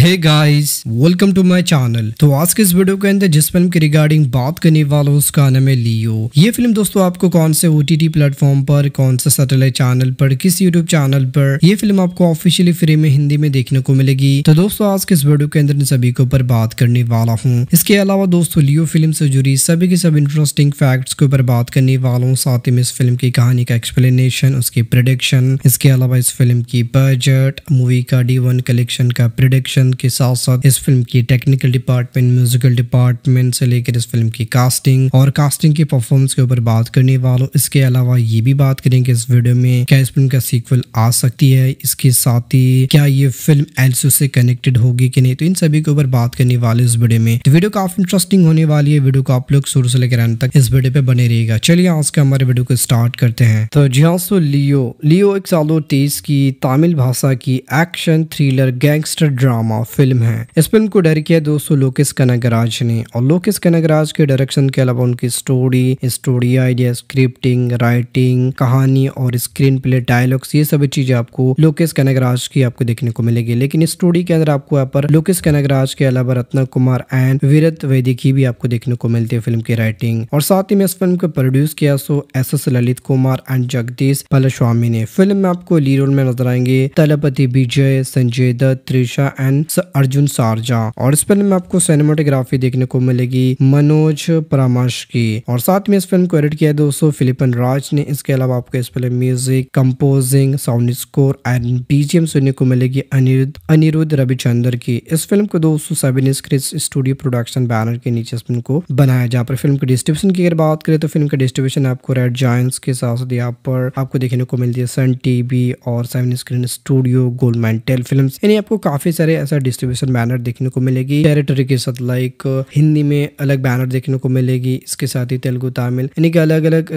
Hey guys welcome to my channel तो आज के इस वीडियो के अंदर जिस फिल्म की रिगार्डिंग बात करने वाला हूँ उसका नाम है लियो ये फिल्म दोस्तों आपको कौन से ओटीटी प्लेटफॉर्म पर कौन से सैटेलाइट चैनल पर किस यूट्यूब चैनल पर यह फिल्म आपको ऑफिशियली फ्री में हिंदी में देखने को मिलेगी तो दोस्तों आज के इस वीडियो के अंदर सभी के ऊपर बात करने वाला हूँ इसके अलावा दोस्तों लियो फिल्म से जुड़ी सभी के सब इंटरेस्टिंग फैक्ट्स के ऊपर बात करने वाला हूँ साथ ही में इस फिल्म की कहानी का एक्सप्लेनेशन उसकी प्रोडिक्शन इसके अलावा इस फिल्म की बजट मूवी का डी कलेक्शन का प्रोडिक्शन डायरेक्शन के साथ साथ इस फिल्म की टेक्निकल डिपार्टमेंट म्यूजिकल डिपार्टमेंट से लेकर इस फिल्म की कास्टिंग और कास्टिंग की परफॉर्मेंस के ऊपर बात करने वालों इसके अलावा ये भी बात करेंगे इस वीडियो में क्या इस फिल्म का सीक्वल आ सकती है इसके साथ ही क्या ये फिल्म एल्सो से कनेक्टेड होगी कि नहीं तो इन सभी के ऊपर बात करने वाले इस वीडियो में तो वीडियो काफी इंटरेस्टिंग होने वाली है वीडियो को आप लोग शुरू से लेकर अंत तक इस वीडियो पे बने रहेगा चलिए आज के हमारे वीडियो को स्टार्ट करते हैं तो जी हाँ सो लियो लियो एक सालो तेईस की तमिल भाषा की action thriller gangster drama film है इस फिल्म को डायरेक्ट किया दोस्तों लोकेश कनगराज ने और लोकेश कनगराज के डायरेक्शन के अलावा उनकी story story idea scripting writing कहानी और स्क्रीन प्ले डायलॉग्स ये सभी चीजें आपको लोकेश कनगराज की आपको देखने को मिलेगी लेकिन स्टोरी के अंदर आपको यहाँ पर लोकेश कनगराज के अलावा रत्न कुमार एंड वीरत वेदी की भी आपको देखने को मिलती है फिल्म की राइटिंग और साथ ही में इस फिल्म को प्रोड्यूस किया so S S Lalit Kumar and Jagdish पलस्वामी ने फिल्म में आपको ली रोल में नजर आएंगे तलपति विजय संजय दत्त त्रिशा एंड इट्स अर्जुन सारजा और इस फिल्म में आपको सिनेमाटोग्राफी देखने को मिलेगी मनोज परामर्श की और साथ में इस फिल्म को एडिट किया है दोस्तों फिलिपन राज ने इसके अलावा आपको इस film music composing sound score and BGM सुनने को मिलेगी अनिरुद्ध अनिरुद्ध रविचंद्र की इस फिल्म को दोस्तों सभी क्रिस स्टूडियो प्रोडक्शन बैनर के नीचे इस फिल्म को बनाया जहाँ पर फिल्म की डिस्ट्रीब्यूशन की अगर बात करें तो फिल्म का डिस्ट्रीब्यूशन आपको रेड जॉय के साथ साथ यहाँ पर आपको देखने को मिलती है सन टीवी और seven screen Studio Gold Tele film यानी आपको काफी सारे ऐसा अलग डिस्ट्रीब्यूशन बैनर देखने को मिलेगी टेरिटरी के साथ लाइक हिंदी में अलग बैनर देखने को मिलेगी इसके साथ ही तेलुगु तमिल यानी कि अलग अलग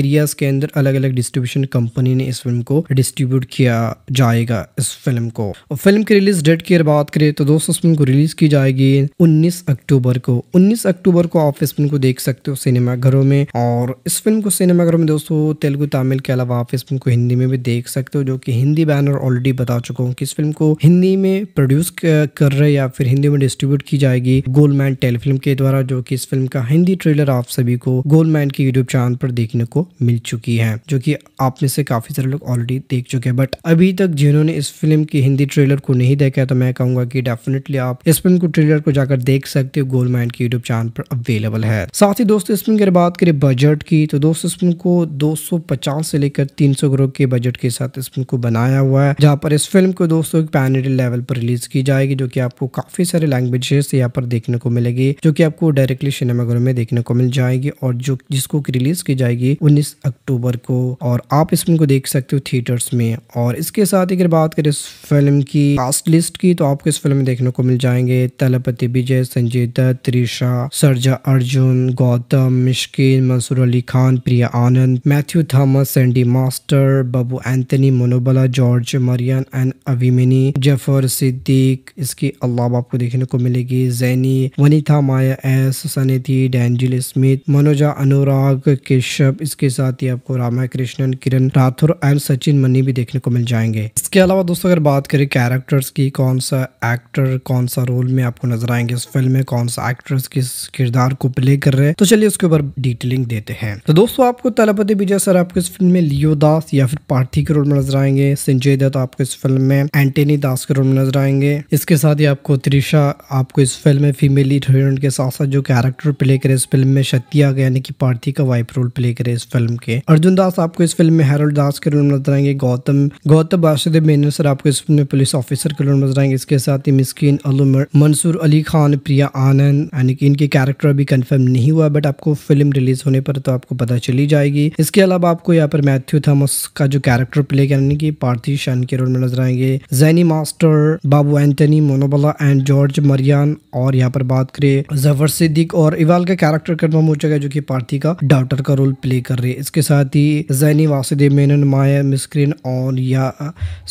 एरियाज के अंदर अलग अलग डिस्ट्रीब्यूशन कंपनी ने इस फिल्म को डिस्ट्रीब्यूट किया जाएगा इस फिल्म को और फिल्म की रिलीज डेट की बात करें तो दोस्तों फिल्म को रिलीज की जाएगी उन्नीस अक्टूबर को उन्नीस अक्टूबर को आप इस फिल्म को देख सकते हो सिनेमा घरों में और इस फिल्म को सिनेमा घरों में दोस्तों तेलुगु तमिल के अलावा आप इस फिल्म को हिंदी में भी देख सकते हो जो कि हिंदी बैनर ऑलरेडी बता चुका हूँ कि इस फिल्म को हिंदी में प्रोड्यूस प्रोड्यूस कर रहे या फिर हिंदी में डिस्ट्रीब्यूट की जाएगी गोलमैन टेलीफिल्म के द्वारा जो कि इस फिल्म का हिंदी ट्रेलर आप सभी को गोलमैन के यूट्यूब चैनल पर देखने को मिल चुकी है जो कि आप में से काफी सारे लोग ऑलरेडी देख चुके हैं बट अभी तक जिन्होंने इस फिल्म की हिंदी ट्रेलर को नहीं देखा तो मैं कहूंगा कि डेफिनेटली आप इस फिल्म को ट्रेलर को जाकर देख सकते हो मैन के यूट्यूब चैनल पर अवेलेबल है साथ ही दोस्तों इस फिल्म की बात करें बजट की तो दोस्तों इस फिल्म को 250 से लेकर 300 करोड़ के बजट के साथ इस फिल्म को बनाया हुआ है जहाँ पर इस फिल्म को दोस्तों पैन लेवल पर रिलीज रिलीज की जाएगी जो कि आपको काफ़ी सारे लैंग्वेजेस यहाँ पर देखने को मिलेगी जो कि आपको डायरेक्टली सिनेमाघरों में देखने को मिल जाएगी और जो जिसको की रिलीज की जाएगी उन्नीस अक्टूबर को और आप इस फिल्म को देख सकते हो थिएटर्स में और इसके साथ अगर बात करें इस फिल्म की कास्ट लिस्ट की तो आपको इस फिल्म में देखने को मिल जाएंगे Thalapathy Vijay Sanjay Dutt Trisha Sarja Arjun Gautham Mysskin Mansoor Ali Khan Priya Anand Matthew Thomas Sandy master Babu Antony Manobala George Marion and अविमिनी जफर सिद्दी प्रतीक इसके अलावा आपको देखने को मिलेगी जैनी वनीता माया एस सनेती डैंजिल स्मिथ मनोजा अनुराग केशव इसके साथ ही आपको रामा कृष्णन किरण राठौर एंड सचिन मनी भी देखने को मिल जाएंगे इसके अलावा दोस्तों अगर बात करें कैरेक्टर्स की कौन सा एक्टर कौन सा रोल में आपको नजर आएंगे इस फिल्म में कौन सा एक्ट्रेस किस किरदार को प्ले कर रहे हैं तो चलिए उसके ऊपर डिटेलिंग देते हैं तो दोस्तों आपको तलपति विजय सर आपको इस फिल्म में लियो दास या फिर पार्थी के रोल में नजर आएंगे संजय दत्त आपको इस फिल्म में एंटेनी दास के रोल में नजर आएंगे करेंगे इसके साथ ही आपको त्रिशा आपको इस फिल्म में फीमेल लीड हीरोइन के साथ साथ जो कैरेक्टर प्ले करे इस फिल्म में शतिया यानी कि पार्थी का वाइफ रोल प्ले करे इस फिल्म के अर्जुन दास आपको इस फिल्म में हेरोल्ड दास के रोल नजर आएंगे गौतम गौतम वासुदेव मेनन सर आपको इस फिल्म में पुलिस ऑफिसर के रोल नजर आएंगे इसके साथ ही मिस्किन अलू मंसूर अली खान प्रिया आनंद यानी कि इनके कैरेक्टर अभी कन्फर्म नहीं हुआ बट आपको फिल्म रिलीज होने पर तो आपको पता चली जाएगी इसके अलावा आपको यहाँ पर मैथ्यू थॉमस का जो कैरेक्टर प्ले करने की पार्थी शन के रोल में नजर आएंगे Janany master Babu Babu Antony Manobala and George Marianne और यहाँ पर बात करें जफर सिद्दीक और इवाल के कैरेक्टर कन्फर्म हो चुका है जो कि पार्थी का डॉक्टर का रोल प्ले कर रहे हैं इसके साथ ही जैनी वासुदेव मेनन माया मिस्क्रीन और या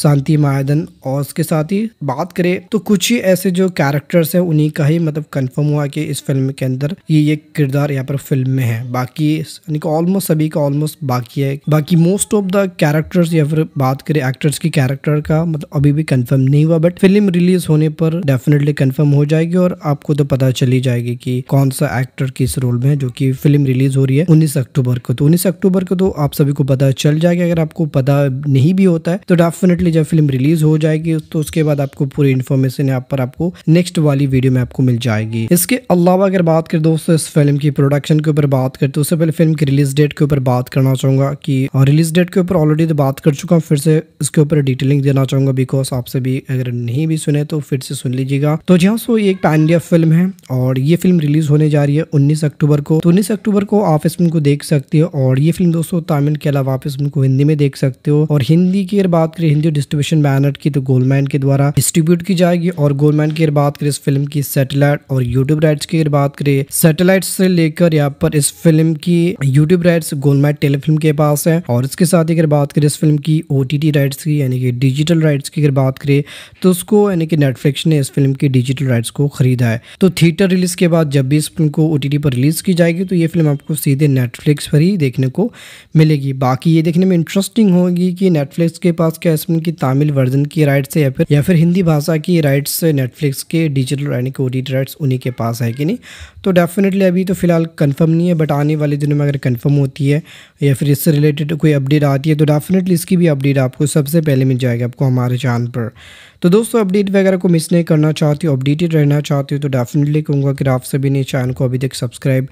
शांति मायदन और उसके साथ ही बात करें तो कुछ ही ऐसे जो कैरेक्टर्स हैं उन्हीं का ही मतलब कन्फर्म हुआ कि इस फिल्म के अंदर ये ये किरदार यहाँ पर फिल्म में है बाकी ऑलमोस्ट सभी का ऑलमोस्ट बाकी है बाकी मोस्ट ऑफ द कैरेक्टर्स या फिर बात करें एक्टर्स की कैरेक्टर का मतलब अभी भी कंफर्म नहीं हुआ बट फिल्म फिल्म रिलीज होने पर डेफिनेटली कंफर्म हो जाएगी और आपको तो पता चली जाएगी कि कौन सा एक्टर किस रोल में है जो कि फिल्म रिलीज हो रही है उन्नीस अक्टूबर को तो उन्नीस अक्टूबर को तो आप सभी को पता चल जाएगा अगर आपको पता नहीं भी होता है तो डेफिनेटली जब फिल्म रिलीज हो जाएगी तो उसके बाद आपको पूरी इन्फॉर्मेशन यहाँ पर आपको नेक्स्ट वाली वीडियो में आपको मिल जाएगी इसके अलावा अगर बात करें दोस्तों इस फिल्म की प्रोडक्शन के ऊपर बात करें तो उससे पहले फिल्म की रिलीज डेट के ऊपर बात करना चाहूंगा कि रिलीज हाँ, डेट के ऊपर ऑलरेडी तो बात कर चुका हूँ फिर से इसके ऊपर डिटेलिंग देना चाहूंगा बिकॉज आपसे भी अगर नहीं भी सुने तो फिर से सुन लीजिएगा तो जी हाँ सो ये एक पैन इंडिया फिल्म है और ये फिल्म रिलीज होने जा रही है उन्नीस अक्टूबर को तो उन्नीस अक्टूबर को आप इस फिल्म को देख सकते हो और ये फिल्म दोस्तों तमिल के अलावा आप इस फिल्म को हिंदी में देख सकते हो और हिंदी की अगर बात करें हिंदी डिस्ट्रीब्यूशन बैनर की तो गोलमैन के द्वारा डिस्ट्रीब्यूट की जाएगी और गोलमैन की अगर बात करें इस फिल्म की सैटेलाइट और यूट्यूब राइट्स की अगर बात करें सैटेलाइट से लेकर यहाँ पर इस फिल्म की यूट्यूब राइट्स गोलमैन टेलीफिल्म के पास है और इसके साथ ही अगर बात करें इस फिल्म की ओ राइट्स की यानी कि डिजिटल राइट्स की अगर बात करें तो उसको यानी कि नेटफ्लिक्स ने इस फिल्म की डिजिटल राइट्स को खरीदा है तो थिएटर रिलीज के बाद जब भी इस फिल्म को ओ पर रिलीज की जाएगी तो ये फिल्म आपको सीधे नेटफ्लिक्स पर ही देखने को मिलेगी बाकी ये देखने में इंटरेस्टिंग होगी कि नेटफ्लिक्स के पास क्या इस फिल्म की तमिल वर्जन की राइट्स है या फिर या फिर हिंदी भाषा की राइट्स नेटफ्लिक्स के डिजिटल यानी कि ओ राइट्स उन्हीं के पास है कि नहीं तो डेफिनेटली अभी तो फिलहाल कन्फर्म नहीं है बट आने वाले दिनों में अगर कन्फर्म होती है या फिर इससे रिलेटेड कोई अपडेट आती है तो डेफिनेटली इसकी भी अपडेट आपको सबसे पहले मिल जाएगा आपको हमारे चैनल पर तो दोस्तों अपडेट वगैरह को मिस नहीं करना चाहती हूँ अपडेटेड रहना चाहती हूँ तो डेफिनेटली कहूँगा कि आप सभी ने चैनल को अभी तक सब्सक्राइब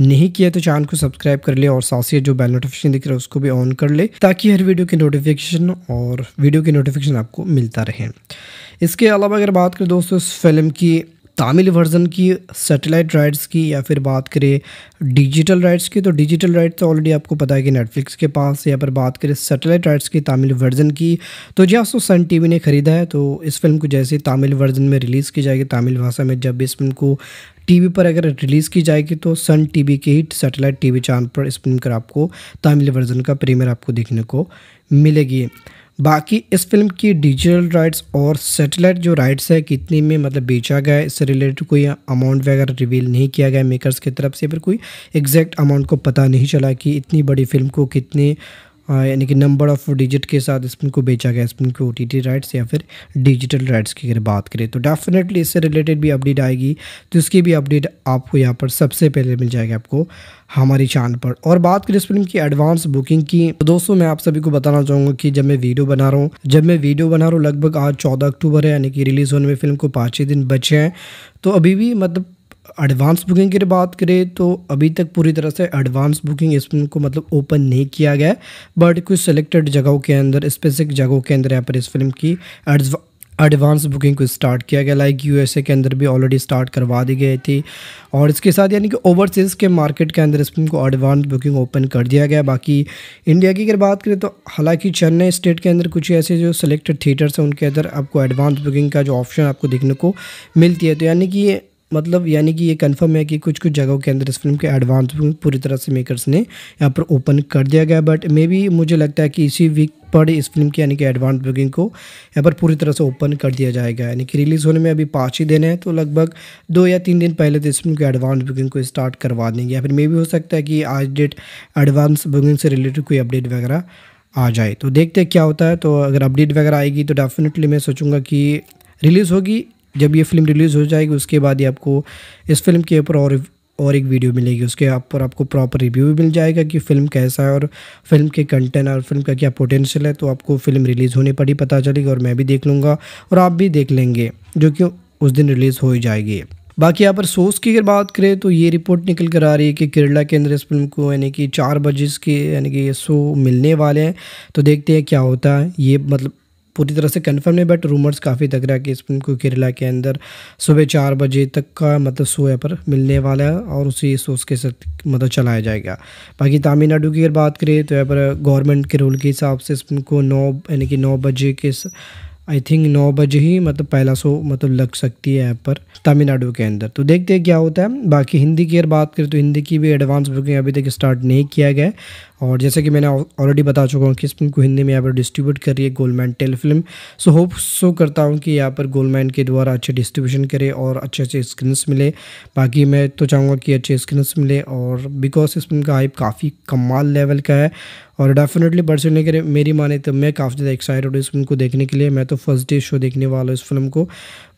नहीं किया तो चैनल को सब्सक्राइब कर ले और साथ ही जो बेल नोटिफिकेशन दिख रहा है उसको भी ऑन कर ले ताकि हर वीडियो की नोटिफिकेशन और वीडियो की नोटिफिकेशन आपको मिलता रहे इसके अलावा अगर बात करें दोस्तों इस फिल्म की तमिल वर्जन की सैटेलाइट राइट्स की या फिर बात करें डिजिटल राइट्स की तो डिजिटल राइट्स तो ऑलरेडी आपको पता है कि नेटफ्लिक्स के पास या फिर बात करें सैटेलाइट राइट्स की तमिल वर्जन की तो जी आपको सन टी ने ख़रीदा है तो इस फिल्म को जैसे तमिल वर्जन में रिलीज़ की जाएगी तमिल भाषा में जब इस फिल्म को टीवी पर अगर रिलीज़ की जाएगी तो सन टीवी के ही सैटेलाइट टीवी चैनल पर इस फिल्म कर आपको तमिल वर्जन का प्रीमियर आपको देखने को मिलेगी बाकी इस फिल्म की डिजिटल राइट्स और सेटेलाइट जो राइट्स है कितने में मतलब बेचा गया है इससे रिलेटेड कोई अमाउंट वगैरह रिवील नहीं किया गया मेकर्स की तरफ से फिर कोई एग्जैक्ट अमाउंट को पता नहीं चला कि इतनी बड़ी फिल्म को कितने यानी कि नंबर ऑफ डिजिट के साथ इस फिल्म को बेचा गया इस फिल्म को ओ राइट्स या फिर डिजिटल राइट्स की अगर बात करें तो डेफिनेटली इससे रिलेटेड भी अपडेट आएगी तो इसकी भी अपडेट आपको यहाँ पर सबसे पहले मिल जाएगी आपको हमारी चैनल पर और बात करें इस फिल्म की एडवांस बुकिंग की तो दोस्तों मैं आप सभी को बताना चाहूँगा कि जब मैं वीडियो बना रहा हूँ जब मैं वीडियो बना रहा हूँ लगभग आज चौदह अक्टूबर है यानी कि रिलीज़ होने में फिल्म को पाँच ही दिन बचे हैं तो अभी भी मतलब एडवांस बुकिंग की बात करें तो अभी तक पूरी तरह से एडवांस बुकिंग इस फिल्म को मतलब ओपन नहीं किया गया बट कुछ सेलेक्टेड जगहों के अंदर स्पेसिफिक जगहों के अंदर यहाँ पर इस फिल्म की एडवांस बुकिंग को स्टार्ट किया गया लाइक यूएसए के अंदर भी ऑलरेडी स्टार्ट करवा दी गई थी और इसके साथ यानी कि ओवरसीज़ के मार्केट के अंदर इसमें को एडवांस बुकिंग ओपन कर दिया गया बाकी इंडिया की अगर बात करें तो हालांकि चेन्नई स्टेट के अंदर कुछ ऐसे जो सिलेक्टेड थिएटर्स हैं उनके अंदर आपको एडवांस बुकिंग का जो ऑप्शन आपको देखने को मिलती है तो यानी कि ये मतलब यानी कि ये कंफर्म है कि कुछ कुछ जगहों के अंदर इस फिल्म के एडवांस पूरी तरह से मेकर्स ने यहाँ पर ओपन कर दिया गया बट मे बी मुझे लगता है कि इसी वीक पर इस फिल्म की यानी कि एडवांस बुकिंग को यहाँ पर पूरी तरह से ओपन कर दिया जाएगा यानी कि रिलीज़ होने में अभी पाँच ही दिन है तो लगभग दो या तीन दिन पहले तो इस फिल्म की एडवांस बुकिंग को स्टार्ट करवा देंगे या फिर मे भी हो सकता है कि आज डेट एडवांस बुकिंग से रिलेटेड कोई अपडेट वगैरह आ जाए तो देखते क्या होता है तो अगर अपडेट वगैरह आएगी तो डेफिनेटली मैं सोचूंगा कि रिलीज़ होगी जब ये फिल्म रिलीज़ हो जाएगी उसके बाद ही आपको इस फिल्म के ऊपर और और एक वीडियो मिलेगी उसके ऊपर पर आपको प्रॉपर रिव्यू भी मिल जाएगा कि फ़िल्म कैसा है और फिल्म के कंटेंट और फिल्म का क्या पोटेंशियल है तो आपको फिल्म रिलीज़ होने पर ही पता चलेगी और मैं भी देख लूँगा और आप भी देख लेंगे जो कि उस दिन रिलीज़ हो ही जाएगी बाकी यहाँ पर सोर्स की अगर बात करें तो ये रिपोर्ट निकल कर आ रही है कि केरला के अंदर इस फिल्म को यानी कि चार बजे के यानी कि ये शो मिलने वाले हैं तो देखते हैं क्या होता है ये मतलब पूरी तरह से कन्फर्म नहीं बट रूमर्स काफ़ी रहा है कि इस फिल्म को केरला के अंदर सुबह चार बजे तक का मतलब सोए पर मिलने वाला है और उसी सोच के साथ मतलब चलाया जाएगा बाकी तमिलनाडु की अगर बात करें तो यहाँ पर गवर्नमेंट के रूल के हिसाब से इस फिल्म को नौ यानी कि नौ बजे के आई थिंक नौ बजे ही मतलब पहला शो मतलब लग सकती है ऐप पर तमिलनाडु के अंदर तो देखते हैं क्या होता है बाकी हिंदी की अगर बात करें तो हिंदी की भी एडवांस बुकिंग अभी तक स्टार्ट नहीं किया गया और जैसे कि मैंने ऑलरेडी बता चुका हूँ कि इस फिल्म को हिंदी में यहाँ पर डिस्ट्रीब्यूट कर रही है Goleman tell film so hope so करता हूँ कि यहाँ पर गोलमैन के द्वारा अच्छे डिस्ट्रीब्यूशन करे और अच्छे अच्छे स्क्रीन्स मिले बाकी मैं तो चाहूँगा कि अच्छे स्क्रीन्स मिले और बिकॉज इस फिल्म का हाइप काफ़ी कमाल लेवल का है और डेफिनेटली पर्सनली करें मेरी माने तो मैं काफ़ी ज़्यादा एक्साइटेड हूँ इस फिल्म को देखने के लिए मैं तो फर्स्ट डे शो देखने वाला हूँ इस फिल्म को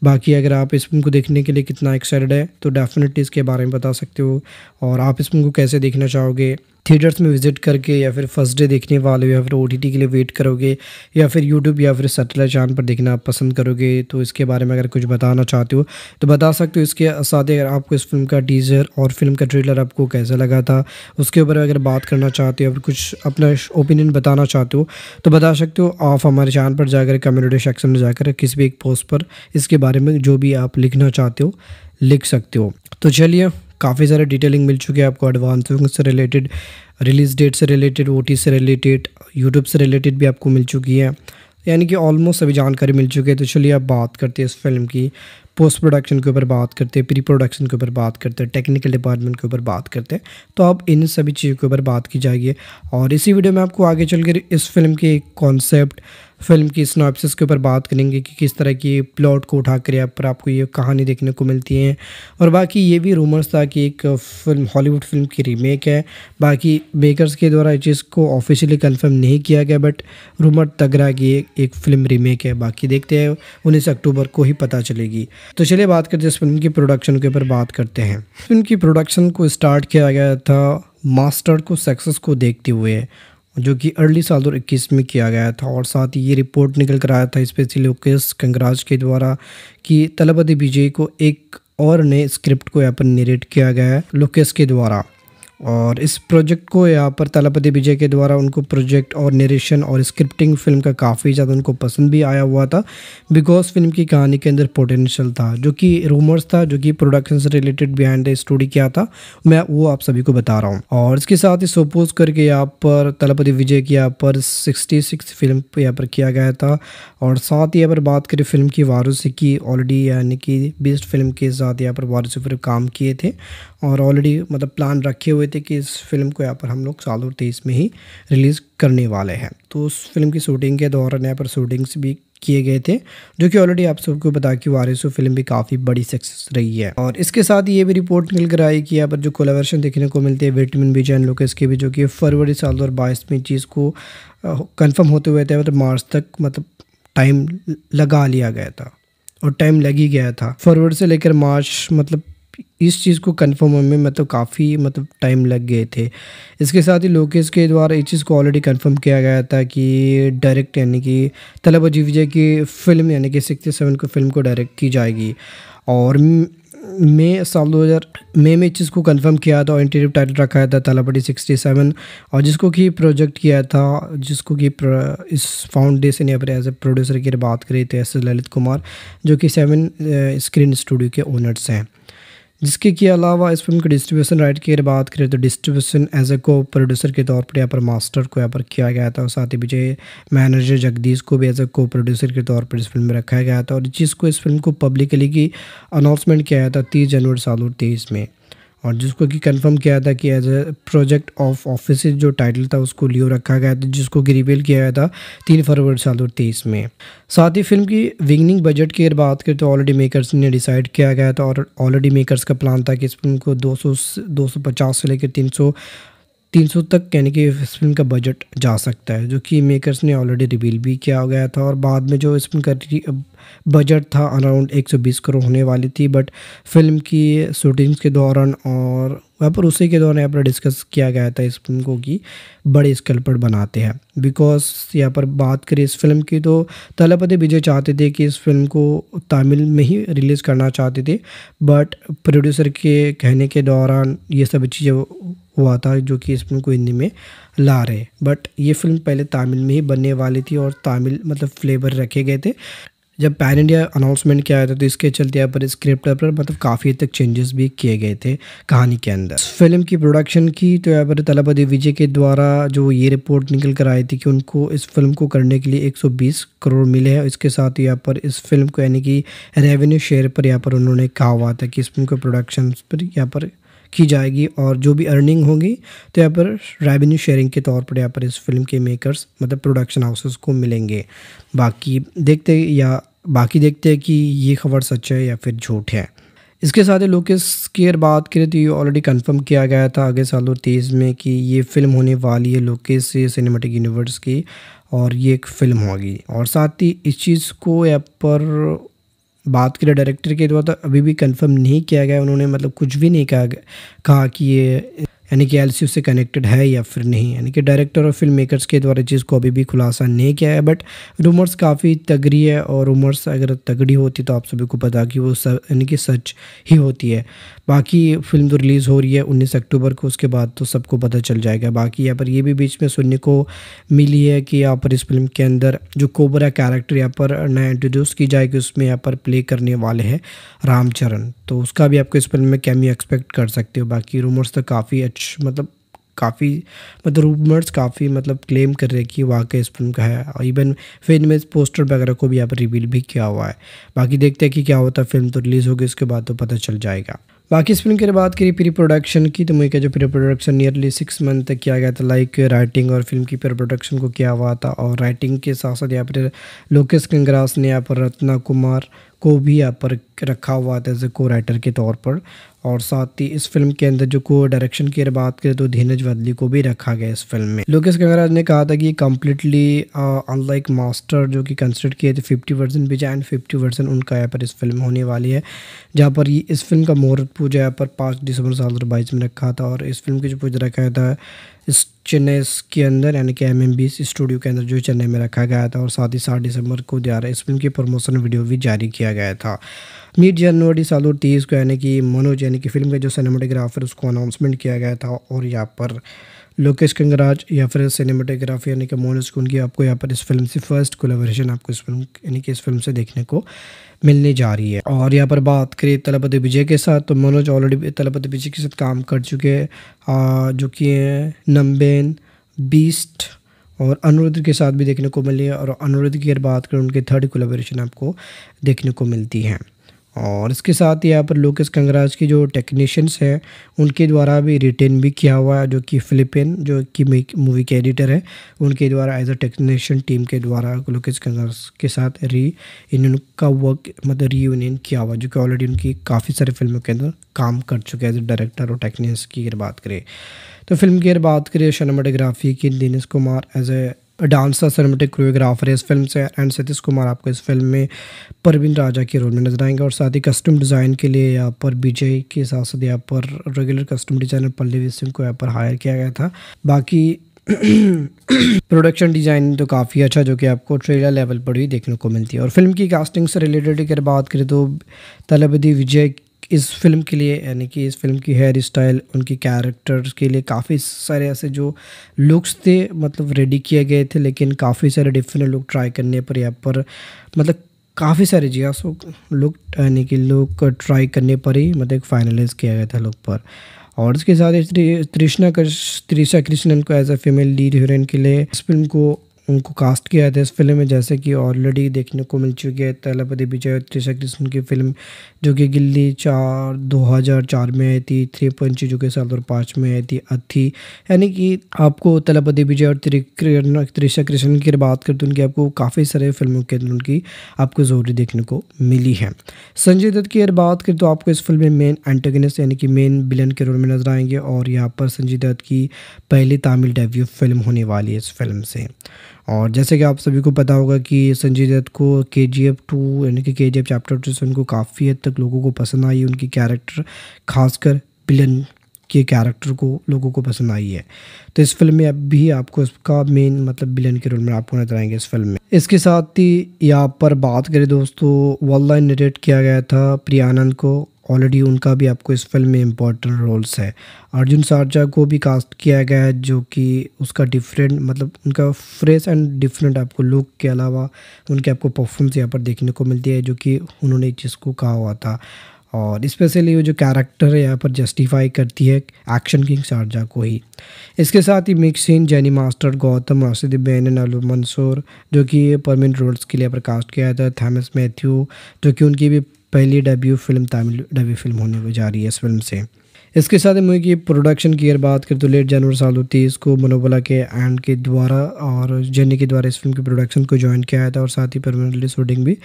बाकी अगर आप इस फिल्म को देखने के लिए कितना एक्साइटेड है तो डेफिनेटली इसके बारे में बता सकते हो और आप इस फिल्म को कैसे देखना चाहोगे थिएटर्स में विज़िट करके या फिर फर्स्ट डे देखने वाले हो या फिर ओ के लिए वेट करोगे या फिर यूट्यूब या फिर सेटेलाइट चैनल पर देखना पसंद करोगे तो इसके बारे में अगर कुछ बताना चाहते हो तो बता सकते हो इसके साथ ही अगर आपको इस फिल्म का टीज़र और फिल्म का ट्रेलर आपको कैसा लगा था उसके ऊपर अगर बात करना चाहते हो या कुछ अपना ओपिनियन बताना चाहते हो तो बता सकते हो आप हमारे चैनल पर जाकर कम्युनिटी सेक्शन में जाकर किसी भी एक पोस्ट पर इसके बारे में जो भी आप लिखना चाहते हो लिख सकते हो तो चलिए काफ़ी सारे डिटेलिंग मिल चुकी है आपको एडवांसिंग से रिलेटेड रिलीज़ डेट से रिलेटेड ओ से रिलेटेड यूट्यूब से रिलेटेड भी आपको मिल चुकी है यानी कि ऑलमोस्ट सभी जानकारी मिल चुकी है तो चलिए आप बात करते हैं इस फिल्म की पोस्ट प्रोडक्शन के ऊपर बात करते हैं प्री प्रोडक्शन के ऊपर बात करते हैं टेक्निकल डिपार्टमेंट के ऊपर बात करते हैं तो अब इन सभी चीज़ों के ऊपर बात की जाएगी और इसी वीडियो में आपको आगे चल इस फिल्म के कॉन्सेप्ट फिल्म की स्नॉपसिस के ऊपर बात करेंगे कि किस तरह की प्लॉट को उठा कर यहाँ पर आपको ये कहानी देखने को मिलती है और बाकी ये भी रूमर्स था कि एक फिल्म हॉलीवुड फिल्म की रीमेक है बाकी मेकर्स के द्वारा इस चीज़ को ऑफिशियली कन्फर्म नहीं किया गया बट रूमर रहा कि एक फ़िल्म रीमेक है बाकी देखते हैं उन्नीस अक्टूबर को ही पता चलेगी तो चलिए बात करते हैं इस फिल्म की प्रोडक्शन के ऊपर बात करते हैं फिल्म की प्रोडक्शन को स्टार्ट किया गया था मास्टर को सक्सेस को देखते हुए जो कि अर्ली साल दो इक्कीस में किया गया था और साथ ही ये रिपोर्ट निकल कर आया था स्पेशली लोकेश कंगराज के द्वारा कि तलबद विजय को एक और नए स्क्रिप्ट को यहाँ पर निरेट किया गया है लोकेश के द्वारा और इस प्रोजेक्ट को यहाँ पर तलापति विजय के द्वारा उनको प्रोजेक्ट और नरेशन और स्क्रिप्टिंग फिल्म का काफ़ी ज़्यादा उनको पसंद भी आया हुआ था बिकॉज फिल्म की कहानी के अंदर पोटेंशियल था जो कि रूमर्स था जो कि प्रोडक्शन से रिलेटेड बिहाइंड द स्टोरी क्या था मैं वो आप सभी को बता रहा हूँ और इसके साथ ही सपोज करके यहाँ पर तलापति विजय की यहाँ पर सिक्सटी सिक्स फिल्म यहाँ पर किया गया था और साथ ही यहाँ पर बात करें फिल्म की वारूसी की ऑलरेडी यानी कि बेस्ट फिल्म के साथ यहाँ पर वारूसी पर काम किए थे और ऑलरेडी मतलब प्लान रखे हुए थे कि इस फिल्म को यहाँ पर हम लोग साल और तेईस में ही रिलीज़ करने वाले हैं तो उस फिल्म की शूटिंग के दौरान यहाँ पर शूटिंग्स भी किए गए थे जो कि ऑलरेडी आप सबको बता कि वारिस फिल्म भी काफ़ी बड़ी सक्सेस रही है और इसके साथ ये भी रिपोर्ट निकल कर आई कि यहाँ पर जो कोलावर्शन देखने को मिलते हैं विटमिन बी जैन लोकेस के भी जो कि फरवरी साल दो में चीज़ को कन्फर्म होते हुए थे मतलब मार्च तक मतलब टाइम लगा लिया गया था और टाइम लग ही गया था फरवरी से लेकर मार्च मतलब इस चीज़ को कंफर्म होने में मतलब काफ़ी मतलब टाइम लग गए थे इसके साथ ही लोकेश के द्वारा इस चीज़ को ऑलरेडी कंफर्म किया गया था कि डायरेक्ट यानी कि तलब अजीब विजय की फ़िल्म यानी कि सिक्सटी सेवन को फिल्म को डायरेक्ट की जाएगी और मई साल दो हज़ार मई में इस चीज़ को कंफर्म किया था और इंटरव्यू टाइटल रखा था तालापटी सेवन और जिसको कि प्रोजेक्ट किया था जिसको कि इस फाउंडेशन या फिर एज ए प्रोड्यूसर की बात करी तो एस ललित कुमार जो कि सेवन स्क्रीन स्टूडियो के ओनर्स हैं जिसके के अलावा इस फिल्म के डिस्ट्रीब्यूशन राइट की अगर बात करें तो डिस्ट्रीब्यूशन एज ए को प्रोड्यूसर के तौर पर यहाँ पर मास्टर को यहाँ पर किया गया था और साथ ही विजय मैनेजर जगदीश को भी एज ए को प्रोड्यूसर के तौर पर इस फिल्म में रखा गया था और जिसको इस फिल्म को पब्लिकली की अनाउंसमेंट किया गया था तीस जनवरी साल में और जिसको कि कंफर्म किया था कि as a project of office जो टाइटल था उसको लियो रखा गया था जिसको कि रिवील किया गया था तीन फरवरी साल दो में साथ ही फिल्म की विगनिंग बजट की अगर बात करें तो ऑलरेडी मेकर्स ने डिसाइड किया गया था और ऑलरेडी मेकर्स का प्लान था कि इस फिल्म को 200 250 से लेकर 300 300 तक यानी कि इस फिल्म का बजट जा सकता है जो कि मेकर्स ने ऑलरेडी रिवील भी किया गया था और बाद में जो इस फिल्म का बजट था अराउंड 120 करोड़ होने वाली थी बट फिल्म की शूटिंग्स के दौरान और वहाँ पर उसी के दौरान यहाँ पर डिस्कस किया गया था इस फिल्म को कि बड़े स्केल पर बनाते हैं बिकॉज यहाँ पर बात करें इस फिल्म की तो तलापति विजय चाहते थे कि इस फिल्म को तमिल में ही रिलीज़ करना चाहते थे बट प्रोड्यूसर के कहने के दौरान ये सब चीज़ें हुआ था जो कि इस फिल्म को हिंदी में ला रहे बट ये फिल्म पहले तमिल में ही बनने वाली थी और तमिल मतलब फ्लेवर रखे गए थे जब पैन इंडिया अनाउंसमेंट किया था तो इसके चलते यहाँ पर स्क्रिप्ट पर मतलब काफ़ी हद तक चेंजेस भी किए गए थे कहानी के अंदर फिल्म की प्रोडक्शन की तो यहाँ पर तलापति विजय के द्वारा जो ये रिपोर्ट निकल कर आई थी कि उनको इस फिल्म को करने के लिए 120 करोड़ मिले हैं इसके साथ यहाँ पर इस फिल्म को यानी कि रेवेन्यू शेयर पर यहाँ पर उन्होंने कहा हुआ था कि इस फिल्म को प्रोडक्शन पर यहाँ पर की जाएगी और जो भी अर्निंग होगी तो यहाँ पर रेवेन्यू शेयरिंग के तौर पर यहाँ पर इस फिल्म के मेकर्स मतलब प्रोडक्शन हाउसेस को मिलेंगे बाकी देखते या बाकी देखते हैं कि ये खबर सच है या फिर झूठ है इसके साथ ही लोकेस की अगर बात करें तो ये ऑलरेडी कंफर्म किया गया था आगे साल और तेईस में कि ये फिल्म होने वाली है लोकेस से सिनेमेटिक यूनिवर्स की और ये एक फ़िल्म होगी और साथ ही इस चीज़ को यहाँ पर बात करें डायरेक्टर के द्वारा तो, तो अभी भी कंफर्म नहीं किया गया उन्होंने मतलब कुछ भी नहीं कहा कहा कि ये यानी कि एल से कनेक्टेड है या फिर नहीं यानी कि डायरेक्टर और फिल्म मेकर्स के द्वारा चीज़ को अभी भी खुलासा नहीं किया है बट रूमर्स काफ़ी तगड़ी है और रूमर्स अगर तगड़ी होती तो आप सभी को पता कि वो यानी कि सच ही होती है बाकी फिल्म तो रिलीज़ हो रही है उन्नीस अक्टूबर को उसके बाद तो सबको पता चल जाएगा बाकी यहाँ पर ये भी बीच में सुनने को मिली है कि यहाँ पर इस फिल्म के अंदर जो कोबरा कैरेक्टर यहाँ पर नया इंट्रोड्यूस की जाएगी उसमें यहाँ पर प्ले करने वाले हैं रामचरण तो उसका भी आपको इस फिल्म में कैमी एक्सपेक्ट कर सकते हो बाकी रूमर्स तो काफ़ी कुछ मतलब काफ़ी मतलब रूमर्स काफ़ी मतलब क्लेम कर रहे हैं कि वाकई इस फिल्म का है और इवन फिल्म में पोस्टर वगैरह को भी यहाँ पर रिवील भी किया हुआ है बाकी देखते हैं कि क्या होता है फिल्म तो रिलीज़ होगी उसके बाद तो पता चल जाएगा बाकी इस फिल्म की बात करिए प्री प्रोडक्शन की तो मुझे जो pre production nearly six month तक किया गया था लाइक राइटिंग और फिल्म की प्री प्रोडक्शन को किया हुआ था और राइटिंग के साथ साथ यहाँ पर लोकेश कंगरास ने यहाँ पर रत्ना कुमार को भी यहाँ पर रखा हुआ था एज ए को राइटर के तौर पर और साथ ही इस फिल्म के अंदर जो को डायरेक्शन की अगर बात करें तो धीनज वदली को भी रखा गया इस फिल्म में लोकेश गंगराज ने कहा था कि कम्प्लीटली अनलाइक मास्टर जो कि कंसिडर किए थे फिफ्टी परसेंट भी एंड फिफ्टी परसेंट उनका यहाँ पर इस फिल्म होने वाली है जहाँ पर इस फिल्म का मुहूर्त पूजा यहाँ पर पाँच दिसंबर साल दो में रखा था और इस फिल्म की जो पूजा रखा गया था इस चेन्नई के अंदर यानी कि एम एम बी स्टूडियो के अंदर जो चेन्नई में रखा गया था और साथ ही सात दिसंबर को दिया इस फिल्म की प्रमोशन वीडियो भी जारी किया गया था मीट जनवरी साल और तीस को यानी कि मनोज यानी कि फिल्म के जो सिनेमाटोग्राफर उसको अनाउंसमेंट किया गया था और यहाँ पर लोकेश कंगराज या फिर सिनेमाटोग्राफी यानी कि मोनस कुन की आपको यहाँ पर इस फिल्म से फर्स्ट कोलेबोरेशन आपको इस फिल्म यानी कि इस फिल्म से देखने को मिलने जा रही है और यहाँ पर बात करें तलपति विजय के साथ तो मनोज ऑलरेडी तलपति विजय के साथ काम कर चुके हैं जो कि नम्बेन बीस्ट और अनुरुद्ध के साथ भी देखने को मिली है और अनुरुद्ध की अगर बात करें उनके थर्ड कोलेबोरेशन आपको देखने को मिलती है और इसके साथ ही यहाँ पर लोकेश कंगराज की जो टेक्नीशियंस हैं उनके द्वारा भी रिटेन भी किया हुआ है जो कि फिलिपिन जो कि मूवी के एडिटर है उनके द्वारा एज अ टेक्नीशियन टीम के द्वारा लोकेश कंगराज के साथ री इन का वर्क मतलब री यूनियन किया हुआ जो कि ऑलरेडी उनकी काफ़ी सारी फिल्मों के अंदर काम कर चुके हैं एज ए डायरेक्टर और टेक्नीशियंस की अगर बात करें तो फिल्म की अगर बात करें सिनेमाटोग्राफी की Dinesh Kumar as a dancer cinematic choreographer है इस फिल्म से एंड सतीश कुमार आपको इस फिल्म में परवीन राजा के रोल में नजर आएंगे और साथ ही कस्टम डिज़ाइन के लिए यहाँ पर विजय के साथ साथ यहाँ पर regular custom designer Pallavi Singh को यहाँ पर हायर किया गया था बाकी प्रोडक्शन डिज़ाइन तो काफ़ी अच्छा जो कि आपको ट्रेलर लेवल पर ही देखने को मिलती है और फिल्म की कास्टिंग से रिलेटेड अगर बात करें तो तलबदी विजय इस फिल्म के लिए यानी कि इस फिल्म की हेयर स्टाइल उनकी कैरेक्टर्स के लिए काफ़ी सारे ऐसे जो लुक्स थे मतलब रेडी किए गए थे लेकिन काफ़ी सारे डिफरेंट लुक ट्राई करने पर यहाँ पर मतलब काफ़ी सारे जी हाँ, सो लुक यानी कि लुक ट्राई करने पर ही मतलब फाइनलाइज किया गया था लुक पर और इसके साथ त्रिशना कृष्णा कृष्णन को as a female lead heroine के लिए इस फिल्म को उनको कास्ट किया था तो इस फिल्म में जैसे कि ऑलरेडी देखने को मिल चुकी है तलापति विजय त्रिशा कृष्ण की फिल्म जो कि गिल्ली चार दो हज़ार चार में आई थी थ्री पंची जो कि साल दो पाँच में आई थी अथी यानी कि आपको तलापति विजय और त्रिशा कृष्ण की बात करते तो उनकी आपको काफ़ी सारे फिल्मों के अंदर उनकी आपको जरूरी देखने को मिली है संजय दत्त की अगर बात करें तो आपको इस फिल्म में मेन एंटेगनिस्ट यानी कि मेन विलन के रोल में नजर आएंगे और यहाँ पर संजय दत्त की पहली तमिल डेब्यू फिल्म होने वाली है इस फिल्म से और जैसे कि आप सभी को पता होगा कि संजय दत्त को के जी एफ टू यानी कि के जी एफ चैप्टर टू से उनको काफ़ी हद तक लोगों को पसंद आई उनकी कैरेक्टर खासकर विलन के कैरेक्टर को लोगों को पसंद आई है तो इस फिल्म में अब भी आपको इसका मेन मतलब विलन के रोल में आपको नजर आएंगे इस फिल्म में इसके साथ ही यहाँ पर बात करें दोस्तों वॉल लाइन किया गया था प्रियानंद को ऑलरेडी उनका भी आपको इस फिल्म में इम्पोर्टेंट रोल्स है अर्जुन सारजा को भी कास्ट किया गया है जो कि उसका डिफरेंट मतलब उनका फ्रेश एंड डिफरेंट आपको लुक के अलावा उनके आपको परफॉर्मेंस यहाँ पर देखने को मिलती है जो कि उन्होंने एक चीज़ को कहा हुआ था और स्पेशली वो जो कैरेक्टर है यहाँ पर जस्टिफाई करती है एक्शन किंग शारजा को ही इसके साथ ही मिक्सिन जैनी मास्टर गौतम राशिद बैन अलू मंसूर जो कि परमानेंट रोल्स के लिए पर कास्ट किया था थैमस मैथ्यू जो कि उनकी भी पहली debut film Tamil debut film होने जा रही है इस फिल्म से इसके साथ मूवी की प्रोडक्शन की अगर बात करें तो लेट जनवरी साल दो तेईस को मनोबला के एंड के द्वारा और जेनी के द्वारा इस फिल्म के प्रोडक्शन को ज्वाइन किया था और साथ ही परमानेंटली शूटिंग भी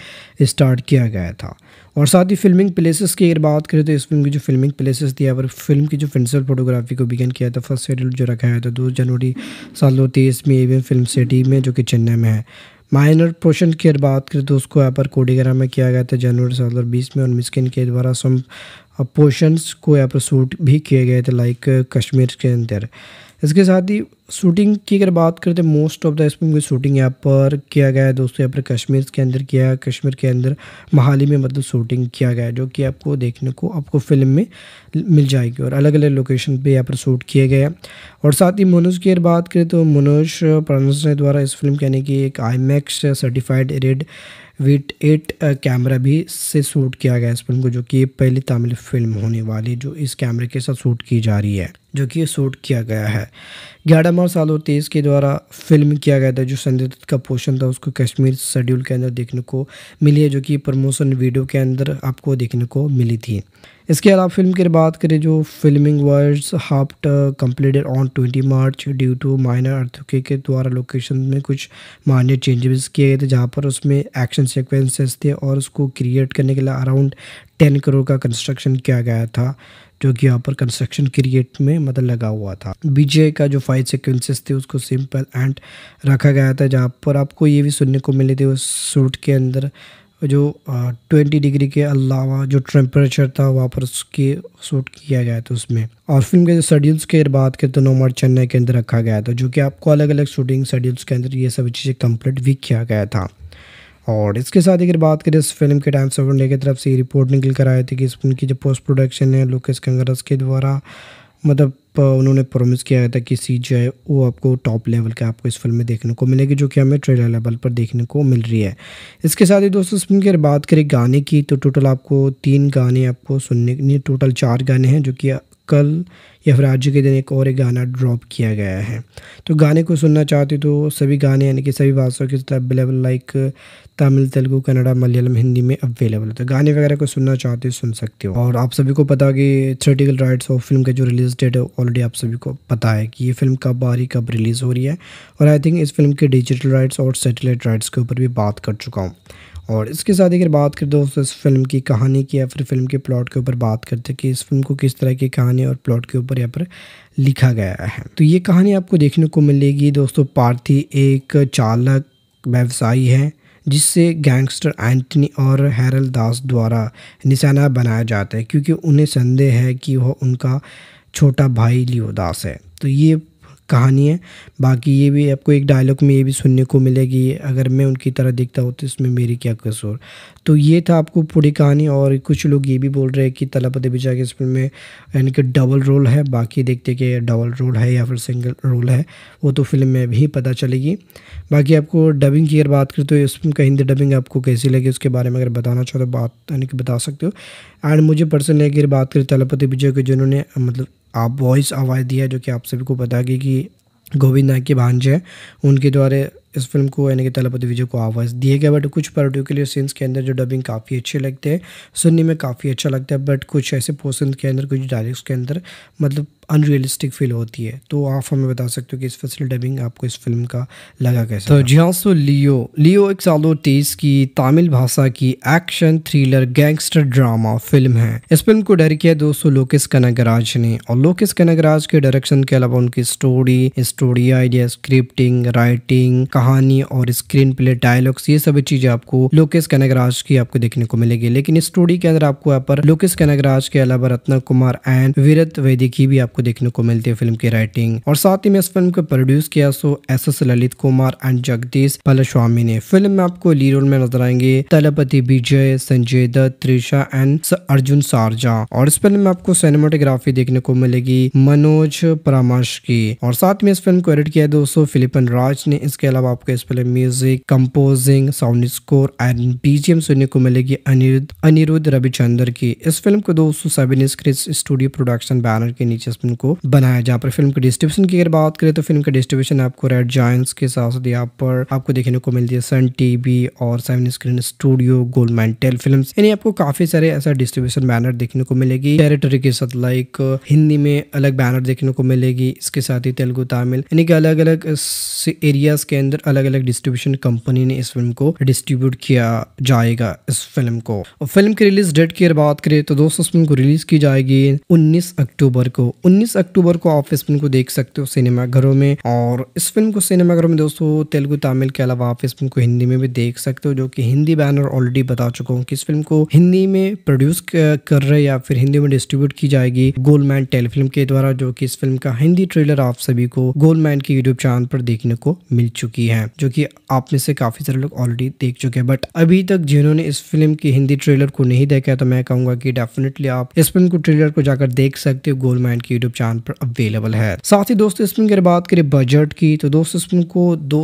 स्टार्ट किया गया था और साथ ही फिल्मिंग प्लेसेस की अगर बात करें तो इस फिल्म की जो फिल्मिंग प्लेसेस थी यहाँ पर फिल्म की जो प्रिंसिपल फोटोग्राफी को बिगन किया था फर्स्ट शेड्यूल जो रखा गया था दो जनवरी साल दो तेईस में एवियन फिल्म सिटी में जो कि चेन्नई में है माइनर पोर्शन की अगर बात करें तो उसको यहाँ पर कोडीग्राम में किया गया था जनवरी दो हज़ार बीस में और मिस्किन के द्वारा सम पोर्शंस को यहाँ पर सूट भी किए गए थे लाइक कश्मीर के अंदर इसके साथ ही शूटिंग की अगर बात करें तो मोस्ट ऑफ द इसमें शूटिंग यहाँ पर किया गया है दोस्तों यहाँ पर कश्मीर के अंदर किया है कश्मीर के अंदर मोहाली में मतलब शूटिंग किया गया है जो कि आपको देखने को आपको फिल्म में मिल जाएगी और अलग अलग लोकेशन पे यहाँ पर शूट किया गया और साथ ही मनोज की अगर बात करें तो मनोज प्रानस द्वारा इस फिल्म यानी कि एक I certified red wit eight camera भी से शूट किया गया इस फिल्म को जो कि ये पहली तमिल फिल्म होने वाली जो इस कैमरे के साथ शूट की जा रही है जो कि शूट किया गया है ग्यारह मार्च साल और तेईस के द्वारा फिल्म किया गया था जो संजय दत्त का पोर्शन था उसको कश्मीर शेड्यूल के अंदर देखने को मिली है जो कि प्रमोशन वीडियो के अंदर आपको देखने को मिली थी इसके अलावा फिल्म की बात करें जो filming words halted completed on twenty March due to minor earth के द्वारा लोकेशन में कुछ माइनर चेंजेस किए गए थे जहाँ पर उसमें एक्शन सिक्वेंसेस थे और उसको क्रिएट करने के लिए अराउंड टेन करोड़ का कंस्ट्रक्शन किया गया था जो कि यहाँ पर कंस्ट्रक्शन क्रिएट में मतलब लगा हुआ था बीजे का जो फाइव सिक्वेंसेस थे उसको सिंपल एंड रखा गया था जहाँ पर आपको ये भी सुनने को मिले थे उस सूट के अंदर जो ट्वेंटी डिग्री के अलावा जो टेम्परेचर था वहाँ पर उसके सूट किया गया था उसमें और फिल्म के जो शेड्यूल्स की बात करें तो नोमार चेन्नई के अंदर रखा गया था जो कि आपको अलग अलग शूटिंग शेड्यूल्स के अंदर ये सब चीज़ें कंप्लीट भी किया गया था और इसके साथ अगर बात करें इस फिल्म के टाइम सेवन डे की तरफ से ये रिपोर्ट निकल कर आई थी कि इस फिल्म की जो पोस्ट प्रोडक्शन है लोकेश कंगरस के द्वारा मतलब उन्होंने प्रॉमिस किया था कि सी जो है वो आपको टॉप लेवल का आपको इस फिल्म में देखने को मिलेगी जो कि हमें ट्रेलर लेवल पर देखने को मिल रही है इसके साथ ही दोस्तों इस फिल्म की अगर बात करें गाने की तो टोटल आपको तीन गाने आपको सुनने टोटल चार गाने हैं जो कि कल या फिर आज के दिन एक और एक गाना ड्रॉप किया गया है तो गाने को सुनना चाहते तो सभी गाने यानी कि सभी भाषाओं के साथ अवेलेबल लाइक तमिल तेलुगू कन्नड़ा मलयालम हिंदी में अवेलेबल है तो गाने वगैरह को सुनना चाहते हो सुन सकते हो और आप सभी को पता कि थ्रेटिकल राइट्स ऑफ फिल्म का जो रिलीज डेट है ऑलरेडी आप सभी को पता है कि ये फिल्म कब आ रही कब रिलीज़ हो रही है और आई थिंक इस फिल्म के डिजिटल राइट्स और सेटेलाइट राइट्स के ऊपर भी बात कर चुका हूँ और इसके साथ अगर बात करें दोस्तों इस फिल्म की कहानी की या फिर फिल्म के प्लॉट के ऊपर बात करते हैं कि इस फिल्म को किस तरह की कहानी और प्लॉट के ऊपर यहाँ पर लिखा गया है तो ये कहानी आपको देखने को मिलेगी दोस्तों पार्थी एक चालक व्यवसायी है जिससे गैंगस्टर एंटनी और हैरल दास द्वारा निशाना बनाया जाता है क्योंकि उन्हें संदेह है कि वह उनका छोटा भाई लियोदास है तो ये कहानी है बाकी ये भी आपको एक डायलॉग में ये भी सुनने को मिलेगी अगर मैं उनकी तरह दिखता हूँ तो इसमें मेरी क्या कसूर तो ये था आपको पूरी कहानी और कुछ लोग ये भी बोल रहे हैं कि तलापति बिजा के इस फिल्म में यानी कि डबल रोल है बाकी देखते कि डबल रोल है या फिर सिंगल रोल है वो तो फिल्म में भी पता चलेगी बाकी आपको डबिंग की अगर बात करें तो इस फिल्म का हिंदी डबिंग आपको कैसी लगी उसके बारे में अगर बताना चाहो तो बात यानी कि बता सकते हो एंड मुझे पर्सनली अगर बात करें तलापति विजय के जिन्होंने मतलब आप वॉइस आवाज़ दिया जो कि आप सभी को पता कि गोविंद नायक के भांजे उनके द्वारा इस फिल्म को यानी कि तलापति विजय को आवाज़ दिए गए बट कुछ पर्टिकुलर सीन्स के अंदर जो डबिंग काफ़ी अच्छे लगते हैं सुनने में काफ़ी अच्छा लगता है बट कुछ ऐसे पोर्सन के अंदर कुछ डायलॉग्स के अंदर मतलब अनरियलिस्टिक फील होती है तो आप हमें बता सकते हो कि इस फसल डबिंग आपको इस फिल्म का लगा कैसे तो जी हाँ सो लियो लियो एक सालो तेईस की तमिल भाषा की action thriller gangster drama film है इस फिल्म को डायरेक्ट किया दोस्तों लोकेश कनगराज ने और लोकेश कनगराज के डायरेक्शन के अलावा उनकी story story idea scripting writing कहानी और स्क्रीन प्ले डायलॉग्स ये सभी चीजें आपको लोकेश कनगराज की आपको देखने को मिलेगी लेकिन इस स्टोरी के अंदर आपको यहाँ पर लोकेश कनगराज के अलावा रत्न कुमार एंड वीरत वेदी की भी आपको देखने को मिलती है फिल्म की राइटिंग और साथ ही में इस फिल्म को प्रोड्यूस किया so S S Lalit Kumar and Jagdish पलस्वामी ने फिल्म में आपको ली रोल में नजर आएंगे तलपति विजय संजय दत्त त्रिशा एंड अर्जुन सारजा और इस फिल्म में आपको सिनेमाटोग्राफी देखने को मिलेगी मनोज परामर्श की और साथ में इस फिल्म को एडिट किया दोस्तों फिलिपन राज ने इसके अलावा आपको इस पहले music composing sound score and BGM सुनने को मिलेगी अनिरुद्ध अनिरुद्ध रविचंद्र की इस फिल्म को दोस्तों Seven Script Studio production banner के नीचे फिल्म को बनाया जहाँ पर फिल्म के डिस्ट्रीब्यूशन की अगर बात करें तो फिल्म का डिस्ट्रीब्यूशन आपको रेड जॉय के साथ साथ यहाँ पर आपको देखने को मिलती है सन टीवी और seven screen studio Goldman tell film यानी आपको काफी सारे ऐसा डिस्ट्रीब्यूशन बैनर देखने को मिलेगी टेरेटरी के साथ लाइक हिंदी में अलग बैनर देखने को मिलेगी इसके साथ ही तेलुगु तमिल यानी कि अलग अलग एरियाज के अंदर अलग अलग डिस्ट्रीब्यूशन कंपनी ने इस फिल्म को डिस्ट्रीब्यूट किया जाएगा इस फिल्म को और फिल्म की रिलीज डेट की अगर बात करें तो दोस्तों इस फिल्म को रिलीज की जाएगी उन्नीस अक्टूबर को उन्नीस अक्टूबर को आप इस फिल्म को देख सकते हो सिनेमा घरों में और इस फिल्म को सिनेमाघरों में दोस्तों तेलुगु तमिल के अलावा आप इस फिल्म को हिंदी में भी देख सकते हो जो कि हिंदी बैनर ऑलरेडी बता चुका हूँ कि इस फिल्म को हिंदी में प्रोड्यूस कर रहे या फिर हिंदी में डिस्ट्रीब्यूट की जाएगी गोलमैन टेलीफिल्म के द्वारा जो कि इस फिल्म का हिंदी ट्रेलर आप सभी को गोलमैन के यूट्यूब चैनल पर देखने को मिल चुकी की है जो कि आप में से काफी सारे लोग ऑलरेडी देख चुके हैं बट अभी तक जिन्होंने इस फिल्म की हिंदी ट्रेलर को नहीं देखा तो मैं कहूंगा कि डेफिनेटली आप इस फिल्म को ट्रेलर को जाकर देख सकते हो गोल माइंड की यूट्यूब चैनल पर अवेलेबल है साथ ही दोस्तों इस फिल्म की बात करें बजट की तो दोस्तों इस फिल्म को दो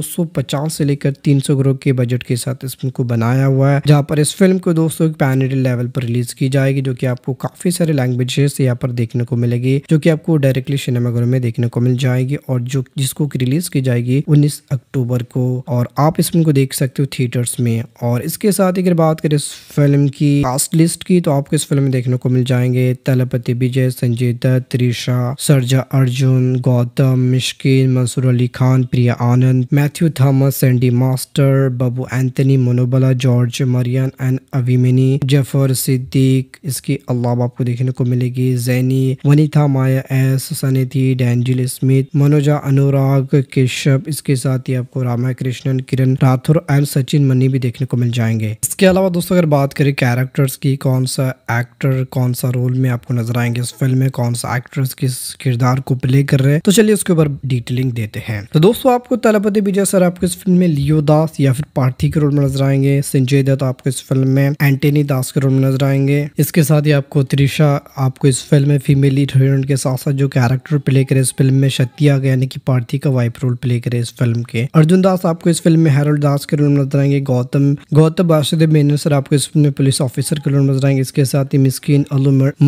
से लेकर तीन करोड़ के बजट के साथ इस फिल्म को बनाया हुआ है जहाँ पर इस फिल्म को दोस्तों पैन इंडियन लेवल पर रिलीज की जाएगी जो की आपको काफी सारे लैंग्वेजेस यहाँ पर देखने को मिलेगी जो की आपको डायरेक्टली सिनेमाघरों में देखने को मिल जाएगी और जो जिसको रिलीज की जाएगी उन्नीस अक्टूबर अक्टूबर को और आप इस फिल्म को देख सकते हो थिएटर्स में और इसके साथ ही अगर बात करें इस फिल्म की कास्ट लिस्ट की तो आपको इस फिल्म में देखने को मिल जाएंगे Thalapathy Vijay Sanjay Dutt Trisha Sarja Arjun Gautham Mysskin Mansoor Ali Khan Priya Anand Matthew Thomas Sandy master Babu Antony Manobala George Marion and अविमिनी जफर सिद्दीक इसके अलावा आपको देखने को मिलेगी जैनी वनीता माया एस सनेती डैंजिल स्मिथ मनोजा अनुराग केशव इसके साथ ही आपको आपको रामा कृष्णन किरण राठौर एंड सचिन मनी भी देखने को मिल जाएंगे इसके अलावा दोस्तों अगर बात करें कैरेक्टर्स की कौन सा एक्टर कौन सा रोल में आपको नजर आएंगे इस फिल्म में कौन सा एक्ट्रेस किस किरदार को प्ले कर रहे हैं तो चलिए उसके ऊपर डिटेलिंग देते हैं तो दोस्तों आपको तलपति विजय सर आपको इस फिल्म में लियो दास या फिर पार्थी के रोल में नजर आएंगे संजय दत्त आपको इस फिल्म में एंटेनी दास के रोल में नजर आएंगे इसके साथ ही आपको त्रिशा आपको इस फिल्म में फीमेल लीड हीरोइन के साथ साथ जो कैरेक्टर प्ले करे इस फिल्म में शतिया यानी कि पार्थी का वाइफ रोल प्ले करे इस फिल्म के और अर्जुन दास आपको इस फिल्म में हेरोल्ड दास के रोल नजर आएंगे गौतम गौतम वासुदेव मेनन सर आपको इस फिल्म में पुलिस ऑफिसर के रोल नजर आएंगे इसके साथ ही मिस्किन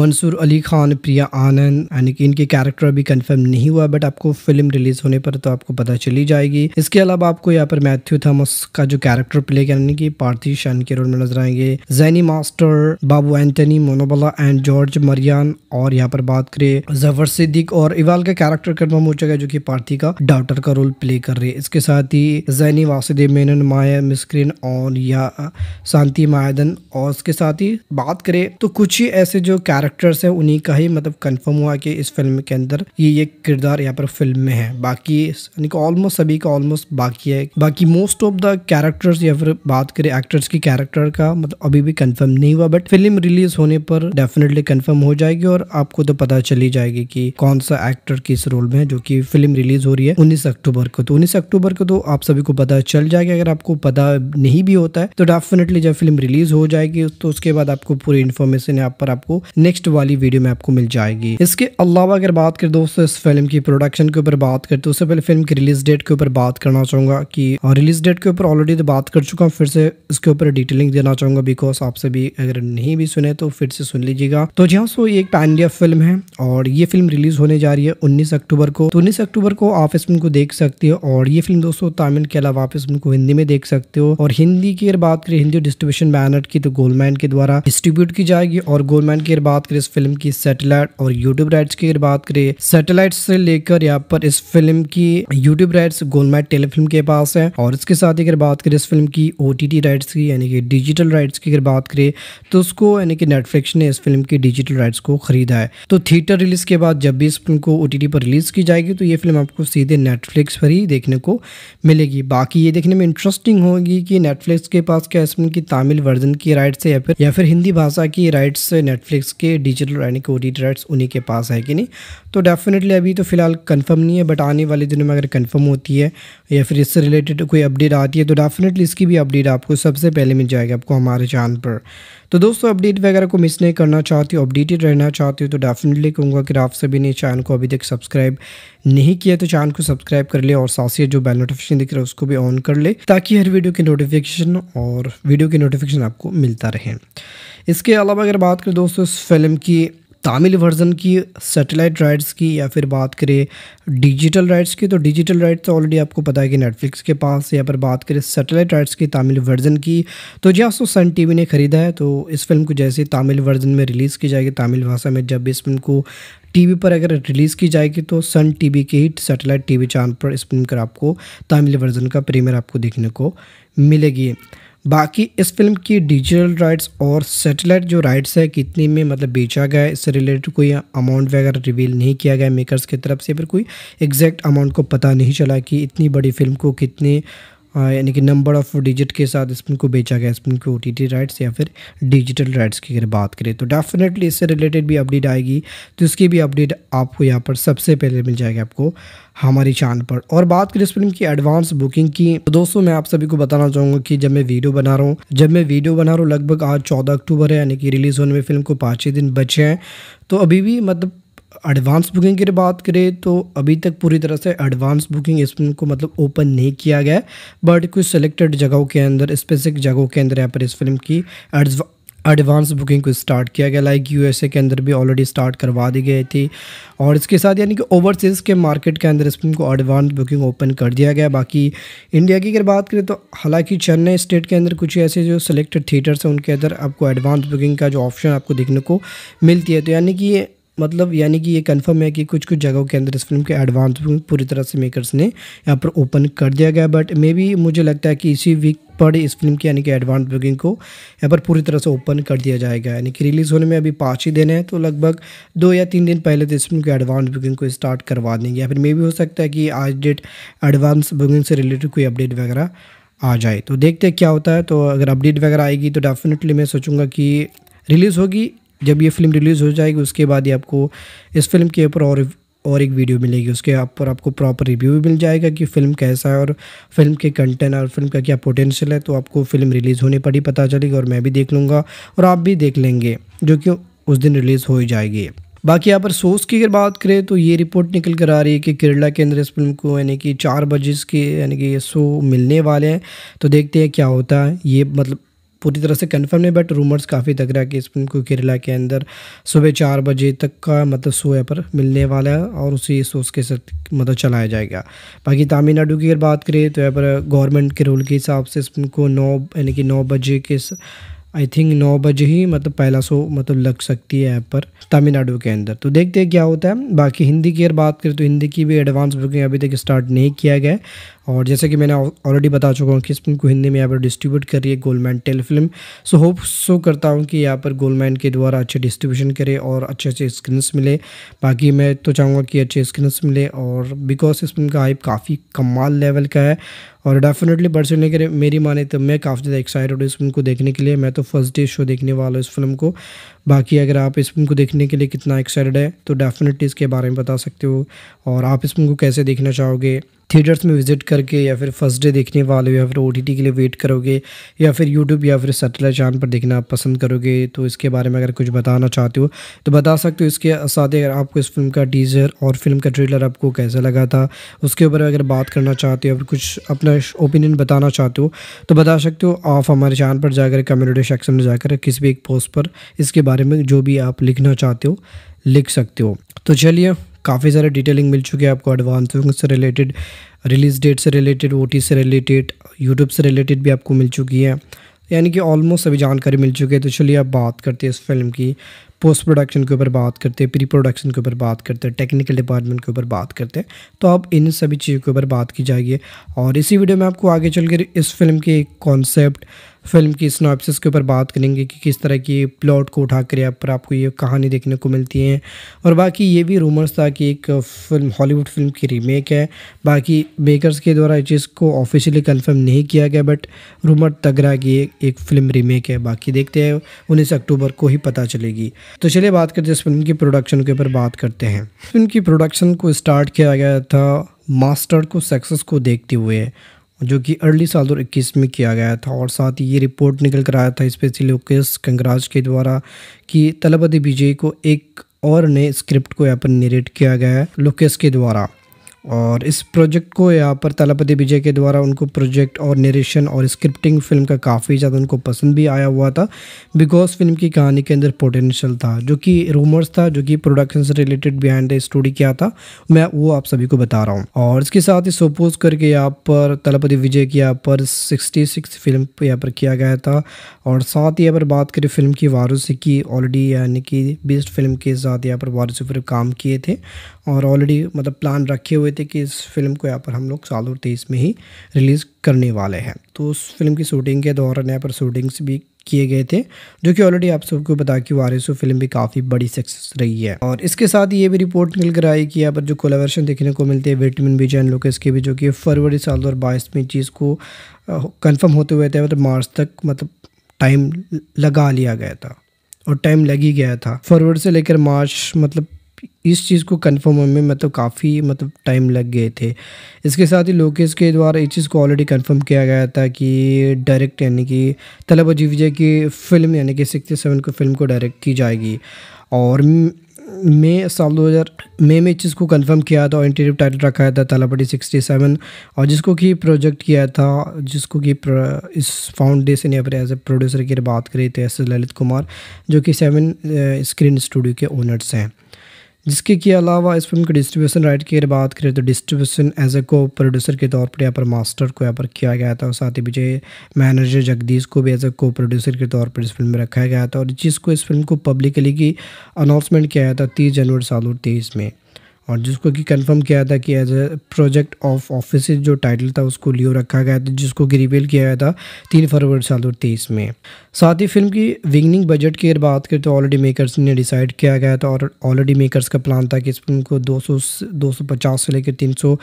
मंसूर अली खान प्रिया आनंद यानी कि इनके कैरेक्टर अभी कंफर्म नहीं हुआ बट आपको फिल्म रिलीज होने पर तो आपको पता चली जाएगी इसके अलावा आपको यहाँ पर मैथ्यू थॉमस का जो कैरेक्टर प्ले यानी कि पार्थी शन के रोल में नजर आएंगे Janany master Babu Antony Manobala and George Marianne और यहाँ पर बात करें जफर सिद्दीक और इवाल का कैरेक्टर कन्फर्म हो चुका है जो की पार्थी का डॉक्टर का रोल प्ले कर रहे हैं इसके साथ साथ ही जैनी वासुदेव मेनन माया मिस्क्रीन और या शांति मायादन और उसके साथ ही बात करें तो कुछ ही ऐसे जो कैरेक्टर्स हैं उन्हीं का ही मतलब कंफर्म हुआ कि इस फिल्म के अंदर ये ये किरदार यहाँ पर फिल्म में है बाकी यानी कि ऑलमोस्ट सभी का ऑलमोस्ट बाकी है बाकी मोस्ट ऑफ द कैरेक्टर्स या फिर बात करें एक्टर्स की कैरेक्टर का मतलब अभी भी कंफर्म नहीं हुआ बट फिल्म रिलीज होने पर डेफिनेटली कंफर्म हो जाएगी और आपको तो पता चली जाएगी कि कौन सा एक्टर किस रोल में है जो कि फिल्म रिलीज हो रही है उन्नीस अक्टूबर को तो उन्नीस अक्टूबर को तो आप सभी को पता चल जाएगा अगर आपको पता नहीं भी होता है तो डेफिनेटली जब फिल्म रिलीज हो जाएगी तो उसके बाद आपको पूरी इन्फॉर्मेशन यहाँ पर आपको नेक्स्ट वाली वीडियो में आपको मिल जाएगी इसके अलावा अगर बात करें दोस्तों इस फिल्म की प्रोडक्शन के ऊपर बात करते तो उससे पहले फिल्म की रिलीज डेट के ऊपर बात करना चाहूंगा कि रिलीज हाँ, डेट के ऊपर ऑलरेडी तो बात कर चुका हूँ फिर से इसके ऊपर डिटेलिंग देना चाहूंगा बिकॉज आपसे भी अगर नहीं भी सुने तो फिर से सुन लीजिएगा तो जी हाँ सो ये एक पैन इंडिया फिल्म है और ये फिल्म रिलीज होने जा रही है उन्नीस अक्टूबर को तो उन्नीस अक्टूबर को आप इस फिल्म को देख सकते हो और ये फिल्म दोस्तों तमिल के अलावा आप इसको हिंदी में देख सकते हो और हिंदी की अगर बात करें हिंदी डिस्ट्रीब्यूशन बैनर की तो गोलमैन के द्वारा डिस्ट्रीब्यूट की जाएगी और गोलमैन की अगर बात करें इस फिल्म की सैटेलाइट और यूट्यूब राइट्स की अगर बात करें सैटेलाइट से लेकर यहाँ पर इस फिल्म की यूट्यूब राइट्स गोलमैन टेलीफिल्म के पास है और इसके साथ ही अगर बात करें इस फिल्म की ओ राइट्स की यानी कि डिजिटल राइट्स की अगर बात करें तो उसको यानी कि नेटफ्लिक्स ने इस फिल्म की डिजिटल राइट्स को खरीदा है तो थिएटर रिलीज के बाद जब भी इस फिल्म को ओ पर रिलीज की जाएगी तो ये फिल्म आपको सीधे नेटफ्लिक्स पर ही देखने को मिलेगी बाकी ये देखने में इंटरेस्टिंग होगी कि नेटफ्लिक्स के पास क्या इसमें की तमिल वर्जन की राइट्स है या फिर या फिर हिंदी भाषा की राइट्स नेटफ्लिक्स के डिजिटल यानी कि ओ राइट्स उन्हीं के पास है कि नहीं तो डेफ़िनेटली अभी तो फ़िलहाल कंफर्म नहीं है बट आने वाले दिनों में अगर कंफर्म होती है या फिर इससे रिलेटेड कोई अपडेट आती है तो डेफ़िनेटली इसकी भी अपडेट आपको सबसे पहले मिल जाएगी आपको हमारे चैनल पर तो दोस्तों अपडेट वगैरह को मिस नहीं करना चाहती हो अपडेटेड रहना चाहती हो तो डेफ़िनेटली कहूँगा कि आप सभी ने चैनल को अभी तक सब्सक्राइब नहीं किया तो चैनल को सब्सक्राइब कर ले और साथ ही जो बेल नोटिफिकेशन दिख रहा है उसको भी ऑन कर ले ताकि हर वीडियो की नोटिफिकेशन और वीडियो की नोटिफिकेशन आपको मिलता रहे इसके अलावा अगर बात करें दोस्तों इस फिल्म की तमिल वर्जन की सैटेलाइट राइट्स की या फिर बात करें डिजिटल राइट्स की तो डिजिटल राइट्स तो ऑलरेडी आपको पता है कि नेटफ्लिक्स के पास या फिर बात करें सैटेलाइट राइट्स की तमिल वर्जन की तो आप सन टी ने ख़रीदा है तो इस फिल्म को जैसे तमिल वर्जन में रिलीज़ की जाएगी तमिल भाषा में जब इस फिल्म को टीवी पर अगर रिलीज़ की जाएगी तो सन टीवी के ही सैटेलाइट टीवी चैनल पर इस फिल्म कर आपको तमिल वर्जन का प्रीमियर आपको देखने को मिलेगी बाकी इस फिल्म की डिजिटल राइट्स और सेटेलाइट जो राइट्स है कितनी में मतलब बेचा गया है इससे रिलेटेड कोई अमाउंट वगैरह रिवील नहीं किया गया मेकर्स की तरफ से फिर कोई एग्जैक्ट अमाउंट को पता नहीं चला कि इतनी बड़ी फिल्म को कितने यानी कि नंबर ऑफ़ डिजिट के साथ स्पिन को बेचा गया स्पिन को ओ राइट्स या फिर डिजिटल राइट्स की अगर बात करें तो डेफिनेटली इससे रिलेटेड भी अपडेट आएगी तो इसकी भी अपडेट आपको यहाँ पर सबसे पहले मिल जाएगी आपको हमारी चैनल पर और बात करें इस फिल्म की एडवांस बुकिंग की तो दोस्तों मैं आप सभी को बताना चाहूँगा कि जब मैं वीडियो बना रहा हूँ जब मैं वीडियो बना रहा हूँ लगभग आज चौदह अक्टूबर है यानी कि रिलीज़ होने में फिल्म को पाँच ही दिन बचे हैं तो अभी भी मतलब एडवांस बुकिंग की बात करें तो अभी तक पूरी तरह से एडवांस बुकिंग इसको मतलब ओपन नहीं किया गया बट कुछ सेलेक्टेड जगहों के अंदर स्पेसिफिक जगहों के अंदर यहाँ पर इस फिल्म की एडवांस बुकिंग को स्टार्ट किया गया लाइक यूएसए के अंदर भी ऑलरेडी स्टार्ट करवा दी गई थी और इसके साथ यानी कि ओवरसीज़ के मार्केट के अंदर इस फिल्म को एडवांस बुकिंग ओपन कर दिया गया बाकी इंडिया की अगर बात करें तो हालांकि चेन्नई स्टेट के अंदर कुछ ऐसे जो सिलेक्टेड थिएटर्स हैं उनके अंदर आपको एडवांस बुकिंग का जो ऑप्शन आपको देखने को मिलती है तो यानी कि ये मतलब यानी कि ये कंफर्म है कि कुछ कुछ जगहों के अंदर इस फिल्म के एडवांस पूरी तरह से मेकर्स ने यहाँ पर ओपन कर दिया गया बट मे बी मुझे लगता है कि इसी वीक पर इस फिल्म की यानी कि एडवांस बुकिंग को यहाँ पर पूरी तरह से ओपन कर दिया जाएगा यानी कि रिलीज़ होने में अभी पाँच ही दिन है तो लगभग दो या तीन दिन पहले तो इस फिल्म की एडवांस बुकिंग को स्टार्ट करवा देंगे या फिर मे भी हो सकता है कि आज डेट एडवांस बुकिंग से रिलेटेड कोई अपडेट वगैरह आ जाए तो देखते क्या होता है तो अगर अपडेट वगैरह आएगी तो डेफिनेटली मैं सोचूंगा कि रिलीज़ होगी जब ये फिल्म रिलीज़ हो जाएगी उसके बाद ही आपको इस फिल्म के ऊपर और और एक वीडियो मिलेगी उसके आप पर आपको प्रॉपर रिव्यू भी मिल जाएगा कि फ़िल्म कैसा है और फिल्म के कंटेंट और फिल्म का क्या पोटेंशियल है तो आपको फिल्म रिलीज़ होने पर ही पता चलेगी और मैं भी देख लूँगा और आप भी देख लेंगे जो कि उस दिन रिलीज़ हो ही जाएगी बाकी यहाँ पर सोर्स की अगर बात करें तो ये रिपोर्ट निकल कर आ रही है कि केरला के अंदर इस फिल्म को यानी कि चार बजे के यानी कि ये शो मिलने वाले हैं तो देखते हैं क्या होता है ये मतलब पूरी तरह से कन्फर्म नहीं बट रूमर्स काफ़ी रहा है कि इस फिल्म को केरला के अंदर सुबह चार बजे तक का मतलब शो पर मिलने वाला है और उसी सोच के साथ मतलब चलाया जाएगा बाकी तमिलनाडु की अगर बात करें तो यहाँ पर गवर्नमेंट के रूल के हिसाब से इस फिल्म को नौ यानी कि नौ बजे के आई थिंक नौ बजे ही मतलब पहला शो मतलब लग सकती है पर तमिलनाडु के अंदर तो देखते हैं क्या होता है बाकी हिंदी की अगर बात करें तो हिंदी की भी एडवांस बुकिंग अभी तक स्टार्ट नहीं किया गया और जैसे कि मैंने ऑलरेडी बता चुका हूँ कि इस फिल्म को हिंदी में यहाँ पर डिस्ट्रीब्यूट कर रही है Goleman tell film so hope so करता हूँ कि यहाँ पर गोलमैन के द्वारा अच्छे डिस्ट्रीब्यूशन करे और अच्छे अच्छे स्क्रीन्स मिले बाकी मैं तो चाहूँगा कि अच्छे स्क्रीन्स मिले और बिकॉज इस फिल्म का हाइप काफ़ी कमाल लेवल का है और डेफिनेटली पर्सन अगर मेरी माने तो मैं काफ़ी ज़्यादा एक्साइटेड हूँ इस फिल्म को देखने के लिए मैं तो फर्स्ट डे शो देखने वाला हूँ इस फिल्म को बाकी अगर आप इस फिल्म को देखने के लिए कितना एक्साइटेड है तो डेफिनेटली इसके बारे में बता सकते हो और आप इस फिल्म को कैसे देखना चाहोगे थिएटर्स में विजिट करके या फिर फर्स्ट डे देखने वाले हो या फिर ओ के लिए वेट करोगे या फिर यूट्यूब या फिर सेटेलाइट चैनल पर देखना पसंद करोगे तो इसके बारे में अगर कुछ बताना चाहते हो तो बता सकते हो इसके साथ ही अगर आपको इस फिल्म का टीज़र और फिल्म का ट्रेलर आपको कैसा लगा था उसके ऊपर अगर बात करना चाहते हो या फिर कुछ अपना ओपिनियन बताना चाहते हो तो बता सकते हो आप हमारे चैनल पर जाकर कम्युनिटी सेक्शन में जाकर किसी भी एक पोस्ट पर इसके बारे में जो भी आप लिखना चाहते हो लिख सकते हो तो चलिए काफ़ी सारे डिटेलिंग मिल चुकी है आपको एडवांस से रिलेटेड रिलीज़ डेट से रिलेटेड ओ से रिलेटेड यूट्यूब से रिलेटेड भी आपको मिल चुकी है यानी कि ऑलमोस्ट सभी जानकारी मिल चुकी है तो चलिए आप बात करते हैं इस फिल्म की पोस्ट प्रोडक्शन के ऊपर बात करते हैं प्री प्रोडक्शन के ऊपर बात करते हैं टेक्निकल डिपार्टमेंट के ऊपर बात करते हैं तो अब इन सभी चीज़ों के ऊपर बात की जाएगी और इसी वीडियो में आपको आगे चल इस फिल्म के कॉन्सेप्ट फिल्म की स्नॉपसिस के ऊपर बात करेंगे कि किस तरह की प्लॉट को उठा कर यहाँ पर आपको ये कहानी देखने को मिलती है और बाकी ये भी रूमर्स था कि एक फिल्म हॉलीवुड फिल्म की रीमेक है बाकी मेकर्स के द्वारा इस चीज़ को ऑफिशियली कन्फर्म नहीं किया गया बट रूमर रहा कि एक फ़िल्म रीमेक है बाकी देखते हैं उन्नीस अक्टूबर को ही पता चलेगी तो चलिए बात करते हैं इस फिल्म की प्रोडक्शन के ऊपर बात करते हैं फिल्म की प्रोडक्शन को स्टार्ट किया गया था मास्टर को सक्सेस को देखते हुए जो कि अर्ली साल दो इक्कीस में किया गया था और साथ ही ये रिपोर्ट निकल कर आया था स्पेशली लोकेश कंगराज के द्वारा कि तलबद विजय को एक और नए स्क्रिप्ट को यहाँ पर निरेट किया गया है लोकेश के द्वारा और इस प्रोजेक्ट को यहाँ पर तलापति विजय के द्वारा उनको प्रोजेक्ट और नरेशन और स्क्रिप्टिंग फिल्म का काफ़ी ज़्यादा उनको पसंद भी आया हुआ था बिकॉज फिल्म की कहानी के अंदर पोटेंशियल था जो कि रूमर्स था जो कि प्रोडक्शन से रिलेटेड बिहाइंड द स्टोरी क्या था मैं वो आप सभी को बता रहा हूँ और इसके साथ ही सपोज करके यहाँ पर तलापति विजय की यहाँ पर सिक्सटी सिक्स फिल्म यहाँ पर किया गया था और साथ ही यहाँ पर बात करें फिल्म की वारसी की ऑलरेडी यानी कि बेस्ट फिल्म के साथ यहाँ पर वारूसी पर काम किए थे और ऑलरेडी मतलब प्लान रखे हुए थे कि इस फिल्म को यहाँ पर हम लोग साल और तेईस में ही रिलीज़ करने वाले हैं तो उस फिल्म की शूटिंग के दौरान यहाँ पर शूटिंग्स भी किए गए थे जो कि ऑलरेडी आप सबको बता कि वारिसो फिल्म भी काफ़ी बड़ी सक्सेस रही है और इसके साथ ये भी रिपोर्ट निकल कर आई कि यहाँ पर जो कोलावर्शन देखने को मिलते हैं विटमिन बी जैन लोकेस के भी जो कि फरवरी साल दो हज़ार बाईस में चीज़ को कन्फर्म होते हुए थे मतलब मार्च तक मतलब टाइम लगा लिया गया था और टाइम लग ही गया था फरवरी से लेकर मार्च मतलब इस चीज़ को कंफर्म होने में मतलब काफ़ी मतलब टाइम लग गए थे इसके साथ ही लोकेश के द्वारा इस चीज़ को ऑलरेडी कंफर्म किया गया था कि डायरेक्ट यानी कि तलब अजी विजय की फ़िल्म यानी कि सिक्सटी सेवन को फिल्म को डायरेक्ट की जाएगी और मई साल 2000 मई में इस चीज़ को कंफर्म किया था और इंटीरियर टाइटल रखा था तालापटी सेवन और जिसको कि प्रोजेक्ट किया था जिसको कि इस फाउंडेशन या फिर एज ए प्रोड्यूसर की बात करें तो एस ललित कुमार जो कि सेवन स्क्रीन स्टूडियो के ओनर्स हैं जिसके के अलावा इस फिल्म के डिस्ट्रीब्यूशन राइट की अगर बात करें तो डिस्ट्रीब्यूशन एज ए को प्रोड्यूसर के तौर पर यहाँ पर मास्टर को यहाँ पर किया गया था और साथ ही विजय मैनेजर जगदीश को भी एज ए को प्रोड्यूसर के तौर पर इस फिल्म में रखा गया था और जिसको इस फिल्म को पब्लिकली की अनाउंसमेंट किया गया था तीस जनवरी साल में और जिसको कि कंफर्म किया था कि as a project of office जो टाइटल था उसको लियो रखा गया था जिसको कि रिवील किया गया था तीन फरवरी साल दो तेईस में साथ ही फिल्म की विंगनिंग बजट की अगर बात करें तो ऑलरेडी मेकर्स ने डिसाइड किया गया था और ऑलरेडी मेकर्स का प्लान था कि इस फिल्म को 200 250 से लेकर 300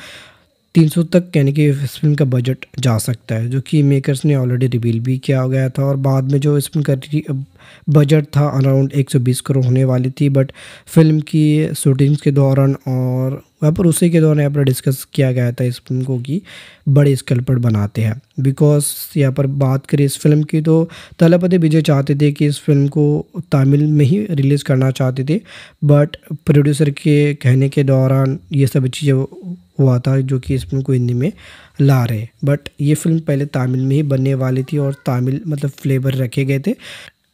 300 तक यानी कि इस फिल्म का बजट जा सकता है जो कि मेकर्स ने ऑलरेडी रिवील भी किया गया था और बाद में जो इस फिल्म का बजट था अराउंड 120 करोड़ होने वाली थी बट फिल्म की शूटिंग्स के दौरान और वहाँ पर उसी के दौरान यहाँ पर डिस्कस किया गया था इस फिल्म को कि बड़े स्केल पर बनाते हैं बिकॉज यहाँ पर बात करें इस फिल्म की तो तलापति विजय चाहते थे कि इस फिल्म को तमिल में ही रिलीज़ करना चाहते थे बट प्रोड्यूसर के कहने के दौरान ये सब चीज़ें हुआ था जो कि इस फिल्म को हिंदी में ला रहे बट ये फिल्म पहले तमिल में ही बनने वाली थी और तमिल मतलब फ्लेवर रखे गए थे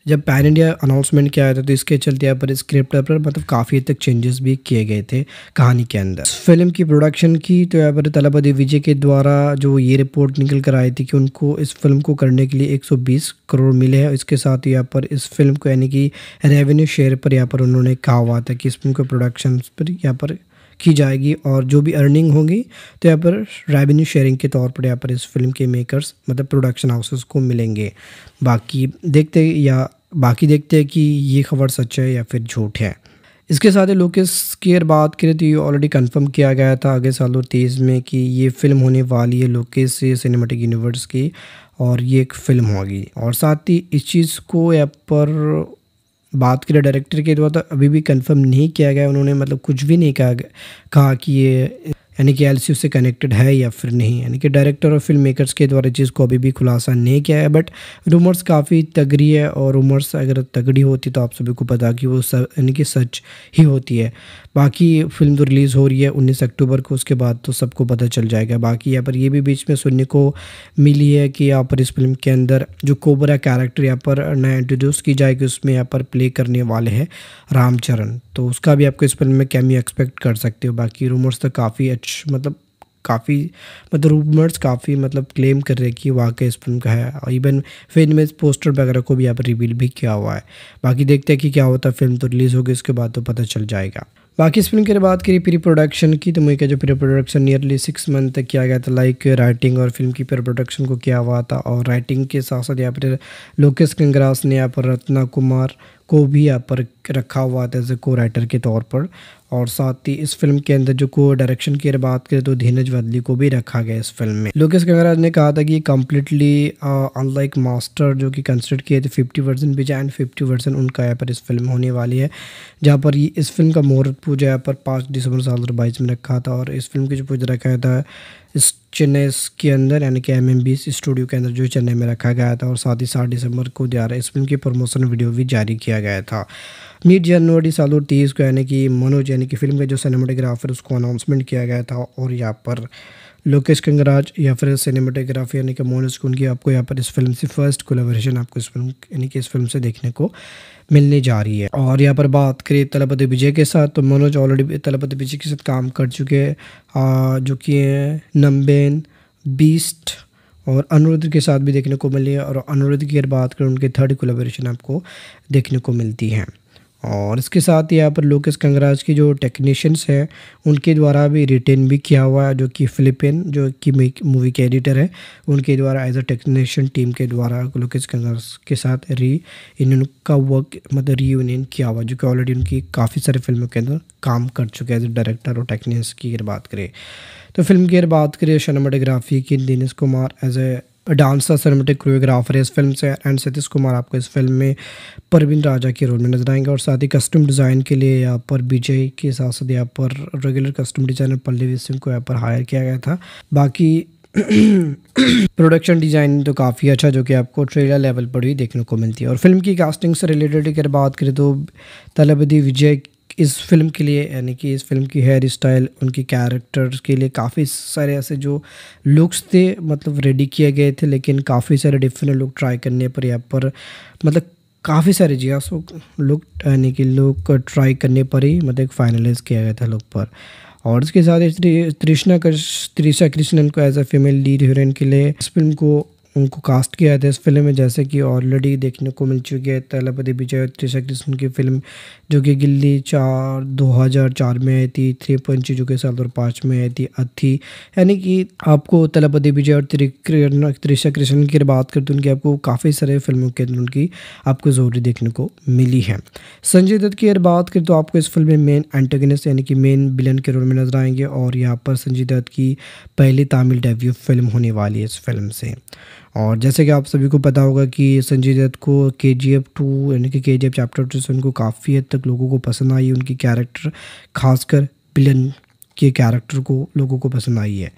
जब पैन इंडिया अनाउंसमेंट किया था तो इसके चलते यहाँ पर स्क्रिप्ट पर मतलब काफ़ी हद तक चेंजेस भी किए गए थे कहानी के अंदर फिल्म की प्रोडक्शन की तो यहाँ पर तलापति विजय के द्वारा जो ये रिपोर्ट निकल कर आई थी कि उनको इस फिल्म को करने के लिए 120 करोड़ मिले हैं इसके साथ यहाँ पर इस फिल्म को यानी कि रेवेन्यू शेयर पर यहाँ पर उन्होंने कहा हुआ था कि इस फिल्म को प्रोडक्शन पर यहाँ पर की जाएगी और जो भी अर्निंग होगी तो यहाँ पर रेवेन्यू शेयरिंग के तौर पर यहाँ पर इस फिल्म के मेकर्स मतलब प्रोडक्शन हाउसेस को मिलेंगे बाकी देखते या बाकी देखते हैं कि ये खबर सच है या फिर झूठ है इसके साथ ही लोकेश की अगर बात करें तो ये ऑलरेडी कंफर्म किया गया था आगे साल और तेईस में कि ये फिल्म होने वाली है लोकेश से सिनेमेटिक यूनिवर्स की और ये एक फ़िल्म होगी और साथ ही इस चीज़ को यहाँ पर बात करें डायरेक्टर के द्वारा तो अभी भी कंफर्म नहीं किया गया उन्होंने मतलब कुछ भी नहीं कहा कहा कि ये यानी कि एल से कनेक्टेड है या फिर नहीं यानी कि डायरेक्टर और फिल्म मेकर्स के द्वारा चीज़ को अभी भी खुलासा नहीं किया है बट रूमर्स काफ़ी तगड़ी है और रूमर्स अगर तगड़ी होती तो आप सभी को पता कि वो यानी कि सच ही होती है बाकी फिल्म तो रिलीज़ हो रही है उन्नीस अक्टूबर को उसके बाद तो सबको पता चल जाएगा बाकी यहाँ पर ये भी बीच में सुनने को मिली है कि यहाँ पर इस फिल्म के अंदर जो कोबरा कैरेक्टर यहाँ पर नया इंट्रोड्यूस की जाएगी उसमें यहाँ पर प्ले करने वाले हैं रामचरण तो उसका भी आपको इस फिल्म में कैमी एक्सपेक्ट कर सकते हो बाकी रूमर्स तो काफ़ी कुछ मतलब काफ़ी मतलब रूमर्स काफ़ी मतलब क्लेम कर रहे हैं कि वाकई इस फिल्म का है और इवन फिल्म में पोस्टर वगैरह को भी यहाँ पर रिवील भी किया हुआ है बाकी देखते हैं कि क्या होता है फिल्म तो रिलीज़ होगी उसके बाद तो पता चल जाएगा बाकी इस फिल्म की बात करिए प्री प्रोडक्शन की तो मुझे जो pre production nearly six month तक किया गया था लाइक राइटिंग और फिल्म की प्री प्रोडक्शन को किया हुआ था और राइटिंग के साथ साथ यहाँ पर लोकेश कंगरास ने यहाँ पर रत्ना कुमार को भी यहाँ पर रखा हुआ था एज ए को राइटर के तौर पर और साथ ही इस फिल्म के अंदर जो को डायरेक्शन की अगर बात करें तो धीनज वदली को भी रखा गया इस फिल्म में लोकेश गंगराज ने कहा था कि कम्प्लीटली अनलाइक मास्टर जो कि कंसिडर किए थे फिफ्टी परसेंट भी एंड फिफ्टी परसेंट उनका यहाँ पर इस फिल्म होने वाली है जहाँ पर इस फिल्म का मुहूर्त पूजा यहाँ पर पाँच दिसंबर साल दो में रखा था और इस फिल्म की जो पूजा रखा था इस चेन्नई के अंदर यानी कि एम एम बी स्टूडियो के अंदर जो चेन्नई में रखा गया था और साथ ही सात दिसंबर को दिया रहा इस फिल्म की प्रमोशन वीडियो भी जारी किया गया था मीट जनवरी साल दो तीस को यानी कि मनोज यानी कि फिल्म के जो सिनेमाटोग्राफर उसको अनाउंसमेंट किया गया था और यहाँ पर लोकेश कंगराज या फिर सिनेमाटोग्राफी यानी कि मोनोज कुन की आपको यहाँ पर इस फिल्म से फर्स्ट कोलाबोरेशन आपको इस फिल्म यानी कि इस फिल्म से देखने को मिलने जा रही है और यहाँ पर बात करें तलपति विजय के साथ तो मनोज ऑलरेडी तलापति विजय के साथ काम कर चुके हैं जो कि नम्बेन बीस्ट और अनुरुद्ध के साथ भी देखने को मिली है और अनुरुद्ध की अगर बात करें उनके थर्ड कोलाबोरेशन आपको देखने को मिलती है और इसके साथ यहाँ पर लोकेश कंगराज की जो टेक्नीशियंस हैं उनके द्वारा भी रिटेन भी किया हुआ है जो कि फिलिपिन जो कि मूवी के एडिटर हैं उनके द्वारा एज अ टेक्नीशियन टीम के द्वारा लोकेश कंगराज के साथ री इन का वर्क मतलब री यूनियन किया हुआ जो कि ऑलरेडी उनकी काफ़ी सारी फिल्मों के अंदर काम कर चुके हैं एज ए डायरेक्टर और टेक्नीस की अगर बात करें तो फिल्म की अगर बात करें सिनेमाटोग्राफी की Dinesh Kumar as a dancer cinematic choreographer है इस फिल्म से एंड सतीश कुमार आपको इस फिल्म में परवीन राजा के रोल में नजर आएंगे और साथ ही कस्टम डिज़ाइन के लिए यहाँ पर विजय के साथ साथ यहाँ पर regular custom designer Pallavi Singh को यहाँ पर हायर किया गया था बाकी प्रोडक्शन डिज़ाइन तो काफ़ी अच्छा जो कि आपको ट्रेलर लेवल पर ही देखने को मिलती है और फिल्म की कास्टिंग से रिलेटेड अगर बात करें तो तलबदी विजय इस फिल्म के लिए यानी कि इस फिल्म की हेयर स्टाइल उनकी कैरेक्टर्स के लिए काफ़ी सारे ऐसे जो लुक्स थे मतलब रेडी किए गए थे लेकिन काफ़ी सारे डिफरेंट लुक ट्राई करने पर यहाँ पर मतलब काफ़ी सारे जी हाँ, सो लुक यानी कि लुक ट्राई करने पर ही मतलब फाइनलाइज किया गया था लुक पर और इसके साथ त्रिशना कृष्णा कृष्णन को as a female lead heroine के लिए इस फिल्म को उनको कास्ट किया था तो इस फिल्म में जैसे कि ऑलरेडी देखने को मिल चुकी है तलपति विजय त्रिशा कृष्ण की फिल्म जो कि गिल्ली चार दो हज़ार चार में आई थी थ्री पंची जो कि साल दो पाँच में आई थी अथी यानी कि आपको तलपति विजय और त्रिशा कृष्ण की बात करते उनकी आपको काफ़ी सारे फिल्मों के अंदर उनकी आपको जरूरी देखने को मिली है संजय दत्त की अगर बात करें तो आपको इस फिल्म में मेन एंटेगनिस्ट यानी कि मेन विलन के रोल में नजर आएंगे और यहाँ पर संजय दत्त की पहली तमिल डेब्यू फिल्म होने वाली है इस फिल्म से और जैसे कि आप सभी को पता होगा कि संजय दत्त को के जी एफ टू यानी कि के जी एफ चैप्टर टू से उनको काफ़ी हद तक लोगों को पसंद आई उनकी कैरेक्टर खासकर पिलन के कैरेक्टर को लोगों को पसंद आई है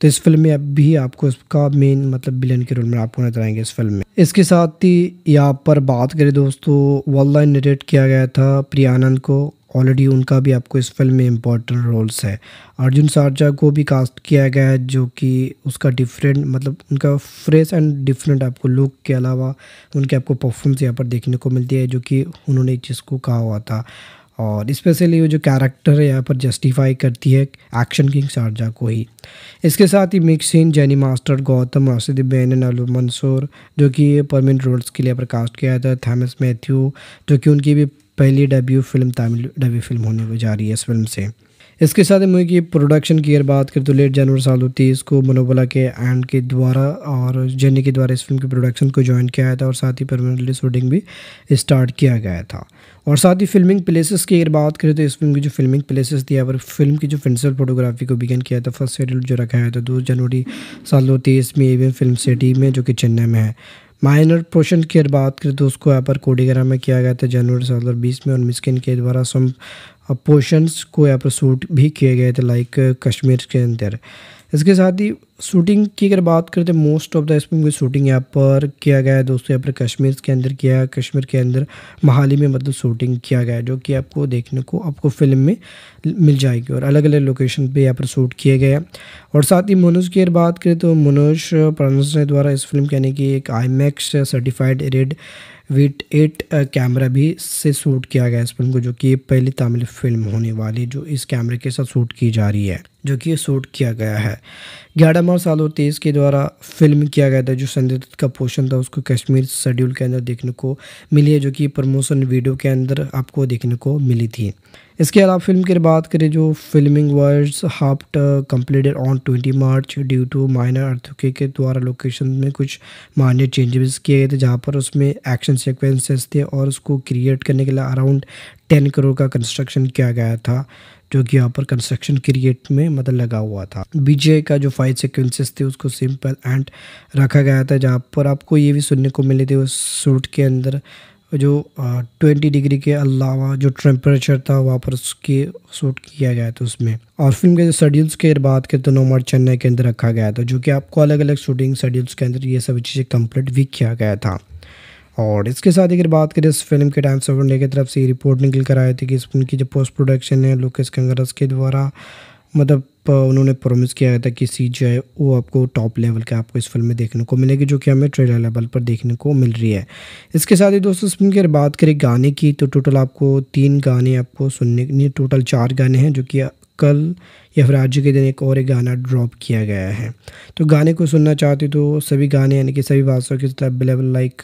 तो इस फिल्म में अब भी आपको इसका मेन मतलब बिलन के रोल में आपको नजर आएंगे इस फिल्म में इसके साथ ही यहाँ पर बात करें दोस्तों वॉल लाइन किया गया था प्रियानंद को ऑलरेडी उनका भी आपको इस फिल्म में इम्पोर्टेंट रोल्स है अर्जुन सारजा को भी कास्ट किया गया है जो कि उसका डिफरेंट मतलब उनका फ्रेश एंड डिफरेंट आपको लुक के अलावा उनके आपको परफॉर्मेंस यहाँ पर देखने को मिलती है जो कि उन्होंने एक चीज़ को कहा हुआ था और स्पेशली वो जो कैरेक्टर है यहाँ पर जस्टिफाई करती है एक्शन किंग शारजा को ही इसके साथ ही मिक्सिन जैनी मास्टर गौतम राशिद बैन अलू मंसूर जो कि परमानेंट रोल्स के लिए पर कास्ट किया था थैमस मैथ्यू जो कि उनकी भी पहली debut film Tamil debut film होने जा रही है इस फिल्म से इसके साथ मूवी की प्रोडक्शन की अगर बात करें तो लेट जनवरी साल दो तेईस को मनोबला के एंड के द्वारा और जेनी के द्वारा इस फिल्म की प्रोडक्शन को ज्वाइन किया था और साथ ही परमानेंटली शूटिंग भी स्टार्ट किया गया था और साथ ही फिल्मिंग प्लेसेस की अगर बात करें तो इस फिल्म की जो फिल्मिंग प्लेसेस थी पर फिल्म की जो प्रिंसिपल फोटोग्राफी को बिगन किया था फर्स्ट शेड्यूल जो रखा गया था दो जनवरी साल दो तेईस में एवियन फिल्म सिटी में जो कि चेन्नई में है माइनर पोर्शन की अगर बात करें तो उसको यहाँ पर कोडीग्राम में किया गया था जनवरी दो हज़ार बीस में और मिस्किन के द्वारा सम पोर्शंस को यहाँ पर सूट भी किए गए थे लाइक कश्मीर के अंदर इसके साथ ही शूटिंग की अगर बात करें तो मोस्ट ऑफ द इस मूवी शूटिंग यहाँ पर किया गया है दोस्तों यहाँ पर कश्मीर के अंदर किया है कश्मीर के अंदर मोहाली में मतलब शूटिंग किया गया है जो कि आपको देखने को आपको फिल्म में मिल जाएगी और अलग अलग लोकेशन पे यहाँ पर शूट किए गए और साथ ही मनोज की अगर बात करें तो मनोज प्रानस ने द्वारा इस फिल्म के यानी कि एक I certified red wit eight camera भी से शूट किया गया इस फिल्म को जो कि पहली तमिल फिल्म होने वाली जो इस कैमरे के साथ शूट की जा रही है जो कि शूट किया गया है ग्यारह मार्च साल और तेईस के द्वारा फिल्म किया गया था जो संजय दत्त का पोर्शन था उसको कश्मीर शेड्यूल के अंदर देखने को मिली है जो कि प्रमोशन वीडियो के अंदर आपको देखने को मिली थी इसके अलावा फिल्म की बात करें जो filming words half completed on twenty March due to minor earth के द्वारा लोकेशन में कुछ माइनर चेंजेस किए गए थे जहाँ पर उसमें एक्शन सिक्वेंसेस थे और उसको क्रिएट करने के लिए अराउंड टेन करोड़ का कंस्ट्रक्शन किया गया था जो कि यहाँ पर कंस्ट्रक्शन क्रिएट में मतलब लगा हुआ था बीजे का जो फाइट सिक्वेंसेस थे उसको सिंपल एंड रखा गया था जहाँ पर आपको ये भी सुनने को मिले थे उस सूट के अंदर जो ट्वेंटी डिग्री के अलावा जो टेम्परेचर था वहाँ पर उसके शूट किया गया था उसमें और फिल्म के जो शेड्यूल्स की बात करें तो नोम चेन्नई के अंदर रखा गया था जो कि आपको अलग अलग शूटिंग शेड्यूल्स के अंदर ये सब चीज़ें कंप्लीट भी किया गया था और इसके साथ अगर बात करें इस फिल्म के टाइम्स ऑफ इंडिया की तरफ से ये रिपोर्ट निकल कर आई थी कि इस फिल्म की जो पोस्ट प्रोडक्शन है लोकेश कंगरस के द्वारा मतलब उन्होंने प्रोमिस किया था कि सी जो है वो आपको टॉप लेवल के आपको इस फिल्म में देखने को मिलेगी जो कि हमें ट्रेलर लेवल पर देखने को मिल रही है इसके साथ ही दोस्तों इस फिल्म की अगर बात करें गाने की तो टोटल आपको तीन गाने आपको सुनने टोटल चार गाने हैं जो कि कल या फिर आज के दिन एक और एक गाना ड्रॉप किया गया है तो गाने को सुनना चाहते तो सभी गाने यानी कि सभी भाषाओं के साथ अवेलेबल लाइक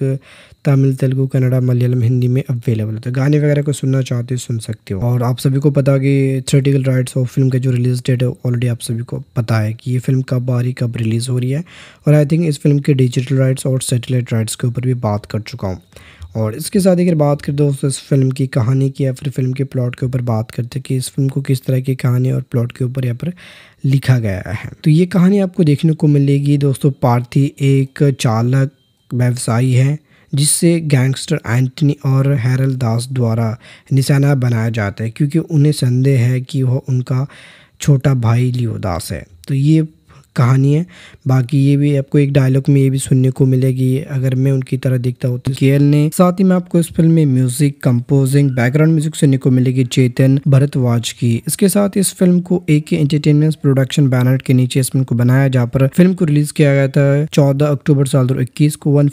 तमिल तेलुगु कन्नड़ा मलयालम हिंदी में अवेलेबल है तो गाने वगैरह को सुनना चाहते हो सुन सकते हो और आप सभी को पता कि थ्रेटिकल राइट्स ऑफ फिल्म का जो रिलीज डेट है ऑलरेडी आप सभी को पता है कि ये फिल्म कब आ रही कब रिलीज़ हो रही है और आई थिंक इस फिल्म के डिजिटल राइट्स और सेटेलाइट राइट्स के ऊपर भी बात कर चुका हूँ और इसके साथ अगर बात कर दोस्तों इस फिल्म की कहानी की या फिर फिल्म के प्लॉट के ऊपर बात करते हैं कि इस फिल्म को किस तरह की कहानी और प्लॉट के ऊपर यहाँ पर लिखा गया है तो ये कहानी आपको देखने को मिलेगी दोस्तों पार्थी एक चालक व्यवसायी है जिससे गैंगस्टर एंटनी और हैरल दास द्वारा निशाना बनाया जाता है क्योंकि उन्हें संदेह है कि वह उनका छोटा भाई लियोदास है तो ये कहानी है बाकी ये भी आपको एक डायलॉग में ये भी सुनने को मिलेगी अगर मैं उनकी तरह देखता हूँ तो के ने साथ ही मैं आपको इस फिल्म में म्यूजिक कंपोजिंग बैकग्राउंड म्यूजिक सुनने को मिलेगी चेतन भरतवाज की इसके साथ इस फिल्म को ए के एंटरटेनमेंट प्रोडक्शन बैनर के नीचे इस फिल्म को बनाया जहाँ पर फिल्म को रिलीज किया गया था चौदह अक्टूबर साल दो को वन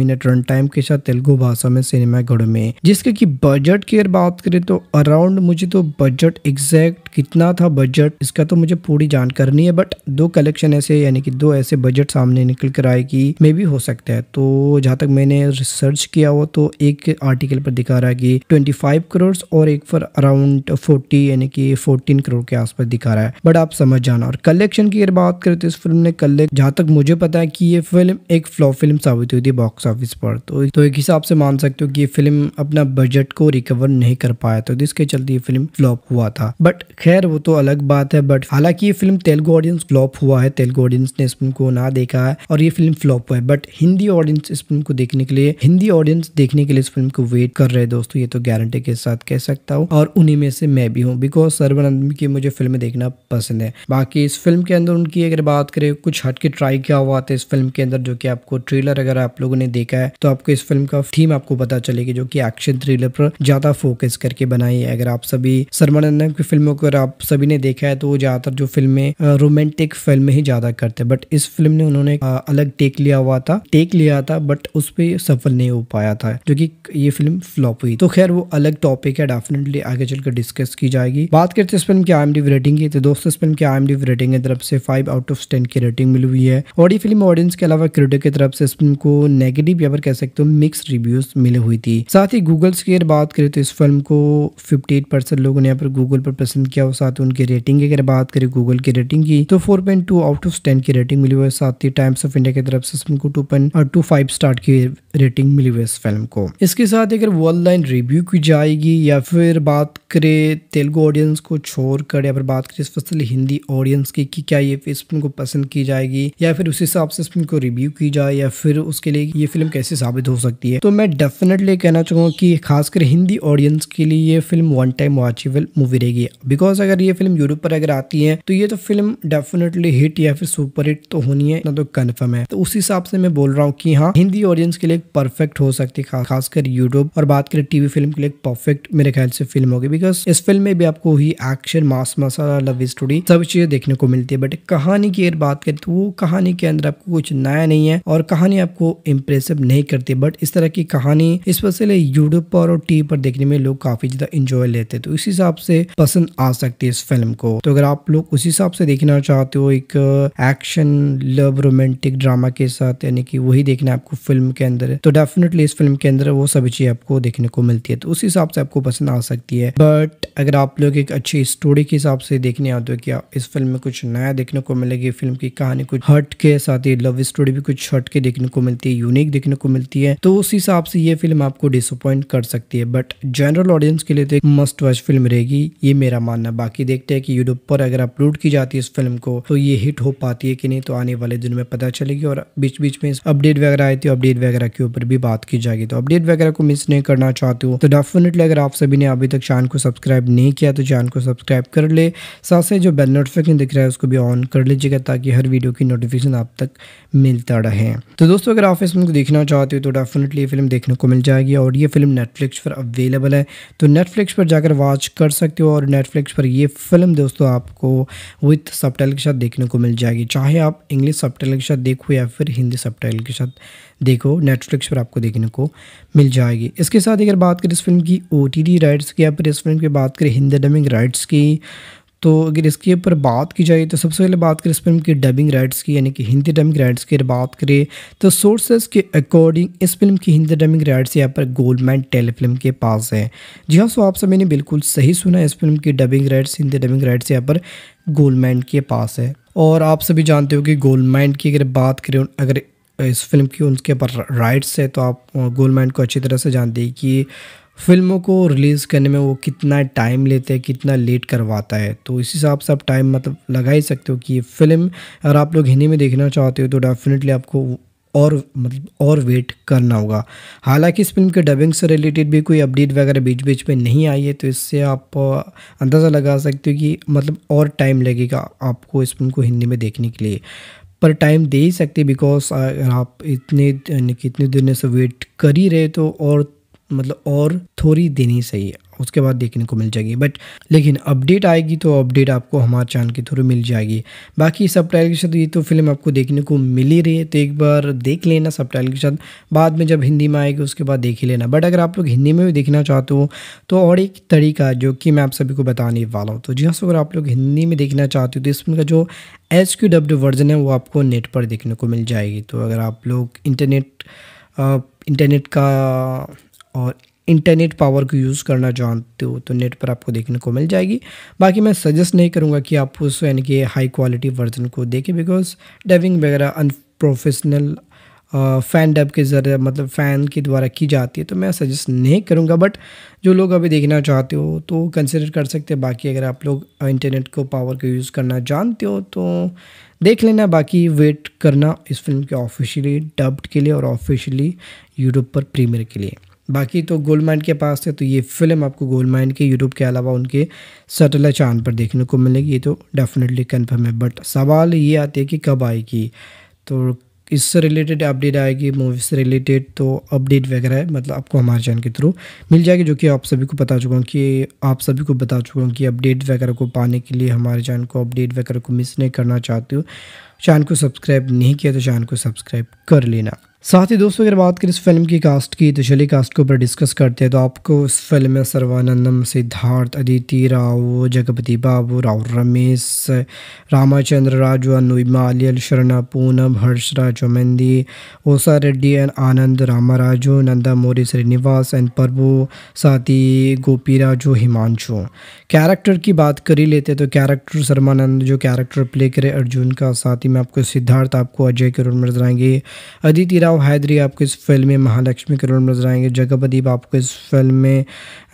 मिनट रन टाइम के साथ तेलुगु भाषा में सिनेमा घरों में जिसके की बजट की अगर बात करें तो अराउंड मुझे तो बजट एग्जैक्ट कितना था बजट इसका तो मुझे पूरी जान करनी है बट दो कलेक्शन ऐसे यानी कि दो ऐसे बजट सामने निकल कर आए कि मे भी हो सकता है तो जहाँ तक मैंने रिसर्च किया हो तो एक आर्टिकल पर दिखा रहा है कि 25 करोड़ और एक पर अराउंड 40 यानी कि 14 करोड़ के आसपास दिखा रहा है बट आप समझ जाना और कलेक्शन की अगर बात करें तो इस फिल्म ने कलेक्ट जहाँ तक मुझे पता है कि ये फिल्म एक फ्लॉप फिल्म साबित हुई थी बॉक्स ऑफिस पर तो, तो एक हिसाब से मान सकते हो कि ये फिल्म अपना बजट को रिकवर नहीं कर पाया तो जिसके चलते ये फिल्म फ्लॉप हुआ था बट खैर वो तो अलग बात है बट हालांकि ये फिल्म तेलुगु ऑडियंस फ्लॉप हुआ है तेलुगु ऑडियंस ने इस फिल्म को ना देखा है और ये फिल्म फ्लॉप हुआ है बट हिंदी ऑडियंस इस फिल्म को देखने के लिए हिंदी ऑडियंस देखने के लिए इस फिल्म को वेट कर रहे दोस्तों ये तो गारंटी के साथ कह सकता हूँ और उन्हीं में से मैं भी हूँ बिकॉज सर्वानंद की मुझे फिल्म देखना पसंद है बाकी इस फिल्म के अंदर उनकी अगर बात करें कुछ हटके ट्राई किया हुआ था इस फिल्म के अंदर जो कि आपको ट्रेलर अगर आप लोगों ने देखा है तो आपको इस फिल्म का थीम आपको पता चलेगी जो कि एक्शन थ्रिलर पर ज्यादा फोकस करके बनाई है अगर आप सभी सर्वानंद की फिल्मों को आप सभी ने देखा है तो वो ज़्यादातर जो फिल्में रोमांटिक फिल्म ही ज़्यादा करते हैं बट इस फिल्म ने उन्होंने अलग टेक लिया हुआ था टेक लिया था बट उस पर सफल नहीं हो पाया था जो कि ये फिल्म फ्लॉप हुई तो खैर वो अलग टॉपिक है डेफिनेटली आगे चलकर डिस्कस की जाएगी बात करते हैं इस फिल्म की आई रेटिंग की तो दोस्तों इस फिल्म की आई रेटिंग की तरफ से फाइव आउट ऑफ टेन की रेटिंग मिली हुई है और ये फिल्म ऑडियंस के अलावा क्रिटिक की तरफ से इस फिल्म को नेगेटिव या फिर कह सकते हो मिक्स रिव्यूज मिली हुई थी साथ ही गूगल्स की बात करें तो इस फिल्म को फिफ्टी लोगों ने यहाँ पर गूगल पर पसंद किया है और साथ उनकी रेटिंग की अगर बात करें गूगल की रेटिंग की तो four point two out of ten की रेटिंग मिली हुई है साथ ही टाइम्स ऑफ इंडिया की तरफ से इसमें two point two five star की रेटिंग मिली हुई है इस फिल्म को इसके साथ अगर वर्ल्ड लाइन रिव्यू की जाएगी या फिर बात करें तेलुगु ऑडियंस को छोड़कर या फिर बात करें स्पेशल हिंदी ऑडियंस की कि क्या ये इस फिल्म को पसंद की जाएगी या फिर उस हिसाब से इस फिल्म को रिव्यू की जाए या फिर उसके लिए ये फिल्म कैसे साबित हो सकती है तो मैं डेफिनेटली कहना चाहूंगा कि खासकर हिंदी ऑडियंस के लिए ये film one time watchable movie रहेगी बिकॉज बिकॉज अगर ये फिल्म यूरोप पर अगर आती है तो ये तो फिल्म डेफिनेटली हिट या फिर सुपर हिट तो होनी है ना तो कन्फर्म है तो उस हिसाब से मैं बोल रहा हूँ कि हाँ हिंदी ऑडियंस के लिए परफेक्ट हो सकती है खासकर यूरोप और बात करें टीवी फिल्म के लिए परफेक्ट मेरे ख्याल से फिल्म होगी बिकॉज इस फिल्म में भी आपको ही action mass masala love story सब चीजें देखने को मिलती है बट कहानी की अगर बात करें तो वो कहानी के अंदर आपको कुछ नया नहीं है और कहानी आपको इम्प्रेसिव नहीं करती बट इस तरह की कहानी इस वजह से यूट्यूब पर और टीवी पर देखने में लोग काफी ज्यादा इंजॉय लेते तो इस हिसाब से पसंद आ सकती है इस फिल्म को तो अगर आप लोग उसी हिसाब से देखना चाहते हो एक एक्शन लव रोमांटिक ड्रामा के साथ यानी कि वही देखना है आपको फिल्म के अंदर तो डेफिनेटली इस फिल्म के अंदर वो सभी चीज आपको देखने को मिलती है तो उस हिसाब से आपको पसंद आ सकती है बट अगर आप लोग एक अच्छी स्टोरी के हिसाब से देखने आते हो कि इस फिल्म में कुछ नया देखने को मिलेगी फिल्म की कहानी कुछ हट के साथ ही लव स्टोरी भी कुछ हट के देखने को मिलती है यूनिक देखने को मिलती है तो उस हिसाब से ये फिल्म आपको डिसअपॉइंट कर सकती है बट जनरल ऑडियंस के लिए तो एक मस्ट वॉच फिल्म रहेगी ये मेरा मानना करना बाकी देखते हैं कि यूट्यूब पर अगर अपलोड की जाती है इस फिल्म को तो ये हिट हो पाती है कि नहीं तो आने वाले दिनों में पता चलेगी और बीच बीच में अपडेट वगैरह आई थी अपडेट वगैरह के ऊपर भी बात की जाएगी तो अपडेट वगैरह को मिस नहीं करना चाहते हो तो डेफिनेटली अगर आप सभी ने अभी तक चैनल को सब्सक्राइब नहीं किया तो चैनल को सब्सक्राइब कर ले साथ ही जो बेल नोटिफिकेशन दिख रहा है उसको भी ऑन कर लीजिएगा ताकि हर वीडियो की नोटिफिकेशन आप तक मिलता रहे तो दोस्तों अगर आप इस फिल्म को देखना चाहते हो तो डेफिनेटली ये फिल्म देखने को मिल जाएगी और ये फिल्म नेटफ्लिक्स पर अवेलेबल है तो नेटफ्लिक्स पर जाकर वॉच कर सकते हो और नेटफ्लिक्स पर ये फिल्म दोस्तों आपको विथ सब के साथ देखने को मिल जाएगी चाहे आप इंग्लिश सब के साथ देखो या फिर हिंदी सब के साथ देखो नेटफ्लिक्स पर आपको देखने को मिल जाएगी इसके साथ अगर बात करें इस फिल्म की ओ राइट्स की या फिर इस फिल्म की बात करें हिंदी डबिंग राइट्स की तो अगर इसके ऊपर बात की जाए तो सबसे पहले बात करें इस फिल्म की डबिंग राइट्स की यानी कि हिंदी डबिंग राइट्स की बात करें तो सोर्सेज के अकॉर्डिंग इस फिल्म की हिंदी डबिंग राइट्स यहाँ पर गोल्डमैन टेलीफिल्म के पास है जी हाँ सो आप सब मैंने बिल्कुल सही सुना इस फिल्म की dubbing rights Hindi dubbing rights यहाँ पर गोल्डमैन के पास है और आप सभी जानते हो कि गोल्डमैन की अगर बात करें अगर इस फिल्म की उनके ऊपर राइट्स है तो आप गोलमैन को अच्छी तरह से जानते हैं कि फिल्मों को रिलीज़ करने में वो कितना टाइम लेते हैं कितना लेट करवाता है तो इस हिसाब से आप टाइम मतलब लगा ही सकते हो कि ये फिल्म अगर आप लोग हिंदी में देखना चाहते हो तो डेफिनेटली आपको और मतलब और वेट करना होगा हालांकि इस फिल्म के डबिंग से रिलेटेड भी कोई अपडेट वगैरह बीच बीच में नहीं आई है तो इससे आप अंदाज़ा लगा सकते हो कि मतलब और टाइम लगेगा आपको इस फिल्म को हिंदी में देखने के लिए पर टाइम दे ही सकते बिकॉज अगर आप इतने कितने कि दिन से वेट कर ही रहे तो और मतलब और थोड़ी देनी सही है उसके बाद देखने को मिल जाएगी बट लेकिन अपडेट आएगी तो अपडेट आपको हमारे चैनल के थ्रू मिल जाएगी बाकी सब टाइल के साथ ये तो फिल्म आपको देखने को मिल ही रही है तो एक बार देख लेना सब टाइल के साथ बाद में जब हिंदी में आएगी उसके बाद देख ही लेना बट अगर आप लोग हिंदी में भी देखना चाहते हो तो और एक तरीका जो कि मैं आप सभी को बताने वाला हूँ तो जी हाँ अगर आप लोग हिंदी में देखना चाहते हो तो इस फिल्म का जो एच क्यू डब्ल्यू वर्जन है वो आपको नेट पर देखने को मिल जाएगी तो अगर आप लोग इंटरनेट इंटरनेट का और इंटरनेट पावर को यूज़ करना जानते हो तो नेट पर आपको देखने को मिल जाएगी बाकी मैं सजेस्ट नहीं करूँगा कि आप उस यानी कि हाई क्वालिटी वर्जन को देखें बिकॉज डबिंग वगैरह अनप्रोफेशनल फ़ैन डब के ज़रिए मतलब फ़ैन के द्वारा की जाती है तो मैं सजेस्ट नहीं करूँगा बट जो लोग अभी देखना चाहते हो तो कंसिडर कर सकते हैं बाकी अगर आप लोग इंटरनेट को पावर को यूज़ करना जानते हो तो देख लेना बाकी वेट करना इस फिल्म के ऑफिशियली डब्ड के लिए और ऑफिशियली यूट्यूब पर प्रीमियर के लिए बाकी तो गोल्ड माइंड के पास है तो ये फिल्म आपको गोल्ड माइंड के यूट्यूब के अलावा उनके सटल चांद पर देखने को मिलेगी ये तो डेफिनेटली कन्फर्म है बट सवाल ये आते हैं कि कब आएगी तो इससे रिलेटेड अपडेट आएगी मूवी से रिलेटेड तो अपडेट वगैरह मतलब आपको हमारे चैनल के थ्रू मिल जाएगी जो कि आप सभी को बता चुका हूँ कि आप सभी को बता चुका हूँ कि अपडेट वगैरह को पाने के लिए हमारे चैनल को अपडेट वगैरह को मिस नहीं करना चाहते हो चैनल को सब्सक्राइब नहीं किया तो चैनल को सब्सक्राइब कर लेना साथ ही दोस्तों अगर बात करें इस फिल्म की कास्ट की तो चलिए कास्ट के ऊपर डिस्कस करते हैं तो आपको इस फिल्म में सर्वानंदम सिद्धार्थ अदिति राव जगपति बाबू राव रमेश रामाचंद्र राजू अनुमा अली शरणा पूनम हर्षरा चौमेंदी ओसा रेड्डी एन आनंद रामा राजू नंदा मोरी श्रीनिवास एन प्रभु साथ ही गोपी राजू हिमांशु कैरेक्टर की बात कर ही लेते तो कैरेक्टर सर्वानंद जो कैरेक्टर प्ले करे अर्जुन का साथ ही में आपको सिद्धार्थ आपको अजय के रोल में नजर आएंगे अदिति राव राव हैदरी आपको इस फिल्म में महालक्ष्मी के रोल नजर आएंगे प्रदीप आपको इस फिल्म में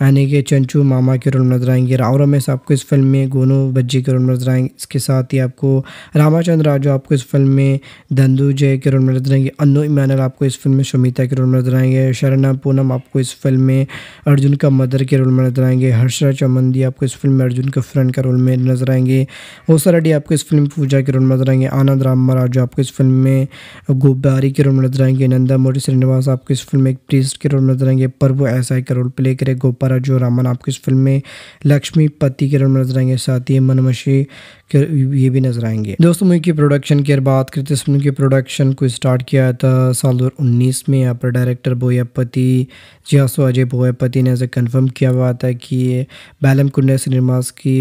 यानी कि चंचू मामा के रोल नजर आएंगे राव रमेश आपको इस फिल्म में गोनू बज्जी के रोल नजर आएंगे इसके साथ ही आपको रामाचंद्र राजू आपको इस फिल्म में धंधू जय के रोल में नजर आएंगे अनु इमानल आपको इस फिल्म में शमिता के रोल में नजर आएंगे शरणा पूनम आपको इस फिल्म में अर्जुन का मदर के रोल में नजर आएंगे हर्षरा चमंदी आपको इस फिल्म में अर्जुन के फ्रेंड का रोल में नजर आएंगे ओसर रेड्डी आपको इस फिल्म में पूजा के रोल में नजर आएंगे आनंद राम राजू आपको इस फिल्म में गुब्बारी के रोल में नजर आएंगे आएंगे नंदा मोरी श्रीनिवास आपको इस फिल्म में एक प्रीस्ट के रोल नजर आएंगे पर वो ऐसा ही रोल प्ले करे गोपा राजू रामन आपको इस फिल्म में लक्ष्मी पति के रोल में नजर आएंगे साथ ही मनमशी ये भी नजर आएंगे दोस्तों मूवी की प्रोडक्शन की बात करते इस फिल्म की प्रोडक्शन को स्टार्ट किया था साल दो में यहाँ पर डायरेक्टर बोयापति जियासो अजय बोयापति ने ऐसे कन्फर्म किया हुआ था कि बैलम कुंडा श्रीनिवास की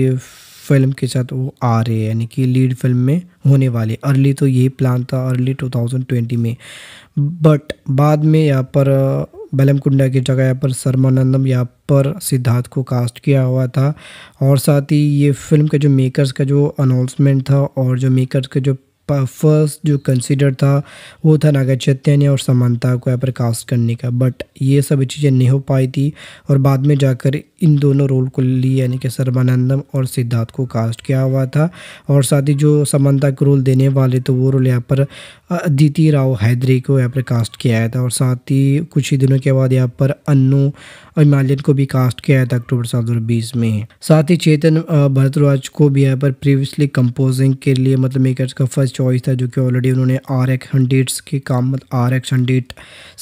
फिल्म के साथ वो आ रहे हैं यानी कि लीड फिल्म में होने वाले अर्ली तो यही प्लान था अर्ली 2020 में बट बाद में यहाँ पर कुंडा की जगह यहाँ पर सरमानंदम यहाँ पर सिद्धार्थ को कास्ट किया हुआ था और साथ ही ये फिल्म के जो मेकर्स का जो अनाउंसमेंट था और जो मेकर्स के जो फर्स्ट जो कंसिडर था वो था नागा चैतन्य और समानता को यहाँ पर कास्ट करने का बट ये सब चीज़ें नहीं हो पाई थी और बाद में जाकर इन दोनों रोल को लिए यानी कि सर्बानंदम और सिद्धार्थ को कास्ट किया हुआ था और साथ ही जो समंता को रोल देने वाले तो वो रोल यहाँ पर अदिति राव हैदरी को यहाँ पर कास्ट किया था और साथ ही कुछ ही दिनों के बाद यहाँ पर अन्नू हिमालयन को भी कास्ट किया था अक्टूबर सात दो में साथ ही चेतन भरद्वाज को भी यहाँ पर प्रीवियसली कंपोजिंग के लिए मतलब मेकर्स का फर्स्ट चॉइस था जो कि ऑलरेडी उन्होंने आर एक्स हंड्रेड्स के काम मतलब आर एक्स हंड्रेड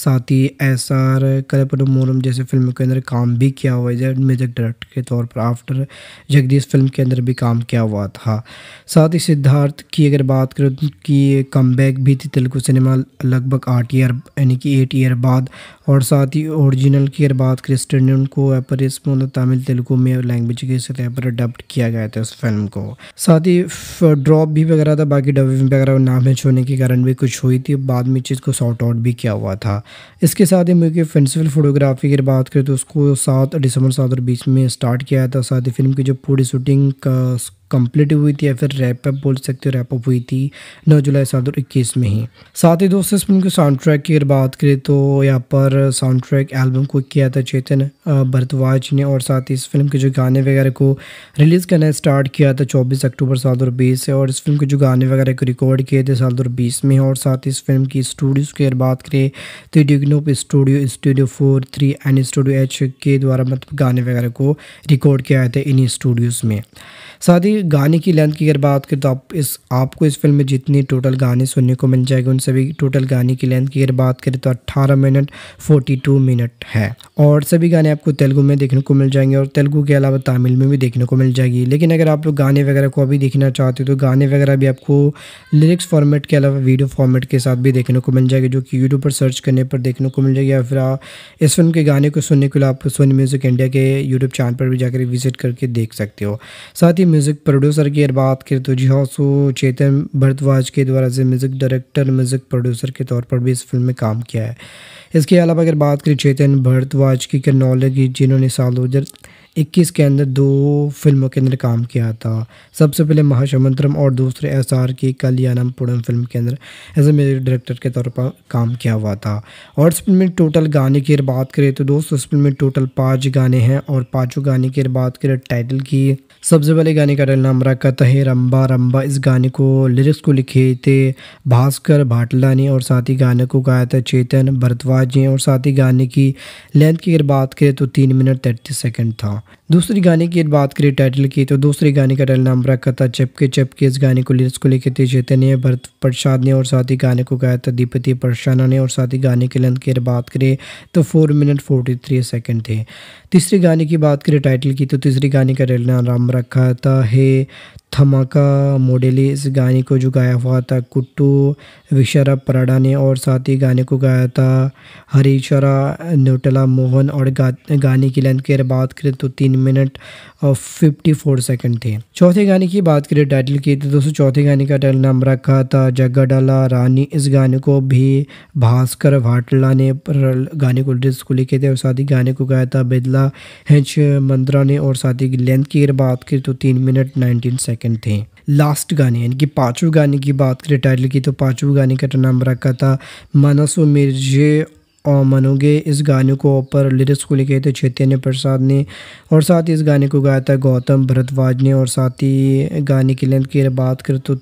साथ ही एस आर कलपुर मोरम जैसे फिल्मों के अंदर काम भी किया हुआ है म्यूजिक डायरेक्टर के तौर पर आफ्टर जगदीश फिल्म के अंदर भी काम किया हुआ था साथ ही सिद्धार्थ की अगर बात करें तो उनकी कम भी थी तेलुगु सिनेमा लगभग आठ ईयर यानी कि एट ईयर बाद और साथ ही ओरिजिनल की अगर बात करें स्टैंड को पर इस तमिल तेलुगु में लैंग्वेज के सतह पर अडप्ट किया गया था उस फिल्म को साथ ही ड्रॉप भी वगैरह था बाकी डबिंग वगैरह नाम है छोड़ने के कारण भी कुछ हुई थी बाद में चीज़ को सॉर्ट आउट भी किया हुआ था इसके साथ ही मुझे फेंसिफुल फोटोग्राफी की बात करें तो उसको सात दिसंबर सात और बीच में स्टार्ट किया था साथ ही फिल्म की जो पूरी शूटिंग का कंप्लीट हुई थी या फिर रैपअप बोल सकते हो रैपअप हुई थी नौ जुलाई साल दो इक्कीस में ही साथ ही दोस्तों इस फिल्म के साउंड ट्रैक की अगर बात करें तो यहाँ पर साउंड ट्रैक एल्बम को किया था चेतन भरद्वाज ने और साथ ही इस फिल्म के जो गाने वगैरह को रिलीज़ करना स्टार्ट किया था चौबीस अक्टूबर साल दो से और इस फिल्म के जो गाने वगैरह को रिकॉर्ड किए थे साल दो में और साथ ही इस फिल्म की स्टूडियोज़ की अगर बात करें तो डिग्नोप studio studio four three and studio H के द्वारा मतलब गाने वगैरह को रिकॉर्ड किया था इन्हीं स्टूडियोज़ में साथ ही गाने की लेंथ की अगर बात करें तो आप इस आपको इस फिल्म में जितनी टोटल गाने सुनने को मिल जाएंगे उन सभी टोटल गाने की लेंथ की अगर बात करें तो 18 मिनट 42 मिनट है और सभी गाने आपको तेलुगू में देखने को मिल जाएंगे और तेलुगू के अलावा तमिल में भी देखने को मिल जाएगी लेकिन अगर आप लोग गाने वगैरह को अभी देखना चाहते हो तो गाने वगैरह भी आपको लिरिक्स फॉर्मेट के अलावा वीडियो फॉर्मेट के साथ भी देखने को मिल जाएगी जो कि यूट्यूब पर सर्च करने पर देखने को मिल जाएगी या फिर इस फिल्म के गाने को सुनने के लिए आप सोनी म्यूज़िक इंडिया के यूट्यूब चैनल पर भी जाकर विजिट करके देख सकते हो साथ ही म्यूज़िक प्रोड्यूसर की अगर बात करें तो जी हाँ सो चेतन भरद्वाज के द्वारा से म्यूज़िक डायरेक्टर म्यूज़िक प्रोड्यूसर के तौर पर भी इस फिल्म में काम किया है इसके अलावा अगर बात करें चेतन भरद्वाज की कन्नौले की जिन्होंने साल दो हज़ार 21 के अंदर दो फिल्मों के अंदर काम किया था सबसे पहले महाशमंत्रम और दूसरे एस आर की कल्याणम पुड़म फिल्म के अंदर एज ए म्यूजिक डायरेक्टर के तौर पर काम किया हुआ था और इस फिल्म में टोटल गाने की अगर बात करें तो दोस्तों इस फिल्म में टोटल पाँच गाने हैं और पाँचों गाने की अगर बात करें टाइटल की सबसे पहले गाने का नाम रखा था है रंबा रंबा इस गाने को लिरिक्स को लिखे थे भास्कर भाटला ने और साथ ही गाने को गाया था चेतन भरद्वाज ने और साथ ही गाने की लेंथ की अगर बात करें तो तीन मिनट तैतीस सेकंड था दूसरी गाने की बात करें टाइटल की तो दूसरे गाने का टाइटल नाम रखा था चपके चपके इस गाने को लिरिक्स को लेकर थे चैतन्य भरत प्रसाद ने और साथ ही गाने को गाया था दीपति प्रशाना ने और साथ ही गाने के लेंथ की बात करें तो four minute forty three second थे तीसरे गाने की बात करें टाइटल की तो तीसरे गाने का टाइटल नाम रखा था हे थमाका मोडेली इस गाने को जो गाया हुआ था कुट्टू विशरा पराडा ने और साथ ही गाने को गाया था हरीशरा नोटला मोहन और गा, गाने की लेंथ की अगर बात करें तो तीन मिनट और फिफ्टी फोर सेकेंड थे चौथे गाने की बात करें टाइटल की तो दोस्तों चौथे गाने का टाइटल नाम रखा था जगह डाला रानी इस गाने को भी भास्कर भाटला ने गाने को डिस्क को लिखे थे और साथ ही गाने को गाया था बेदला हेंच मंद्रा ने और साथ ही लेंथ की अगर बात करें तो तीन मिनट नाइनटीन सेकेंड सेकंड थे लास्ट गाने यानी कि पाँचवें गाने की बात करें टाइटल की तो पाँचवें गाने का तो नाम रखा था मनसो मिर्जे और मनोगे इस गाने को ऊपर लिरिक्स को लिखे थे चैतन्य प्रसाद ने और साथ ही इस गाने को गाया था गौतम भरद्वाज ने और साथ ही गाने की लेंथ की बात करें तो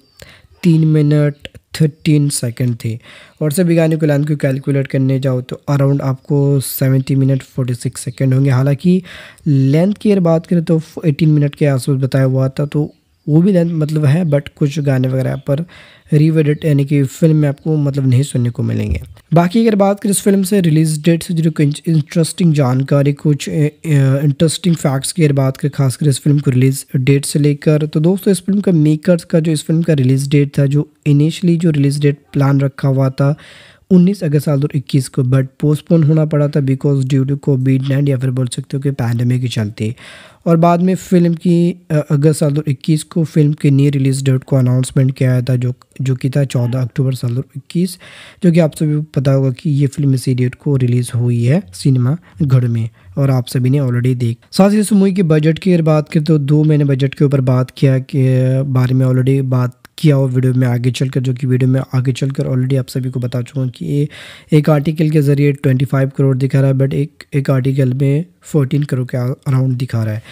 तीन मिनट थर्टीन सेकेंड थे और सभी गाने को लेंथ को कैलकुलेट करने जाओ तो अराउंड आपको seventy minute forty six second होंगे हालांकि लेंथ की अगर बात करें तो एटीन मिनट के आसपास बताया हुआ था तो वो भी लेंथ मतलब है बट कुछ गाने वगैरह पर रीवेडिट यानी कि फिल्म में आपको मतलब नहीं सुनने को मिलेंगे बाकी अगर बात करें इस फिल्म से रिलीज डेट से जुड़ी कुछ इंटरेस्टिंग जानकारी कुछ इंटरेस्टिंग फैक्ट्स की अगर बात करें खासकर इस फिल्म को रिलीज डेट से लेकर तो दोस्तों इस फिल्म का मेकर्स का जो इस फिल्म का रिलीज डेट था जो इनिशियली जो रिलीज डेट प्लान रखा हुआ था 19 अगस्त साल दो इक्कीस को बट पोस्टपोन होना पड़ा था because due to Covid nine या फिर बोल सकते हो कि पैंडमिक के चलते और बाद में फ़िल्म की अगस्त साल दो इक्कीस को फिल्म के नई रिलीज़ डेट को अनाउंसमेंट किया गया था जो जो कि था चौदह हम्म। अक्टूबर साल दो इक्कीस जो कि आप सभी को पता होगा कि ये फिल्म इसी डेट को रिलीज़ हुई है सिनेमा घर में और आप सभी ने ऑलरेडी देख साथ ही इस मूवी के बजट की अगर बात करें तो दो महीने बजट के ऊपर बात किया के बारे में ऑलरेडी बात किया हो वीडियो में आगे चल कर जो कि वीडियो में आगे चल कर ऑलरेडी आप सभी को बता चुका हूँ कि ए, एक आर्टिकल के ज़रिए 25 करोड़ दिखा रहा है बट एक एक आर्टिकल में 14 करोड़ के अराउंड दिखा रहा है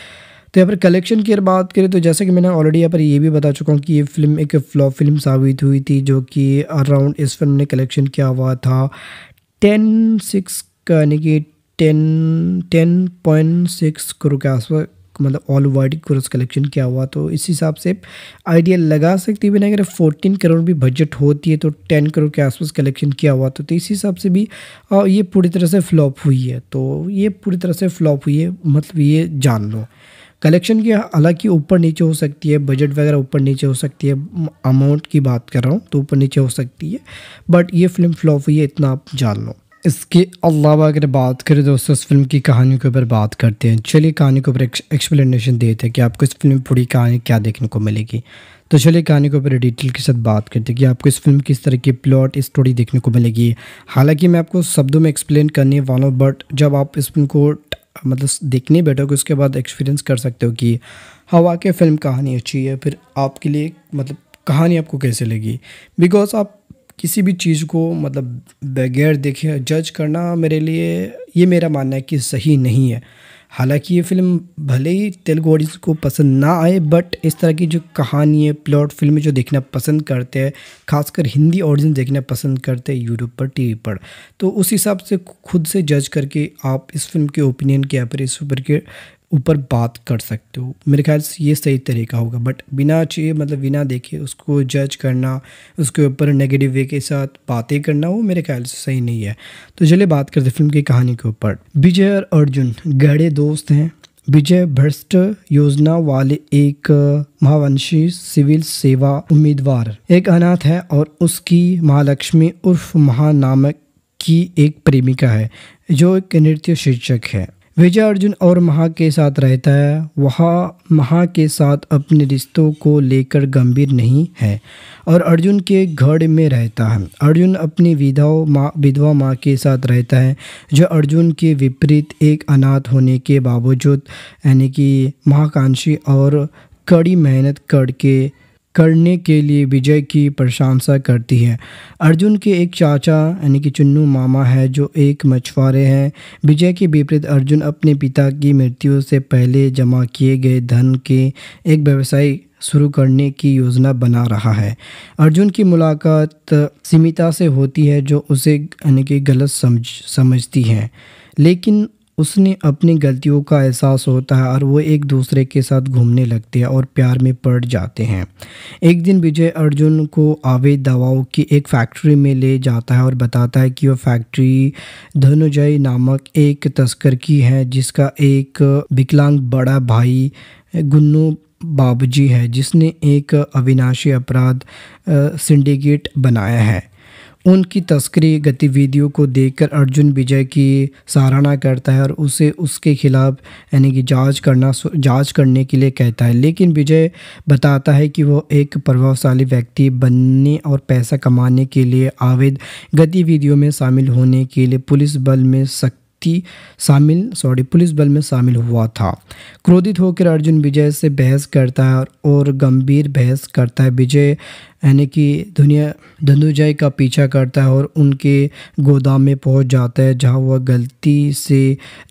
तो यहाँ पर कलेक्शन की अगर बात करें तो जैसे कि मैंने ऑलरेडी यहाँ पर ये भी बता चुका हूँ कि ये फिल्म एक फ्लॉप फिल्म साबित हुई थी जो कि अराउंड इस फिल्म ने कलेक्शन किया हुआ था टेन सिक्स यानी कि ten ten point six crore के आसपास मतलब ऑल वर्ल्ड ग्रॉस कलेक्शन क्या हुआ तो इस हिसाब से आइडिया लगा सकती है अगर फोर्टीन करोड़ भी बजट होती है तो टेन करोड़ के आसपास कलेक्शन किया हुआ तो, तो इस हिसाब से भी ये पूरी तरह से फ्लॉप हुई है तो ये पूरी तरह से फ्लॉप हुई है मतलब ये जान लो कलेक्शन की हालांकि ऊपर नीचे हो सकती है बजट वगैरह ऊपर नीचे हो सकती है अमाउंट की बात कर रहा हूँ तो ऊपर नीचे हो सकती है बट ये फिल्म फ्लॉप हुई है इतना आप जान लो इसके अलावा अगर बात करें दोस्तों उस फिल्म की कहानी के ऊपर बात करते हैं चलिए कहानी के ऊपर एक्सप्लेनेशन देते हैं कि आपको इस फिल्म में पूरी कहानी क्या देखने को मिलेगी तो चलिए कहानी के ऊपर डिटेल के साथ बात करते हैं कि आपको इस फिल्म किस तरह की प्लॉट स्टोरी देखने को मिलेगी हालांकि मैं आपको शब्दों में एक्सप्लेन करने वाला हूँ बट जब आप इस फिल्म को मतलब देखने बैठोगे उसके बाद एक्सपीरियंस कर सकते हो कि हवा के फिल्म कहानी अच्छी है फिर आपके लिए मतलब कहानी आपको कैसे लगी बिकॉज आप किसी भी चीज़ को मतलब बगैर देखे जज करना मेरे लिए ये मेरा मानना है कि सही नहीं है हालांकि ये फिल्म भले ही तेलुगु ऑडियंस को पसंद ना आए बट इस तरह की जो कहानी है प्लॉट फिल्में जो देखना पसंद करते हैं खासकर हिंदी ऑडियंस देखना पसंद करते हैं यूट्यूब पर टीवी पर तो उस हिसाब से खुद से जज करके आप इस फिल्म के ओपिनियन के या फिर इस फिल्म के ऊपर बात कर सकते हो मेरे ख्याल से ये सही तरीका होगा बट बिना चाहिए मतलब बिना देखे उसको जज करना उसके ऊपर नेगेटिव वे के साथ बातें करना वो मेरे ख्याल से सही नहीं है तो चलिए बात करते फिल्म की कहानी के ऊपर विजय और अर्जुन गहरे दोस्त हैं विजय भ्रष्ट योजना वाले एक महावंशी सिविल सेवा उम्मीदवार एक अनाथ है और उसकी महालक्ष्मी उर्फ महानामक की एक प्रेमिका है जो एक नृत्य शीर्षक है विजय अर्जुन और महा के साथ रहता है वह महा के साथ अपने रिश्तों को लेकर गंभीर नहीं है और अर्जुन के घर में रहता है अर्जुन अपनी विधवा माँ विधवा माँ के साथ रहता है जो अर्जुन के विपरीत एक अनाथ होने के बावजूद यानी कि महाकांक्षी और कड़ी मेहनत करके करने के लिए विजय की प्रशंसा करती है अर्जुन के एक चाचा यानी कि चुन्नू मामा है जो एक मछुआरे हैं विजय के विपरीत अर्जुन अपने पिता की मृत्यु से पहले जमा किए गए धन के एक व्यवसाय शुरू करने की योजना बना रहा है अर्जुन की मुलाकात सीमिता से होती है जो उसे यानी कि गलत समझ समझती है लेकिन उसने अपनी गलतियों का एहसास होता है और वो एक दूसरे के साथ घूमने लगते हैं और प्यार में पड़ जाते हैं एक दिन विजय अर्जुन को आवेद दवाओं की एक फैक्ट्री में ले जाता है और बताता है कि वह फैक्ट्री धनुजय नामक एक तस्कर की है जिसका एक विकलांग बड़ा भाई गुन्नू बाबूजी है जिसने एक अविनाशी अपराध सिंडिकेट बनाया है उनकी तस्करी गतिविधियों को देखकर अर्जुन विजय की सराहना करता है और उसे उसके खिलाफ यानी कि जांच करना जांच करने के लिए कहता है लेकिन विजय बताता है कि वो एक प्रभावशाली व्यक्ति बनने और पैसा कमाने के लिए आवेद गतिविधियों में शामिल होने के लिए पुलिस बल में सक शामिल सॉरी पुलिस बल में शामिल हुआ था क्रोधित होकर अर्जुन विजय से बहस करता है और गंभीर बहस करता है विजय यानी कि दुनिया धनुजय का पीछा करता है और उनके गोदाम में पहुंच जाता है जहां वह गलती से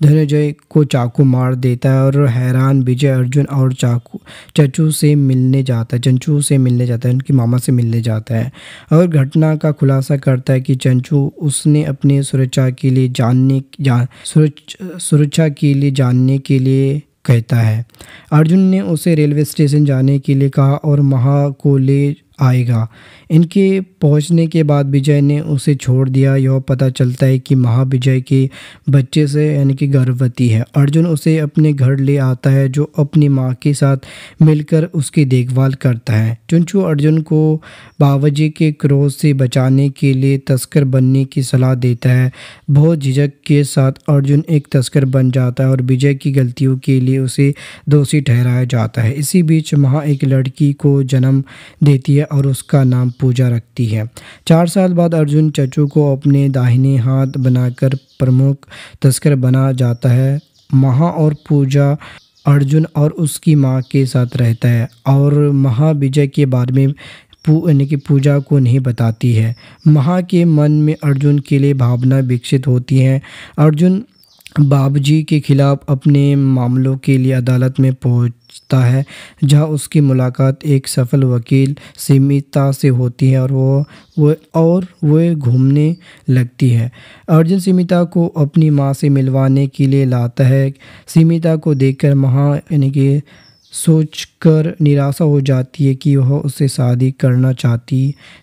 धनुजय को चाकू मार देता है और हैरान विजय अर्जुन और चाकू चचू से मिलने जाता है चंचू से मिलने जाता है उनके मामा से मिलने जाता है और घटना का खुलासा करता है कि चंचू उसने अपने सुरक्षा के लिए जानने जा सुरक्षा के लिए जानने के लिए कहता है अर्जुन ने उसे रेलवे स्टेशन जाने के लिए कहा और महा को ले आएगा इनके पहुंचने के बाद विजय ने उसे छोड़ दिया यह पता चलता है कि महाविजय के बच्चे से यानी कि गर्भवती है अर्जुन उसे अपने घर ले आता है जो अपनी माँ के साथ मिलकर उसकी देखभाल करता है चुनचू अर्जुन को बाबाजी के क्रोध से बचाने के लिए तस्कर बनने की सलाह देता है बहुत झिझक के साथ अर्जुन एक तस्कर बन जाता है और विजय की गलतियों के लिए उसे दोषी ठहराया जाता है इसी बीच महा एक लड़की को जन्म देती है और उसका नाम पूजा रखती है चार साल बाद अर्जुन चचू को अपने दाहिने हाथ बनाकर प्रमुख तस्कर बना जाता है महा और पूजा अर्जुन और उसकी माँ के साथ रहता है और महाविजय के बारे में पू यानी कि पूजा को नहीं बताती है महा के मन में अर्जुन के लिए भावना विकसित होती है अर्जुन बाबजी के खिलाफ अपने मामलों के लिए अदालत में पहुँच पहुंचता है जहां उसकी मुलाकात एक सफल वकील सीमिता से होती है और वो वो और वह घूमने लगती है अर्जुन सीमिता को अपनी माँ से मिलवाने के लिए लाता है सीमिता को देखकर महा यानी कि सोचकर निराशा हो जाती है कि वह उससे शादी करना चाहती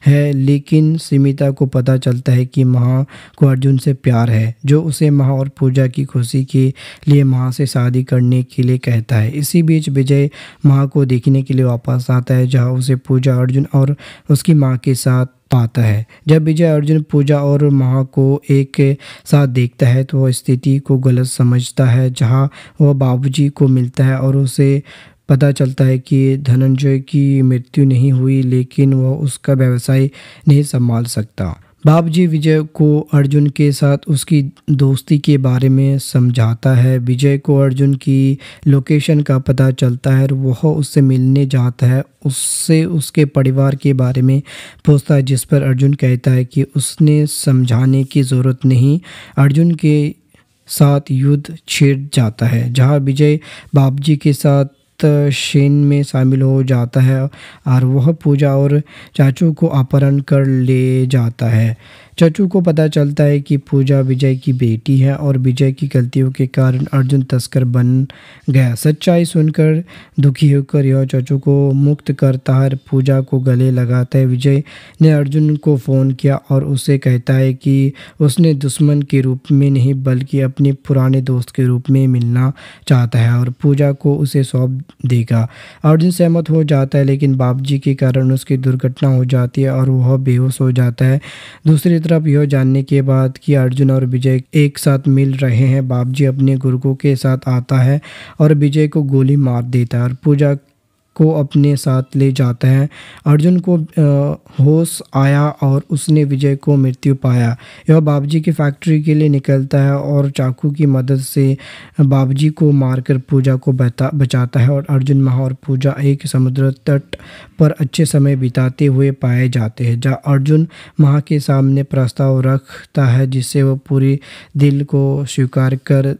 है लेकिन सीमिता को पता चलता है कि महा को अर्जुन से प्यार है जो उसे महा और पूजा की खुशी के लिए महा से शादी करने के लिए कहता है इसी बीच विजय महा को देखने के लिए वापस आता है जहाँ उसे पूजा अर्जुन और उसकी माँ के साथ पाता है जब विजय अर्जुन पूजा और महा को एक साथ देखता है तो वह स्थिति को गलत समझता है जहाँ वह बाबूजी को मिलता है और उसे पता चलता है कि धनंजय की मृत्यु नहीं हुई लेकिन वह उसका व्यवसाय नहीं संभाल सकता बाबजी विजय को अर्जुन के साथ उसकी दोस्ती के बारे में समझाता है विजय को अर्जुन की लोकेशन का पता चलता है और वह उससे मिलने जाता है उससे उसके परिवार के बारे में पूछता है जिस पर अर्जुन कहता है कि उसने समझाने की ज़रूरत नहीं अर्जुन के साथ युद्ध छेड़ जाता है जहाँ विजय बाबजी के साथ शेन में शामिल हो जाता है और वह पूजा और चाचू को अपहरण कर ले जाता है चचू को पता चलता है कि पूजा विजय की बेटी है और विजय की गलतियों के कारण अर्जुन तस्कर बन गया सच्चाई सुनकर दुखी होकर यह चचू को मुक्त करता है पूजा को गले लगाता है विजय ने अर्जुन को फ़ोन किया और उसे कहता है कि उसने दुश्मन के रूप में नहीं बल्कि अपने पुराने दोस्त के रूप में मिलना चाहता है और पूजा को उसे सौंप देगा अर्जुन सहमत हो जाता है लेकिन जी के कारण उसकी दुर्घटना हो जाती है और वह बेहोश हो जाता है दूसरी तरफ तरफ यह जानने के बाद कि अर्जुन और विजय एक साथ मिल रहे हैं बाबजी अपने गुरु के साथ आता है और विजय को गोली मार देता है और पूजा को अपने साथ ले जाता है अर्जुन को होश आया और उसने विजय को मृत्यु पाया यह बाबजी की फैक्ट्री के लिए निकलता है और चाकू की मदद से बाबजी को मारकर पूजा को बहता बचाता है और अर्जुन महा और पूजा एक समुद्र तट पर अच्छे समय बिताते हुए पाए जाते हैं जहाँ अर्जुन महा के सामने प्रस्ताव रखता है जिससे वह पूरे दिल को स्वीकार कर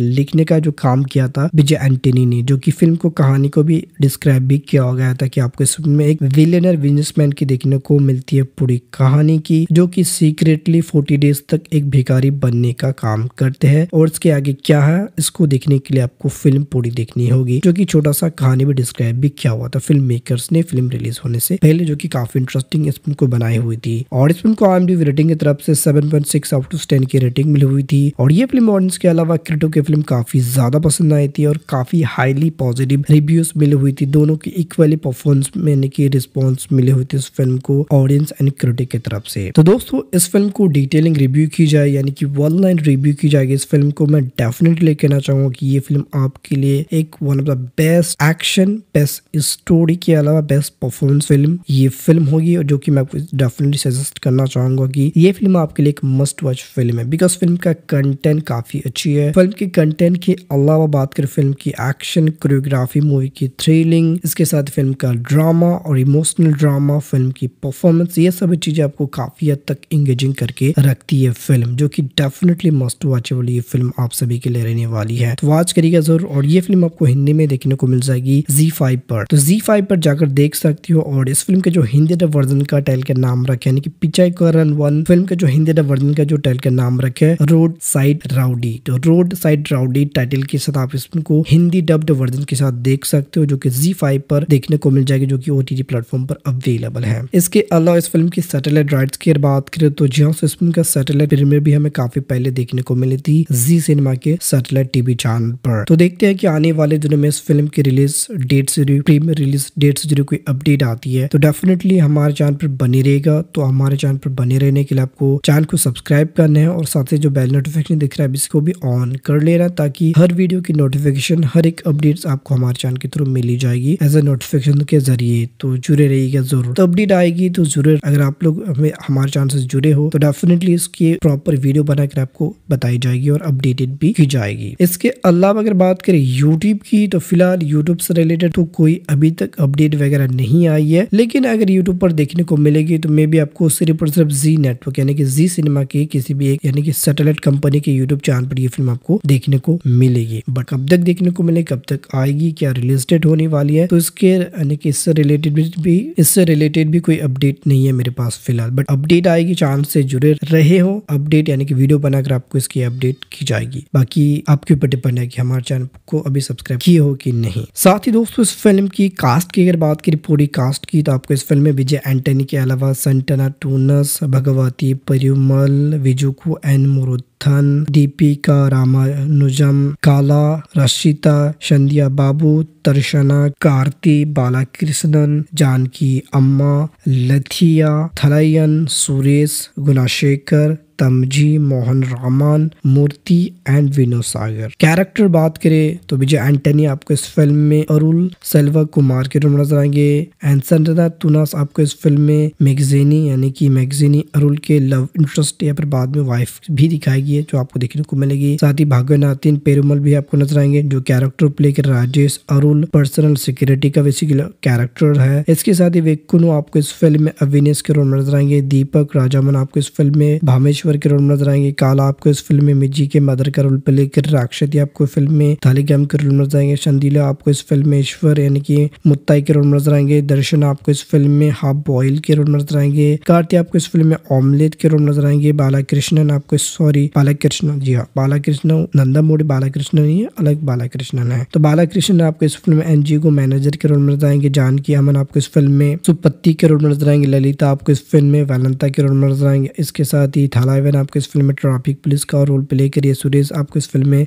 लिखने का जो काम किया था विजय एंटनी ने जो कि फिल्म को कहानी को भी डिस्क्राइब भी किया गया था कि आपको इसमें एक विलियनर बिजनेसमैन की देखने को मिलती है पूरी कहानी की जो कि सीक्रेटली फोर्टी डेज तक एक भिखारी बनने का काम करते हैं और इसके आगे क्या है इसको देखने के लिए आपको फिल्म पूरी देखनी होगी जो की छोटा सा कहानी भी डिस्क्राइब भी किया हुआ था फिल्म मेकर्स ने फिल्म रिलीज होने से पहले जो की काफी इंटरेस्टिंग इस फिल्म को बनाई हुई थी और इस फिल्म को आई रेटिंग की तरफ से seven point six out ten की रेटिंग मिली हुई थी और ये फिल्म ऑडियंस के अलावा क्रिटो की फिल्म काफी ज्यादा पसंद आई थी और काफी हाईली पॉजिटिव रिव्यूज मिली हुई थी दोनों की इक्वली परफॉर्मेंस में यानी कि रिस्पॉन्स मिले हुए थे इस फिल्म को ऑडियंस एंड क्रिटिक की तरफ से तो दोस्तों इस फिल्म को डिटेलिंग रिव्यू की जाए यानी कि वन लाइन रिव्यू की जाएगी इस फिल्म को मैं डेफिनेटली कहना चाहूंगा कि ये फिल्म आपके लिए एक one of the best action best story के अलावा बेस्ट परफॉर्मेंस फिल्म ये फिल्म होगी और जो कि मैं आपको डेफिनेटली सजेस्ट करना चाहूंगा कि ये फिल्म आपके लिए एक मस्ट वॉच फिल्म है बिकॉज फिल्म का कंटेंट काफी अच्छी है फिल्म के कंटेंट के अलावा बात करें फिल्म की एक्शन कोरियोग्राफी मूवी की थ्रिलिंग एक्टिंग इसके साथ फिल्म का ड्रामा और इमोशनल ड्रामा फिल्म की परफॉर्मेंस ये सभी चीजें आपको काफी हद तक इंगेजिंग करके रखती है फिल्म जो कि डेफिनेटली मस्ट वॉचेबल ये फिल्म आप सभी के लिए रहने वाली है तो वॉच करिएगा जरूर और ये फिल्म आपको हिंदी में देखने को मिल जाएगी जी फाइव पर तो जी फाइव पर जाकर देख सकती हो और इस फिल्म के जो हिंदी डब वर्जन का टाइल का नाम रखे यानी कि पिचाई करन वन फिल्म के जो हिंदी डब वर्जन का जो टाइल का नाम रखे रोड साइड राउडी तो रोड साइड राउडी टाइटल के साथ आप को हिंदी डब्ड वर्जन के साथ देख सकते हो जो की Z5 जी फाइव पर देखने को मिल जाएगी जो की ओ टी प्लेटफॉर्म पर अवेलेबल है इसके अलावा इस फिल्म की सैटेलाइट राइट की बात करें तो जी हाँ इस फिल्म का सैटेलाइट प्रीमियर भी हमें काफी पहले देखने को मिली थी जी सिनेमा के सैटेलाइट टीवी चैनल पर तो देखते हैं कि आने वाले दिनों में इस फिल्म की रिलीज डेट से प्रीमियर रिलीज डेट से कोई अपडेट आती है तो डेफिनेटली हमारे चैनल पर बनी रहेगा तो हमारे चैनल पर बने रहने के लिए आपको चैनल को सब्सक्राइब करना है और साथ ही जो बेल नोटिफिकेशन दिख रहा है इसको भी ऑन कर लेना ताकि हर वीडियो की नोटिफिकेशन हर एक अपडेट्स आपको हमारे चैनल के थ्रू मिली जाएगी जाएगी एज ए नोटिफिकेशन के जरिए तो जुड़े रहिएगा जरूर तो अपडेट आएगी तो जरूर अगर आप लोग हमें हमारे चांसेस जुड़े हो तो डेफिनेटली इसकी प्रॉपर वीडियो बनाकर आपको बताई जाएगी और अपडेटेड भी की जाएगी इसके अलावा अगर बात करें यूट्यूब की तो फिलहाल यूट्यूब से रिलेटेड तो कोई अभी तक अपडेट वगैरह नहीं आई है लेकिन अगर यूट्यूब पर देखने को मिलेगी तो मे भी आपको सिर्फ और सिर्फ जी नेटवर्क यानी कि जी सिनेमा के किसी भी एक यानी कि सैटेलाइट कंपनी के यूट्यूब चैनल पर ये फिल्म आपको देखने को मिलेगी बट कब तक देखने को मिलेगी कब तक आएगी क्या रिलीज डेट होने वाली लिया है तो इसके यानी कि इससे रिलेटेड भी इससे रिलेटेड भी कोई अपडेट नहीं है मेरे पास फिलहाल बट अपडेट आएगी चांद से जुड़े रहे हो अपडेट यानी कि वीडियो बनाकर आपको इसकी अपडेट की जाएगी बाकी आपके ऊपर डिपेंड है कि हमारे चैनल को अभी सब्सक्राइब किए हो कि नहीं साथ ही दोस्तों इस फिल्म की कास्ट की अगर बात करें पूरी कास्ट की तो आपको इस फिल्म में विजय एंटनी के अलावा संटना टूनस भगवती परिमल विजुकू एन मुरुद थन दीपिका रामानुजम काला रशिता संध्या बाबू तर्शना कार्ति बालाकृष्णन जानकी अम्मा लथिया थलयन सुरेश गुनाशेखर तमजी मोहन रामान मूर्ति एंड विनो सागर कैरेक्टर बात करें तो विजय एंटनी आपको इस फिल्म में अरुल सेल्वा कुमार के रूम नजर आएंगे एंड संजना तुनास आपको इस फिल्म में मैगजीनी यानी कि मैगजीनी अरुल के लव इंटरेस्ट या फिर बाद में वाइफ भी दिखाई गई है जो आपको देखने को मिलेगी साथ ही भाग्य पेरुमल भी आपको नजर आएंगे जो कैरेक्टर प्ले कर राजेश अरुल पर्सनल सिक्योरिटी का बेसिकली कैरेक्टर है इसके साथ ही वेकुनू आपको इस फिल्म में अविनेश के रोल नजर आएंगे दीपक राजामन आपको इस फिल्म में भामेश्वर ईश्वर के रोल में नजर आएंगे काला आपको इस फिल्म में मिजी के मदर का रोल प्ले कर राक्षती आपको फिल्म में थालीग्राम के रोल में नजर आएंगे शंदीला आपको इस फिल्म में ईश्वर यानी कि मुत्ताई के रोल में नजर आएंगे दर्शन आपको इस फिल्म में हाफ बॉयल के रोल में नजर आएंगे कार्ति आपको इस फिल्म में ऑमलेट के रोल नजर आएंगे बालाकृष्णन आपको सॉरी बालाकृष्ण जी हाँ बालाकृष्ण नंदा मोड़ी बालाकृष्णन नहीं है अलग बालाकृष्णन है तो बालाकृष्णन आपको इस फिल्म में एनजी को मैनेजर के रोल में नजर आएंगे जानकी अमन आपको इस फिल्म में सुपत्ति के रोल में नजर आएंगे ललिता आपको इस फिल्म में वैलंता के रोल में नजर आएंगे इसके साथ ही थाला माइवन आपको इस फिल्म में ट्राफिक पुलिस का रोल प्ले करिए सुरेश आपको इस फिल्म में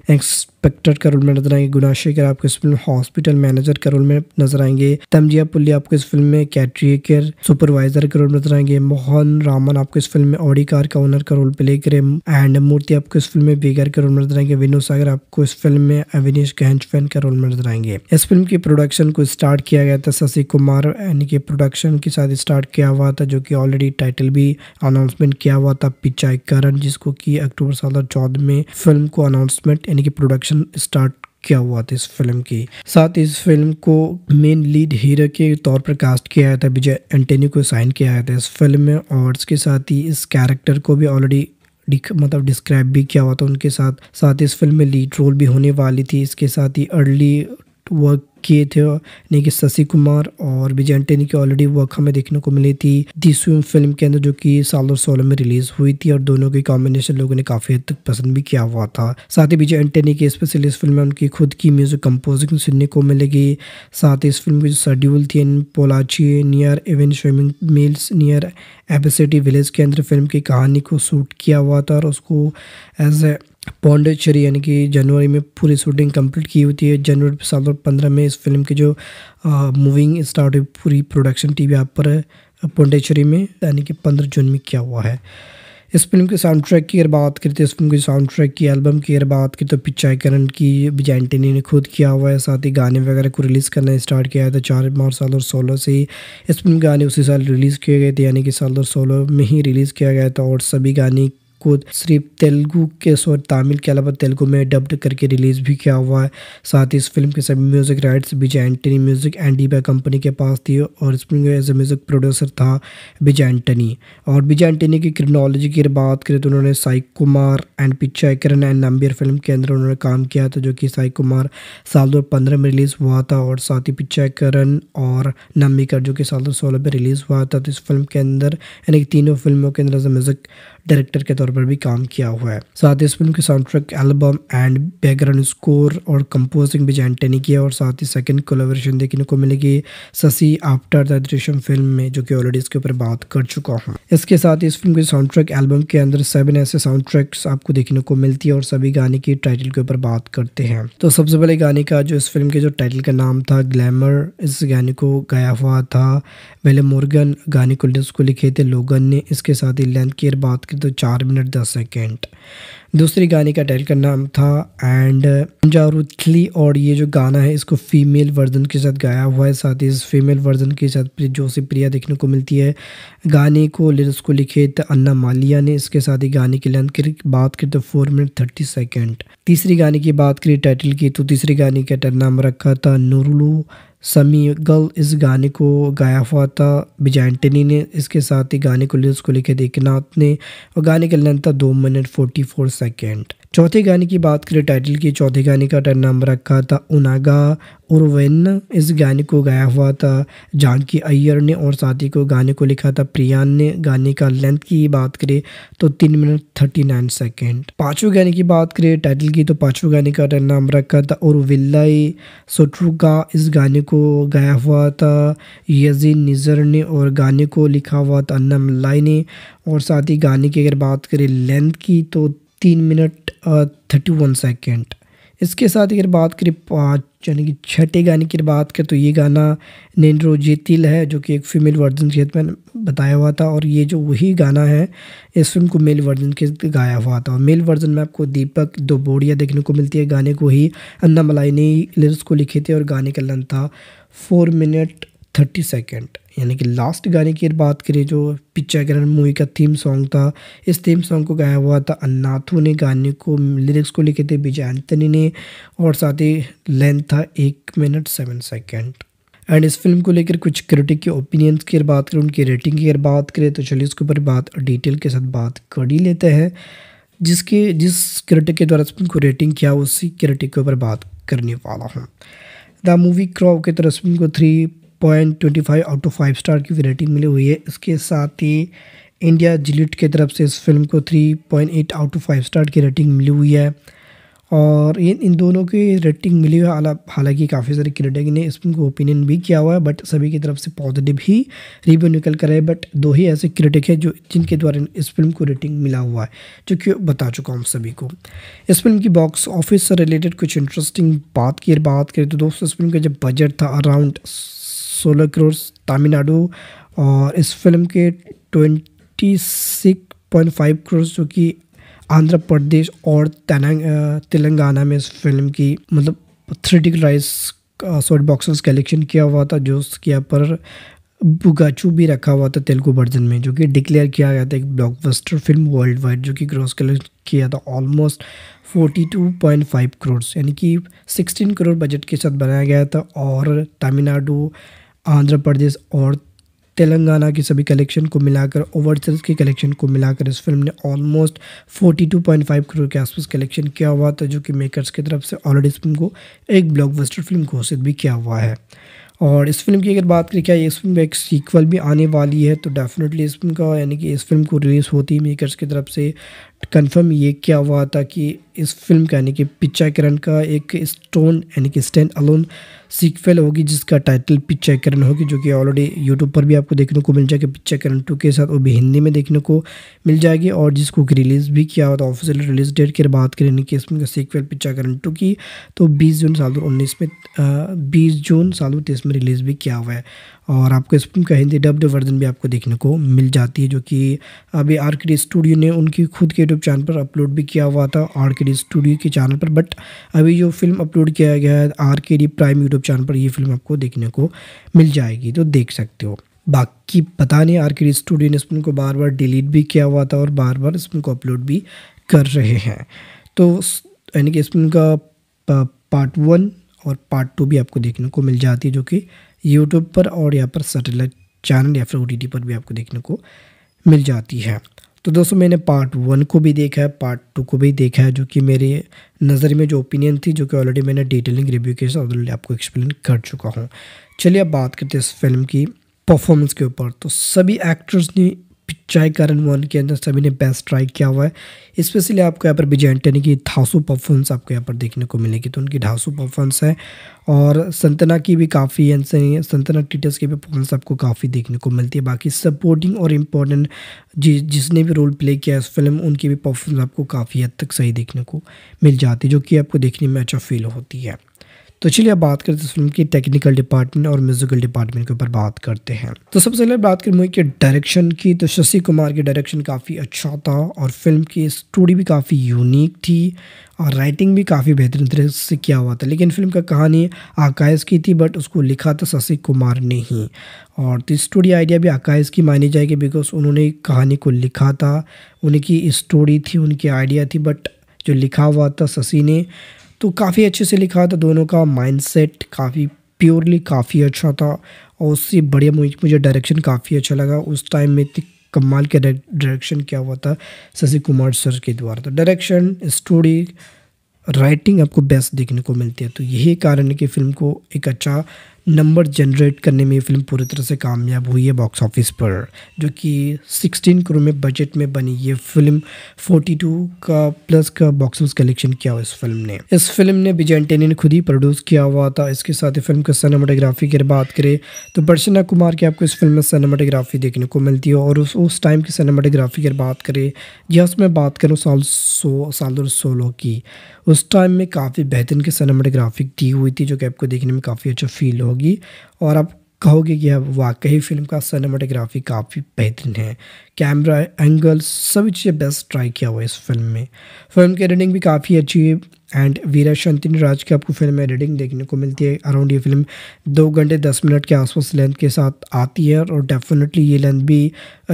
इंस्पेक्टर का रोल में नजर आएंगे गुनाशेखर आपको इस फिल्म हॉस्पिटल मैनेजर का रोल में नजर आएंगे तमजिया पुल्ली आपको इस फिल्म में कैटरी सुपरवाइजर का रोल नजर आएंगे मोहन रामन आपको इस फिल्म में ऑडी कार का ओनर का रोल प्ले करे एंड मूर्ति आपको इस फिल्म में बेगर का रोल नजर आएंगे विनो सागर आपको इस फिल्म में अविनेश गहंजफैन का रोल नजर आएंगे इस फिल्म की प्रोडक्शन को स्टार्ट किया गया था शशि कुमार यानी कि प्रोडक्शन के साथ स्टार्ट किया हुआ था जो की ऑलरेडी टाइटल भी अनाउंसमेंट किया हुआ था पिचाई करण जिसको की अक्टूबर साल में फिल्म को अनाउंसमेंट यानी कि प्रोडक्शन प्रोडक्शन स्टार्ट क्या हुआ था इस फिल्म की साथ इस फिल्म को मेन लीड हीरो के तौर पर कास्ट किया गया था विजय एंटनी को साइन किया गया था इस फिल्म में और इसके साथ ही इस कैरेक्टर को भी ऑलरेडी मतलब डिस्क्राइब भी किया हुआ था उनके साथ साथ इस फिल्म में लीड रोल भी होने वाली थी इसके साथ ही अर्ली वर्क किए थे यानी कि शशि कुमार और विजय एंटेनी की ऑलरेडी वर्क हमें देखने को मिली थी दिसुम फिल्म के अंदर जो कि साल और सोलह में रिलीज हुई थी और दोनों की कॉम्बिनेशन लोगों ने काफी हद तक पसंद भी किया हुआ था साथ ही विजय एंटेनी की इस फिल्म में उनकी खुद की म्यूजिक कंपोजिंग सुनने को मिलेगी साथ ही इस फिल्म की जो शेड्यूल थी Pollachi near Avon swimming mills near एबिसिटी विलेज के अंदर फिल्म की कहानी को शूट किया हुआ था और उसको एज ए पौंडेचेरी यानी कि जनवरी में पूरी शूटिंग कंप्लीट की होती है जनवरी साल दो पंद्रह में इस फिल्म की जो मूविंग स्टार्ट हुई पूरी प्रोडक्शन वी आप पर पौंडेचेरी में यानी कि पंद्रह जून में किया हुआ है इस फिल्म के साउंड ट्रैक की अगर बात करें तो इस फिल्म के साउंड ट्रैक की एल्बम की अगर बात करें तो पिक्चाकरण की एंटनी ने खुद किया हुआ है साथ ही गाने वगैरह को रिलीज़ करना स्टार्ट किया था तो चार मार्च साल और सोलह से ही इस फिल्म के गाने उसी साल रिलीज़ किए गए थे यानी कि साल और सोलह में ही रिलीज़ किया गया था और सभी गाने को सिर्फ तेलुगु के और तमिल के अलावा तेलुगु में डब्ड करके रिलीज भी किया हुआ है साथ ही इस फिल्म के सभी म्यूजिक राइट्स एंटनी म्यूजिक एंडीबा कंपनी के पास थी और इसमें एज ए म्यूजिक प्रोड्यूसर था विजय एंटनी और विजय एंटनी की क्रिमिनोलॉजी की बात करें तो उन्होंने Sai Kumar and picture and Nambiar film के अंदर उन्होंने काम किया था जो कि साई कुमार साल दो में रिलीज़ हुआ था और साथ ही पिक्चर करण और नंबिकर जो कि साल दो में रिलीज़ हुआ था तो इस फिल्म के अंदर यानी कि तीनों फिल्मों के अंदर एज ए म्यूजिक डायरेक्टर के तौर पर भी काम किया हुआ है साथ ही इस फिल्म के sound track album and background score और कंपोजिंग भी जैन टेनी की है और साथ ही सेकंड कोलाबोरेशन देखने को मिलेगी Shashi after the Drishyam film में जो कि ऑलरेडी इसके ऊपर बात कर चुका हूँ इसके साथ इस फिल्म के साउंड ट्रैक एल्बम के अंदर सेवन ऐसे साउंड ट्रैक्स आपको देखने को मिलती है और सभी गाने की टाइटल के ऊपर बात करते हैं तो सबसे पहले गाने का जो इस फिल्म के जो टाइटल का नाम था ग्लैमर इस गाने को गाया हुआ था वेले मोर्गन गाने को लिखे थे लोगन ने इसके साथ ही लेंथ की बात करें तो चार मिनट दस सेकेंड दूसरी गाने का टाइटल का नाम था एंड जारुतली uh, और ये जो गाना है इसको फीमेल वर्जन के साथ गाया हुआ है साथ ही इस फीमेल वर्जन के साथ जो से प्रिया देखने को मिलती है गाने को लिरिक्स को लिखे तो अन्ना मालिया ने इसके साथ ही गाने की लेंथ की बात करें तो फोर मिनट थर्टी सेकेंड तीसरी गाने की बात करें टाइटल की तो तीसरे गाने का टाइटल नाम रखा था नूरलू समी गल इस गाने को गाया हुआ था एंटनी ने इसके साथ ही गाने को लिरिक्स को लिखे देखनाथ ने और गाने के लेंथ था दो मिनट फोर्टी फोर सेकेंड चौथे गाने की बात करें टाइटल की चौथे गाने का टर्न तो नाम रखा था उनागा और वेन इस गाने को गाया हुआ था जानकी अय्यर ने और साथ ही को गाने को लिखा था प्रियान ने गाने का लेंथ की बात करें तो तीन मिनट थर्टी नाइन सेकेंड पाँचवें गाने की बात करें टाइटल की तो पाँचवें गाने का टर्न तो नाम रखा था और विल्लाई सोट्रुका इस गाने को गाया हुआ था यजी निज़र ने और गाने को लिखा हुआ था अन्ना मिल्लाई ने और साथ ही गाने की अगर बात करें लेंथ की तो तीन मिनट थर्टी वन सेकेंड इसके साथ अगर बात करें पाँच यानी कि छठे गाने की बात करें तो ये गाना नैनरो जेतिल है जो कि एक फीमेल वर्जन के मैंने बताया हुआ था और ये जो वही गाना है इस फिल्म को मेल वर्जन के गाया हुआ था और मेल वर्जन में आपको दीपक दो बोड़िया देखने को मिलती है गाने को ही अन्ना मलाई ने लिरिक्स को लिखे थे और गाने का लन था फोर मिनट थर्टी सेकेंड यानी कि लास्ट गाने की बात करें जो पिक्चाकरण मूवी का थीम सॉन्ग था इस थीम सॉन्ग को गाया हुआ था अन्नाथू ने गाने को लिरिक्स को लिखे थे विजय एंथनी ने और साथ ही लेंथ था एक मिनट सेवन सेकेंड एंड इस फिल्म को लेकर कुछ क्रिटिक के ओपिनियंस की अगर बात करें उनकी रेटिंग की अगर बात करें तो चलिए इसके ऊपर बात डिटेल के साथ बात कर ही लेते हैं जिसके जिस क्रिटिक के द्वारा फिल्म को रेटिंग किया उसी क्रिटिक के ऊपर बात करने वाला हूँ द मूवी क्रॉ के तरह फिल्म को three point twenty five out of five star की रेटिंग मिली हुई है इसके साथ ही इंडिया जिलिट की तरफ से इस फिल्म को three point eight out of five star की रेटिंग मिली हुई है और ये इन दोनों की रेटिंग मिली हुई है हालांकि काफ़ी सारे क्रिटिक ने इस फिल्म को ओपिनियन भी किया हुआ है बट सभी की तरफ से पॉजिटिव ही रिव्यू निकल कर है बट दो ही ऐसे क्रिटिक हैं जो जिनके द्वारा इस फिल्म को रेटिंग मिला हुआ है जो कि बता चुका हूँ सभी को इस फिल्म की बॉक्स ऑफिस से रिलेटेड कुछ इंटरेस्टिंग बात की बात करें तो दोस्तों इस फिल्म का जब बजट था अराउंड सोलह करोड़ तमिलनाडु और इस फिल्म के twenty six point five crore जो कि आंध्र प्रदेश और तेलंगाना में इस फिल्म की मतलब थ्रेटिक राइस सॉरी बॉक्सेस कलेक्शन किया हुआ था जो उसके यहाँ पर बुगाचू भी रखा हुआ था तेलुगु वर्जन में जो कि डिक्लेयर किया गया था एक ब्लॉकबस्टर फिल्म वर्ल्ड वाइड जो कि ग्रॉस कलेक्ट किया था ऑलमोस्ट 42.5 करोड़ यानी कि 16 करोड़ बजट के साथ बनाया गया था और तमिलनाडु आंध्र प्रदेश और तेलंगाना की सभी कलेक्शन को मिलाकर ओवरसेल्स के कलेक्शन को मिलाकर इस फिल्म ने ऑलमोस्ट 42.5 करोड़ के आसपास कलेक्शन किया हुआ था जो कि मेकर्स की तरफ से ऑलरेडी इस फिल्म को एक ब्लॉकबस्टर फिल्म घोषित भी किया हुआ है और इस फिल्म की अगर बात करें क्या इस फिल्म में एक सीक्वल भी आने वाली है तो डेफिनेटली इस फिल्म का यानी कि इस फिल्म को रिलीज़ होती ही मेकर्स की तरफ से कंफर्म ये क्या हुआ था कि इस फिल्म का यानी कि पिचाकरण का एक स्टोन यानी कि स्टैंड अलोन सीक्वल होगी जिसका टाइटल पिचाकरण होगी जो कि ऑलरेडी यूट्यूब पर भी आपको देखने को मिल जाएगा पिक्चाकरण टू के साथ वो भी हिंदी में देखने को मिल जाएगी और जिसको रिलीज़ भी किया हुआ था ऑफिशियल रिलीज डेट की बात करें यानी कि इस फिल्म का सीक्वल पिचाकरण टू की तो बीस जून साल दो उन्नीस में बीस जून साल दो तेईस में रिलीज़ भी किया हुआ है और आपको इस फिल्म का हिंदी डब्ड वर्जन भी आपको देखने को मिल जाती है जो कि अभी आर के स्टूडियो ने उनकी खुद के यूट्यूब चैनल पर अपलोड भी किया हुआ था आर के स्टूडियो के चैनल पर बट अभी जो फिल्म अपलोड किया गया है आर के प्राइम यूट्यूब चैनल पर ये फिल्म आपको देखने को मिल जाएगी तो देख सकते हो बाकी पता नहीं आर के स्टूडियो ने इस फिल्म को बार बार डिलीट भी किया हुआ था और बार बार इस फिल्म को अपलोड भी कर रहे हैं तो यानी कि इस फिल्म का पार्ट वन और पार्ट टू भी आपको देखने को मिल जाती है जो कि यूट्यूब पर और यहाँ पर सैटेलाइट चैनल या फिर ओ पर भी आपको देखने को मिल जाती है तो दोस्तों मैंने पार्ट वन को भी देखा है पार्ट टू को भी देखा है जो कि मेरे नज़र में जो ओपिनियन थी जो कि ऑलरेडी मैंने डिटेलिंग रिव्यू के साथ ऑलरेडी आपको एक्सप्लेन कर चुका हूँ चलिए अब बात करते हैं इस फिल्म की परफॉर्मेंस के ऊपर तो सभी एक्टर्स ने चाय कारण वन के अंदर सभी ने बेस्ट ट्राई किया हुआ है स्पेशली आपको यहाँ पर विजय एंटनी की धासू परफॉर्मेंस आपको यहाँ पर देखने को मिलेगी तो उनकी धासू परफॉर्मेंस है और संतना की भी काफ़ी संतना टीटर्स की भी परफॉर्मेंस आपको काफ़ी देखने को मिलती है बाकी सपोर्टिंग और इम्पोर्टेंट जि, जिसने भी रोल प्ले किया इस फिल्म उनकी भी परफॉर्मेंस आपको काफ़ी हद तक सही देखने को मिल जाती है जो कि आपको देखने में अच्छा फील होती है तो चलिए अब बात करते हैं फिल्म की टेक्निकल डिपार्टमेंट और म्यूजिकल डिपार्टमेंट के ऊपर बात करते हैं तो सबसे पहले बात करें मूवी के डायरेक्शन की तो शशि कुमार की डायरेक्शन काफ़ी अच्छा था और फिल्म की स्टोरी भी काफ़ी यूनिक थी और राइटिंग भी काफ़ी बेहतरीन तरीके से किया हुआ था लेकिन फिल्म का कहानी आकाश की थी बट उसको लिखा था शशि कुमार ने ही और तो स्टोरी आइडिया भी आकाश की मानी जाएगी बिकॉज उन्होंने कहानी को लिखा था उनकी स्टोरी थी उनकी आइडिया थी बट जो लिखा हुआ था शशि ने तो काफ़ी अच्छे से लिखा था दोनों का माइंडसेट काफ़ी प्योरली काफ़ी अच्छा था और उससे बढ़िया मूवी मुझे डायरेक्शन काफ़ी अच्छा लगा उस टाइम में इतनी कमाल के डायरेक्शन क्या हुआ था शशि कुमार सर के द्वारा तो डायरेक्शन स्टोरी राइटिंग आपको बेस्ट देखने को मिलती है तो यही कारण है कि फिल्म को एक अच्छा नंबर जनरेट करने में फिल्म पूरी तरह से कामयाब हुई है बॉक्स ऑफिस पर जो कि 16 करोड़ में बजट में बनी ये फिल्म 42 का प्लस का बॉक्स ऑफिस कलेक्शन किया हुआ इस फिल्म ने इस फिल्म ने बिजेंटेनी ने खुद ही प्रोड्यूस किया हुआ था इसके साथ ही फिल्म का सनेमाटोग्राफी की बात करें तो बर्शना कुमार की आपको इस फिल्म में सनेमाटोग्राफी देखने को मिलती है और उस उस टाइम की सनेमाटोग्राफी की बात करें या उसमें बात करूँ साल सो साल दो सोलह की उस टाइम में काफ़ी बेहतरीन की सनेमाटोग्राफी दी हुई थी जो कि आपको देखने में काफ़ी अच्छा फील होगा होगी और आप कहोगे कि अब वाकई फिल्म का सिनेमाटोग्राफी काफ़ी बेहतरीन है कैमरा एंगल सभी चीज़ें बेस्ट ट्राई किया हुआ है इस फिल्म में फिल्म की एडिटिंग भी काफ़ी अच्छी है एंड वीरा शांतिन राज की आपको फिल्म में एडिटिंग देखने को मिलती है अराउंड ये फिल्म दो घंटे दस मिनट के आसपास लेंथ के साथ आती है और डेफिनेटली ये लेंथ भी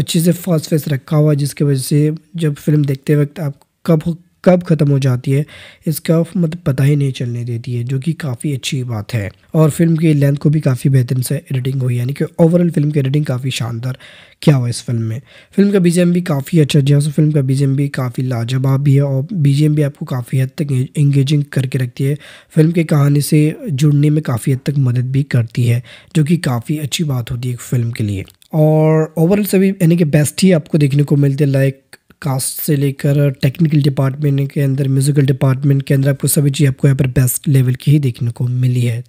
अच्छे से फर्स्ट फेस रखा हुआ है जिसकी वजह से जब फिल्म देखते वक्त आप कब कब ख़त्म हो जाती है इसका मतलब पता ही नहीं चलने देती है जो कि काफ़ी अच्छी बात है और फिल्म की लेंथ को भी काफ़ी बेहतरीन से एडिटिंग हुई यानी कि ओवरऑल फिल्म की एडिटिंग काफ़ी शानदार क्या हुआ इस फिल्म में फिल्म का बीजेम भी काफ़ी अच्छा जी हाँ फिल्म का बीजेम भी काफ़ी लाजवाब भी है और बीजेम भी आपको काफ़ी हद तक इंगेजिंग करके रखती है फिल्म की कहानी से जुड़ने में काफ़ी हद तक मदद भी करती है जो कि काफ़ी अच्छी बात होती है फिल्म के लिए और ओवरऑल सभी यानी कि बेस्ट ही आपको देखने को मिलते हैं लाइक कास्ट से लेकर टेक्निकल uh, डिपार्टमेंट के अंदर म्यूज़िकल डिपार्टमेंट के अंदर आपको सभी चीज़ आपको यहाँ पर बेस्ट लेवल की ही देखने को मिली है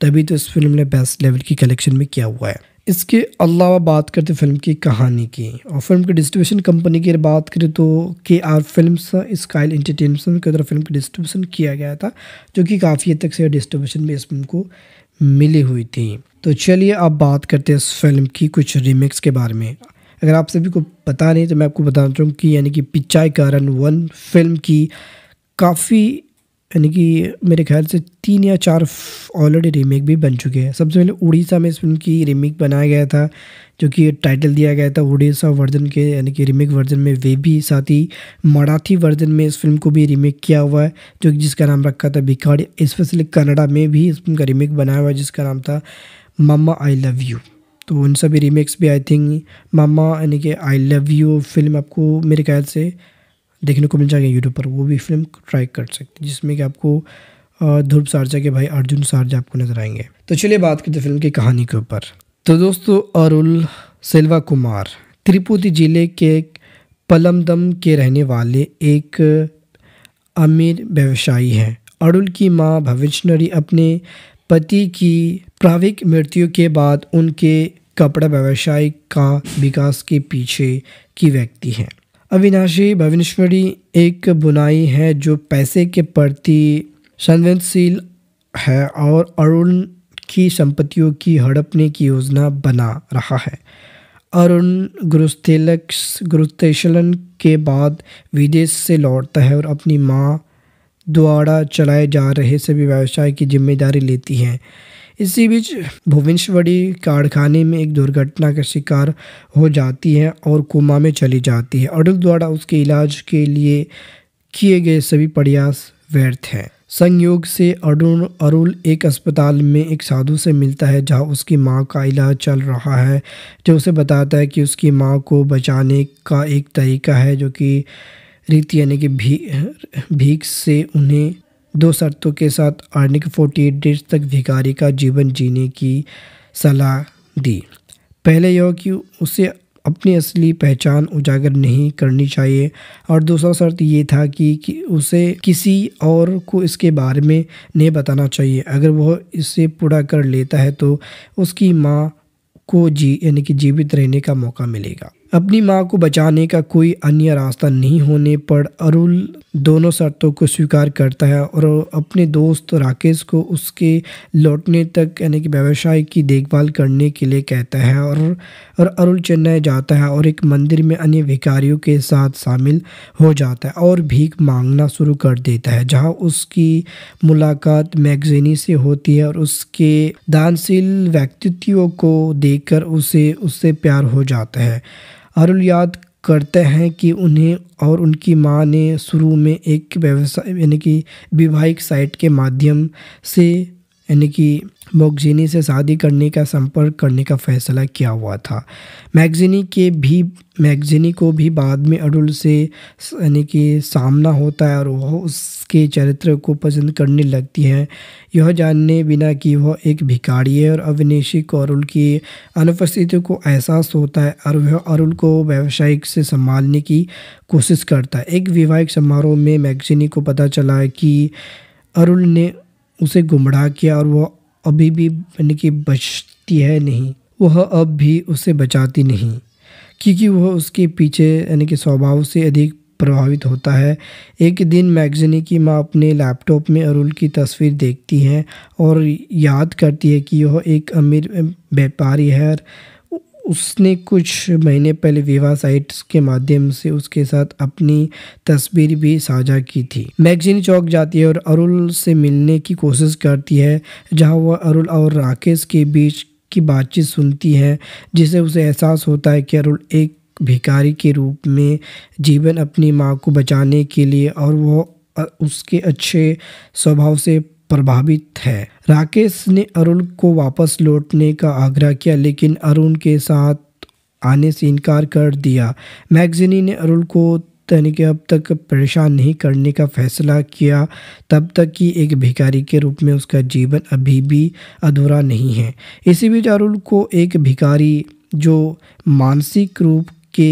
तभी तो इस फिल्म ने बेस्ट लेवल की कलेक्शन में किया हुआ है इसके अलावा बात करते फिल्म की कहानी की और फिल्म की डिस्ट्रीब्यूशन कंपनी की बात करें तो uh, के आर फिल्म स्काइल इंटरटेनमेंट के तरफ फिल्म का डिस्ट्रीब्यूशन किया गया था जो कि काफ़ी हद तक से डिस्ट्रीब्यूशन में इस फिल्म को मिली हुई थी तो चलिए अब बात करते हैं इस फिल्म की कुछ रीमेक्स के बारे में अगर आप सभी को पता नहीं तो मैं आपको बताना चाहूँ कि यानी कि पिचाई कारण वन फिल्म की काफ़ी यानी कि मेरे ख्याल से तीन या चार ऑलरेडी रीमेक भी बन चुके हैं सबसे पहले उड़ीसा में इस फिल्म की रीमेक बनाया गया था जो कि टाइटल दिया गया था उड़ीसा वर्जन के यानी कि रीमेक वर्जन में वे भी साथ ही मराठी वर्जन में इस फिल्म को भी रीमेक किया हुआ है जो जिसका नाम रखा था भिखाड़ी स्पेशली कनाडा में भी इस फिल्म का रीमेक बनाया हुआ है जिसका नाम था मम्मा आई लव यू तो उन सभी रीमेक्स भी आई थिंक मामा यानी कि आई लव यू फिल्म आपको मेरे ख्याल से देखने को मिल जाएगा यूट्यूब पर वो भी फिल्म ट्राई कर सकते जिसमें कि आपको ध्रुव सारजा के भाई अर्जुन सारजा आपको नजर आएंगे तो चलिए बात करते फिल्म की कहानी के ऊपर तो दोस्तों अरुल सेल्वा कुमार तिरुपति जिले के पलमदम के रहने वाले एक अमीर व्यवसायी हैं अरुल की माँ भविष्णरी अपने पति की प्राविक मृत्यु के बाद उनके कपड़ा व्यवसाय का विकास के पीछे की व्यक्ति है अविनाशी भविष्यवाणी एक बुनाई है जो पैसे के प्रति संवेदनशील है और अरुण की संपत्तियों की हड़पने की योजना बना रहा है अरुण गुरुस्तेलक्स गुरुस्तेशन के बाद विदेश से लौटता है और अपनी माँ द्वारा चलाए जा रहे सभी व्यवसाय की जिम्मेदारी लेती हैं इसी बीच भुवनेश्वरी कारखाने में एक दुर्घटना का शिकार हो जाती है और कोमा में चली जाती है अटल द्वारा उसके इलाज के लिए किए गए सभी प्रयास व्यर्थ हैं संयोग से अरुण अरुल एक अस्पताल में एक साधु से मिलता है जहां उसकी मां का इलाज चल रहा है जो उसे बताता है कि उसकी मां को बचाने का एक तरीका है जो कि रीति यानी कि भी भीख से उन्हें दो शर्तों के साथ आर्निक फोर्टी एट डेज तक भिखारी का जीवन जीने की सलाह दी पहले यह कि उसे अपनी असली पहचान उजागर नहीं करनी चाहिए और दूसरा शर्त ये था कि, कि उसे किसी और को इसके बारे में नहीं बताना चाहिए अगर वह इसे पूरा कर लेता है तो उसकी माँ को जी यानी कि जीवित रहने का मौका मिलेगा अपनी माँ को बचाने का कोई अन्य रास्ता नहीं होने पर अरुल दोनों शर्तों को स्वीकार करता है और अपने दोस्त राकेश को उसके लौटने तक यानी कि व्यवसाय की देखभाल करने के लिए कहता है और और अरुल चेन्नई जाता है और एक मंदिर में अन्य भिकारियों के साथ शामिल हो जाता है और भीख मांगना शुरू कर देता है जहां उसकी मुलाकात मैगजीनी से होती है और उसके दानशील व्यक्तित्व को देखकर उसे उससे प्यार हो जाता है अरुल याद करते हैं कि उन्हें और उनकी माँ ने शुरू में एक व्यवसाय यानी कि विवाहिक साइट के माध्यम से यानी कि मैगजीनी से शादी करने का संपर्क करने का फैसला किया हुआ था मैगजीनी के भी मैगजीनी को भी बाद में अरुल से यानी कि सामना होता है और वह उसके चरित्र को पसंद करने लगती है यह जानने बिना कि वह एक भिखारी है और अविनेशी को अरुल की अनुपस्थिति को एहसास होता है और वह अरुल को व्यावसायिक से संभालने की कोशिश करता है एक विवाहिक समारोह में मैगजीनी को पता चला कि अरुल ने उसे गुमराह किया और वह अभी भी यानी कि बचती है नहीं वह अब भी उसे बचाती नहीं क्योंकि वह उसके पीछे यानी कि स्वभाव से अधिक प्रभावित होता है एक दिन मैगजीनी की माँ अपने लैपटॉप में अरुल की तस्वीर देखती है और याद करती है कि वह एक अमीर व्यापारी है उसने कुछ महीने पहले विवाह साइट्स के माध्यम से उसके साथ अपनी तस्वीर भी साझा की थी मैगजीन चौक जाती है और अरुल से मिलने की कोशिश करती है जहां वह अरुल और राकेश के बीच की बातचीत सुनती है जिसे उसे एहसास होता है कि अरुल एक भिकारी के रूप में जीवन अपनी माँ को बचाने के लिए और वह उसके अच्छे स्वभाव से प्रभावित है राकेश ने अरुण को वापस लौटने का आग्रह किया लेकिन अरुण के साथ आने से इनकार कर दिया मैगजीनी ने अरुण को यानी कि अब तक परेशान नहीं करने का फैसला किया तब तक कि एक भिखारी के रूप में उसका जीवन अभी भी अधूरा नहीं है इसी बीच अरुण को एक भिखारी जो मानसिक रूप के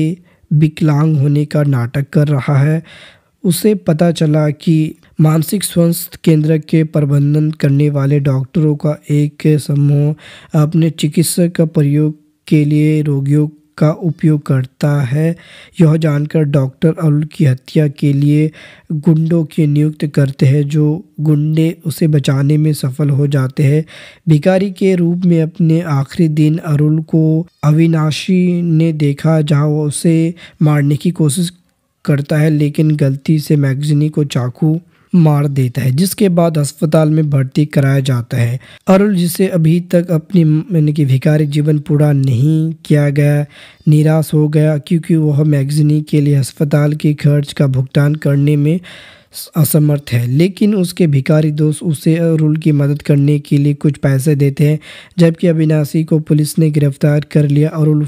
विकलांग होने का नाटक कर रहा है उसे पता चला कि मानसिक स्वास्थ्य केंद्र के प्रबंधन करने वाले डॉक्टरों का एक समूह अपने चिकित्सक प्रयोग के लिए रोगियों का उपयोग करता है यह जानकर डॉक्टर अरुल की हत्या के लिए गुंडों की नियुक्त करते हैं जो गुंडे उसे बचाने में सफल हो जाते हैं भिकारी के रूप में अपने आखिरी दिन अरुल को अविनाशी ने देखा जहां उसे मारने की कोशिश करता है लेकिन गलती से मैगजीनी को चाकू मार देता है जिसके बाद अस्पताल में भर्ती कराया जाता है अरुल जिसे अभी तक अपनी यानी कि भिकारी जीवन पूरा नहीं किया गया निराश हो गया क्योंकि वह मैगजीनी के लिए अस्पताल के खर्च का भुगतान करने में असमर्थ है लेकिन उसके भिकारी दोस्त उसे अरुल की मदद करने के लिए कुछ पैसे देते हैं जबकि अविनाशी को पुलिस ने गिरफ्तार कर लिया अरुल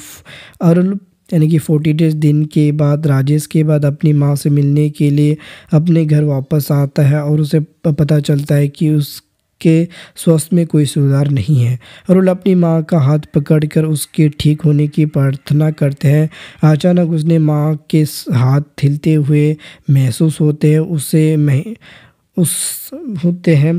अरुल यानी कि फोर्टी डेज दिन के बाद राजेश के बाद अपनी माँ से मिलने के लिए अपने घर वापस आता है और उसे पता चलता है कि उस के स्वास्थ्य में कोई सुधार नहीं है अरुल अपनी माँ का हाथ पकड़कर उसके ठीक होने की प्रार्थना करते हैं अचानक उसने माँ के हाथ हिलते हुए महसूस होते हैं उसे मह उस होते हैं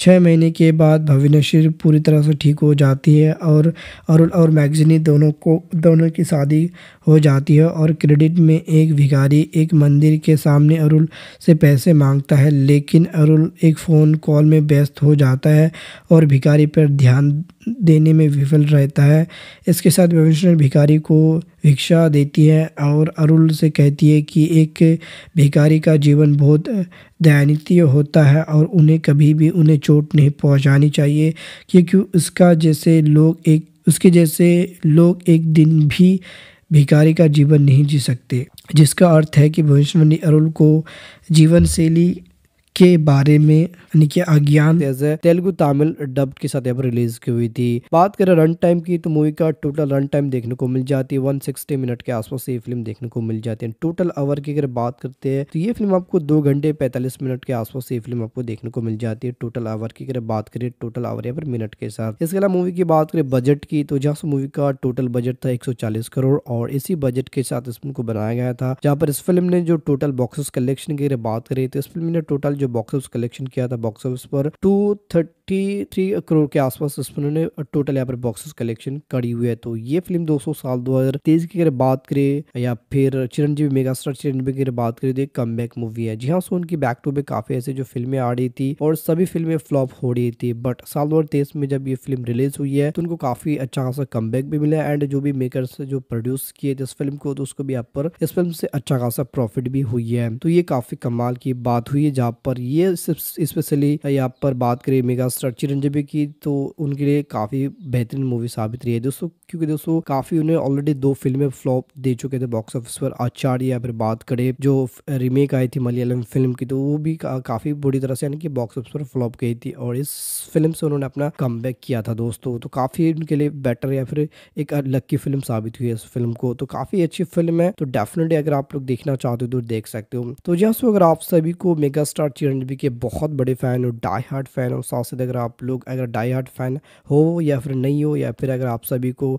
छः महीने के बाद भुवनेश्वरी पूरी तरह से ठीक हो जाती है और अरुण और मैगजीनी दोनों को दोनों की शादी हो जाती है और क्रेडिट में एक भिखारी एक मंदिर के सामने अरुल से पैसे मांगता है लेकिन अरुल एक फ़ोन कॉल में व्यस्त हो जाता है और भिखारी पर ध्यान देने में विफल रहता है इसके साथ भविष्य भिखारी को भिक्षा देती है और अरुल से कहती है कि एक भिखारी का जीवन बहुत दयनीय होता है और और उन्हें कभी भी उन्हें चोट नहीं पहुंचानी चाहिए क्योंकि उसका जैसे लोग एक उसके जैसे लोग एक दिन भी भिखारी का जीवन नहीं जी सकते जिसका अर्थ है कि भविष्यवाणी अरुल को जीवन शैली के बारे में यानी कि अज्ञान तेलुगु तमिल डब के साथ यहाँ पर रिलीज की हुई थी बात करें रन टाइम की तो मूवी का टोटल रन टाइम देखने को मिल जाती है 160 मिनट के आसपास ये फिल्म देखने को मिल जाती है टोटल आवर की अगर बात करते हैं तो ये फिल्म आपको दो घंटे पैंतालीस मिनट के आसपास ये फिल्म आपको देखने को मिल जाती है टोटल आवर की अगर बात करें टोटल आवर यहाँ पर मिनट के साथ इसके अलावा मूवी की बात करें बजट की तो जहाँ से मूवी का टोटल बजट था एक करोड़ और इसी बजट के साथ इस फिल्म को बनाया गया था जहाँ पर इस फिल्म ने जो टोटल बॉक्सेस कलेक्शन की अगर बात करें तो इस फिल्म ने टोटल जो जो बॉक्स ऑफिस कलेक्शन किया था बॉक्स ऑफिस पर टू थर्टी थ्री करोड़ के आसपास इस फिल्म ने टोटल यहाँ पर बॉक्सिस कलेक्शन करी हुई है तो ये फिल्म दोस्तों साल 2023 की अगर बात करें या फिर चिरंजीवी मेगा स्टार चिरंजीवी की अगर बात करें तो एक कम मूवी है जी हाँ सो उनकी बैक टू बैक काफी ऐसे जो फिल्में आ रही थी और सभी फिल्में फ्लॉप हो रही थी बट साल दो में जब ये फिल्म रिलीज हुई है तो उनको काफी अच्छा खासा कम भी मिला एंड जो भी मेकर जो प्रोड्यूस किए थे इस फिल्म को तो उसको भी यहाँ पर इस फिल्म से अच्छा खासा प्रॉफिट भी हुई है तो ये काफी कमाल की बात हुई है जहाँ पर ये स्पेशली यहाँ पर बात करें मेगा स्ट्रक्चर चिरंजीवी की तो उनके लिए काफ़ी बेहतरीन मूवी साबित रही है दोस्तों क्योंकि दोस्तों काफ़ी उन्हें ऑलरेडी दो फिल्में फ्लॉप दे चुके थे बॉक्स ऑफिस पर आचार्य या फिर बात करें जो रीमेक आई थी मलयालम फिल्म की तो वो भी का, काफ़ी बुरी तरह से यानी कि बॉक्स ऑफिस पर फ्लॉप गई थी और इस फिल्म से उन्होंने अपना कम किया था दोस्तों तो काफ़ी उनके लिए बेटर या फिर एक लक्की फिल्म साबित हुई है इस फिल्म को तो काफ़ी अच्छी फिल्म है तो डेफिनेटली अगर आप लोग देखना चाहते हो तो देख सकते हो तो जहाँ अगर आप सभी को मेगा स्टार चिरंजीवी के बहुत बड़े फैन हो डाई हार्ट फैन हो साथ अगर आप लोग अगर डाई हार्ट फैन हो या फिर नहीं हो या फिर अगर आप सभी को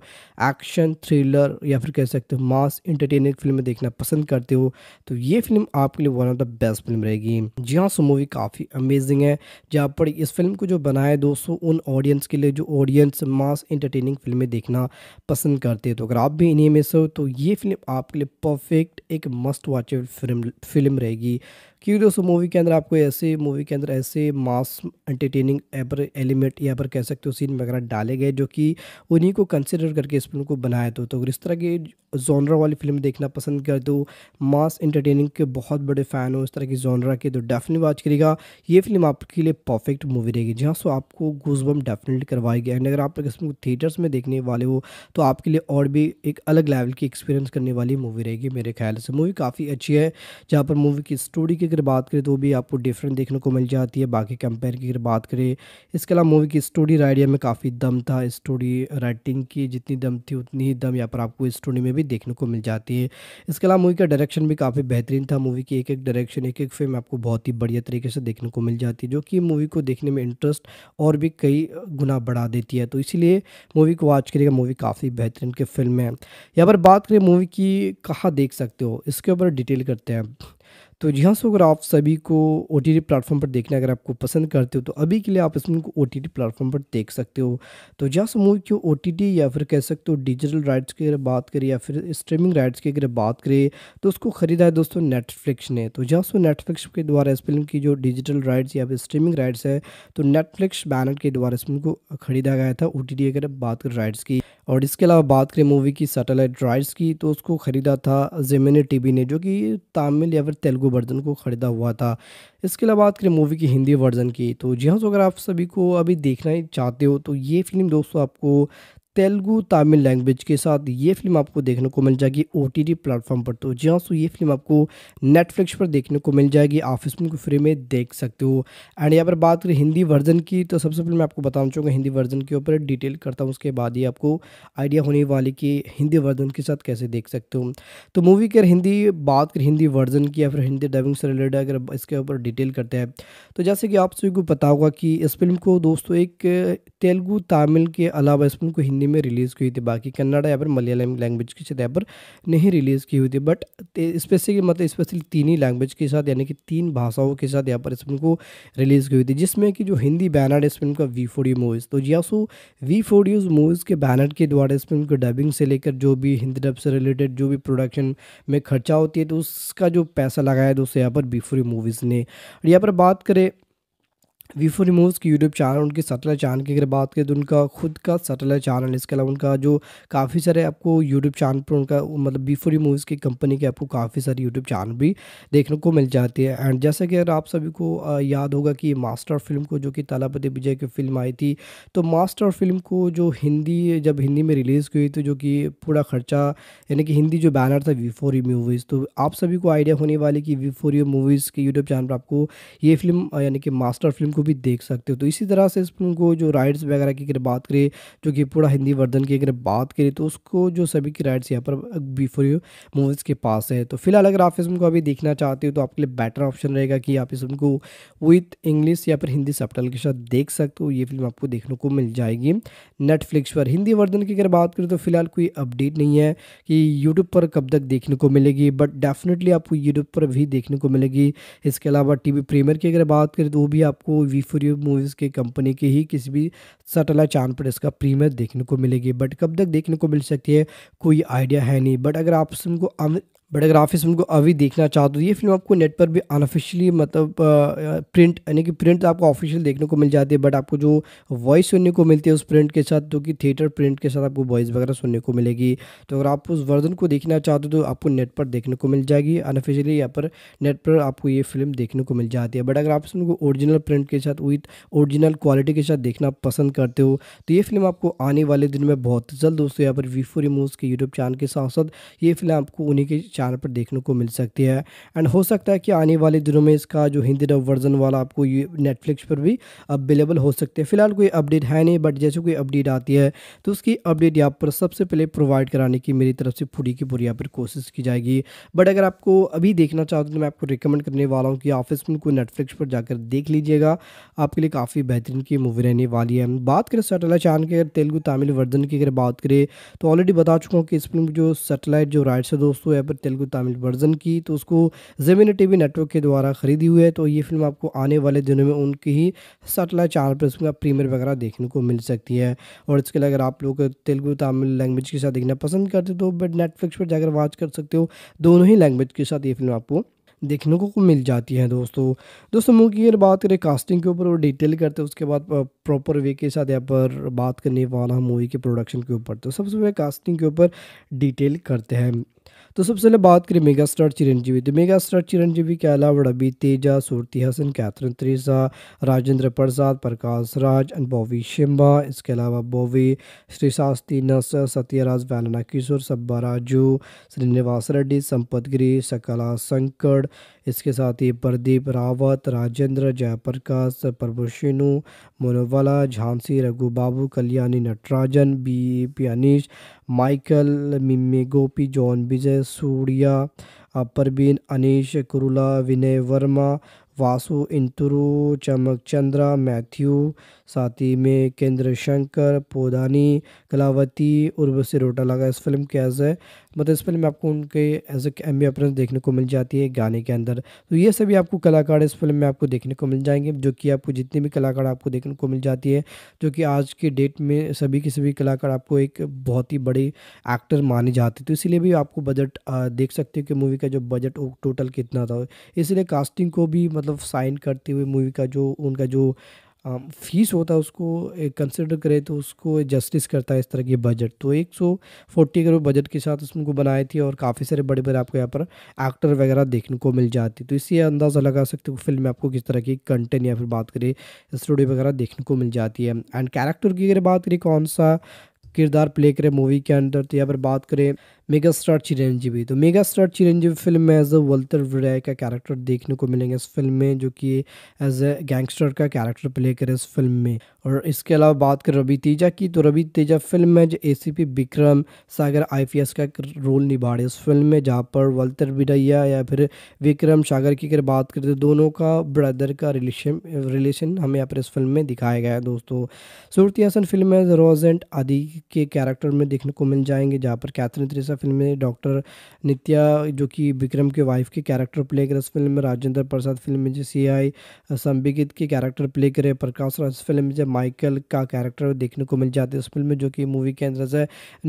एक्शन थ्रिलर या फिर कह सकते हो मास इंटरटेनिंग फिल्में देखना पसंद करते हो तो ये फिल्म आपके लिए one of the best film रहेगी जी हाँ सो मूवी काफ़ी अमेजिंग है जहाँ पर इस फिल्म को जो बनाए दोस्तों उन ऑडियंस के लिए जो ऑडियंस मास इंटरटेनिंग फिल्में देखना पसंद करते हैं तो अगर आप भी इन्हीं में से हो तो ये फिल्म आपके लिए परफेक्ट एक मस्ट वॉचेबल फिल्म फिल्म रहेगी क्योंकि दोस्तों मूवी के अंदर आपको ऐसे मूवी के अंदर ऐसे मास एंटरटेनिंग एपर एलिमेंट या पर कह सकते हो सीन वगैरह डाले गए जो कि उन्हीं को कंसिडर करके इस फिल्म को बनाया तो, तो अगर इस तरह की जोनरा वाली फिल्म देखना पसंद कर दो मास इंटरटेनिंग के बहुत बड़े फ़ैन हो इस तरह की जोनरा के तो डेफिनेटली वॉच करेगा ये फिल्म आपके लिए परफेक्ट मूवी रहेगी जहाँ सो आपको गुजबम डेफिनेटली करवाएगी एंड अगर आप फिल्म थिएटर्स में देखने वाले हो तो आपके लिए और भी एक अलग लेवल की एक्सपीरियंस करने वाली मूवी रहेगी मेरे ख्याल से मूवी काफ़ी अच्छी है जहाँ पर मूवी की स्टोरी के अगर बात करें तो भी आपको डिफरेंट देखने को मिल जाती है बाकी कंपेयर की अगर बात करें इसके अलावा मूवी की स्टोरी राइडिया में काफ़ी दम था स्टोरी राइटिंग की जितनी दम थी उतनी ही दम यहाँ पर आपको स्टोरी में भी देखने को मिल जाती है इसके अलावा मूवी का डायरेक्शन भी काफ़ी बेहतरीन था मूवी की एक एक डायरेक्शन एक एक फिल्म आपको बहुत ही बढ़िया तरीके से देखने को मिल जाती है जो कि मूवी को देखने में इंटरेस्ट और भी कई गुना बढ़ा देती है तो इसीलिए मूवी को वॉच करिएगा मूवी काफ़ी बेहतरीन की फिल्म है यहाँ पर बात करें मूवी की कहाँ देख सकते हो इसके ऊपर डिटेल करते हैं तो जी हाँ सो अगर आप सभी को ओ टी टी प्लेटफॉर्म पर देखना अगर आपको पसंद करते हो तो अभी के लिए आप इस फिल्म को ओ टी टी प्लेटफॉर्म पर देख सकते हो तो जहाँ सो मूवी क्यों ओ टी टी या फिर कह सकते हो डिजिटल राइट्स की अगर बात करें या फिर स्ट्रीमिंग राइट्स की अगर बात करें तो उसको ख़रीदा है दोस्तों नेटफ्लिक्स ने तो जहाँ सो नेटफ्लिक्स के द्वारा इस फिल्म की जो डिजिटल राइट्स या फिर स्ट्रीमिंग राइट्स है तो नेटफ्लिक्स बैनर के द्वारा इस फिल्म को ख़रीदा गया था ओ टी टी अगर बात करें राइट्स की और इसके अलावा बात करें मूवी की सैटेलाइट राइट्स की तो उसको ख़रीदा था जेमिनी टीवी ने जो कि तमिल या फिर तेलुगु वर्जन को ख़रीदा हुआ था इसके अलावा बात करें मूवी की हिंदी वर्जन की तो जी हाँ सो अगर आप सभी को अभी देखना ही चाहते हो तो ये फिल्म दोस्तों आपको तेलुगू तमिल लैंग्वेज के साथ ये फिल्म आपको देखने को मिल जाएगी ओ टी टी प्लेटफॉर्म पर तो जी हाँ सो ये फिल्म आपको नेटफ्लिक्स पर देखने को मिल जाएगी आप इस फिल्म को फ्री में देख सकते हो एंड यहाँ पर बात करें हिंदी वर्जन की तो सबसे पहले मैं आपको बताना चाहूँगा हिंदी वर्जन के ऊपर डिटेल करता हूँ उसके बाद ही आपको आइडिया होने वाली कि हिंदी वर्जन के साथ कैसे देख सकते हो तो मूवी के हिंदी बात करें हिंदी वर्जन की या फिर हिंदी डबिंग से रिलेटेड अगर इसके ऊपर डिटेल करते हैं तो जैसे कि आप सभी को पता होगा कि इस फिल्म को दोस्तों एक तेलुगू तमिल के अलावा इस फिल्म को हिंदी हिंदी में रिलीज़ की हुई थी बाकी कन्नड़ा या फिर मलयालम लैंग्वेज के साथ यहाँ पर नहीं रिलीज़ की हुई थी बट स्पेसिफिक मतलब स्पेशली तीन ही लैंग्वेज के साथ यानी कि तीन भाषाओं के साथ यहाँ पर इस फिल्म को रिलीज़ की हुई थी जिसमें कि जो हिंदी बैनर इस फिल्म का वी फोडी मूवीज़ तो या सो वी फोडीज मूवीज़ के बैनर के द्वारा इस फिल्म को डबिंग से लेकर जो भी हिंदी डब से रिलेटेड जो भी प्रोडक्शन में खर्चा होती है तो उसका जो पैसा लगाया तो उसे यहाँ पर वी फोडी मूवीज़ ने और यहाँ पर बात करें वीफो रिमूव्स की यूट्यूब चैनल उनके सैटेलाइट चैनल की अगर बात करें तो उनका खुद का सैटेलाइट चैनल इसके अलावा उनका जो काफ़ी सारे आपको यूट्यूब चैनल पर उनका मतलब वीफो रिमूव्स की कंपनी के आपको काफ़ी सारे यूट्यूब चैनल भी देखने को मिल जाती है एंड जैसा कि अगर आप सभी को याद होगा कि मास्टर फिल्म को जो कि तालापति विजय की फिल्म आई थी तो मास्टर फिल्म को जो हिंदी जब हिंदी में रिलीज़ हुई तो जो कि पूरा खर्चा यानी कि हिंदी जो बैनर था वीफो मूवीज़ तो आप सभी को आइडिया होने वाली कि वीफो मूवीज़ के यूट्यूब चैनल पर आपको ये फिल्म यानी कि मास्टर फिल्म उसको भी देख सकते हो तो इसी तरह से इसको जो राइट्स वगैरह की अगर बात करें जो कि पूरा हिंदी वर्धन की अगर बात करें तो उसको जो सभी की राइट्स यहाँ पर बिफोर यू मूवीज़ के पास है तो फिलहाल अगर आप इसमें अभी देखना चाहते हो तो आपके लिए बेटर ऑप्शन रहेगा कि आप इस को विथ इंग्लिश या फिर हिंदी सब के साथ देख सकते हो ये फिल्म आपको देखने को मिल जाएगी नेटफ्लिक्स पर हिंदी वर्धन की अगर बात करें तो फिलहाल कोई अपडेट नहीं है कि यूट्यूब पर कब तक देखने को मिलेगी बट डेफिनेटली आपको यूट्यूब पर भी देखने को मिलेगी इसके अलावा टी वी प्रीमियर की अगर बात करें तो वो भी आपको वी फोर यू मूवीज़ के कंपनी के ही किसी भी सटला चांद पर इसका प्रीमियर देखने को मिलेगी बट कब तक देखने को मिल सकती है कोई आइडिया है नहीं बट अगर आप इसको बट अगर आप इस फिल्म को अभी देखना चाहते हो ये फिल्म आपको नेट पर भी अनऑफिशियली मतलब प्रिंट यानी कि प्रिंट तो आपको ऑफिशियल देखने को मिल जाती है बट आपको जो वॉइस सुनने को मिलती है उस प्रिंट के साथ जो कि थिएटर प्रिंट के साथ आपको वॉइस वगैरह सुनने को मिलेगी तो अगर आप उस वर्जन को देखना चाहते हो तो आपको नेट पर देखने को मिल जाएगी अनऑफिशियली यहाँ पर नेट पर आपको ये फिल्म देखने को मिल जाती है बट अगर आप इस को ओरिजिनल प्रिंट के साथ विथ ओरिजिनल क्वालिटी के साथ देखना पसंद करते हो तो ये फिल्म आपको आने वाले दिन में बहुत जल्द दोस्तों यहाँ पर वी फोर के यूट्यूब चैनल के साथ साथ ये फिल्म आपको उन्हीं के चैनल पर देखने को मिल सकती है एंड हो सकता है कि आने वाले दिनों में इसका जो हिंदी डब वर्जन वाला आपको ये नेटफ्लिक्स पर भी अवेलेबल हो सकते हैं फिलहाल कोई अपडेट है नहीं बट जैसे कोई अपडेट आती है तो उसकी अपडेट यहाँ पर सबसे पहले प्रोवाइड कराने की मेरी तरफ से पूरी की पूरी यहाँ पर कोशिश की जाएगी बट अगर आपको अभी देखना चाहते तो मैं आपको रिकमेंड करने वाला हूँ कि ऑफिस में कोई नेटफ्लिक्स पर जाकर देख लीजिएगा आपके लिए काफ़ी बेहतरीन की मूवी रहने वाली है बात करें सैटेलाइट चैनल की अगर तेलुगु तमिल वर्जन की अगर बात करें तो ऑलरेडी बता चुका हूँ कि इस फिल्म जो सेटेलाइट जो राइट्स है दोस्तों यहाँ पर तेलुगु तमिल वर्जन की तो उसको टी वी नेटवर्क के द्वारा ख़रीदी हुई है तो ये फिल्म आपको आने वाले दिनों में उनकी ही सेटेलाइट चैनल पर उसमें प्रीमियर वगैरह देखने को मिल सकती है और इसके लिए अगर आप लोग तेलुगु तमिल लैंग्वेज के साथ देखना पसंद करते हो तो बट नेटफ्लिक्स पर जाकर वॉच कर सकते हो दोनों ही लैंग्वेज के साथ ये फिल्म आपको देखने को मिल जाती है दोस्तों दोस्तों मुँह की अगर बात करें कास्टिंग के ऊपर और डिटेल करते हैं उसके बाद प्रॉपर वे के साथ यहाँ पर बात करने वाला मूवी के प्रोडक्शन के ऊपर तो सबसे पहले कास्टिंग के ऊपर डिटेल करते हैं तो सबसे पहले बात करें मेगा स्टार चिरंजीवी तो मेगा स्टार चिरंजीवी के अलावा रबी तेजा सूरती हसन कैथरन त्रेजा राजेंद्र प्रसाद प्रकाश राज अनुभवी शिम्बा इसके अलावा बोवी श्री शास्त्री नसर सत्यराज वैलना किशोर सब्बा राजू श्रीनिवास रेड्डी संपत गिरी सकला संकड़ इसके साथ ही प्रदीप रावत राजेंद्र जयप्रकाश प्रभुषिनु Manobala Jhansi Raghu Babu Kalyani Natarajan B Anish Michael Mimmi Gopi John Vijay Surya Parveen Anish Kurula Vinay Varma Vasu Inturi Chamak Chandra Matthew साथ ही में केंद्र शंकर पोदानी कलावती उर्व सिरोटा लगा इस फिल्म के एज ए मतलब इस फिल्म में आपको उनके एज ए एम अपरेंस देखने को मिल जाती है गाने के अंदर तो ये सभी आपको कलाकार इस फिल्म में आपको देखने को मिल जाएंगे जो कि आपको जितने भी कलाकार आपको देखने को मिल जाती है जो कि आज के डेट में सभी के सभी कलाकार आपको एक बहुत ही बड़े एक्टर माने जाते तो इसीलिए भी आपको बजट देख सकते हो कि मूवी का जो बजट वो टोटल कितना था इसलिए कास्टिंग को भी मतलब साइन करते हुए मूवी का जो उनका जो फीस होता है उसको कंसिडर करें तो उसको जस्टिस करता है इस तरह की बजट तो एक सौ फोर्टी करोड़ बजट के साथ उसको बनाए थी और काफ़ी सारे बड़े बड़े आपको यहाँ पर एक्टर वगैरह देखने को मिल जाती तो इससे अंदाज़ा लगा सकते हो फिल्म में आपको किस तरह की कंटेंट या फिर बात करें स्टोरी वगैरह देखने को मिल जाती है एंड कैरेक्टर की अगर बात करें कौन सा किरदार प्ले करें मूवी के अंदर तो यहाँ पर बात करें मेगा स्टार चिरंजीवी तो मेगा स्टार चिरंजीवी फिल्म में एज अ वल्तर वराय का कैरेक्टर देखने को मिलेंगे इस फिल्म में जो कि एज अ गैंगस्टर का कैरेक्टर प्ले करे इस फिल्म में और इसके अलावा बात करें रवि तेजा की तो रवि तेजा फिल्म में जो ए विक्रम सागर आई का रोल निभा रहे इस फिल्म में जहाँ पर वल्तर विरैया या फिर विक्रम सागर की अगर बात करें तो दोनों का ब्रदर का रिलेशन रिलेशन हमें यहाँ पर इस फिल्म में दिखाया गया है दोस्तों सूरती हसन फिल्म में रोजेंट आदि के कैरेक्टर में देखने को मिल जाएंगे जहाँ पर कैथरीन त्रेसा फिल्म में डॉक्टर नित्या जो कि विक्रम के वाइफ के कैरेक्टर प्ले करे इस फिल्म में राजेंद्र प्रसाद फिल्म में जो सी आई संबिकित के कैरेक्टर प्ले करे प्रकाश राज फिल्म में जब माइकल का कैरेक्टर देखने को मिल जाते हैं उस फिल्म में जो कि मूवी के अंदर से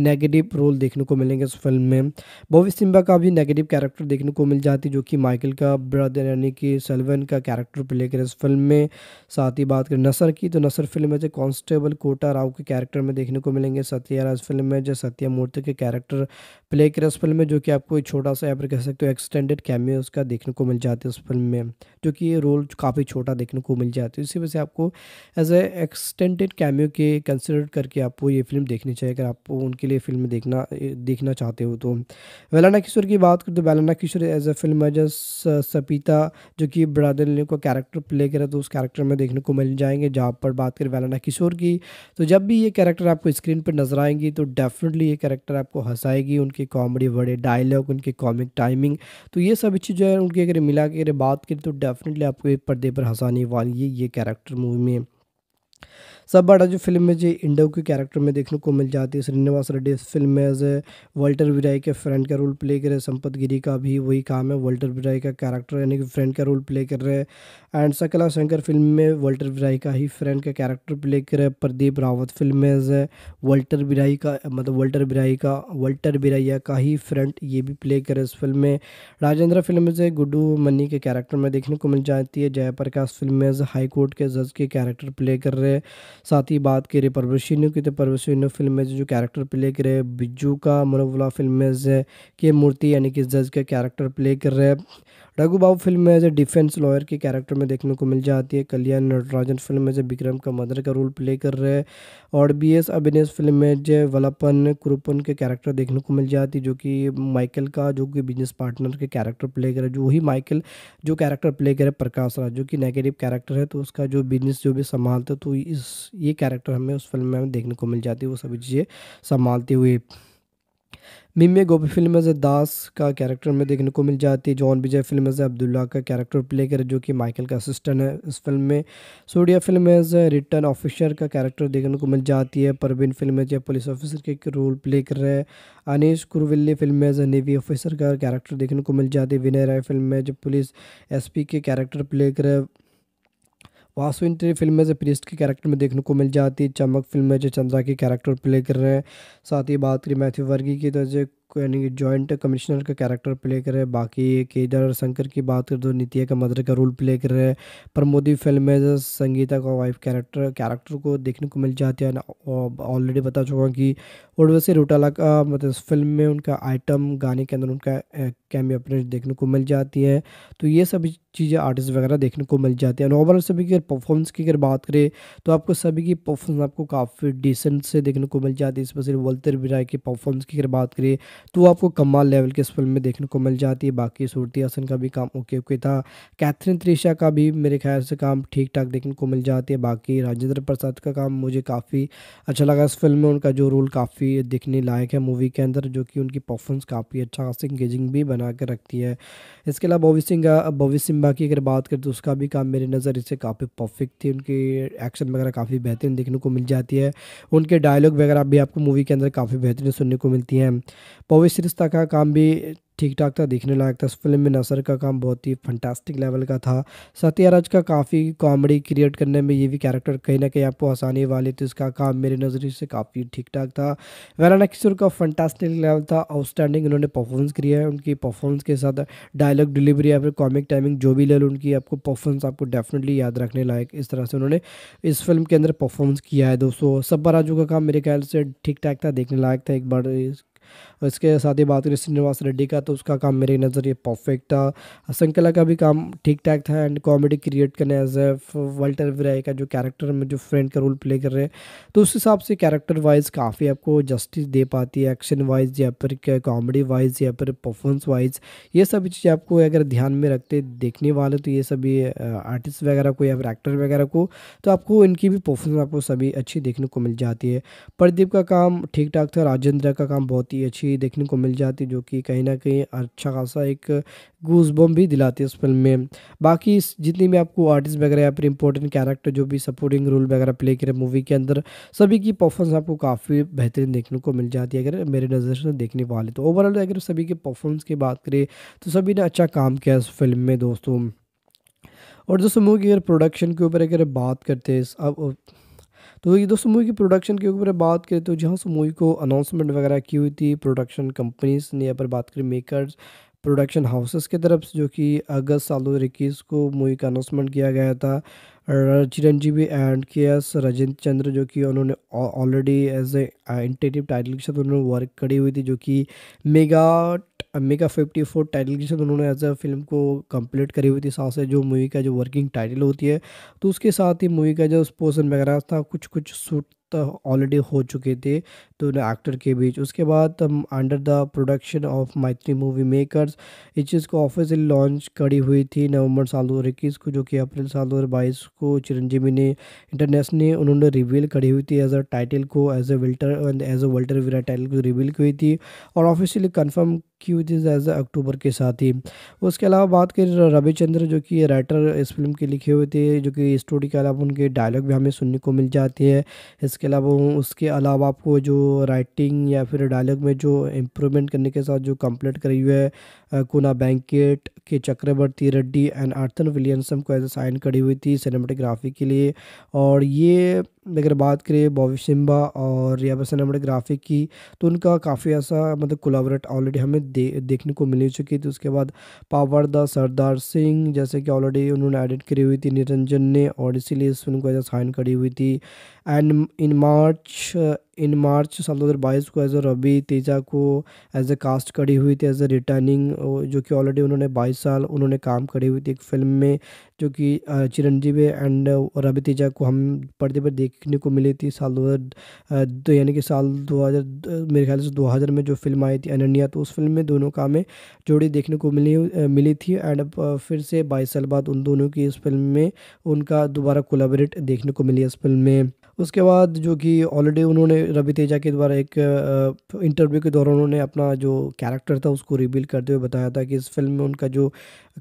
नेगेटिव रोल देखने को मिलेंगे उस फिल्म में बॉबी सिम्बा का भी नेगेटिव कैरेक्टर देखने को मिल जाती जो कि माइकल का ब्रदर यानी कि सलवन का कैरेक्टर प्ले करे इस फिल्म में साथ ही बात करें नसर की तो नसर फिल्म में जो कॉन्स्टेबल कोटा राव के कैरेक्टर में देखने को मिलेंगे सत्या राज फिल्म में जो सत्यामूर्ति के कैरेक्टर प्ले कर उस फिल्म में जो कि आपको एक छोटा सा यहाँ पर कह सकते हो एक्सटेंडेड कैमियो उसका देखने को मिल जाता है उस फिल्म में जो कि ये रोल काफ़ी छोटा देखने को मिल जाता है इसी वजह से आपको एज ए एक्सटेंडेड कैमियो के कंसिडर करके आपको ये फिल्म देखनी चाहिए अगर आप उनके लिए फिल्म देखना देखना चाहते हो तो वेलाना किशोर की बात करें तो वेलाना किशोर एज ए फिल्म है सपीता जो कि ब्रादर को कैरेक्टर प्ले करा तो उस कैरेक्टर में देखने को मिल जाएंगे जहाँ पर बात करें वेलाना किशोर की तो जब भी ये कैरेक्टर आपको स्क्रीन पर नजर आएंगी तो डेफिनेटली ये कैरेक्टर आपको हंसाएगी उनके उनकी कॉमेडी बड़े डायलॉग उनके कॉमिक टाइमिंग तो ये सब चीज़ जो है उनकी अगर मिला के अगर बात करें तो डेफिनेटली आपको एक पर्दे पर हंसाने वाली है ये कैरेक्टर मूवी में सब बड़ा जो फिल्म में जी इंडो के कैरेक्टर में देखने को मिल जाती है श्रीनिवास रेड्डी इस फिल्म में एज ए वल्टर विराई के फ्रेंड का रोल प्ले कर रहे संपत गिरी का भी वही काम है वल्टर विराई का कैरेक्टर यानी कि फ्रेंड का रोल प्ले कर रहे हैं एंड सकला शंकर फिल्म में वल्टर विराई का ही फ्रेंड का कैरेक्टर प्ले कर रहे प्रदीप रावत फिल्म में एज ए वल्टर विराई का मतलब वल्टर विराई का वल्टर बिराइया का ही फ्रेंड ये भी प्ले करे इस फिल्म में राजेंद्र फिल्म में गुड्डू मनी के कैरेक्टर में देखने को मिल जाती है जयप्रकाश फिल्म में हाई कोर्ट के जज के कैरेक्टर प्ले कर रहे हैं साथ ही बात करें परवशिन की तो परवशिन फिल्म में जो कैरेक्टर प्ले करे बिजू का मनोवला फिल्म में के मूर्ति यानी कि जज का कैरेक्टर प्ले कर रहे हैं रघु बाबू फिल्म में एज ए डिफेंस लॉयर के कैरेक्टर में देखने को मिल जाती है कल्याण नटराजन फिल्म में एज विक्रम का मदर का रोल प्ले कर रहे हैं और बी एस अभिनेश फिल्म में जय वलपन कुरुपन के कैरेक्टर देखने को मिल जाती है जो कि माइकल का जो कि बिजनेस पार्टनर के कैरेक्टर प्ले करे जो वही माइकल जो कैरेक्टर प्ले करे प्रकाश राज जो कि नेगेटिव कैरेक्टर है तो उसका जो बिजनेस जो भी संभालते तो इस ये कैरेक्टर हमें उस फिल्म में देखने को मिल जाती है वो सभी चीज़ें संभालते हुए मिम्मे गोपी फिल्म में दास का कैरेक्टर में देखने को मिल जाती है जॉन विजय फिल्म में अब्दुल्ला का कैरेक्टर प्ले करे जो कि माइकल का असिस्टेंट है इस फिल्म में सोडिया फिल्म रिटर्न ऑफिसर का कैरेक्टर देखने को मिल जाती है परवीन फिल्म में पुलिस ऑफिसर के रोल प्ले कर रहे हैं अनिश कुरविल्ली फिल्म में नेवी ऑफिसर का कैरेक्टर देखने को मिल जाती है विनय राय फिल्म में जो पुलिस एसपी के कैरेक्टर प्ले कर रहे वासु इंटरी फिल्म में से प्रिस्ट के कैरेक्टर में देखने को मिल जाती है चमक फिल्म में जो चंद्रा की कैरेक्टर प्ले कर रहे हैं साथ ही बात करें मैथ्यू वर्गी की तो जो यानी कि जॉइंट कमिश्नर का कैरेक्टर प्ले हैं बाकी केदार शंकर की बात करें तो नितिया का मदर का रोल प्ले कर रहे हैं प्रमोदी फिल्म में संगीता का वाइफ कैरेक्टर कैरेक्टर को देखने को मिल जाती है ऑलरेडी बता चुका हूँ कि उर्वशी रोटाला का मतलब फिल्म में उनका आइटम गाने के अंदर उनका कैमी अपने देखने को मिल जाती है तो ये सभी चीज़ें आर्टिस्ट वगैरह देखने को मिल जाती है ओवरऑल सभी की अगर परफॉर्मेंस की अगर बात करें तो आपको सभी की परफॉर्मेंस आपको काफ़ी डिसेंट से देखने को मिल जाती है इस वजह से बोलते भी परफॉर्मेंस की अगर बात करें तो आपको कमाल लेवल के इस फिल्म में देखने को मिल जाती है बाकी सूरती हसन का भी काम ओके ओके था कैथरीन त्रिशा का भी मेरे ख्याल से काम ठीक ठाक देखने को मिल जाती है बाकी राजेंद्र प्रसाद का काम मुझे काफ़ी अच्छा लगा इस फिल्म में उनका जो रोल काफ़ी देखने लायक है मूवी के अंदर जो कि उनकी परफॉर्मेंस काफ़ी अच्छा खास इंगेजिंग भी बना कर रखती है इसके अलावा बॉबी सिंह बॉबी सिम्बा की अगर बात करें तो उसका भी काम मेरी नज़र इससे काफ़ी परफेक्ट थी उनकी एक्शन वगैरह काफ़ी बेहतरीन देखने को मिल जाती है उनके डायलॉग वगैरह भी आपको मूवी के अंदर काफ़ी बेहतरीन सुनने को मिलती हैं पविस रिश्ता का काम भी ठीक ठाक था देखने लायक था इस फिल्म में नसर का काम बहुत ही फंटास्टिक लेवल का था सत्याराज का काफ़ी कॉमेडी क्रिएट करने में ये भी कैरेक्टर कहीं ना कहीं आपको आसानी वाले थी इसका काम मेरे नज़रिए से काफ़ी ठीक ठाक था वैराना किशोर का फंटास्टिक लेवल था आउटस्टैंडिंग उन्होंने परफॉर्मेंस किया है उनकी परफॉर्मेंस के साथ डायलॉग डिलीवरी या फिर कॉमिक टाइमिंग जो भी ले लो उनकी आपको परफॉर्मेंस आपको डेफिनेटली याद रखने लायक इस तरह से उन्होंने इस फिल्म के अंदर परफॉर्मेंस किया है दोस्तों सब्बा राजू का काम मेरे ख्याल से ठीक ठाक था देखने लायक था एक बार इसके साथ ही बात करें श्रीनिवास रेड्डी का तो उसका काम मेरी ये परफेक्ट था संकला का भी काम ठीक ठाक था एंड कॉमेडी क्रिएट करने एज ए वल्टर विराय का जो कैरेक्टर में जो फ्रेंड का रोल प्ले कर रहे हैं तो उस हिसाब से कैरेक्टर वाइज काफ़ी आपको जस्टिस दे पाती है एक्शन वाइज या फिर कॉमेडी वाइज या फिर परफॉर्मेंस वाइज ये सभी चीज़ें आपको अगर ध्यान में रखते देखने वाले तो ये सभी आर्टिस्ट वगैरह को या फिर एक्टर वगैरह को तो आपको इनकी भी परफॉर्मेंस आपको सभी अच्छी देखने को मिल जाती है प्रदीप का काम ठीक ठाक था राजेंद्र का काम बहुत ही अच्छी की देखने को मिल जाती जो कि कहीं ना कहीं अच्छा खासा एक गूज बम भी दिलाती है उस फिल्म में बाकी जितनी भी आपको आर्टिस्ट वगैरह या फिर इंपॉर्टेंट कैरेक्टर जो भी सपोर्टिंग रोल वगैरह प्ले करे मूवी के अंदर सभी की परफॉर्मेंस आपको काफ़ी बेहतरीन देखने को मिल जाती है अगर मेरे नज़र से देखने वाले तो ओवरऑल अगर सभी के परफॉर्मेंस की बात करें तो सभी ने अच्छा काम किया इस फिल्म में दोस्तों और दोस्तों मूवी की अगर प्रोडक्शन के ऊपर अगर बात करते हैं अब तो ये दोस्तों मूवी की प्रोडक्शन के ऊपर बात करें तो जहाँ से मूवी को अनाउंसमेंट वगैरह की हुई थी प्रोडक्शन कंपनीज ने यहाँ पर बात करी मेकर्स प्रोडक्शन हाउसेस की तरफ से जो कि अगस्त साल दो हज़ार इक्कीस को मूवी का अनाउंसमेंट किया गया था Chiranjeevi and K S Rajendra Chandra जो कि उन्होंने already as a tentative title के साथ उन्होंने वर्क करी हुई थी जो कि मेगा अम्बिका फिफ्टी फोर टाइटल के साथ उन्होंने एज अ फिल्म को कंप्लीट करी हुई थी साथ से जो मूवी का जो वर्किंग टाइटल होती है तो उसके साथ ही मूवी का जो पोर्सन वगैरह था कुछ कुछ सूट ऑलरेडी हो चुके थे तो एक्टर के बीच उसके बाद under the production of Mythri movie makers इस चीज़ को ऑफिशियल लॉन्च करी हुई थी नवंबर साल दो को जो कि अप्रैल साल दो को चिरंजीवी ने इंटरनेशनल उन्होंने रिवील करी हुई थी एज अ टाइटल को as a Waltair as a Waltair Veera title को रिवील की हुई थी और ऑफिशियली कन्फर्म की हुई थी जैसा अक्टूबर के साथ ही उसके अलावा बात करें रविचंद्र जो कि राइटर इस फिल्म के लिखे हुए थे जो कि स्टोरी के अलावा उनके डायलॉग भी हमें सुनने को मिल जाती है इसके अलावा उसके अलावा आपको जो राइटिंग या फिर डायलॉग में जो इम्प्रूवमेंट करने के साथ जो कंप्लीट करी हुई है कुना बैंकेट के चक्रवर्ती रेड्डी एंड आर्थन विलियमसन को एज साइन करी हुई थी सिनेमाटोग्राफी के लिए और ये अगर बात करें बॉबी सिम्बा और या पर सिनेमाटोग्राफी की तो उनका काफ़ी ऐसा मतलब कोलाबरेट ऑलरेडी हमें दे, देखने को मिल चुकी थी उसके बाद पावर द सरदार सिंह जैसे कि ऑलरेडी उन्होंने एडिट करी हुई थी निरंजन ने और इसीलिए इस फिल्म को एज साइन करी हुई थी एंड इन मार्च इन मार्च साल दो को एज अ रवि तेजा को एज अ कास्ट कड़ी हुई थी एज अ रिटर्निंग जो कि ऑलरेडी उन्होंने 22 साल उन्होंने काम करी हुई थी एक फिल्म में जो कि चिरंजीवी एंड रवि तेजा को हम पर्दे पर देखने को मिली थी साल दो तो यानी कि साल 2000 मेरे ख्याल से 2000 में जो फिल्म आई थी अनन्या तो उस फिल्म में दोनों का हमें जोड़ी देखने को मिली मिली थी एंड फिर से बाईस साल बाद उन दोनों की इस फिल्म में उनका दोबारा कोलाबरेट देखने को मिली इस फिल्म में उसके बाद जो कि ऑलरेडी उन्होंने रवि तेजा के द्वारा एक इंटरव्यू के दौरान उन्होंने अपना जो कैरेक्टर था उसको रिवील करते हुए बताया था कि इस फिल्म में उनका जो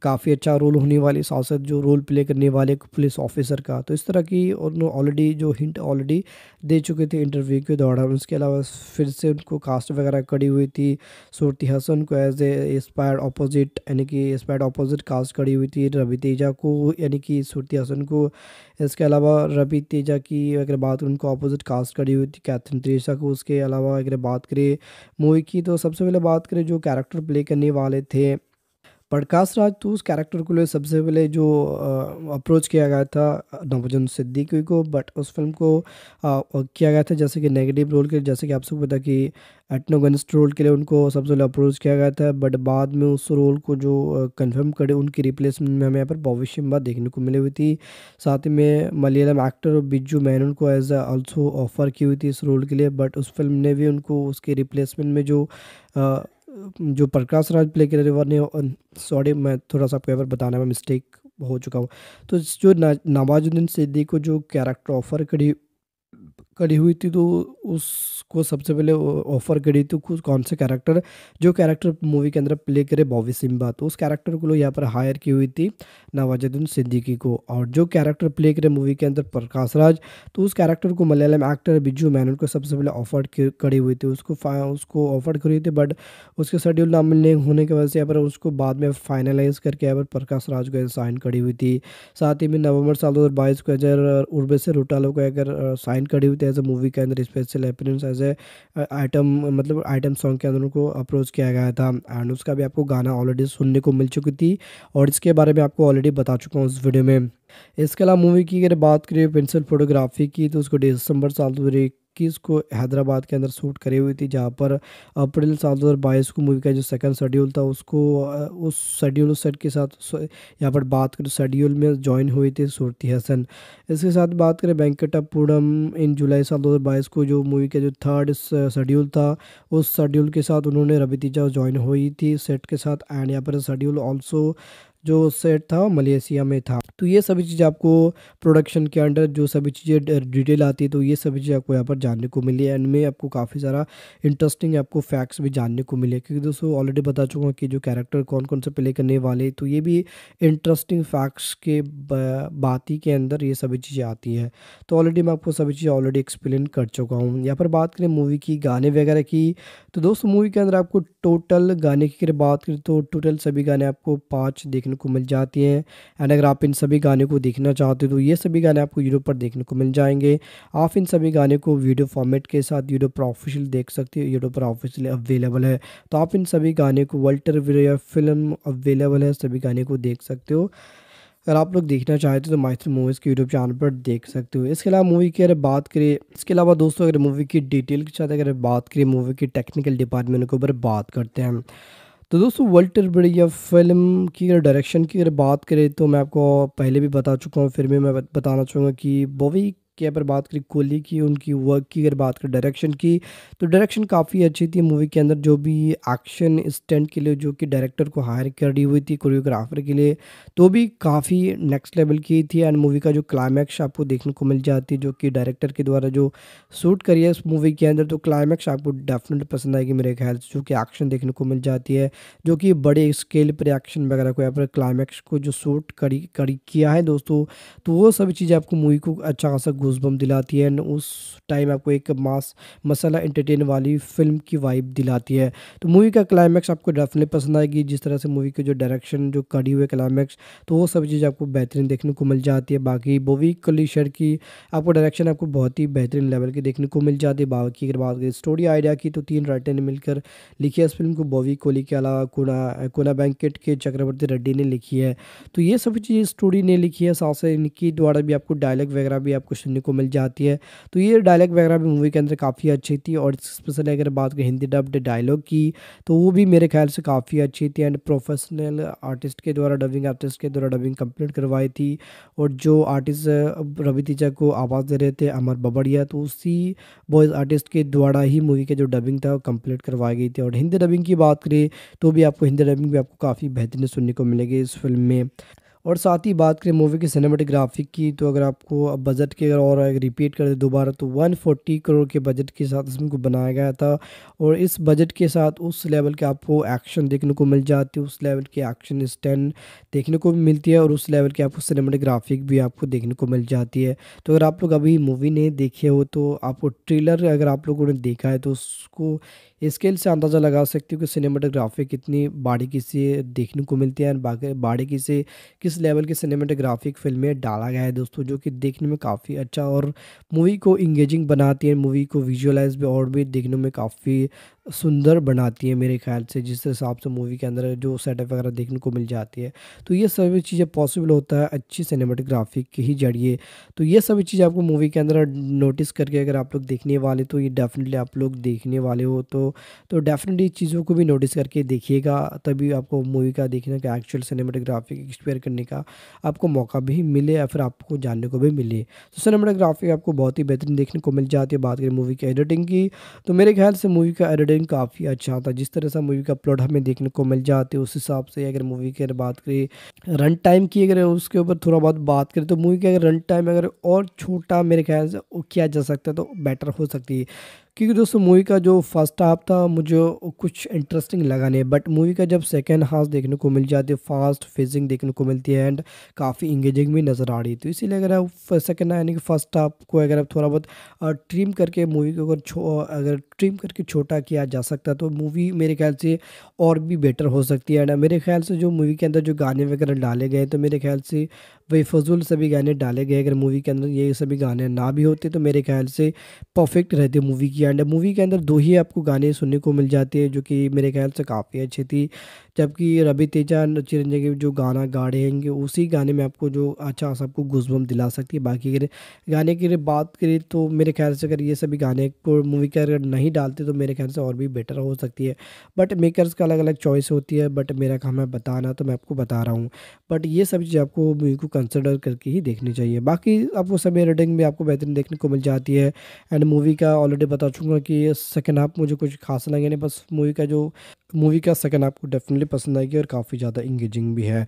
काफ़ी अच्छा रोल होने वाली साथ जो रोल प्ले करने वाले पुलिस ऑफिसर का तो इस तरह की उन्होंने ऑलरेडी जो हिंट ऑलरेडी दे चुके थे इंटरव्यू के दौरान उसके अलावा फिर से उनको कास्ट वगैरह कड़ी हुई थी सूरती हसन को एज ए एक्सपायर्ड अपोजिट यानी कि एक्सपायर्ड अपोजिट कास्ट कड़ी हुई थी रवि तेजा को यानी कि सूरती हसन को इसके अलावा रवि तेजा की अगर बात उनको अपोजिट कास्ट कड़ी हुई थी कैथरीन त्रेसा को उसके अलावा अगर बात करें मूवी की तो सबसे पहले बात करें जो कैरेक्टर प्ले करने वाले थे प्रकाश राज तो उस कैरेक्टर को लिए सबसे पहले जो अप्रोच किया गया था नवजन सिद्दीकी को बट उस फिल्म को आ, किया गया था जैसे कि नेगेटिव रोल के जैसे कि आप सबको पता कि एटनोगनिस्ट रोल के लिए उनको सबसे पहले अप्रोच किया गया था बट बाद में उस रोल को जो कंफर्म करे उनकी रिप्लेसमेंट में हमें यहाँ पर भव्य शिम्बा देखने को मिली हुई थी साथ ही में मलयालम एक्टर बिज्जू मैनन को एज ऑल्सो ऑफर की हुई थी इस रोल के लिए बट उस फिल्म ने भी उनको उसके रिप्लेसमेंट में जो जो प्रकाश राज प्ले कर रहे ने सॉरी मैं थोड़ा सा आपको बताने में मिस्टेक हो चुका हूँ तो जो नवाजुद्दीन सिद्दीकी को जो कैरेक्टर ऑफर करी करी हुई थी तो उसको सबसे पहले ऑफर करी थी कुछ कौन से कैरेक्टर जो कैरेक्टर मूवी के अंदर प्ले करे बॉबी सिम्बा तो उस कैरेक्टर को लोग यहाँ पर हायर की हुई थी नवाजुद्दीन सिद्दीकी को और जो कैरेक्टर प्ले करे मूवी के अंदर प्रकाश राज तो उस कैरेक्टर को मलयालम एक्टर बिजू मैन को सबसे पहले ऑफर करी हुई थी उसको उसको ऑफर करी हुई थी बट उसके शेड्यूल ना मिलने होने की वजह से यहाँ पर उसको बाद में फाइनलाइज करके यहाँ पर प्रकाश राज को साइन करी हुई थी साथ ही में नवंबर साल दो को अगर उर्वे से रोटालो को अगर साइन करी हुई थी एज अ मूवी के अंदर special appearance as a item मतलब आइटम सॉन्ग के अंदर उनको अप्रोच किया गया था एंड उसका भी आपको गाना ऑलरेडी सुनने को मिल चुकी थी और इसके बारे में आपको ऑलरेडी बता चुका हूँ उस वीडियो में इसके अलावा मूवी की अगर बात करें पेंसिल फोटोग्राफी की तो उसको दिसंबर साल दो इक्कीस को हैदराबाद के अंदर शूट करी हुई थी जहाँ पर अप्रैल साल दो को मूवी का जो सेकंड शेड्यूल था उसको उस शेड्यूल सेट के साथ यहाँ पर बात करें शेड्यूल में ज्वाइन हुई थी सूरती हसन इसके साथ बात करें वेंकटापुरम इन जुलाई साल दो को जो मूवी का जो थर्ड शेड्यूल था उस शेड्यूल के साथ उन्होंने रवितीजा ज्वाइन हुई थी सेट के साथ एंड यहाँ पर शेड्यूल ऑल्सो जो सेट था मलेशिया में था तो ये सभी चीज़ आपको प्रोडक्शन के अंडर जो सभी चीज़ें डिटेल आती है तो ये सभी चीज़ आपको यहाँ पर जानने को मिली है एंड में आपको काफ़ी सारा इंटरेस्टिंग आपको फैक्ट्स भी जानने को मिले क्योंकि दोस्तों ऑलरेडी बता चुका हूँ कि जो कैरेक्टर कौन कौन से प्ले करने वाले तो ये भी इंटरेस्टिंग फैक्ट्स के बात ही के अंदर ये सभी चीज़ें आती हैं तो ऑलरेडी मैं आपको सभी चीज़ें ऑलरेडी एक्सप्लेन कर चुका हूँ यहाँ पर बात करें मूवी की गाने वगैरह की तो दोस्तों मूवी के अंदर आपको टोटल गाने की अगर बात करें तो टोटल सभी गाने आपको पाँच देखने को मिल जाती हैं एंड अगर आप इन सभी गाने को देखना चाहते हो तो ये सभी गाने आपको यूट्यूब पर देखने को मिल जाएंगे आप इन सभी गाने को वीडियो फॉर्मेट के साथ यूट्यूब पर ऑफिशियल देख सकते हो यूट्यूब पर ऑफिशियल अवेलेबल है तो आप इन सभी गाने को वल्टर वीडियो फिल्म अवेलेबल है सभी गाने को देख सकते हो अगर आप लोग देखना चाहते हो तो माइथ्री मूवीज़ के यूट्यूब चैनल पर देख सकते हो इसके अलावा मूवी की अगर बात करें इसके अलावा दोस्तों अगर मूवी की डिटेल के साथ अगर बात करें मूवी की टेक्निकल डिपार्टमेंट के ऊपर बात करते हैं तो दोस्तों वल्टर बड़ी या फिल्म की अगर डायरेक्शन की अगर बात करें तो मैं आपको पहले भी बता चुका हूँ फिर भी मैं बताना चाहूँगा कि बॉबी की अगर बात करें कोहली की उनकी वर्क की अगर बात करें डायरेक्शन की तो डायरेक्शन काफ़ी अच्छी थी मूवी के अंदर जो भी एक्शन स्टेंट के लिए जो कि डायरेक्टर को हायर दी हुई थी कोरियोग्राफर के लिए तो भी काफ़ी नेक्स्ट लेवल की थी एंड मूवी का जो क्लाइमैक्स आपको देखने को मिल जाती है जो कि डायरेक्टर के द्वारा जो शूट करी है उस मूवी के अंदर तो क्लाइमैक्स आपको डेफिनेट पसंद आएगी मेरे ख्याल से जो कि एक्शन देखने को मिल जाती है जो कि बड़े स्केल पर एक्शन वगैरह को या फिर क्लाइमैक्स को जो शूट करी करी किया है दोस्तों तो वो सभी चीज़ें आपको मूवी को अच्छा खासा गूजबम दिलाती है एंड उस टाइम आपको एक मास मसाला इंटरटेन वाली फिल्म की वाइब दिलाती है तो मूवी का क्लाइमैक्स आपको डेफिनेटली पसंद आएगी जिस तरह से मूवी के जो डायरेक्शन जो कड़ी हुए क्लाइमैक्स तो वो सब चीज़ आपको बेहतरीन देखने को मिल जाती है बाकी बोवी कलीशर की आपको डायरेक्शन आपको बहुत ही बेहतरीन लेवल की देखने को मिल जाती है बाकी अगर बात करें स्टोरी आइडिया की तो तीन राइटर ने मिलकर लिखी इस फिल्म को बॉवी कोहली के अलावा कोना कोना बैंकेट के चक्रवर्ती रेड्डी ने लिखी है तो ये सब चीज़ स्टोरी ने लिखी है साथ से इनकी द्वारा भी आपको डायलॉग वगैरह भी आपको सुनने देखने को मिल जाती है तो ये डायलॉग वगैरह भी मूवी के अंदर काफ़ी अच्छी थी और स्पेशली अगर बात करें हिंदी डब्ड डायलॉग की तो वो भी मेरे ख्याल से काफ़ी अच्छी थी एंड प्रोफेशनल आर्टिस्ट के द्वारा डबिंग आर्टिस्ट के द्वारा डबिंग कंप्लीट करवाई थी और जो आर्टिस्ट रवि तीजा को आवाज़ दे रहे थे अमर बबड़िया तो उसी वॉइस आर्टिस्ट के द्वारा ही मूवी के जो डबिंग था वो कंप्लीट करवाई गई थी और हिंदी डबिंग की बात करें तो भी आपको हिंदी डबिंग भी आपको काफ़ी बेहतरीन सुनने को मिलेगी इस फिल्म में और साथ ही बात करें मूवी की सिनेमाटोग्राफी की तो अगर आपको अब बजट के अगर और अगर रिपीट कर दें दोबारा तो 140 करोड़ के बजट के साथ इसमें को बनाया गया था और इस बजट के साथ उस लेवल के आपको एक्शन देखने को मिल जाती है उस लेवल के एक्शन स्टैंड देखने को भी मिलती है और उस लेवल की आपको सिनेमाटोग्राफिक भी आपको देखने को मिल जाती है तो अगर आप लोग अभी मूवी नहीं देखे हो तो आपको ट्रेलर अगर आप लोगों ने देखा है तो उसको स्केल से अंदाज़ा लगा सकते हो कि सिनेमाटोग्राफी कितनी बारीकी से देखने को मिलती है और बारीकी से किस लेवल की सिनेमाटोग्राफिक फिल्में डाला गया है दोस्तों जो कि देखने में काफ़ी अच्छा और मूवी को इंगेजिंग बनाती है मूवी को विजुअलाइज भी और भी देखने में काफ़ी सुंदर बनाती है मेरे ख्याल से जिस हिसाब से मूवी के अंदर जो सेटअप वगैरह देखने को मिल जाती है तो ये सभी चीज़ें पॉसिबल होता है अच्छी सिनेमाटोग्राफी के ही जरिए तो ये सभी चीज़ आपको मूवी के अंदर नोटिस करके अगर आप लोग देखने वाले तो ये डेफिनेटली आप लोग देखने वाले हो तो तो डेफिनेटली चीज़ों को भी नोटिस करके देखिएगा तभी आपको मूवी का देखने का एक्चुअल सिनेमाटोग्राफी एक्सपेयर करने का आपको मौका भी मिले या फिर आपको जानने को भी मिले तो सिनेमाटोग्राफी आपको बहुत ही बेहतरीन देखने को मिल जाती है बात करें मूवी की एडिटिंग की तो मेरे ख्याल से मूवी का एडिटिंग स्टोरी काफ़ी अच्छा था जिस तरह से मूवी का प्लॉट हमें देखने को मिल जाते उस हिसाब से अगर मूवी की अगर बात करें रन टाइम की अगर उसके ऊपर थोड़ा बहुत बात करें तो मूवी का अगर रन टाइम अगर और छोटा मेरे ख्याल से किया जा सकता है तो बेटर हो सकती है क्योंकि दोस्तों मूवी का जो फर्स्ट हाफ था मुझे कुछ इंटरेस्टिंग लगा नहीं बट मूवी का जब सेकेंड हाफ देखने को मिल जाती है फास्ट फेजिंग देखने को मिलती है एंड काफ़ी इंगेजिंग भी नज़र आ रही थी तो इसीलिए अगर आप सेकेंड यानी कि फर्स्ट हाफ को अगर आप थोड़ा बहुत ट्रिम करके मूवी को अगर अगर ट्रिम करके छोटा किया जा सकता तो मूवी मेरे ख्याल से और भी बेटर हो सकती है एंड मेरे ख्याल से जो मूवी के अंदर जो गाने वगैरह डाले गए तो मेरे ख्याल से वही फजूल सभी गाने डाले गए अगर मूवी के अंदर ये सभी गाने ना भी होते तो मेरे ख्याल से परफेक्ट रहते मूवी की एंड मूवी के अंदर दो ही आपको गाने सुनने को मिल जाते हैं जो कि मेरे ख्याल से काफ़ी अच्छी थी जबकि रवि तेजा चिरंजीवी के जो गाना गा रहे हैं उसी गाने में आपको जो अच्छा सबको घुसबम दिला सकती है बाकी अगर गाने की अगर बात करें तो मेरे ख्याल से अगर ये सभी गाने को मूवी के अगर नहीं डालते तो मेरे ख्याल से और भी बेटर हो सकती है बट मेकर्स का अलग अलग चॉइस होती है बट मेरा काम है बताना तो मैं आपको बता रहा हूँ बट ये सब चीज़ आपको मूवी को कंसिडर करके ही देखनी चाहिए बाकी आपको सभी रेडिंग भी आपको बेहतरीन देखने को मिल जाती है एंड मूवी का ऑलरेडी बता चुका कि सेकेंड हाफ मुझे कुछ खास लगे नहीं बस मूवी का जो मूवी का सेकेंड हाफ को डेफिनेटली पसंद आएगी और काफ़ी ज़्यादा इंगेजिंग भी है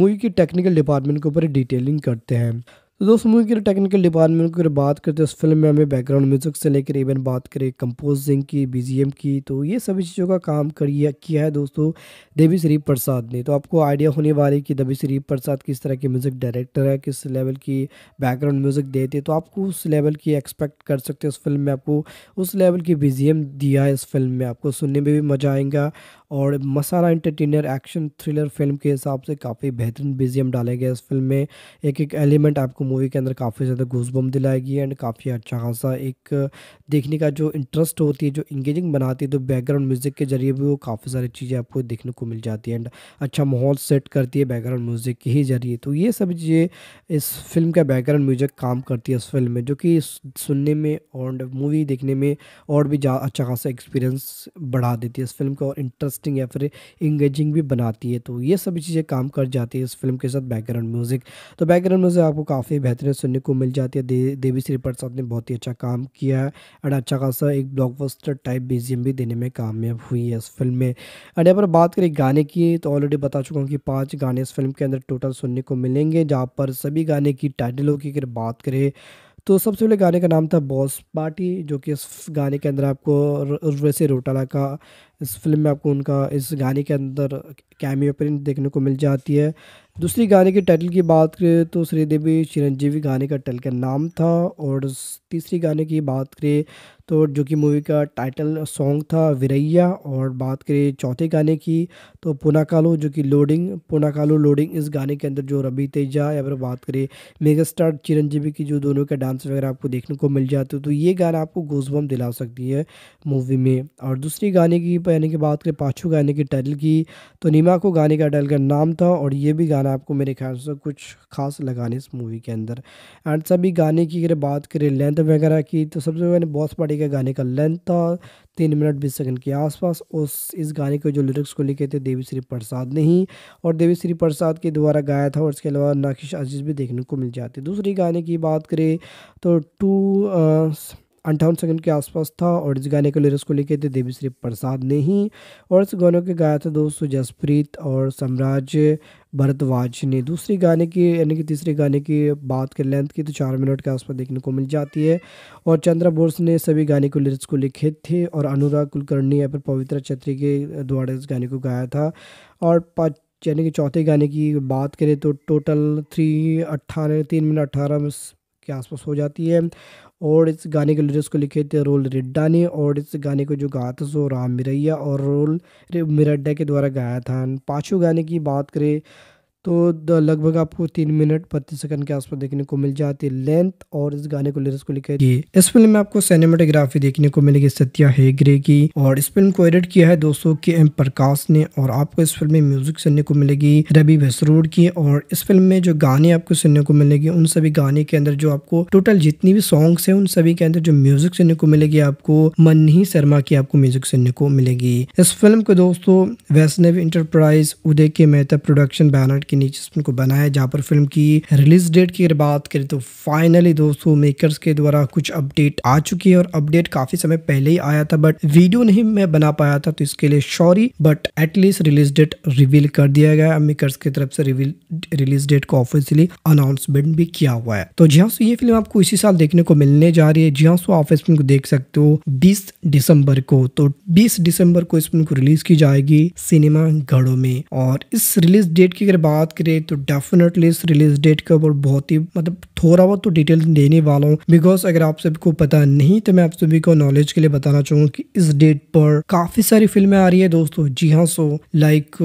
मूवी की टेक्निकल डिपार्टमेंट के ऊपर डिटेलिंग करते हैं तो दोस्तों मूवी के टेक्निकल डिपार्टमेंट की बात करते हैं उस फिल्म में हमें बैकग्राउंड म्यूजिक से लेकर इवन बात करें कंपोजिंग की बीजीएम की तो ये सभी चीज़ों का काम करिए किया है दोस्तों देवी श्री प्रसाद ने तो आपको आइडिया होने वाली कि देवी श्री प्रसाद किस तरह के म्यूज़िक डायरेक्टर है किस लेवल की बैकग्राउंड म्यूज़िक देते तो आपको उस लेवल की एक्सपेक्ट कर सकते हैं उस फिल्म में आपको उस लेवल की बी दिया है इस फिल्म में आपको सुनने में भी मज़ा आएगा और masala entertainer action thriller film के हिसाब से काफ़ी बेहतरीन बीजीएम डाले गए इस फिल्म में एक एक एलिमेंट आपको मूवी के अंदर काफ़ी ज़्यादा घुसबम दिलाएगी एंड काफ़ी अच्छा खासा एक देखने का जो इंटरेस्ट होती है जो इंगेजिंग बनाती है तो बैकग्राउंड म्यूज़िक के जरिए भी वो काफ़ी सारी चीज़ें आपको देखने को मिल जाती है एंड अच्छा माहौल सेट करती है बैकग्राउंड म्यूज़िक के ही जरिए तो ये सब चीज़ें इस फिल्म का बैकग्राउंड म्यूज़िक काम करती है इस फिल्म में जो कि सुनने में और मूवी देखने में और भी अच्छा खासा एक्सपीरियंस बढ़ा देती है इस फिल्म का और इंटरेस्ट इंटरेस्टिंग या फिर इंगेजिंग भी बनाती है तो ये सभी चीज़ें काम कर जाती है इस फिल्म के साथ बैकग्राउंड म्यूज़िक तो बैकग्राउंड म्यूज़िक आपको काफ़ी बेहतरीन सुनने को मिल जाती है दे, देवी श्री प्रसाद ने बहुत ही अच्छा काम किया है एंड अच्छा खासा एक ब्लॉकबस्टर टाइप बीजीएम भी देने में कामयाब हुई है इस फिल्म में एंड यहाँ पर बात करें गाने की तो ऑलरेडी बता चुका हूँ कि पाँच गाने इस फिल्म के अंदर टोटल सुनने को मिलेंगे जहाँ पर सभी गाने की टाइटलों की अगर बात करें तो सबसे पहले गाने का नाम था बॉस पार्टी जो कि इस गाने के अंदर आपको वैसे रोटाला का इस फिल्म में आपको उनका इस गाने के अंदर कैमियो प्रिंट देखने को मिल जाती है दूसरी गाने के टाइटल की बात करें तो श्रीदेवी चिरंजीवी गाने का टाइटल का नाम था और तीसरी गाने की बात करें तो जो कि मूवी का टाइटल सॉन्ग था विरैया और बात करें चौथे गाने की तो पुना कालो जो कि लोडिंग पुना कालो लोडिंग इस गाने के अंदर जो रवि तेजा या फिर बात करें मेगा स्टार चिरंजीवी की जो दोनों का डांस वगैरह आपको देखने को मिल जाते हो तो ये गाना आपको गोजबम दिला सकती है मूवी में और दूसरी गाने की पर यानी कि बात करें पाछू गाने की टाइटल की तो नीमा को गाने का टाइटल का नाम था और ये भी गाना आपको मेरे ख्याल से कुछ खास लगा नहीं इस मूवी के अंदर एंड सभी गाने की अगर बात करें लेंथ वगैरह की तो सबसे पहले बॉस पार्टी का गाने का लेंथ था तीन मिनट बीस सेकंड के आसपास उस इस गाने के जो लिरिक्स को लिखे थे देवी श्री प्रसाद ने ही और देवी श्री प्रसाद के द्वारा गाया था और इसके अलावा नाकिश अजीज भी देखने को मिल जाती दूसरी गाने की बात करें तो टू अंठावन सेकंड के आसपास था और इस गाने के लिरिक्स को लिखे थे देवीश्री प्रसाद ने ही और इस गानों के गाया था दोस्तों जसप्रीत और साम्राज भरतवाज ने दूसरे गाने की यानी कि तीसरे गाने की बात कर लेंथ की तो चार मिनट के आसपास देखने को मिल जाती है और चंद्रा बोस ने सभी गाने को लिरिक्स को लिखे थे और अनुराग कुलकर्णी या फिर पवित्रा छत्री के द्वारा इस गाने को गाया था और यानी कि चौथे गाने की बात करें तो टोटल थ्री अट्ठारह तीन मिनट अट्ठारह के आसपास हो जाती है और इस गाने के लिरिक्स को लिखे थे रोल रिड्डा ने और इस गाने को जो गाया था सो राम मिरैया और रोल मिरड्डा के द्वारा गाया था पाँचों गाने की बात करें तो लगभग आपको तीन मिनट बत्तीस सेकंड के आसपास देखने को मिल जाती है लेंथ और इस गाने को लिरिक्स को लिखा है इस फिल्म में आपको सिनेमाटोग्राफी देखने को मिलेगी सत्या हेगरे की और इस फिल्म को एडिट किया है दोस्तों के एम प्रकाश ने और आपको इस फिल्म में म्यूजिक सुनने को मिलेगी रवि भसरूड की और इस फिल्म में जो गाने आपको सुनने को मिलेगी उन सभी गाने के अंदर जो आपको टोटल जितनी भी सॉन्ग्स है उन सभी के अंदर जो म्यूजिक सुनने को मिलेगी आपको मन्ही शर्मा की आपको म्यूजिक सुनने को मिलेगी इस फिल्म को दोस्तों वैष्णव इंटरप्राइज उदय के मेहता प्रोडक्शन बैनर की के नीचे को बनाया है जहाँ पर फिल्म की रिलीज डेट की अगर बात करें तो फाइनली दोस्तों मेकर्स के द्वारा कुछ अपडेट आ चुकी है और अपडेट काफी समय पहले ही आया था बट वीडियो नहीं मैं बना पाया था तो इसके लिए sorry but at least release date reveal कर दिया गया है मेकर्स की तरफ से रिवील रिलीज डेट को ऑफिसियली अनाउंसमेंट भी किया हुआ है तो जी हाँ ये फिल्म आपको इसी साल देखने को मिलने जा रही है जी हाँ आप इस फिल्म को देख सकते हो बीस दिसंबर को तो बीस दिसंबर को इस फिल्म को रिलीज की जाएगी सिनेमा घरों में और इस रिलीज डेट की अगर बात बात करें तो डेफिनेटली इस रिलीज डेट के ऊपर बहुत ही मतलब थोड़ा बहुत तो डिटेल देने वाला हूँ बिकॉज अगर आप सबको पता नहीं तो मैं आप सभी को नॉलेज के लिए बताना चाहूँ कि इस डेट पर काफी सारी फिल्में आ रही है दोस्तों जी हाँ सो लाइक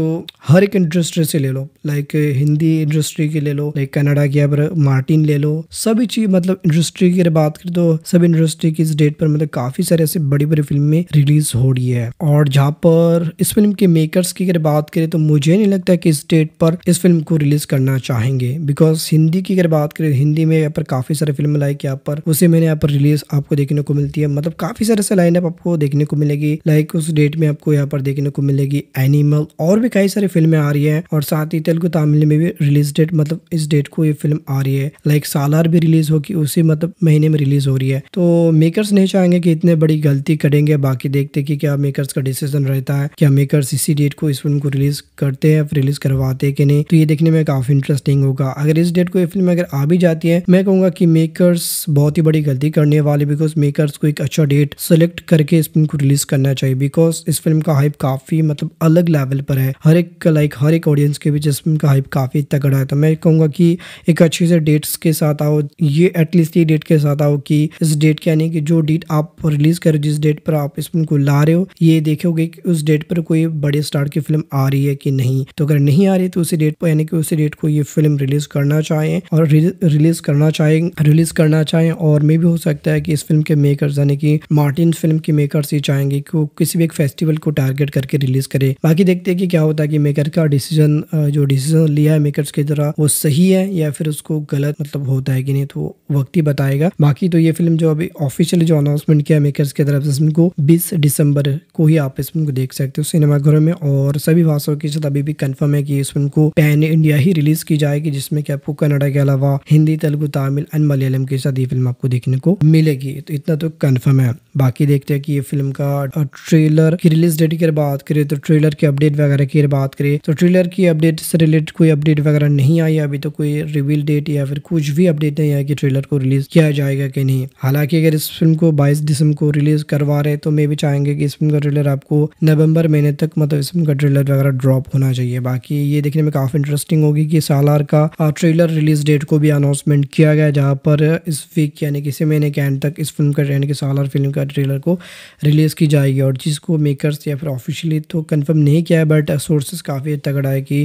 हर एक इंडस्ट्री से ले लो लाइक हिंदी इंडस्ट्री की ले लो लाइक कनाडा की अब मार्टिन ले लो सभी चीज मतलब इंडस्ट्री की अगर बात करें तो सब इंडस्ट्री की इस डेट पर मतलब काफी सारे ऐसी बड़ी बड़ी फिल्में रिलीज हो रही है और जहाँ पर इस फिल्म के मेकर्स की अगर बात करें तो मुझे नहीं लगता कि इस डेट पर इस फिल्म फिल्म को रिलीज़ करना चाहेंगे बिकॉज हिंदी की अगर बात करें हिंदी में यहाँ पर काफ़ी सारे फिल्म लाइक यहाँ पर उसे मैंने यहाँ पर रिलीज़ आपको देखने को मिलती है मतलब काफ़ी सारे से लाइन आपको देखने को मिलेगी लाइक उस डेट में आपको यहाँ पर देखने को मिलेगी एनिमल और भी कई सारी फिल्में आ रही है और साथ ही तेलुगु तमिल में भी रिलीज डेट मतलब इस डेट को ये फिल्म आ रही है लाइक सालार भी रिलीज होगी उसी मतलब महीने में रिलीज हो रही है तो मेकर्स नहीं चाहेंगे कि इतने बड़ी गलती करेंगे बाकी देखते कि क्या मेकर्स का डिसीजन रहता है क्या मेकर्स इसी डेट को इस फिल्म को रिलीज करते हैं रिलीज करवाते कि नहीं तो ये देखने में काफ़ी इंटरेस्टिंग होगा अगर इस डेट को ये फिल्म अगर आ भी जाती है मैं कहूंगा कि मेकर्स बहुत ही बड़ी गलती करने वाले बिकॉज मेकर्स को एक अच्छा डेट सेलेक्ट करके इस फिल्म को रिलीज करना चाहिए बिकॉज इस फिल्म का हाइप काफ़ी मतलब अलग लेवल पर है हर एक लाइक हर एक ऑडियंस के बीच इस फिल्म का हाइप काफ़ी तगड़ा है तो मैं कहूँगा कि एक अच्छे से डेट्स के साथ आओ ये एटलीस्ट ये डेट के साथ आओ कि इस डेट के यानी कि जो डेट आप रिलीज करो जिस डेट पर आप इस फिल्म को ला रहे हो ये देखोगे कि उस डेट पर कोई बड़े स्टार की फिल्म आ रही है कि नहीं तो अगर नहीं आ रही तो उसी डेट पर यानी कि उसी डेट को ये फिल्म रिलीज करना चाहें और रिलीज करना चाहें रिलीज करना चाहें और मे भी हो सकता है कि इस फिल्म के मेकर्स यानी कि मार्टिन फिल्म के मेकर्स ये चाहेंगे कि वो किसी भी एक फेस्टिवल को टारगेट करके रिलीज करे बाकी देखते हैं कि क्या होता है कि मेकर का डिसीजन जो डिसीजन लिया है मेकर्स की तरह वो सही है या फिर उसको गलत मतलब होता है कि नहीं तो वक्त ही बताएगा बाकी तो ये फिल्म जो अभी ऑफिशियली जो अनाउंसमेंट किया मेकर्स की तरफ से को बीस दिसंबर को ही आप इस फिल्म को देख सकते हो सिनेमाघरों में और सभी भाषाओं के साथ अभी भी कन्फर्म है कि इस फिल्म को पैन पैन इंडिया ही रिलीज की जाएगी जिसमें कि आपको कनाडा के अलावा हिंदी तेलुगु तमिल एंड मलयालम के साथ ये फिल्म आपको देखने को मिलेगी तो इतना तो कन्फर्म है बाकी देखते हैं कि ये फिल्म का ट्रेलर की रिलीज डेट की बात करें तो ट्रेलर की अपडेट वगैरह की बात करें तो ट्रेलर की अपडेट से रिलेटेड कोई अपडेट वगैरह नहीं आई अभी तो कोई रिवील डेट या फिर कुछ भी अपडेट नहीं आया कि ट्रेलर को रिलीज किया जाएगा कि नहीं हालांकि अगर इस फिल्म को 22 दिसंबर को रिलीज करवा रहे तो मे भी चाहेंगे कि इस फिल्म का ट्रेलर आपको नवंबर महीने तक मतलब इस फिल्म का ट्रेलर वगैरह ड्रॉप होना चाहिए बाकी ये देखने में काफी इंटरेस्टिंग होगी कि सालार का ट्रेलर रिलीज डेट को भी अनाउंसमेंट किया गया जहाँ पर इस वीक यानी किसी महीने के एंड तक इस फिल्म का यानी कि सालार फिल्म का ट्रेलर को रिलीज़ की जाएगी और जिसको मेकर्स या फिर ऑफिशियली तो कन्फर्म नहीं किया है बट सोर्सेस काफ़ी तगड़ा है कि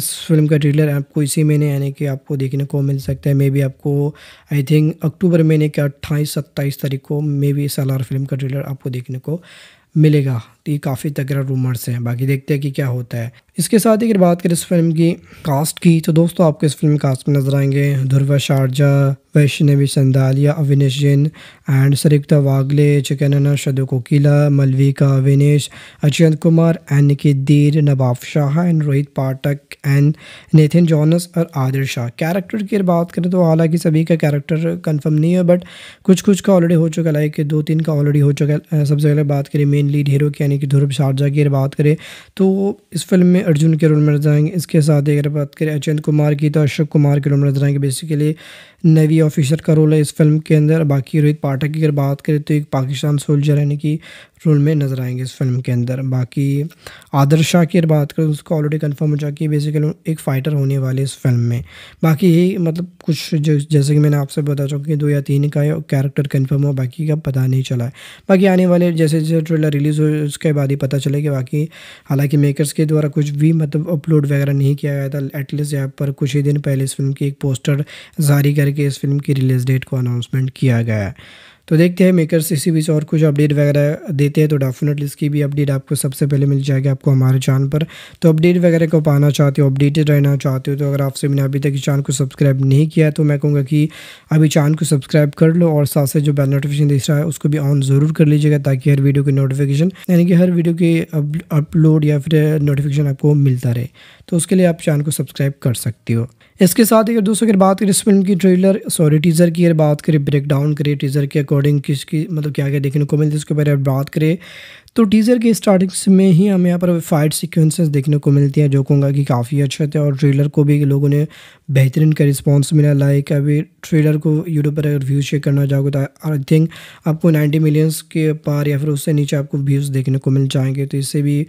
इस फिल्म का ट्रेलर आपको इसी महीने यानी कि आपको देखने को मिल सकता है मे बी आपको आई थिंक अक्टूबर महीने के अट्ठाईस सत्ताईस तारीख को मे बी सालार फिल्म का ट्रेलर आपको देखने को मिलेगा तो ये काफ़ी तगड़ा रूमर्स हैं बाकी देखते हैं कि क्या होता है इसके साथ ही अगर बात करें इस फिल्म की कास्ट की तो दोस्तों आपको इस फिल्म कास्ट में नजर आएंगे Dhruva Sarja Vaishnavi Sandalia Avinash Jain and Sarikta Wagle Chikkanna Sadhu Kokila Malavika Avinash Achanth Kumar and Nikit Dheer Nawab Shah and Rohit Pathak and Nethin Jonas और आदिर शाह कैरेक्टर की बात करें तो हालांकि सभी का कैरेक्टर कन्फर्म नहीं है बट कुछ कुछ का ऑलरेडी हो चुका लाइक दो तीन का ऑलरेडी हो चुका सबसे पहले बात करें मेन लीड हीरो की यानी कि ध्रुव शारजा की बात करें तो इस फिल्म में अर्जुन के रोल में नजर आएंगे इसके साथ अगर बात करें अचंत कुमार की तो अशोक कुमार के रोल में नजर आएंगे बेसिकली नेवी ऑफिसर का रोल है इस फिल्म के अंदर बाकी रोहित पाठक की अगर बात करें तो एक पाकिस्तान सोल्जर यानी कि रोल में नज़र आएंगे इस फिल्म के अंदर बाकी आदर शाह की अगर बात करें उसको ऑलरेडी कंफर्म हो चुकी है बेसिकली एक फ़ाइटर होने वाले इस फिल्म में बाकी यही मतलब कुछ जो जैसे कि मैंने आपसे बता कि दो या तीन का कैरेक्टर कन्फर्म हो बाकी का पता नहीं चला है बाकी आने वाले जैसे जैसे ट्रेलर रिलीज़ हो उसके बाद ही पता चलेगा बाकी हालांकि मेकर्स के द्वारा कुछ भी मतलब अपलोड वगैरह नहीं किया गया था एटलीस्ट यहाँ पर कुछ ही दिन पहले इस फिल्म की एक पोस्टर जारी करके इस फिल्म की रिलीज़ डेट को अनाउंसमेंट किया गया है तो देखते हैं मेकर्स इसी बीच और कुछ अपडेट वगैरह देते हैं तो डेफिनेटली इसकी भी अपडेट आपको सबसे पहले मिल जाएगी आपको हमारे चैनल पर तो अपडेट वगैरह को पाना चाहते हो अपडेटेड रहना चाहते हो तो अगर आपसे मैंने अभी तक इस चैनल को सब्सक्राइब नहीं किया तो मैं कहूँगा कि अभी चैनल को सब्सक्राइब कर लो और साथ से जो बेल नोटिफिकेशन दिख रहा है उसको भी ऑन ज़रूर कर लीजिएगा ताकि हर वीडियो की नोटिफिकेशन यानी कि हर वीडियो की अपलोड या फिर नोटिफिकेशन आपको मिलता रहे तो उसके लिए आप चैनल को सब्सक्राइब कर सकते हो इसके साथ अगर दोस्तों अगर बात करें इस फिल्म की ट्रेलर सॉरी टीज़र की अगर बात करें ब्रेक डाउन करें टीज़र के अकॉर्डिंग किसकी मतलब क्या क्या देखने को मिलती है उसके बारे में बात करें तो टीज़र के स्टार्टिंग्स में ही हमें यहाँ पर फाइट सीक्वेंसेस देखने को मिलती हैं जो कहूँगा कि काफ़ी अच्छे थे और ट्रेलर को भी लोगों ने बेहतरीन का रिस्पॉन्स मिला लाइक अभी ट्रेलर को यूट्यूब पर अगर व्यूज़ चेक करना चाहोगे तो आई थिंक आपको नाइन्टी मिलियंस के पार या फिर उससे नीचे आपको व्यूज़ देखने को मिल जाएंगे तो इससे भी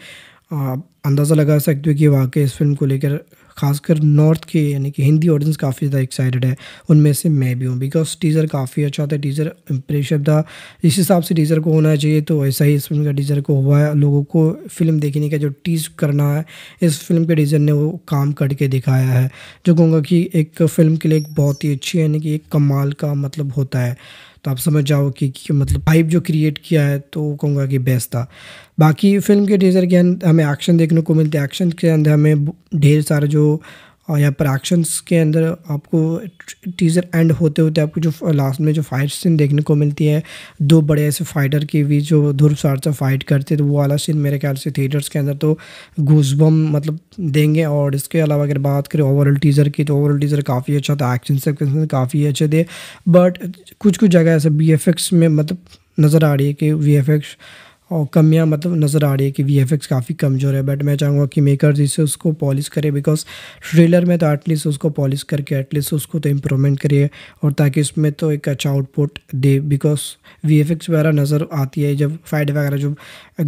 आप अंदाज़ा लगा सकते हो कि वाकई इस फिल्म को लेकर खासकर नॉर्थ के यानी कि हिंदी ऑडियंस काफ़ी ज़्यादा एक्साइटेड है उनमें से मैं भी हूँ बिकॉज टीज़र काफ़ी अच्छा था टीज़र इम्प्रेसिव था जिस हिसाब से टीज़र को होना चाहिए तो ऐसा ही इस फिल्म का टीज़र को हुआ है लोगों को फिल्म देखने का जो टीज़ करना है इस फिल्म के टीज़र ने वो काम करके दिखाया है जो कहूँगा कि एक फिल्म के लिए एक बहुत ही अच्छी यानी कि एक कमाल का मतलब होता है तो आप समझ जाओ कि, कि मतलब पाइप जो क्रिएट किया है तो कहूँगा कि बेस्ट था बाकी फिल्म के टीज़र के अंदर हमें एक्शन देखने को मिलते हैं एक्शन के अंदर हमें ढेर सारे जो और यहाँ पर एक्शंस के अंदर आपको टीज़र एंड होते होते आपको जो लास्ट में जो फाइट सीन देखने को मिलती है दो बड़े ऐसे फाइटर के भी जो ध्रुव सारसा फाइट करते थे तो वो वाला सीन मेरे ख्याल से थिएटर्स के अंदर तो घूसबम मतलब देंगे और इसके अलावा अगर बात करें ओवरऑल टीज़र की तो ओवरऑल टीज़र काफ़ी अच्छा था एक्शन सिक्वेंस काफ़ी अच्छे थे बट कुछ कुछ जगह ऐसे बी में मतलब नज़र आ रही है कि वी और कमियाँ मतलब नज़र आ रही है कि वी एफ एक्स काफ़ी कमज़ोर है बट मैं चाहूँगा कि मेकर इसे उसको पॉलिश करे बिकॉज ट्रेलर में तो एटलीस्ट उसको पॉलिश करके एटलीस्ट उसको तो इम्प्रूवमेंट करिए और ताकि उसमें तो एक अच्छा आउटपुट दे बिकॉज वी एफ एक्स वगैरह नज़र आती है जब फाइट वगैरह जो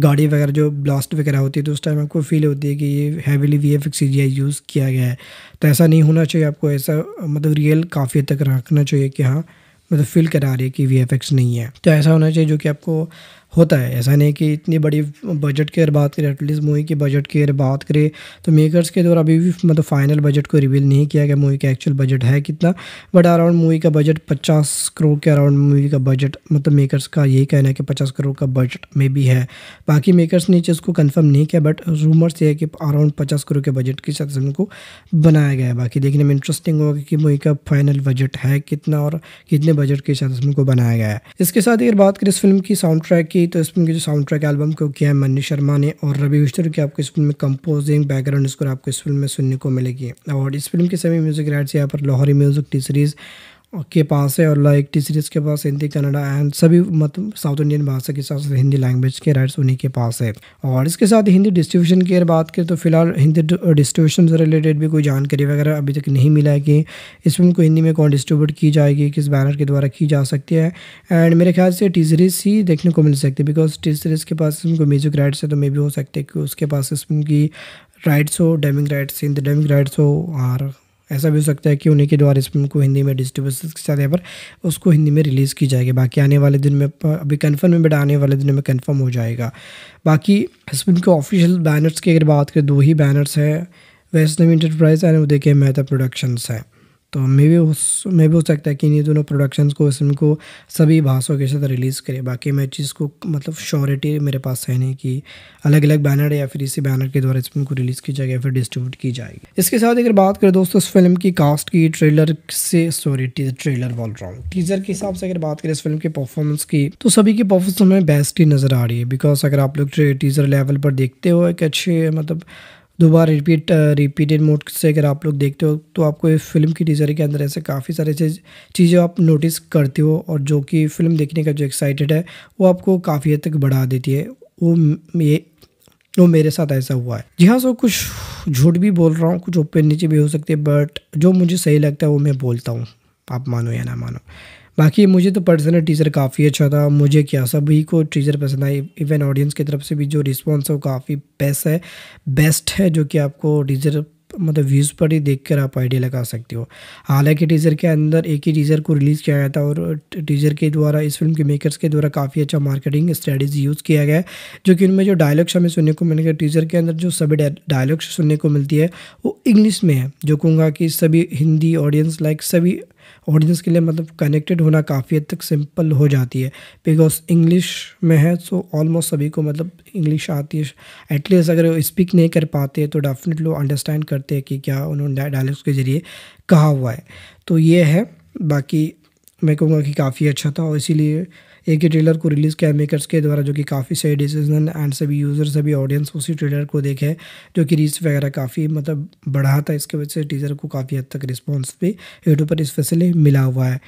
गाड़ी वगैरह जो ब्लास्ट वगैरह होती है तो उस टाइम आपको फील होती है कि ये heavily V F X use किया गया है तो ऐसा नहीं होना चाहिए आपको ऐसा मतलब रियल काफ़ी तक रखना चाहिए कि हाँ मतलब फील करा रही है कि वी नहीं है तो ऐसा होना चाहिए जो कि आपको होता है ऐसा नहीं कि इतनी बड़ी बजट की अगर बात करें एटलीस्ट मूवी के बजट की अगर बात करें तो मेकर्स के द्वारा अभी भी मतलब फाइनल बजट को रिवील नहीं किया गया मूवी का एक्चुअल बजट है कितना बट अराउंड मूवी का बजट पचास करोड़ के अराउंड मूवी का बजट मतलब मेकर्स का यही कहना है कि पचास करोड़ का बजट में भी है बाकी मेकर्स ने चीज़ को कन्फर्म नहीं किया बट रूमर्स ये है कि अराउंड पचास करोड़ के बजट के साथ को बनाया गया है बाकी देखने में इंटरेस्टिंग होगा कि मूवी का फाइनल बजट है कितना और कितने बजट के साथ को बनाया गया है इसके साथ अगर बात करें इस फिल्म की साउंड ट्रैक की थी तो इस फिल्म की जो साउंड ट्रैक एल्बम को किया है मनी शर्मा ने और रवि विश्वर की आपको इस फिल्म में कंपोजिंग बैकग्राउंड स्कोर आपको इस फिल्म में सुनने को मिलेगी और इस फिल्म के सभी म्यूजिक राइट्स यहाँ पर लाहौरी म्यूजिक टी सीरीज़ के पास है और लाइक टी सीरीज़ के पास हिंदी कनाडा एंड सभी मतलब साउथ इंडियन भाषा के साथ हिंदी लैंग्वेज के राइट्स उन्हीं के पास है और इसके साथ हिंदी डिस्ट्रीब्यूशन की अगर बात करें तो फिलहाल हिंदी डिस्ट्रीब्यूशन से रिलेटेड भी कोई जानकारी वगैरह अभी तक नहीं मिला है कि इस फिल्म को हिंदी में कौन डिस्ट्रीब्यूट की जाएगी किस बैनर के द्वारा की जा सकती है एंड मेरे ख्याल से टी सीरीज़ ही देखने को मिल सकती है बिकॉज टी सीरीज़ के पास इसमें म्यूजिक राइट्स है तो मे भी हो सकते हैं कि उसके पास इस फिल्म की राइट्स हो dubbing rights Hindi dubbing rights हो और ऐसा भी हो सकता है कि उन्हीं के द्वारा इस फिल्म को हिंदी में डिस्ट्रीब्यूशन के साथ यहाँ पर उसको हिंदी में रिलीज़ की जाएगी बाकी आने वाले दिन में अभी कन्फर्म है बट आने वाले दिनों में कन्फर्म हो जाएगा बाकी इस फिल्म के ऑफिशियल बैनर्स की अगर बात करें दो ही बैनर्स हैं वैष्णवी इंटरप्राइज एंड उदय के मेहता प्रोडक्शंस हैं तो मे भी उस मे भी हो सकता है कि इन दोनों प्रोडक्शंस को फिल्म को सभी भाषाओं के साथ रिलीज़ करे बाकी मैं चीज़ को मतलब श्योरिटी मेरे पास है नहीं कि अलग अलग बैनर या फिर इसी बैनर के द्वारा इस फिल्म को रिलीज़ की जाएगी या फिर डिस्ट्रीब्यूट की जाएगी इसके साथ अगर बात करें दोस्तों इस फिल्म की कास्ट की ट्रेलर से सॉरी ट्रेलर वॉल रहा टीजर के हिसाब से अगर बात करें इस फिल्म के परफॉर्मेंस की तो सभी की परफॉर्मेंस हमें बेस्ट ही नज़र आ रही है बिकॉज अगर आप लोग टीजर लेवल पर देखते हो एक अच्छे मतलब दोबारा रिपीट रिपीटेड मोड से अगर आप लोग देखते हो तो आपको इस फिल्म की टीजर के अंदर ऐसे काफ़ी सारे चीज़ें आप नोटिस करते हो और जो कि फिल्म देखने का जो एक्साइटेड है वो आपको काफ़ी हद तक बढ़ा देती है वो ये वो मेरे साथ ऐसा हुआ है जी हाँ सो कुछ झूठ भी बोल रहा हूँ कुछ ऊपर नीचे भी हो सकते हैं बट जो मुझे सही लगता है वो मैं बोलता हूँ आप मानो या ना मानो बाकी मुझे तो पर्सनल टीज़र काफ़ी अच्छा था मुझे क्या सभी को टीज़र पसंद आई इवन ऑडियंस की तरफ से भी जो रिस्पॉन्स है वो काफ़ी बेस्ट है बेस्ट है जो कि आपको टीज़र मतलब व्यूज़ पर ही देख कर आप आइडिया लगा सकते हो हालांकि टीज़र के अंदर एक ही टीज़र को रिलीज़ किया गया था और टीज़र के द्वारा इस फिल्म के मेकर्स के द्वारा काफ़ी अच्छा मार्केटिंग स्ट्रेटेजी यूज़ किया गया जो कि उनमें जो डायलॉग्स हमें सुनने को मिलेंगे टीज़र के अंदर जो सभी डायलॉग्स सुनने को मिलती है वो इंग्लिश में है जो कहूँगा कि सभी हिंदी ऑडियंस लाइक सभी ऑडियंस के लिए मतलब कनेक्टेड होना काफ़ी हद तक सिंपल हो जाती है बिकॉज इंग्लिश में है सो ऑलमोस्ट सभी को मतलब इंग्लिश आती है एटलीस्ट अगर स्पीक नहीं कर पाते तो डेफिनेटली वो अंडरस्टैंड करते हैं कि क्या उन्होंने डायलॉग्स के ज़रिए कहा हुआ है तो ये है बाकी मैं कहूँगा कि काफ़ी अच्छा था और इसीलिए एक ही ट्रेलर को रिलीज़ किया मेकर्स के द्वारा जो कि काफ़ी सही डिसीजन एंड सभी यूज़र सभी ऑडियंस उसी ट्रेलर को देखे जो कि रीच वगैरह काफ़ी मतलब बढ़ा था इसके वजह से टीज़र को काफ़ी हद तक रिस्पॉन्स भी यूट्यूब पर इस फैसले मिला हुआ है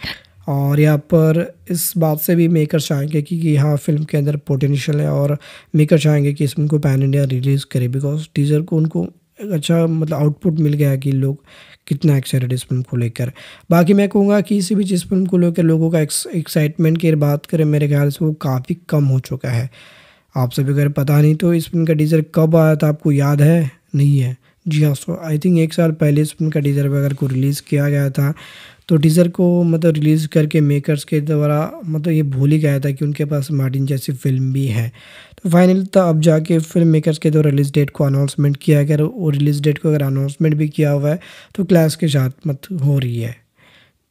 और यहाँ पर इस बात से भी मेकर चाहेंगे कि, यहाँ हाँ फिल्म के अंदर पोटेंशियल है और मेकर चाहेंगे कि इसमें को पैन इंडिया रिलीज़ करे बिकॉज टीज़र को उनको एक अच्छा मतलब आउटपुट मिल गया है कि लोग कितना एक्साइटेड अच्छा इस फिल्म को लेकर बाकी मैं कहूँगा कि किसी भी इस फिल्म को लेकर लोगों का एक्साइटमेंट की बात करें मेरे ख्याल से वो काफ़ी कम हो चुका है आप सभी अगर पता नहीं तो इस फिल्म का डीजर कब आया था आपको याद है नहीं है जी हाँ सो आई थिंक एक साल पहले इस फिल्म का डीजर अगर को रिलीज़ किया गया था तो टीज़र को मतलब रिलीज़ करके मेकर्स के द्वारा मतलब ये भूल ही गया था कि उनके पास मार्टिन जैसी फिल्म भी है तो फाइनल तो अब जाके फिल्म मेकर्स के द्वारा रिलीज़ डेट को अनाउंसमेंट किया अगर वो रिलीज़ डेट को अगर अनाउंसमेंट भी किया हुआ है तो क्लास के साथ मत हो रही है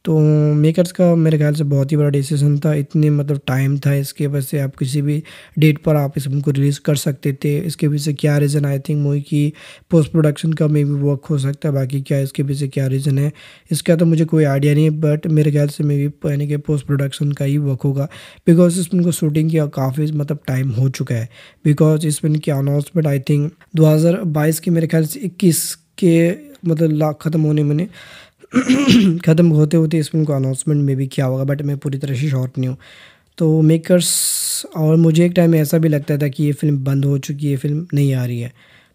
तो मेकर्स का मेरे ख्याल से बहुत ही बड़ा डिसीजन था इतने मतलब टाइम था इसके वजह से आप किसी भी डेट पर आप इस फिल्म को रिलीज़ कर सकते थे इसके पीछे क्या रीज़न आई थिंक मूवी की पोस्ट प्रोडक्शन का मे भी वर्क हो सकता है बाकी क्या इसके पीछे क्या रीज़न है इसका तो मुझे कोई आइडिया नहीं बट मेरे ख्याल से मे भी यानी कि पोस्ट प्रोडक्शन का ही वर्क होगा बिकॉज इस फिल्म को शूटिंग किया काफ़ी मतलब टाइम हो चुका है बिकॉज इस फिल्म की अनाउंसमेंट आई थिंक दो के मेरे ख्याल से इक्कीस के मतलब लाख ख़त्म होने में ख़त्म होते होते इस फिल्म को अनाउंसमेंट में भी किया होगा बट मैं पूरी तरह से शॉर्ट नहीं हूँ तो मेकर्स और मुझे एक टाइम ऐसा भी लगता था कि ये फिल्म बंद हो चुकी है फिल्म नहीं आ रही है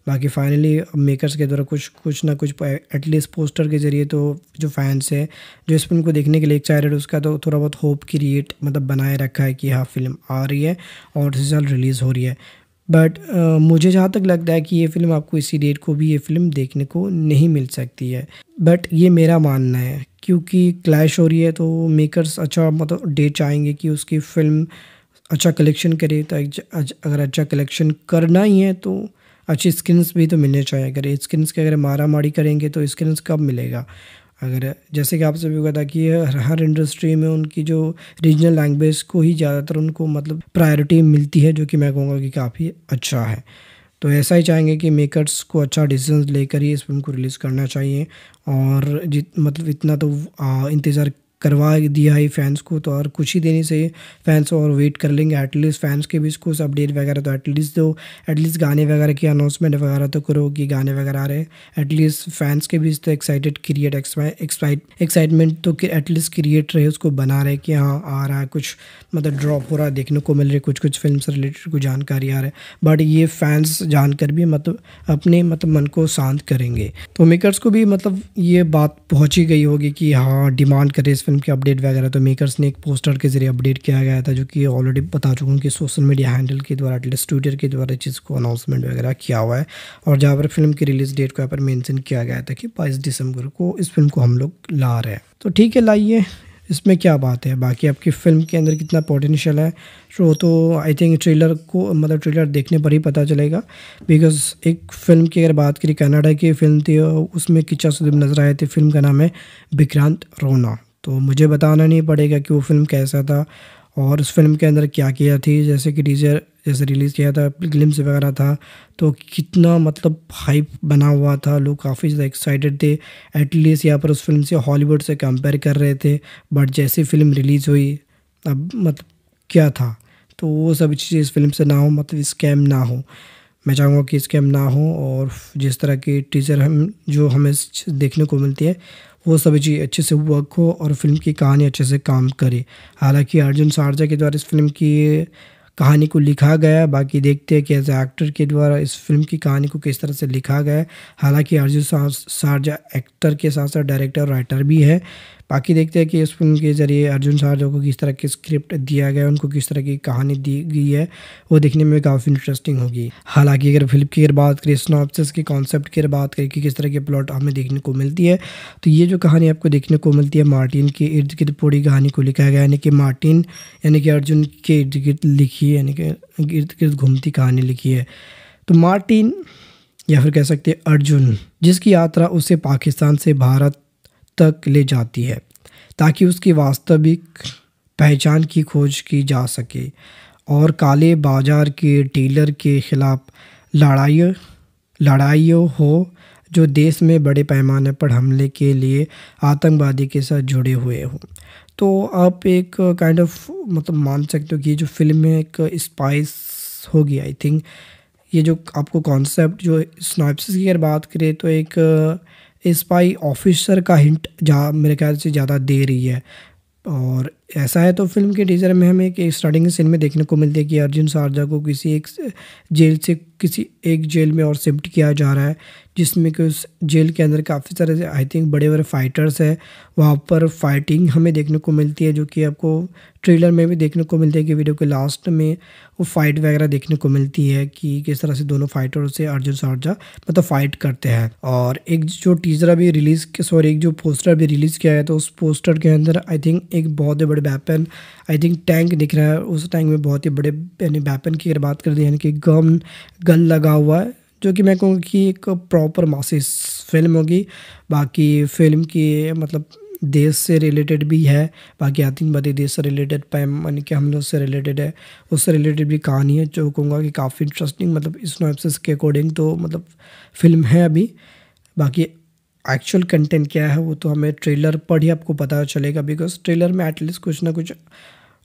बाकी फाइनली मेकर्स के द्वारा कुछ कुछ ना कुछ एटलीस्ट पोस्टर के जरिए तो जो फैंस है जो इस फिल्म को देखने के लिए एक रहे उसका तो थोड़ा बहुत होप क्रिएट मतलब बनाए रखा है कि हाँ फिल्म आ रही है और इस साल रिलीज़ हो रही है बट uh, मुझे जहाँ तक लगता है कि ये फ़िल्म आपको इसी डेट को भी ये फ़िल्म देखने को नहीं मिल सकती है बट ये मेरा मानना है क्योंकि क्लैश हो रही है तो मेकर्स अच्छा मतलब डेट चाहेंगे कि उसकी फ़िल्म अच्छा कलेक्शन करे तो अगर अच्छा कलेक्शन करना ही है तो अच्छी स्किन्स भी तो मिलने चाहिए अगर स्किन्स के अगर मारा मारी करेंगे तो स्किन्स कब मिलेगा अगर जैसे कि आप सभी को पता कि हर इंडस्ट्री में उनकी जो रीजनल लैंग्वेज को ही ज़्यादातर उनको मतलब प्रायोरिटी मिलती है जो कि मैं कहूँगा कि काफ़ी अच्छा है तो ऐसा ही चाहेंगे कि मेकर्स को अच्छा डिसीजन लेकर ही इस फिल्म को रिलीज़ करना चाहिए और जित मतलब इतना तो इंतज़ार करवा दिया है फैंस को तो और कुछ ही देने से फैंस और वेट कर लेंगे एटलीस्ट फैंस के भी कुछ अपडेट वगैरह तो एटलीस्ट तो एटलीस्ट गाने वगैरह की अनाउंसमेंट वगैरह तो करो कि गाने वगैरह आ रहे हैं एटलीस्ट फैंस के बीच तो एक्साइटेड क्रिएट एक्साइटमेंट तो एटलीस्ट क्रिएट रहे उसको बना रहे कि हाँ आ रहा है कुछ मतलब ड्रॉप हो रहा है देखने को मिल रही है कुछ कुछ फिल्म से रिलेटेड कुछ जानकारी आ रहा है बट ये फैंस जानकर भी मतलब अपने मतलब मन को शांत करेंगे तो मेकर्स को भी मतलब ये बात पहुँची गई होगी कि हाँ डिमांड करे इस फिल्म की अपडेट वगैरह तो मेकर्स ने एक पोस्टर के जरिए अपडेट किया गया था जो कि ऑलरेडी बता चुका हूँ कि सोशल मीडिया हैंडल के द्वारा एटलीस्ट ट्विटर के द्वारा चीज़ को अनाउंसमेंट वगैरह किया हुआ है और जहाँ पर फिल्म की रिलीज डेट को यहाँ पर मैंसन किया गया था कि बाईस दिसंबर को इस फिल्म को हम लोग ला रहे हैं तो ठीक है लाइए इसमें क्या बात है बाकी आपकी फ़िल्म के अंदर कितना पोटेंशियल है शो तो आई थिंक ट्रेलर को मतलब ट्रेलर देखने पर ही पता चलेगा बिकॉज एक फ़िल्म की अगर बात करें कनाडा की फ़िल्म थी उसमें किच्चा सुदीप नजर आए थे फिल्म का नाम है विक्रांत रोना तो मुझे बताना नहीं पड़ेगा कि वो फिल्म कैसा था और उस फिल्म के अंदर क्या किया थी जैसे कि टीजर जैसे रिलीज़ किया था ग्लिम्स वगैरह था तो कितना मतलब हाइप बना हुआ था लोग काफ़ी ज़्यादा एक्साइटेड थे एटलीस्ट यहाँ पर उस फिल्म से हॉलीवुड से कंपेयर कर रहे थे बट जैसी फिल्म रिलीज़ हुई अब मतलब क्या था तो वो सब चीज़ें इस फिल्म से ना हो मतलब स्कैम ना हो मैं चाहूँगा कि स्कैम ना हो और जिस तरह की टीजर हम जो हमें देखने को मिलती है वो सभी चीज़ अच्छे से वर्क हो और फिल्म की कहानी अच्छे से काम करे हालांकि अर्जुन सारजा के द्वारा इस फिल्म की कहानी को लिखा गया बाकी देखते हैं कि एज एक्टर के द्वारा इस फिल्म की कहानी को किस तरह से लिखा गया हालांकि अर्जुन सारजा एक्टर के साथ साथ डायरेक्टर और राइटर भी है बाकी देखते हैं कि इस फिल्म के ज़रिए अर्जुन शाहजो को किस तरह की स्क्रिप्ट दिया गया उनको किस तरह की कहानी दी गई है वो देखने में काफ़ी इंटरेस्टिंग होगी हालांकि अगर फिल्म की अगर बात करें स्नॉपसिस के कॉन्सेप्ट की अगर बात करें कि किस तरह के प्लॉट हमें देखने को मिलती है तो ये जो कहानी आपको देखने को मिलती है मार्टिन के इर्द गिर्द पूरी कहानी को लिखा गया यानी कि मार्टिन यानी कि अर्जुन के इर्द गिर्द लिखी है यानी कि इर्द गिर्द घूमती कहानी लिखी है तो मार्टिन या फिर कह सकते हैं अर्जुन जिसकी यात्रा उसे पाकिस्तान से भारत तक ले जाती है ताकि उसकी वास्तविक पहचान की खोज की जा सके और काले बाजार के डीलर के खिलाफ लड़ाई लड़ाइयों हो जो देश में बड़े पैमाने पर हमले के लिए आतंकवादी के साथ जुड़े हुए हों तो आप एक काइंड ऑफ मतलब मान सकते हो कि जो फिल्म में एक स्पाइस होगी आई थिंक ये जो आपको कॉन्सेप्ट जो स्नाइप्स की अगर बात करें तो एक स्पाई ऑफिसर का हिंट जा मेरे ख्याल से ज़्यादा दे रही है और ऐसा है तो फिल्म के टीजर में हमें एक स्टार्टिंग सीन में देखने को मिलती है कि अर्जुन सारजा को किसी एक जेल से किसी एक जेल में और शिफ्ट किया जा रहा है जिसमें कि उस जेल के अंदर काफ़ी सारे आई थिंक बड़े बड़े फाइटर्स हैं वहाँ पर फाइटिंग हमें देखने को मिलती है जो कि आपको ट्रेलर में भी देखने को मिलती है कि वीडियो के लास्ट में वो फाइट वगैरह देखने को मिलती है कि किस तरह से दोनों फाइटरों से अर्जुन सरजा मतलब फाइट करते हैं और एक जो टीजर अभी रिलीज सॉरी एक जो पोस्टर भी रिलीज़ किया गया तो उस पोस्टर के अंदर आई थिंक एक बहुत ही बड़े वेपन आई थिंक टैंक दिख रहा है उस टैंक में बहुत ही बड़े यानी वेपन की अगर बात कर दी यानी कि गम गन लगा हुआ है जो कि मैं कहूँगा कि एक प्रॉपर मासिस फिल्म होगी बाकी फिल्म की मतलब देश से रिलेटेड भी है बाकी आतंकवादी देश से रिलेटेड कि के हमलों से रिलेटेड है उससे रिलेटेड भी कहानी है जो कहूँगा कि काफ़ी इंटरेस्टिंग मतलब इस नोएप्सिस के अकॉर्डिंग तो मतलब फिल्म है अभी बाकी एक्चुअल कंटेंट क्या है वो तो हमें ट्रेलर पर ही आपको पता चलेगा बिकॉज ट्रेलर में एटलीस्ट कुछ ना कुछ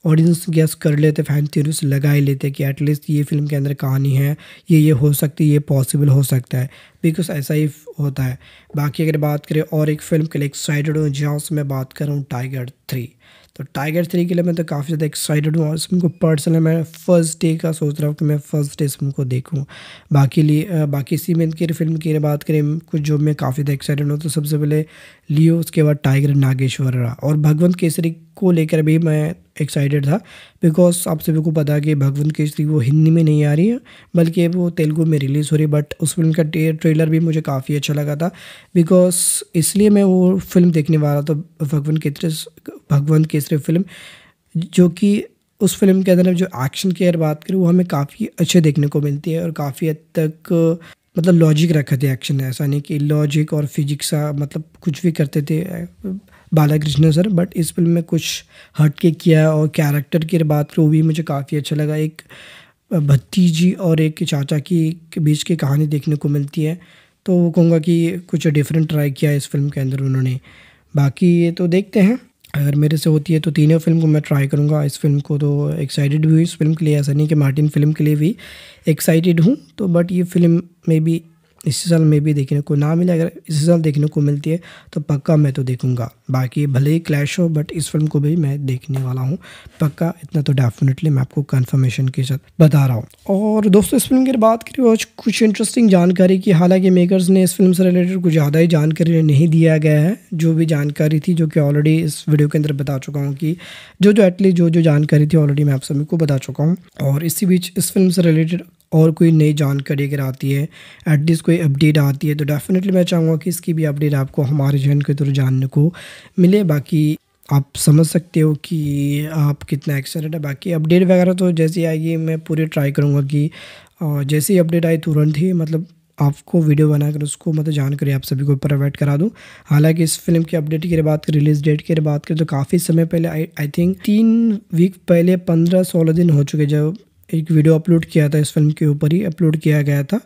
ऑडियंस गैस तो कर लेते फैन थ्योरीज लगा ही लेते कि एटलीस्ट ये फिल्म के अंदर कहानी है ये ये हो सकती है ये पॉसिबल हो सकता है बिकॉज ऐसा ही होता है बाकी अगर बात करें और एक फिल्म के लिए एक्साइटेड हूँ जहाँ से मैं बात करूँ टाइगर थ्री तो टाइगर थ्री के लिए मैं तो काफ़ी ज़्यादा एक्साइटेड हूँ और इस फिल्म को पर्सनली मैं फर्स्ट डे का सोच रहा हूँ कि मैं फर्स्ट डे इस फिल्म को देखूँ बाकी लिए बाकी इसी में की फिल्म की बात करें कुछ जो मैं काफ़ी ज़्यादा एक्साइटेड हूँ तो सबसे पहले लियो उसके बाद टाइगर नागेश्वर और भगवंत केसरी को लेकर भी मैं एक्साइटेड था बिकॉज आप सभी को पता है कि भगवंत केसरी वो हिंदी में नहीं आ रही है बल्कि वो तेलुगु में रिलीज़ हो रही है बट उस फिल्म का ट्रेलर भी मुझे काफ़ी अच्छा लगा था बिकॉज इसलिए मैं वो फिल्म देखने वाला था भगवंत केसरी भगवंत केसरी फिल्म जो कि उस फिल्म के अंदर जो एक्शन की अगर बात करें वो हमें काफ़ी अच्छे देखने को मिलती है और काफ़ी हद तक मतलब लॉजिक रखा थे एक्शन ऐसा नहीं कि लॉजिक और फिजिक्स मतलब कुछ भी करते थे बालाकृष्ण सर बट इस फिल्म में कुछ हट के किया है और कैरेक्टर की बात करो भी मुझे काफ़ी अच्छा लगा एक भतीजी और एक चाचा की बीच की कहानी देखने को मिलती है तो वो कहूँगा कि कुछ डिफरेंट ट्राई किया है इस फिल्म के अंदर उन्होंने बाकी ये तो देखते हैं अगर मेरे से होती है तो तीनों फिल्म को मैं ट्राई करूँगा इस फिल्म को तो एक्साइटेड भी हुई इस फिल्म के लिए ऐसा नहीं कि मार्टिन फिल्म के लिए भी एक्साइटेड हूँ तो बट ये फिल्म मे बी इसी साल में भी देखने को ना मिले अगर इसी साल देखने को मिलती है तो पक्का मैं तो देखूंगा बाकी भले ही क्लैश हो बट इस फिल्म को भी मैं देखने वाला हूँ पक्का इतना तो डेफिनेटली मैं आपको कन्फर्मेशन के साथ बता रहा हूँ और दोस्तों इस फिल्म की बात करें आज कुछ इंटरेस्टिंग जानकारी की हालांकि मेकर्स ने इस फिल्म से रिलेटेड कुछ ज़्यादा ही जानकारी नहीं दिया गया है जो भी जानकारी थी जो कि ऑलरेडी इस वीडियो के अंदर बता चुका हूँ कि जो जो एटलीस्ट जो जो जानकारी थी ऑलरेडी मैं आप सभी को बता चुका हूँ और इसी बीच इस फिल्म से रिलेटेड और कोई नई जानकारी अगर आती है एटलीस्ट कोई अपडेट आती है तो डेफिनेटली मैं चाहूँगा कि इसकी भी अपडेट आपको हमारे जहन के थ्रू जानने को मिले बाकी आप समझ सकते हो कि आप कितना एक्साइटेड है बाकी अपडेट वगैरह तो जैसे आएगी मैं पूरी ट्राई करूँगा कि जैसे ही अपडेट आई तुरंत ही मतलब आपको वीडियो बनाकर उसको मतलब जानकारी आप सभी को प्रोवाइड करा दूं हालांकि इस फिल्म की अपडेट की बात करें रिलीज डेट की बात करें तो काफ़ी समय पहले आई आई थिंक तीन वीक पहले पंद्रह सोलह दिन हो चुके जब एक वीडियो अपलोड किया था इस फिल्म के ऊपर ही अपलोड किया गया था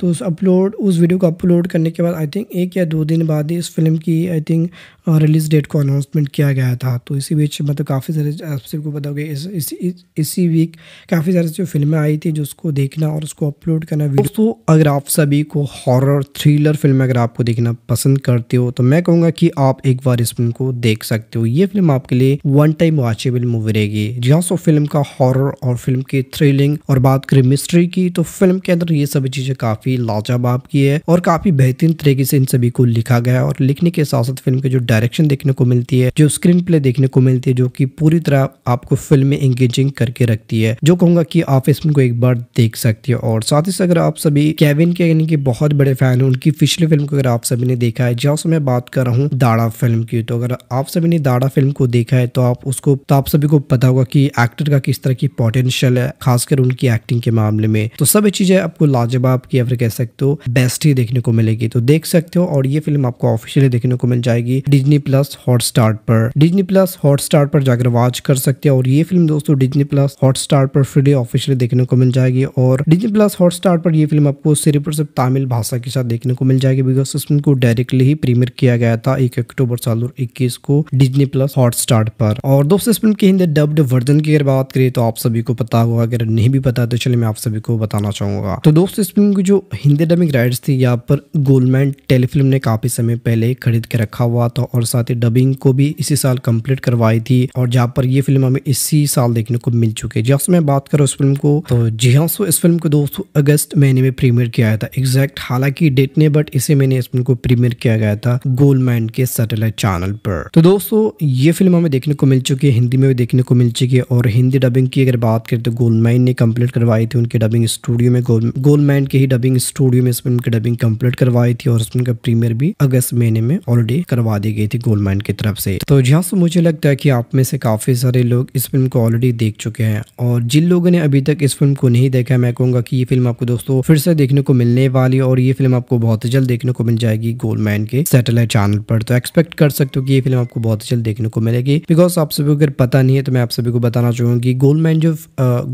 तो उस अपलोड उस वीडियो को अपलोड करने के बाद आई थिंक एक या दो दिन बाद ही इस फिल्म की आई थिंक रिलीज़ डेट को अनाउंसमेंट किया गया था तो इसी बीच मतलब काफ़ी सारे आप सबको बताओगे इस, इस, इस, इसी वीक काफ़ी सारी जो फिल्में आई थी जो उसको देखना और उसको अपलोड करना दोस्तों अगर आप सभी को हॉरर थ्रिलर फिल्म अगर आपको देखना पसंद करते हो तो मैं कहूँगा कि आप एक बार इस फिल्म को देख सकते हो ये फिल्म आपके लिए वन टाइम वॉचेबल मूवी रहेगी जी हाँ सो फिल्म का हॉरर और फिल्म की थ्रिलिंग और बात करें मिस्ट्री की तो फिल्म के अंदर ये सभी चीज़ें काफ़ी लाजवाब की है और काफ़ी बेहतरीन तरीके से इन सभी को लिखा गया और लिखने के साथ साथ फिल्म के जो डायरेक्शन देखने को मिलती है जो स्क्रीन प्ले देखने को मिलती है जो कि पूरी तरह आपको फिल्म में एंगेजिंग करके रखती है जो कहूंगा कि आप इस फिल्म को एक बार देख सकती है और साथ ही अगर आप सभी केविन के यानी कि बहुत बड़े फैन हैं उनकी पिछली फिल्म को अगर आप सभी ने देखा है जहां से मैं बात कर रहा हूँ दाड़ा फिल्म की तो अगर आप सभी ने दाड़ा फिल्म को देखा है तो आप उसको तो आप सभी को पता होगा कि एक्टर का किस तरह की पोटेंशियल है खासकर उनकी एक्टिंग के मामले में तो सभी चीजें आपको लाजवाब की अगर कह सकते हो बेस्ट ही देखने को मिलेगी तो देख सकते हो और ये फिल्म आपको ऑफिशियली देखने को मिल जाएगी डिजनी प्लस हॉटस्टार पर डिजनी प्लस हॉटस्टार पर जाकर वॉच कर सकते हैं और ये फिल्म दोस्तों डिजनी प्लस हॉटस्टार पर फ्री ऑफिशियली देखने को मिल जाएगी और डिजनी प्लस हॉटस्टार पर यह फिल्म आपको सिर्फ और सिर्फ तमिल भाषा के साथ देखने को मिल जाएगी बिकॉज इस फिल्म को डायरेक्टली ही प्रीमियर किया गया था एक अक्टूबर साल इक्कीस को डिजनी प्लस हॉटस्टार पर और दोस्तों इस फिल्म के हिंदी डब्ड वर्जन की अगर बात करें तो आप सभी को पता होगा अगर नहीं भी पता तो चलिए मैं आप सभी को बताना चाहूंगा तो दोस्तों इस फिल्म की जो हिंदी डबिंग राइट्स थी यहाँ पर गोलमैन टेलीफिल्म ने काफी समय पहले खरीद के रखा हुआ था और साथ ही डबिंग को भी इसी साल कंप्लीट करवाई थी और जहाँ पर ये फिल्म हमें इसी साल देखने को मिल चुकी है जहाँ मैं बात करूँ उस फिल्म को तो जी हाँ सो इस फिल्म को दोस्तों अगस्त महीने में प्रीमियर किया था एग्जैक्ट हालांकि डेट ने बट इसी महीने इस फिल्म को प्रीमियर किया गया था गोलमैन के सैटेलाइट चैनल पर तो दोस्तों ये फिल्म हमें देखने को मिल चुकी है हिंदी में भी देखने को मिल चुकी है और हिंदी डबिंग की अगर बात करें तो गोलमैन ने कम्प्लीट करवाई थी उनके डबिंग स्टूडियो में गोलमैन के ही डबिंग स्टूडियो में इस फिल्म की डबिंग कम्प्लीट करवाई थी और इस फिल्म का प्रीमियर भी अगस्त महीने में ऑलरेडी करवा दी गई गई थी गोल्ड माइन की तरफ से तो जहाँ से मुझे लगता है कि आप में से काफ़ी सारे लोग इस फिल्म को ऑलरेडी देख चुके हैं और जिन लोगों ने अभी तक इस फिल्म को नहीं देखा मैं कहूँगा कि ये फिल्म आपको दोस्तों फिर से देखने को मिलने वाली और ये फिल्म आपको बहुत जल्द देखने को मिल जाएगी गोल्ड माइन के सेटेलाइट चैनल पर तो एक्सपेक्ट कर सकते हो कि ये फिल्म आपको बहुत जल्द देखने को मिलेगी बिकॉज आप सभी को अगर पता नहीं है तो मैं आप सभी को बताना चाहूंगी गोल्ड माइन जो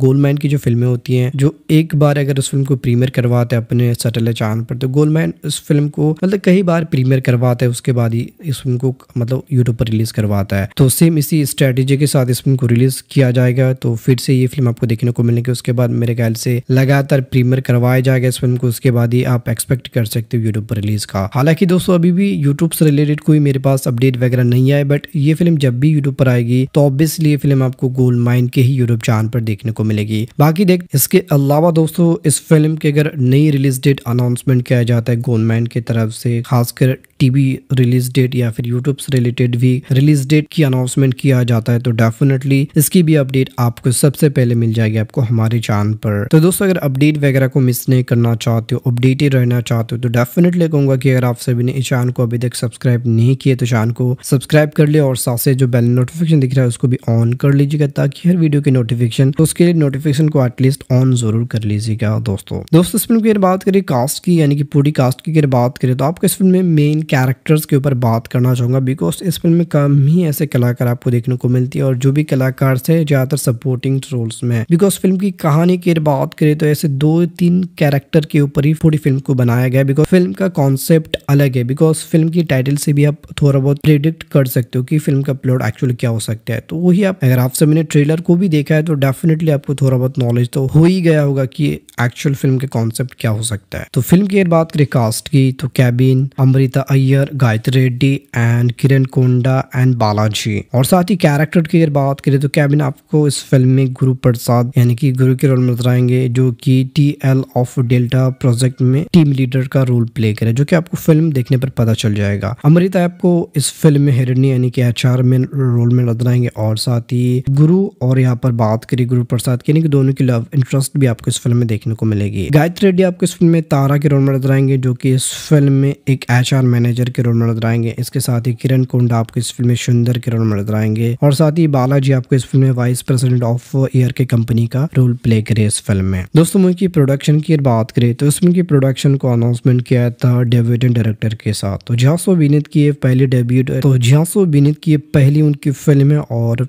गोल्ड माइन की जो फिल्में होती है जो एक बार अगर उस फिल्म को प्रीमियर करवाते हैं अपने सेटेलाइट चैनल पर तो गोल्ड माइन उस फिल्म को मतलब कई बार प्रीमियर करवाते हैं उसके बाद ही इस फिल्म को मतलब यूट्यूब पर रिलीज करवाता है तो सेम इसी स्ट्रेटेजी के साथ इस फिल्म को रिलीज किया जाएगा तो फिर से ये फिल्म आपको देखने को मिलेगी उसके बाद मेरे ख्याल से लगातार प्रीमियर करवाया जाएगा इस फिल्म को उसके बाद ही आप एक्सपेक्ट कर सकते हो यूट्यूब पर रिलीज का हालांकि दोस्तों अभी भी यूट्यूब से रिलेटेड कोई मेरे पास अपडेट वगैरह नहीं आए बट ये फिल्म जब भी यूट्यूब पर आएगी तो ऑब्वियसली ये फिल्म आपको गोल्ड माइन के ही यूट्यूब चैनल पर देखने को मिलेगी बाकी देख इसके अलावा दोस्तों इस फिल्म के अगर नई रिलीज डेट अनाउंसमेंट किया जाता है गोल्ड माइन की तरफ से खासकर टीवी रिलीज डेट या फिर यूट्यूब से रिलेटेड भी रिलीज डेट की अनाउंसमेंट किया जाता है तो डेफिनेटली इसकी भी अपडेट आपको सबसे पहले मिल जाएगी आपको हमारे चैनल पर तो दोस्तों अगर अपडेट वगैरह को मिस नहीं करना चाहते हो अपडेटेड रहना चाहते हो तो डेफिनेटली कहूंगा कि अगर आप सभी ने इस चैनल को अभी तक सब्सक्राइब नहीं किए तो चैनल को सब्सक्राइब कर ले और साथ से जो बेल नोटिफिकेशन दिख रहा है उसको भी ऑन कर लीजिएगा ताकि हर वीडियो की नोटिफिकेशन तो उसके लिए नोटिफिकेशन को एटलीस्ट ऑन जरूर कर लीजिएगा दोस्तों दोस्तों इस फिल्म की अगर बात करें कास्ट की यानी कि पूरी कास्ट की अगर बात करें तो आपको इस फिल्म में मेन कैरेक्टर्स के ऊपर बात करना चाहूँगा बिकॉज इस फिल्म में कम ही ऐसे कलाकार आपको देखने को मिलती है और जो भी कलाकार थे ज़्यादातर सपोर्टिंग रोल्स में बिकॉज फिल्म की कहानी की बात करें तो ऐसे दो तीन कैरेक्टर के ऊपर ही पूरी फिल्म को बनाया गया बिकॉज फिल्म का कॉन्सेप्ट अलग है बिकॉज फिल्म की टाइटल से भी आप थोड़ा बहुत प्रिडिक्ट कर सकते हो कि फिल्म का प्लॉट एक्चुअल क्या हो सकता है तो वही आप अगर आप सब मैंने ट्रेलर को भी देखा है तो डेफिनेटली आपको थोड़ा बहुत नॉलेज तो हो ही गया होगा कि एक्चुअल फिल्म के कॉन्सेप्ट क्या हो सकता है तो फिल्म की बात करें कास्ट की तो कैबिन अमृता अय्यर गायत्री रेड्डी एंड किरण कोंडा एंड बालाजी और साथ ही कैरेक्टर की अगर बात करें तो कैबिन आपको इस फिल्म में गुरु प्रसाद यानी कि गुरु के रोल में नजर आएंगे जो कि T L of Delta project में टीम लीडर का रोल प्ले करे जो कि आपको फिल्म देखने पर पता चल जाएगा अमृता आपको इस फिल्म में हिरनी यानी कि एच में रोल में नजर आएंगे और साथ ही गुरु और यहाँ पर बात करी गुरु प्रसाद की यानी कि दोनों की लव इंटरेस्ट भी आपको इस फिल्म में देखने को मिलेगी गायत्री रेड्डी आपको इस फिल्म में तारा के रोल में नजर आएंगे जो की इस फिल्म में एक एच आर मैनेजर के रोल में नजर आएंगे इसके साथ ही किरण कुंडा आपको इस फिल्म में सुंदर के रोल में नजर आएंगे और साथ ही बालाजी आपको इस फिल्म में वाइस प्रेसिडेंट ऑफ ईयर के कंपनी का रोल प्ले करे इस फिल्म में दोस्तों मूवी की प्रोडक्शन की बात करें तो इस फिल्म की प्रोडक्शन को अनाउंसमेंट किया था डेब्यूटेंट डायरेक्टर के साथ तो झांसो बीनित की पहली डेब्यूट तो झांसो बीनित की पहली उनकी फिल्म है और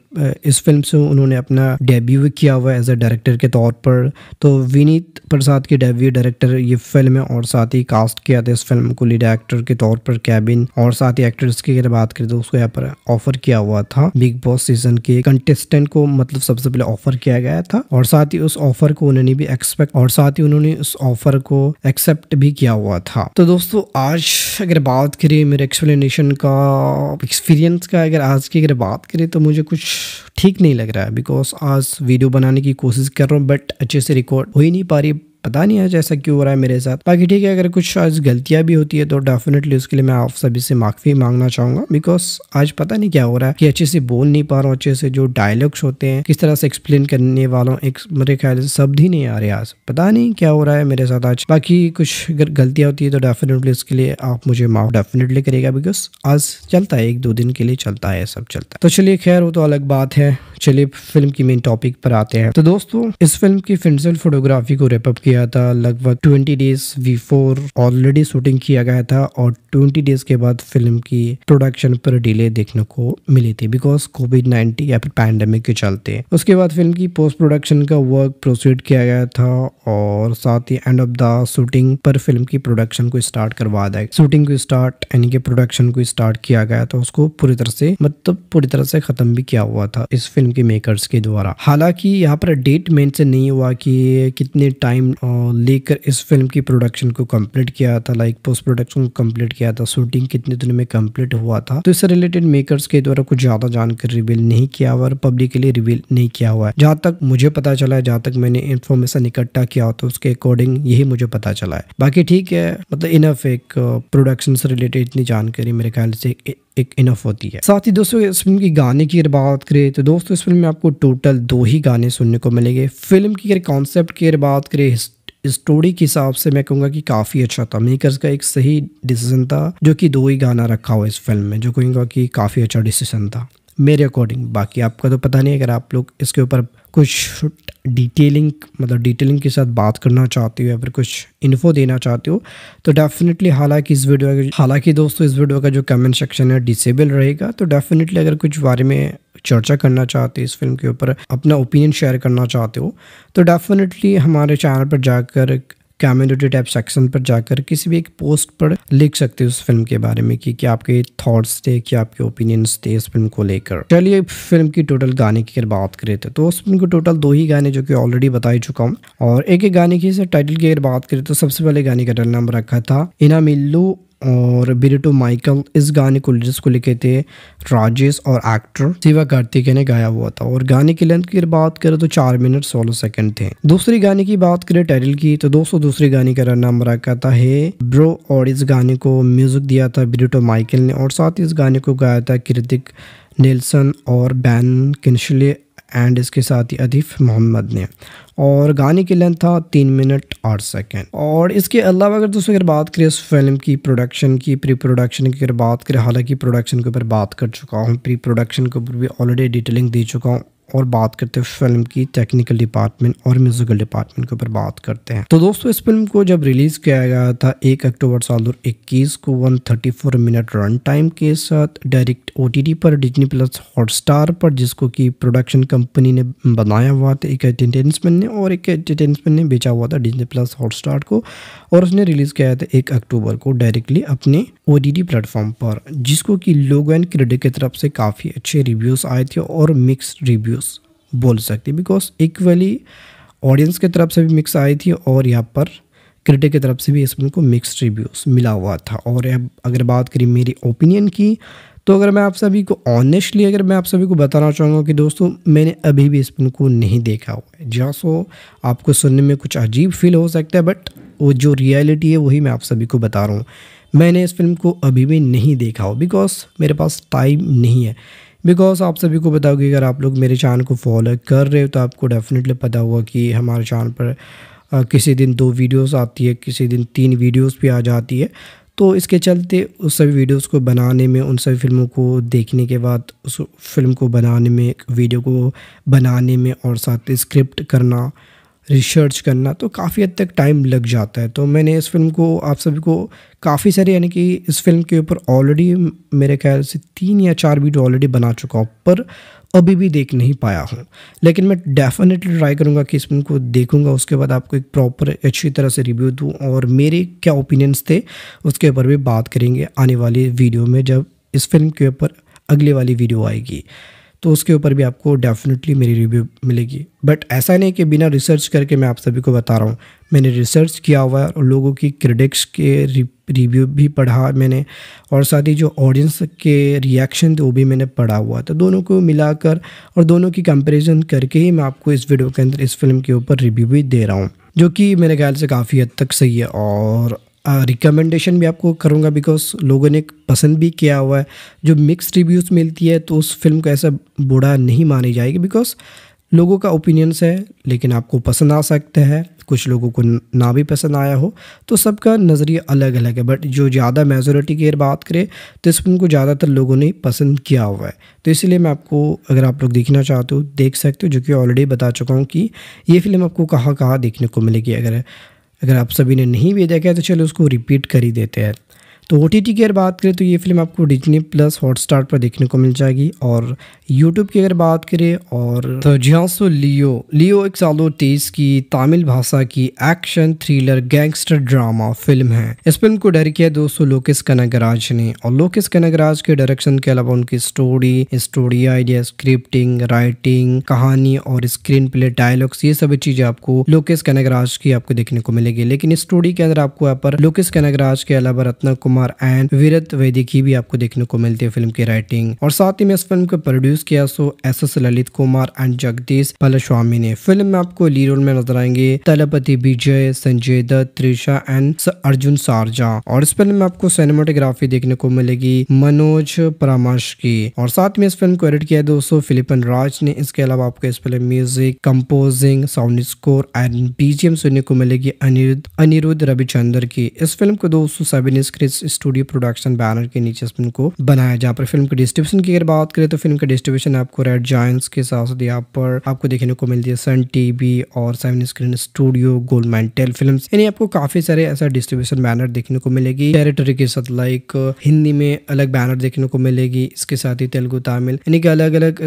इस फिल्म से उन्होंने अपना डेब्यू किया हुआ एज ए डायरेक्टर के तौर पर तो विनीत प्रसाद की डेब्यू डायरेक्टर ये फिल्म है और साथ ही कास्ट किया था इस फिल्म को लीड एक्टर के तौर पर कैबिन और साथ ही एक्ट्रेस की अगर बात करें तो उसको यहाँ पर ऑफर किया हुआ था बिग बॉस सीजन के कंटेस्टेंट को मतलब सबसे पहले ऑफर किया गया था और साथ ही उस ऑफर को उन्होंने भी एक्सपेक्ट और साथ ही उन्होंने उस ऑफर को एक्सेप्ट भी किया हुआ था तो दोस्तों आज अगर बात करें मेरे एक्सप्लेनेशन का एक्सपीरियंस का अगर आज की अगर बात करें तो मुझे कुछ ठीक नहीं लग रहा है बिकॉज आज वीडियो बनाने की कोशिश कर रहा हूँ बट अच्छे से रिकॉर्ड हो ही नहीं पा रही पता नहीं है जैसा क्यों हो रहा है मेरे साथ बाकी ठीक है अगर कुछ आज गलतियां भी होती है तो डेफिनेटली उसके लिए मैं आप सभी से माफ़ी मांगना चाहूंगा बिकॉज आज पता नहीं क्या हो रहा है कि अच्छे से बोल नहीं पा रहा हूँ अच्छे से जो डायलॉग्स होते हैं किस तरह से एक्सप्लेन करने वालों एक मेरे ख्याल से शब्द ही नहीं आ रहे आज पता नहीं क्या हो रहा है मेरे साथ आज बाकी कुछ अगर गलतियां होती है तो डेफिनेटली उसके लिए आप मुझे माफ डेफिनेटली करेगा बिकॉज आज चलता है एक दो दिन के लिए चलता है सब चलता है तो चलिए खैर वो तो अलग बात है चलिए फिल्म की मेन टॉपिक पर आते हैं तो दोस्तों इस फिल्म की फिंसल फोटोग्राफी को रेपअप किया गया था लगभग 20 डेज बिफोर ऑलरेडी शूटिंग किया गया था और 20 डेज के बाद फिल्म की प्रोडक्शन पर डिले देखने को मिली थी बिकॉज कोविड 19 या फिर पैंडमिक के चलते उसके बाद फिल्म की पोस्ट प्रोडक्शन का वर्क प्रोसीड किया गया था और साथ ही एंड ऑफ द शूटिंग पर फिल्म की प्रोडक्शन को स्टार्ट करवा दिया शूटिंग को स्टार्ट यानी कि प्रोडक्शन को स्टार्ट किया गया था उसको पूरी तरह से मतलब पूरी तरह से खत्म भी किया हुआ था इस फिल्म के मेकर्स के द्वारा हालांकि यहाँ पर डेट मेंशन नहीं हुआ कि कितने टाइम लेकर इस फिल्म की प्रोडक्शन को कंप्लीट किया था लाइक पोस्ट प्रोडक्शन को कम्प्लीट किया था शूटिंग कितने दिनों में कम्प्लीट हुआ था तो इससे रिलेटेड मेकर्स के द्वारा कुछ ज्यादा जानकारी रिवील नहीं किया हुआ और पब्लिकली रिवील नहीं किया हुआ है जहाँ तक मुझे पता चला है जहाँ तक मैंने इन्फॉर्मेशन इकट्ठा किया तो उसके अकॉर्डिंग यही मुझे पता चला है बाकी ठीक है मतलब इनफ एक प्रोडक्शन uh, से रिलेटेड इतनी जानकारी मेरे ख्याल से एक इनफ होती है साथ ही दोस्तों इस फिल्म की गाने की अगर बात करें तो दोस्तों इस फिल्म में आपको टोटल दो ही गाने सुनने को मिलेंगे फिल्म की अगर कॉन्सेप्ट की अगर बात करें स्टोरी के हिसाब से मैं कहूंगा कि काफ़ी अच्छा था मेकर्स का एक सही डिसीजन था जो कि दो ही गाना रखा हुआ इस फिल्म में जो कहूंगा कि काफ़ी अच्छा डिसीजन था मेरे अकॉर्डिंग बाकी आपका तो पता नहीं अगर आप लोग इसके ऊपर कुछ डिटेलिंग मतलब डिटेलिंग के साथ बात करना चाहते हो या फिर कुछ इन्फो देना चाहते हो तो डेफिनेटली हालांकि इस वीडियो हालांकि दोस्तों इस वीडियो का जो कमेंट सेक्शन है डिसेबल रहेगा तो डेफिनेटली अगर कुछ बारे में चर्चा करना चाहते हो इस फिल्म के ऊपर अपना ओपिनियन शेयर करना चाहते हो तो डेफिनेटली हमारे चैनल पर जाकर कम्युनिटी टैब सेक्शन पर जाकर किसी भी एक पोस्ट पर लिख सकते हो उस फिल्म के बारे में कि क्या आपके थॉट्स थे क्या आपके ओपिनियंस थे इस फिल्म को लेकर चलिए फिल्म की टोटल गाने की अगर बात करें तो, तो उस फिल्म के टोटल दो ही गाने जो कि ऑलरेडी बता ही चुका हूँ और एक एक गाने की टाइटल की अगर बात करें तो सबसे पहले गाने का टाइटल नाम रखा था इना मिल्लू और बिरिटो माइकल इस गाने को लिरिक्स को लिखे थे राजेश और एक्टर शिवा कार्तिकेय ने गाया हुआ था और गाने की लेंथ की बात करें तो चार मिनट सोलह सेकंड थे दूसरी गाने की बात करें टेरिल की तो दोस्तों दूसरे गाने का नाम रखा था है ब्रो और इस गाने को म्यूजिक दिया था बिरिटो माइकल ने और साथ ही इस गाने को गाया था कृतिक नेल्सन और बैन किन्शले एंड इसके साथ ही अदीफ मोहम्मद ने और गाने की लेंथ था तीन मिनट आठ सेकेंड और इसके अलावा अगर दोस्तों अगर बात करें इस फिल्म की प्रोडक्शन की प्री प्रोडक्शन की अगर बात करें हालांकि प्रोडक्शन के ऊपर बात कर चुका हूँ प्री प्रोडक्शन के ऊपर भी ऑलरेडी डिटेलिंग दे चुका हूँ और बात करते हैं फिल्म की टेक्निकल डिपार्टमेंट और म्यूजिकल डिपार्टमेंट के ऊपर बात करते हैं तो दोस्तों इस फिल्म को जब रिलीज किया गया था एक अक्टूबर साल दो इक्कीस को one thirty four minute run time के साथ डायरेक्ट ओ पर डिजनी प्लस हॉटस्टार पर जिसको कि प्रोडक्शन कंपनी ने बनाया हुआ था एक एंटरटेनमेंट ने और एक एंटरटेनमेंट ने बेचा हुआ था डिजनी प्लस हॉटस्टार को और उसने रिलीज किया था एक अक्टूबर को डायरेक्टली अपने ओ प्लेटफॉर्म पर जिसको कि लोग एंड क्रेडिट की तरफ से काफ़ी अच्छे रिव्यूज़ आए थे और मिक्स रिव्यू व्यूज़ बोल है बिकॉज इक्वली ऑडियंस की तरफ से भी मिक्स आई थी और यहाँ पर क्रिटिक की तरफ से भी इस फिल्म को मिक्स रिव्यूज़ मिला हुआ था और अब अगर बात करी मेरी ओपिनियन की तो अगर मैं आप सभी को ऑनेस्टली अगर मैं आप सभी को बताना चाहूँगा कि दोस्तों मैंने अभी भी इस फिल्म को नहीं देखा हुआ है जहाँ सो आपको सुनने में कुछ अजीब फील हो सकता है बट वो जो रियलिटी है वही मैं आप सभी को बता रहा हूँ मैंने इस फिल्म को अभी भी नहीं देखा हो बिकॉज मेरे पास टाइम नहीं है बिकॉज आप सभी को बताओगे अगर आप लोग मेरे चैनल को फॉलो कर रहे हो तो आपको डेफिनेटली पता होगा कि हमारे चैनल पर आ, किसी दिन दो वीडियोस आती है किसी दिन तीन वीडियोस भी आ जाती है तो इसके चलते उस सभी वीडियोस को बनाने में उन सभी फिल्मों को देखने के बाद उस फिल्म को बनाने में वीडियो को बनाने में और साथ स्क्रिप्ट करना रिसर्च करना तो काफ़ी हद तक टाइम लग जाता है तो मैंने इस फिल्म को आप सभी को काफ़ी सारे यानी कि इस फिल्म के ऊपर ऑलरेडी मेरे ख्याल से तीन या चार वीडियो ऑलरेडी बना चुका हूँ पर अभी भी देख नहीं पाया हूँ लेकिन मैं डेफिनेटली ट्राई करूँगा कि इस फिल्म को देखूँगा उसके बाद आपको एक प्रॉपर अच्छी तरह से रिव्यू दूँ और मेरे क्या ओपिनियंस थे उसके ऊपर भी बात करेंगे आने वाली वीडियो में जब इस फिल्म के ऊपर अगले वाली वीडियो आएगी तो उसके ऊपर भी आपको डेफिनेटली मेरी रिव्यू मिलेगी बट ऐसा नहीं कि बिना रिसर्च करके मैं आप सभी को बता रहा हूँ मैंने रिसर्च किया हुआ है और लोगों की क्रिडिक्स के रिव्यू भी पढ़ा मैंने और साथ ही जो ऑडियंस के रिएक्शन थे वो भी मैंने पढ़ा हुआ तो दोनों को मिलाकर और दोनों की कंपेरिज़न करके ही मैं आपको इस वीडियो के अंदर इस फिल्म के ऊपर रिव्यू भी दे रहा हूँ जो कि मेरे ख्याल से काफ़ी हद तक सही है और रिकमेंडेशन भी आपको करूँगा बिकॉज लोगों ने पसंद भी किया हुआ है जो मिक्स रिव्यूज़ मिलती है तो उस फिल्म को ऐसा बुरा नहीं मानी जाएगी बिकॉज लोगों का ओपिनियंस है लेकिन आपको पसंद आ सकता है कुछ लोगों को ना भी पसंद आया हो तो सबका नज़रिया अलग अलग है बट जो ज़्यादा मेजोरिटी की अगर बात करें तो इस फिल्म को ज़्यादातर लोगों ने पसंद किया हुआ है तो इसलिए मैं आपको अगर आप लोग देखना चाहते हो देख सकते हो जो कि ऑलरेडी बता चुका हूँ कि ये फिल्म आपको कहाँ कहाँ देखने को मिलेगी अगर अगर आप सभी ने नहीं भेजा है तो चलो उसको रिपीट कर ही देते हैं तो ओ टी की अगर बात करें तो ये फिल्म आपको डिजनी प्लस हॉटस्टार पर देखने को मिल जाएगी और यूट्यूब की अगर बात करें और तो जियासो लियो लियो एक साल तेईस की तमिल भाषा की action thriller gangster drama film है इस फिल्म को डायरेक्ट किया दोस्तों लोकेश कनगराज ने और लोकेश कनगराज के डायरेक्शन के अलावा उनकी story story idea scripting writing कहानी और स्क्रीन प्ले डायलॉग्स ये सभी चीजें आपको लोकेश कनगराज की आपको देखने को मिलेगी लेकिन स्टोरी के अंदर आपको यहाँ पर लोकेश कनगराज के अलावा रत्ना कुमार कुमार एंड वीरत वैदी की भी आपको देखने को मिलती है फिल्म की राइटिंग और साथ ही में इस फिल्म को प्रोड्यूस किया so S S Lalit Kumar and Jagdish पलस्वामी ने फिल्म में आपको ली रोल में नजर आएंगे तलपति विजय संजय दत्त त्रिशा एंड अर्जुन सारजा और इस फिल्म में आपको सिनेमाटोग्राफी देखने को मिलेगी मनोज परामर्श की और साथ में इस फिल्म को एडिट किया दोस्तों फिलिपन राज ने इसके अलावा आपको इस film music composing sound score and BGM सुनने को मिलेगी अनिरुद्ध अनिरुद्ध रविचंद्र की इस फिल्म को दोस्तों सभी ने स्टूडियो प्रोडक्शन बैनर के नीचे फिल्म को बनाया जहाँ पर फिल्म के डिस्ट्रीब्यूशन की अगर बात करें तो फिल्म का डिस्ट्रीब्यूशन आपको रेड जॉय के साथ साथ यहाँ पर आपको देखने को मिलती है सन टीवी और seven screen studio Goldman tell film यानी आपको काफी सारे ऐसा डिस्ट्रीब्यूशन बैनर देखने को मिलेगी टेरेटरी के साथ लाइक हिंदी में अलग बैनर देखने को मिलेगी इसके साथ ही तेलुगु तमिल यानी कि अलग अलग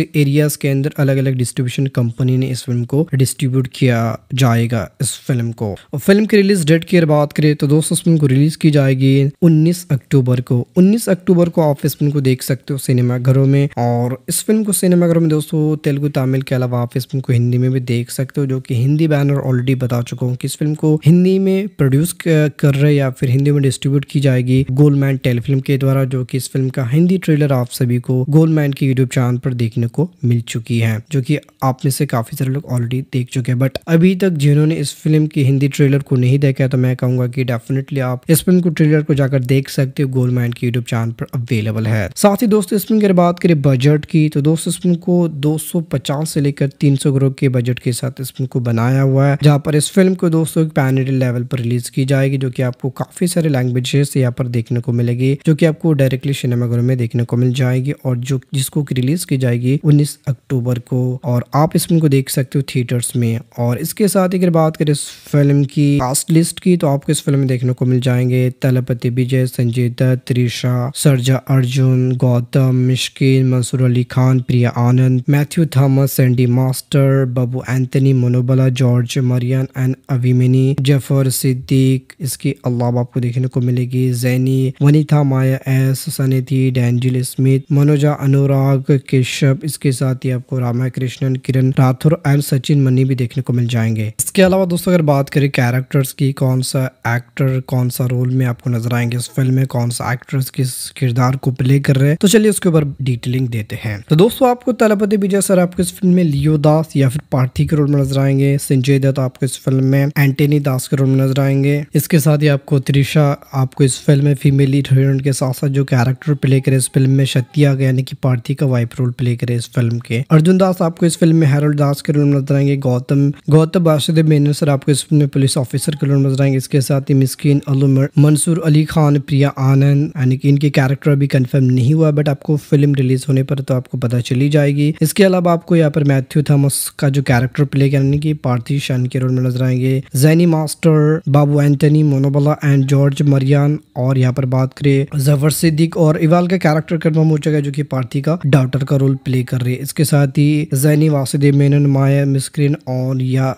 एरियाज के अंदर अलग अलग डिस्ट्रीब्यूशन कंपनी ने इस फिल्म को डिस्ट्रीब्यूट किया जाएगा इस फिल्म को और फिल्म की रिलीज डेट की अगर बात करें तो दोस्तों फिल्म को रिलीज की जाएगी लिए 19 अक्टूबर को 19 अक्टूबर को आप इस फिल्म को देख सकते हो सिनेमा घरों में और इस फिल्म को सिनेमा घरों में दोस्तों तेलुगु तमिल के अलावा आप इस फिल्म को हिंदी में भी देख सकते हो जो कि हिंदी बैनर ऑलरेडी बता चुका हूँ कि इस फिल्म को हिंदी में प्रोड्यूस कर रहे या फिर हिंदी में डिस्ट्रीब्यूट की जाएगी गोलमैन टेलीफिल्म के द्वारा जो की इस फिल्म का हिंदी ट्रेलर आप सभी को गोलमैन के यूट्यूब चैनल पर देखने को मिल चुकी है जो की आप में से काफी सारे लोग ऑलरेडी देख चुके हैं बट अभी तक जिन्होंने इस फिल्म की हिंदी ट्रेलर को नहीं देखा है तो मैं कहूंगा कि डेफिनेटली आप इस फिल्म को ट्रेलर को जाकर देख सकते हो गोल्ड माइंड की यूट्यूब चैनल पर अवेलेबल है साथ ही दोस्तों इसमें अगर बात करें बजट की तो दोस्तों इसमें को 250 से लेकर 300 करोड़ के बजट के साथ इस फिल्म को बनाया हुआ है जहाँ पर इस फिल्म को दोस्तों पैन इंडियन लेवल पर रिलीज की जाएगी जो की आपको काफी सारे लैंग्वेजेस यहाँ पर देखने को मिलेगी जो की आपको डायरेक्टली सिनेमाघर में देखने को मिल जाएगी और जो जिसको रिलीज की जाएगी उन्नीस अक्टूबर को और आप इस फिल्म को देख सकते हो थिएटर्स में और इसके साथ ही अगर बात करें इस फिल्म की कास्ट लिस्ट की तो आपको इस फिल्म में देखने को मिल जाएंगे तलब प्रजापति Vijay Sanjay Dutt Trisha Sarja Arjun Gautham Mysskin Mansoor Ali Khan Priya Anand Matthew Thomas Sandy Master Babu Anthony Manobala George Marion and अविमिनी जफर सिद्दीक इसके अलावा आपको देखने को मिलेगी Janany Vanitha Maya S Sannidhi Denzil Smith Manoja Anurag Keshav इसके साथ ही आपको रामा कृष्णन किरण राठौर एंड सचिन मनी भी देखने को मिल जाएंगे इसके अलावा दोस्तों अगर बात करें कैरेक्टर्स की कौन सा एक्टर कौन सा रोल में आपको नजर आएंगे इस फिल्म में कौन सा एक्ट्रेस किस किरदार को प्ले कर रहे हैं तो चलिए उसके ऊपर डिटेलिंग देते हैं तो दोस्तों आपको तलपति विजय सर आपको इस फिल्म में लियो दास या फिर पार्थी के रोल में नजर आएंगे संजय दत्त आपको इस फिल्म में एंटेनी दास के रोल में नजर आएंगे इसके साथ ही आपको त्रिशा आपको इस फिल्म में फीमेल लीड हीरोइन के साथ साथ जो कैरेक्टर प्ले करे इस फिल्म में शतिया का यानी कि पार्थी का वाइफ रोल प्ले करे इस फिल्म के अर्जुन दास आपको इस फिल्म में हेरोल्ड दास के रोल में नजर आएंगे गौतम गौतम बाशुदेव मेनर सर आपको इस फिल्म में पुलिस ऑफिसर के रोल में नजर आएंगे इसके साथ ही मिस्किन अलू मंसूर अली खान प्रिया आनंद यानी कि इनके कैरेक्टर अभी कंफर्म नहीं हुआ बट आपको फिल्म रिलीज होने पर तो आपको पता चली जाएगी इसके अलावा आपको यहाँ पर मैथ्यू थॉमस का जो कैरेक्टर प्ले यानी कि पार्थी शान के रोल में नजर आएंगे Janany master Babu Antony Manobala and George Marianne और यहाँ पर बात करें जफर सिद्दीक और इवाल का कैरेक्टर कन्फर्म हो चुका है जो की पार्थी का डॉटर का रोल प्ले कर रही है इसके साथ ही जैनी वासुदेव मेनन माया मिस्क्रीन और या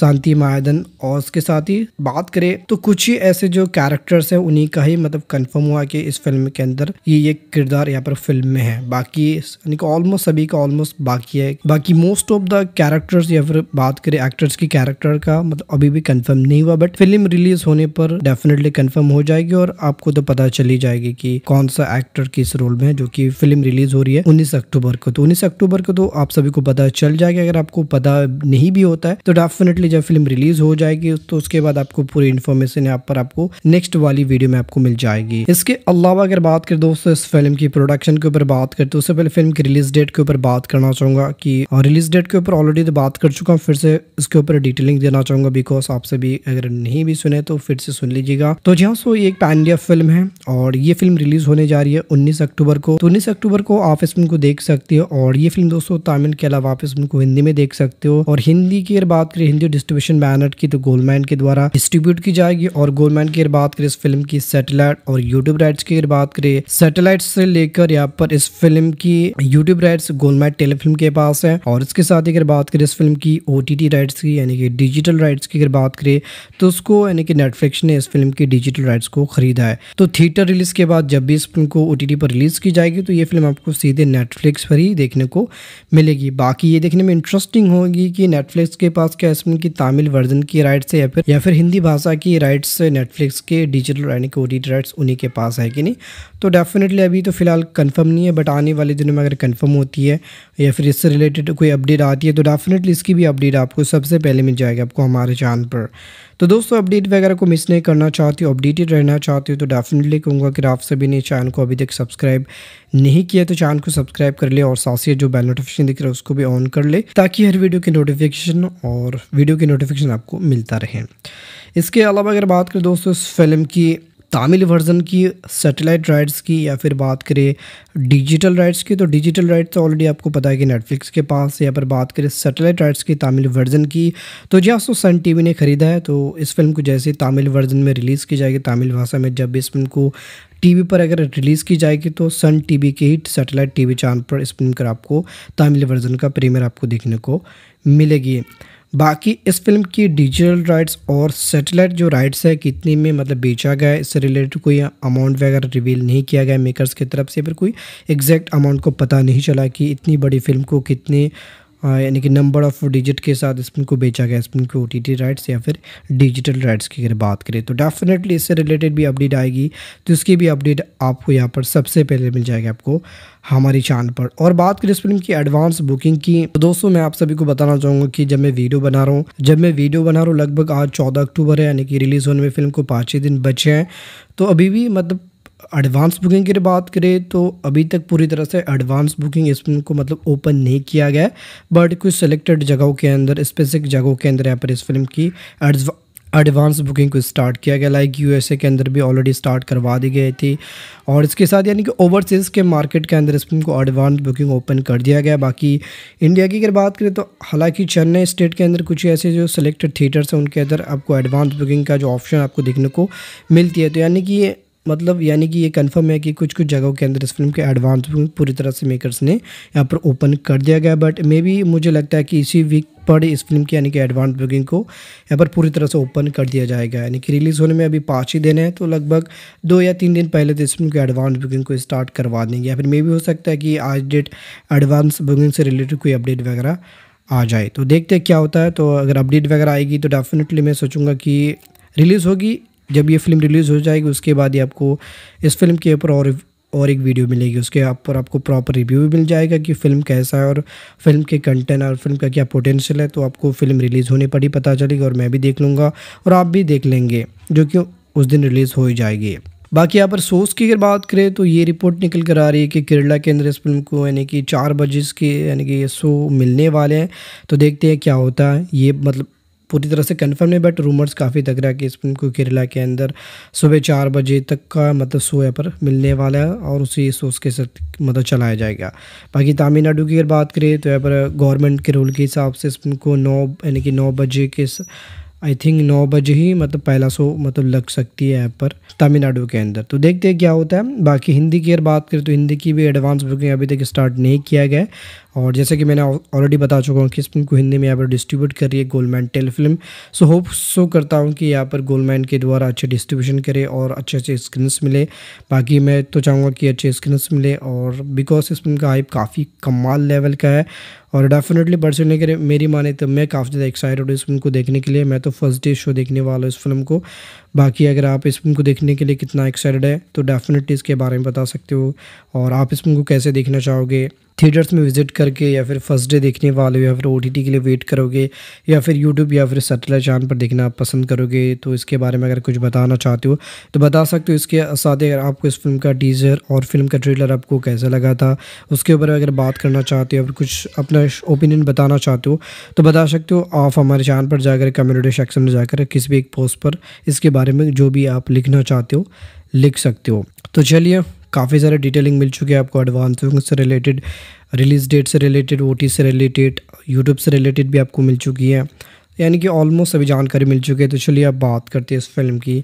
शांति मायदन और इसके साथ ही बात करें तो कुछ ही ऐसे जो कैरेक्टर्स है उन्हीं का ही मतलब कंफर्म हुआ कि इस फिल्म के अंदर ये ये किरदार यहाँ पर फिल्म में है बाकी ऑलमोस्ट सभी का ऑलमोस्ट बाकी है बाकी मोस्ट ऑफ द कैरेक्टर्स या फिर बात करें एक्टर्स की कैरेक्टर का मतलब अभी भी कंफर्म नहीं हुआ बट फिल्म रिलीज होने पर डेफिनेटली कंफर्म हो जाएगी और आपको तो पता चली जाएगी कि कौन सा एक्टर किस रोल में है जो कि फिल्म रिलीज हो रही है उन्नीस अक्टूबर को तो उन्नीस अक्टूबर को तो आप सभी को पता चल जाएगा अगर आपको पता नहीं भी होता है तो डेफिनेटली जब फिल्म रिलीज हो जाएगी तो उसके बाद आपको पूरी इन्फॉर्मेशन यहाँ पर आपको नेक्स्ट वाली वीडियो में आपको मिल जाएगी इसके अलावा अगर बात करें दोस्तों इस फिल्म की प्रोडक्शन के ऊपर बात करें तो उससे पहले फिल्म की रिलीज डेट के ऊपर बात करना चाहूंगा कि रिलीज हाँ, डेट के ऊपर ऑलरेडी तो बात कर चुका हूँ फिर से इसके ऊपर डिटेलिंग देना चाहूंगा बिकॉज आपसे भी अगर नहीं भी सुने तो फिर से सुन लीजिएगा तो जी हाँ सो ये एक पैन इंडिया फिल्म है और ये फिल्म रिलीज होने जा रही है उन्नीस अक्टूबर को तो उन्नीस अक्टूबर को आप इस फिल्म को देख सकते हो और ये फिल्म दोस्तों तमिल के अलावा आप इस फिल्म को हिंदी में देख सकते हो और हिंदी की अगर बात करें हिंदी डिस्ट्रीब्यूशन बैनर की तो गोलमैन के द्वारा डिस्ट्रीब्यूट की जाएगी और गोलमैन की अगर बात करें इस फिल्म फिल्म की सैटेलाइट और यूट्यूब राइट्स की अगर बात करें सैटेलाइट से लेकर यहाँ पर इस फिल्म की यूट्यूब राइट्स गोलमेट टेलीफिल्म के पास है और इसके साथ ही अगर बात करें इस फिल्म की ओ राइट्स की यानी कि डिजिटल राइट्स की अगर बात करें तो उसको यानी कि नेटफ्लिक्स ने इस फिल्म की डिजिटल राइट्स को खरीदा है तो थिएटर रिलीज के बाद जब भी इस फिल्म को ओ पर रिलीज की जाएगी तो ये फिल्म आपको सीधे नेटफ्लिक्स पर ही देखने को मिलेगी बाकी ये देखने में इंटरेस्टिंग होगी कि नेटफ्लिक्स के पास क्या इस फिल्म की तमिल वर्जन की राइट्स है या फिर या फिर हिंदी भाषा की राइट्स नेटफ्लिक्स के डिजिटल कंप्यूटर यानी कि ओडिट राइट्स उन्हीं के पास है कि नहीं तो डेफिनेटली अभी तो फिलहाल कंफर्म नहीं है बट आने वाले दिनों में अगर कंफर्म होती है या फिर इससे रिलेटेड कोई अपडेट आती है तो डेफिनेटली इसकी भी अपडेट आपको सबसे पहले मिल जाएगी आपको हमारे चैनल पर तो दोस्तों अपडेट वगैरह को मिस नहीं करना चाहती हो अपडेटेड रहना चाहती हो तो डेफिनेटली कहूँगा कि आप सभी ने चैनल को अभी तक सब्सक्राइब नहीं किया तो चैनल को सब्सक्राइब कर ले और साथ ही जो बेल नोटिफिकेशन दिख रहा है उसको भी ऑन कर ले ताकि हर वीडियो की नोटिफिकेशन और वीडियो की नोटिफिकेशन आपको मिलता रहे इसके अलावा अगर बात करें दोस्तों इस फिल्म की तमिल वर्जन की सैटेलाइट राइट्स की या फिर बात करें डिजिटल राइट्स की तो डिजिटल राइट्स तो ऑलरेडी आपको पता है कि नेटफ्लिक्स के पास या फिर बात करें सैटेलाइट राइट्स की तमिल वर्जन की तो जी आपको सन टीवी ने ख़रीदा है तो इस फिल्म को जैसे तमिल वर्जन में रिलीज़ की जाएगी तमिल भाषा में जब इस फिल्म को टीवी पर अगर रिलीज़ की जाएगी तो सन टीवी के ही सैटेलाइट टीवी चैनल पर इस फिल्म का आपको तमिल वर्जन का प्रीमियर आपको देखने को मिलेगी बाकी इस फिल्म की डिजिटल राइट्स और सेटेलाइट जो राइट्स है कितने में मतलब बेचा गया है इससे रिलेटेड कोई अमाउंट वगैरह रिवील नहीं किया गया मेकर्स की तरफ से फिर कोई एग्जैक्ट अमाउंट को पता नहीं चला कि इतनी बड़ी फिल्म को कितने यानी कि नंबर ऑफ डिजिट के साथ स्पिन को बेचा गया स्पिन को ओ टी राइट्स या फिर डिजिटल राइट्स की अगर बात करें तो डेफिनेटली इससे रिलेटेड भी अपडेट आएगी तो इसकी भी अपडेट आपको यहाँ पर सबसे पहले मिल जाएगी आपको हमारी चैनल पर और बात करें इस फिल्म की एडवांस बुकिंग की तो दोस्तों मैं आप सभी को बताना चाहूँगा कि जब मैं वीडियो बना रहा हूँ जब मैं वीडियो बना रहा हूँ लगभग आज चौदह अक्टूबर है यानी कि रिलीज़ होने में फिल्म को पाँच ही दिन बचे हैं तो अभी भी मतलब एडवांस बुकिंग की बात करें तो अभी तक पूरी तरह से एडवांस बुकिंग इसको मतलब ओपन नहीं किया गया बट कुछ सेलेक्टेड जगहों के अंदर स्पेसिफिक जगहों के अंदर यहाँ पर इस फिल्म की एडवांस बुकिंग को स्टार्ट किया गया लाइक यूएसए के अंदर भी ऑलरेडी स्टार्ट करवा दी गई थी और इसके साथ यानी कि ओवरसीज़ के मार्केट के अंदर इस फिल्म को एडवांस बुकिंग ओपन कर दिया गया बाकी इंडिया की अगर बात करें तो हालांकि चेन्नई स्टेट के अंदर कुछ ऐसे जो सिलेक्टेड थिएटर्स हैं उनके अंदर आपको एडवांस बुकिंग का जो ऑप्शन आपको देखने को मिलती है तो यानी कि ये मतलब यानी कि ये कंफर्म है कि कुछ कुछ जगहों के अंदर इस फिल्म के एडवांस पूरी तरह से मेकर्स ने यहाँ पर ओपन कर दिया गया बट मे बी मुझे लगता है कि इसी वीक पर इस फिल्म की यानी कि एडवांस बुकिंग को यहाँ पर पूरी तरह से ओपन कर दिया जाएगा यानी कि रिलीज़ होने में अभी पाँच ही दिन है तो लगभग दो या तीन दिन पहले तो इस फिल्म की एडवांस बुकिंग को स्टार्ट करवा देंगे या फिर मे भी हो सकता है कि आज डेट एडवांस बुकिंग से रिलेटेड कोई अपडेट वगैरह आ जाए तो देखते क्या होता है तो अगर अपडेट वगैरह आएगी तो डेफिनेटली मैं सोचूंगा कि रिलीज़ होगी जब ये फिल्म रिलीज़ हो जाएगी उसके बाद ही आपको इस फिल्म के ऊपर और और एक वीडियो मिलेगी उसके आप पर आपको प्रॉपर रिव्यू भी मिल जाएगा कि फ़िल्म कैसा है और फिल्म के कंटेंट और फिल्म का क्या पोटेंशियल है तो आपको फिल्म रिलीज़ होने पर ही पता चलेगी और मैं भी देख लूँगा और आप भी देख लेंगे जो कि उस दिन रिलीज़ हो ही जाएगी बाकी यहाँ पर सोर्स की अगर बात करें तो ये रिपोर्ट निकल कर आ रही है कि केरला के अंदर इस फिल्म को यानी कि चार बजे के यानी कि ये शो मिलने वाले हैं तो देखते हैं क्या होता है ये मतलब पूरी तरह से कंफर्म नहीं बट रूमर्स काफ़ी लग रहा है कि इस फिल्म को केरला के अंदर सुबह चार बजे तक का मतलब सोया पर मिलने वाला है और उसी सोच के साथ मतलब चलाया जाएगा बाकी तमिलनाडु की अगर बात करें तो यहाँ पर गवर्नमेंट के रूल के हिसाब से इस फिल्म को नौ यानी कि नौ बजे के स... आई थिंक नौ बजे ही मतलब पहला शो मतलब लग सकती है ऐप पर तमिलनाडु के अंदर तो देखते हैं क्या होता है बाकी हिंदी की अगर बात करें तो हिंदी की भी एडवांस बुकिंग अभी तक स्टार्ट नहीं किया गया और जैसे कि मैंने ऑलरेडी बता चुका हूँ कि इस फिल्म को हिंदी में यहाँ पर डिस्ट्रीब्यूट कर रही है Goleman tell film so hope so करता हूँ कि यहाँ पर गोलमैन के द्वारा अच्छे डिस्ट्रीब्यूशन करे और अच्छे अच्छे स्क्रीनस मिले बाकी मैं तो चाहूँगा कि अच्छे स्क्रीनस मिले और बिकॉज इस फिल्म का हाइप काफ़ी कमाल लेवल का है और डेफिनेटली बर्सिने के मेरी माने तो मैं काफ़ी ज़्यादा एक्साइटेड हूँ इस फिल्म को देखने के लिए मैं तो फर्स्ट डे शो देखने वाला हूँ इस फिल्म को बाकी अगर आप इस फिल्म को देखने के लिए कितना एक्साइटेड है तो डेफिनेटली इसके बारे में बता सकते हो और आप इस फिल्म को कैसे देखना चाहोगे थिएटर्स में विजिट करके या फिर फर्स्ट डे देखने वाले हो या फिर ओ के लिए वेट करोगे या फिर यूट्यूब या फिर सेटेलाइट चैनल पर देखना पसंद करोगे तो इसके बारे में अगर कुछ बताना चाहते हो तो बता सकते हो इसके साथ ही अगर आपको इस फिल्म का टीज़र और फिल्म का ट्रेलर आपको कैसा लगा था उसके ऊपर अगर बात करना चाहते हो या कुछ अपना ओपिनियन बताना चाहते हो तो बता सकते हो आप हमारे चैनल पर जाकर कम्युनिटी सेक्शन में जाकर किसी भी एक पोस्ट पर इसके बारे में जो भी आप लिखना चाहते हो लिख सकते हो तो चलिए काफ़ी सारे डिटेलिंग मिल चुकी है आपको एडवांसिंग से रिलेटेड रिलीज़ डेट से रिलेटेड ओ से रिलेटेड यूट्यूब से रिलेटेड भी आपको मिल चुकी है यानी कि ऑलमोस्ट सभी जानकारी मिल चुकी है तो चलिए आप बात करते हैं इस फिल्म की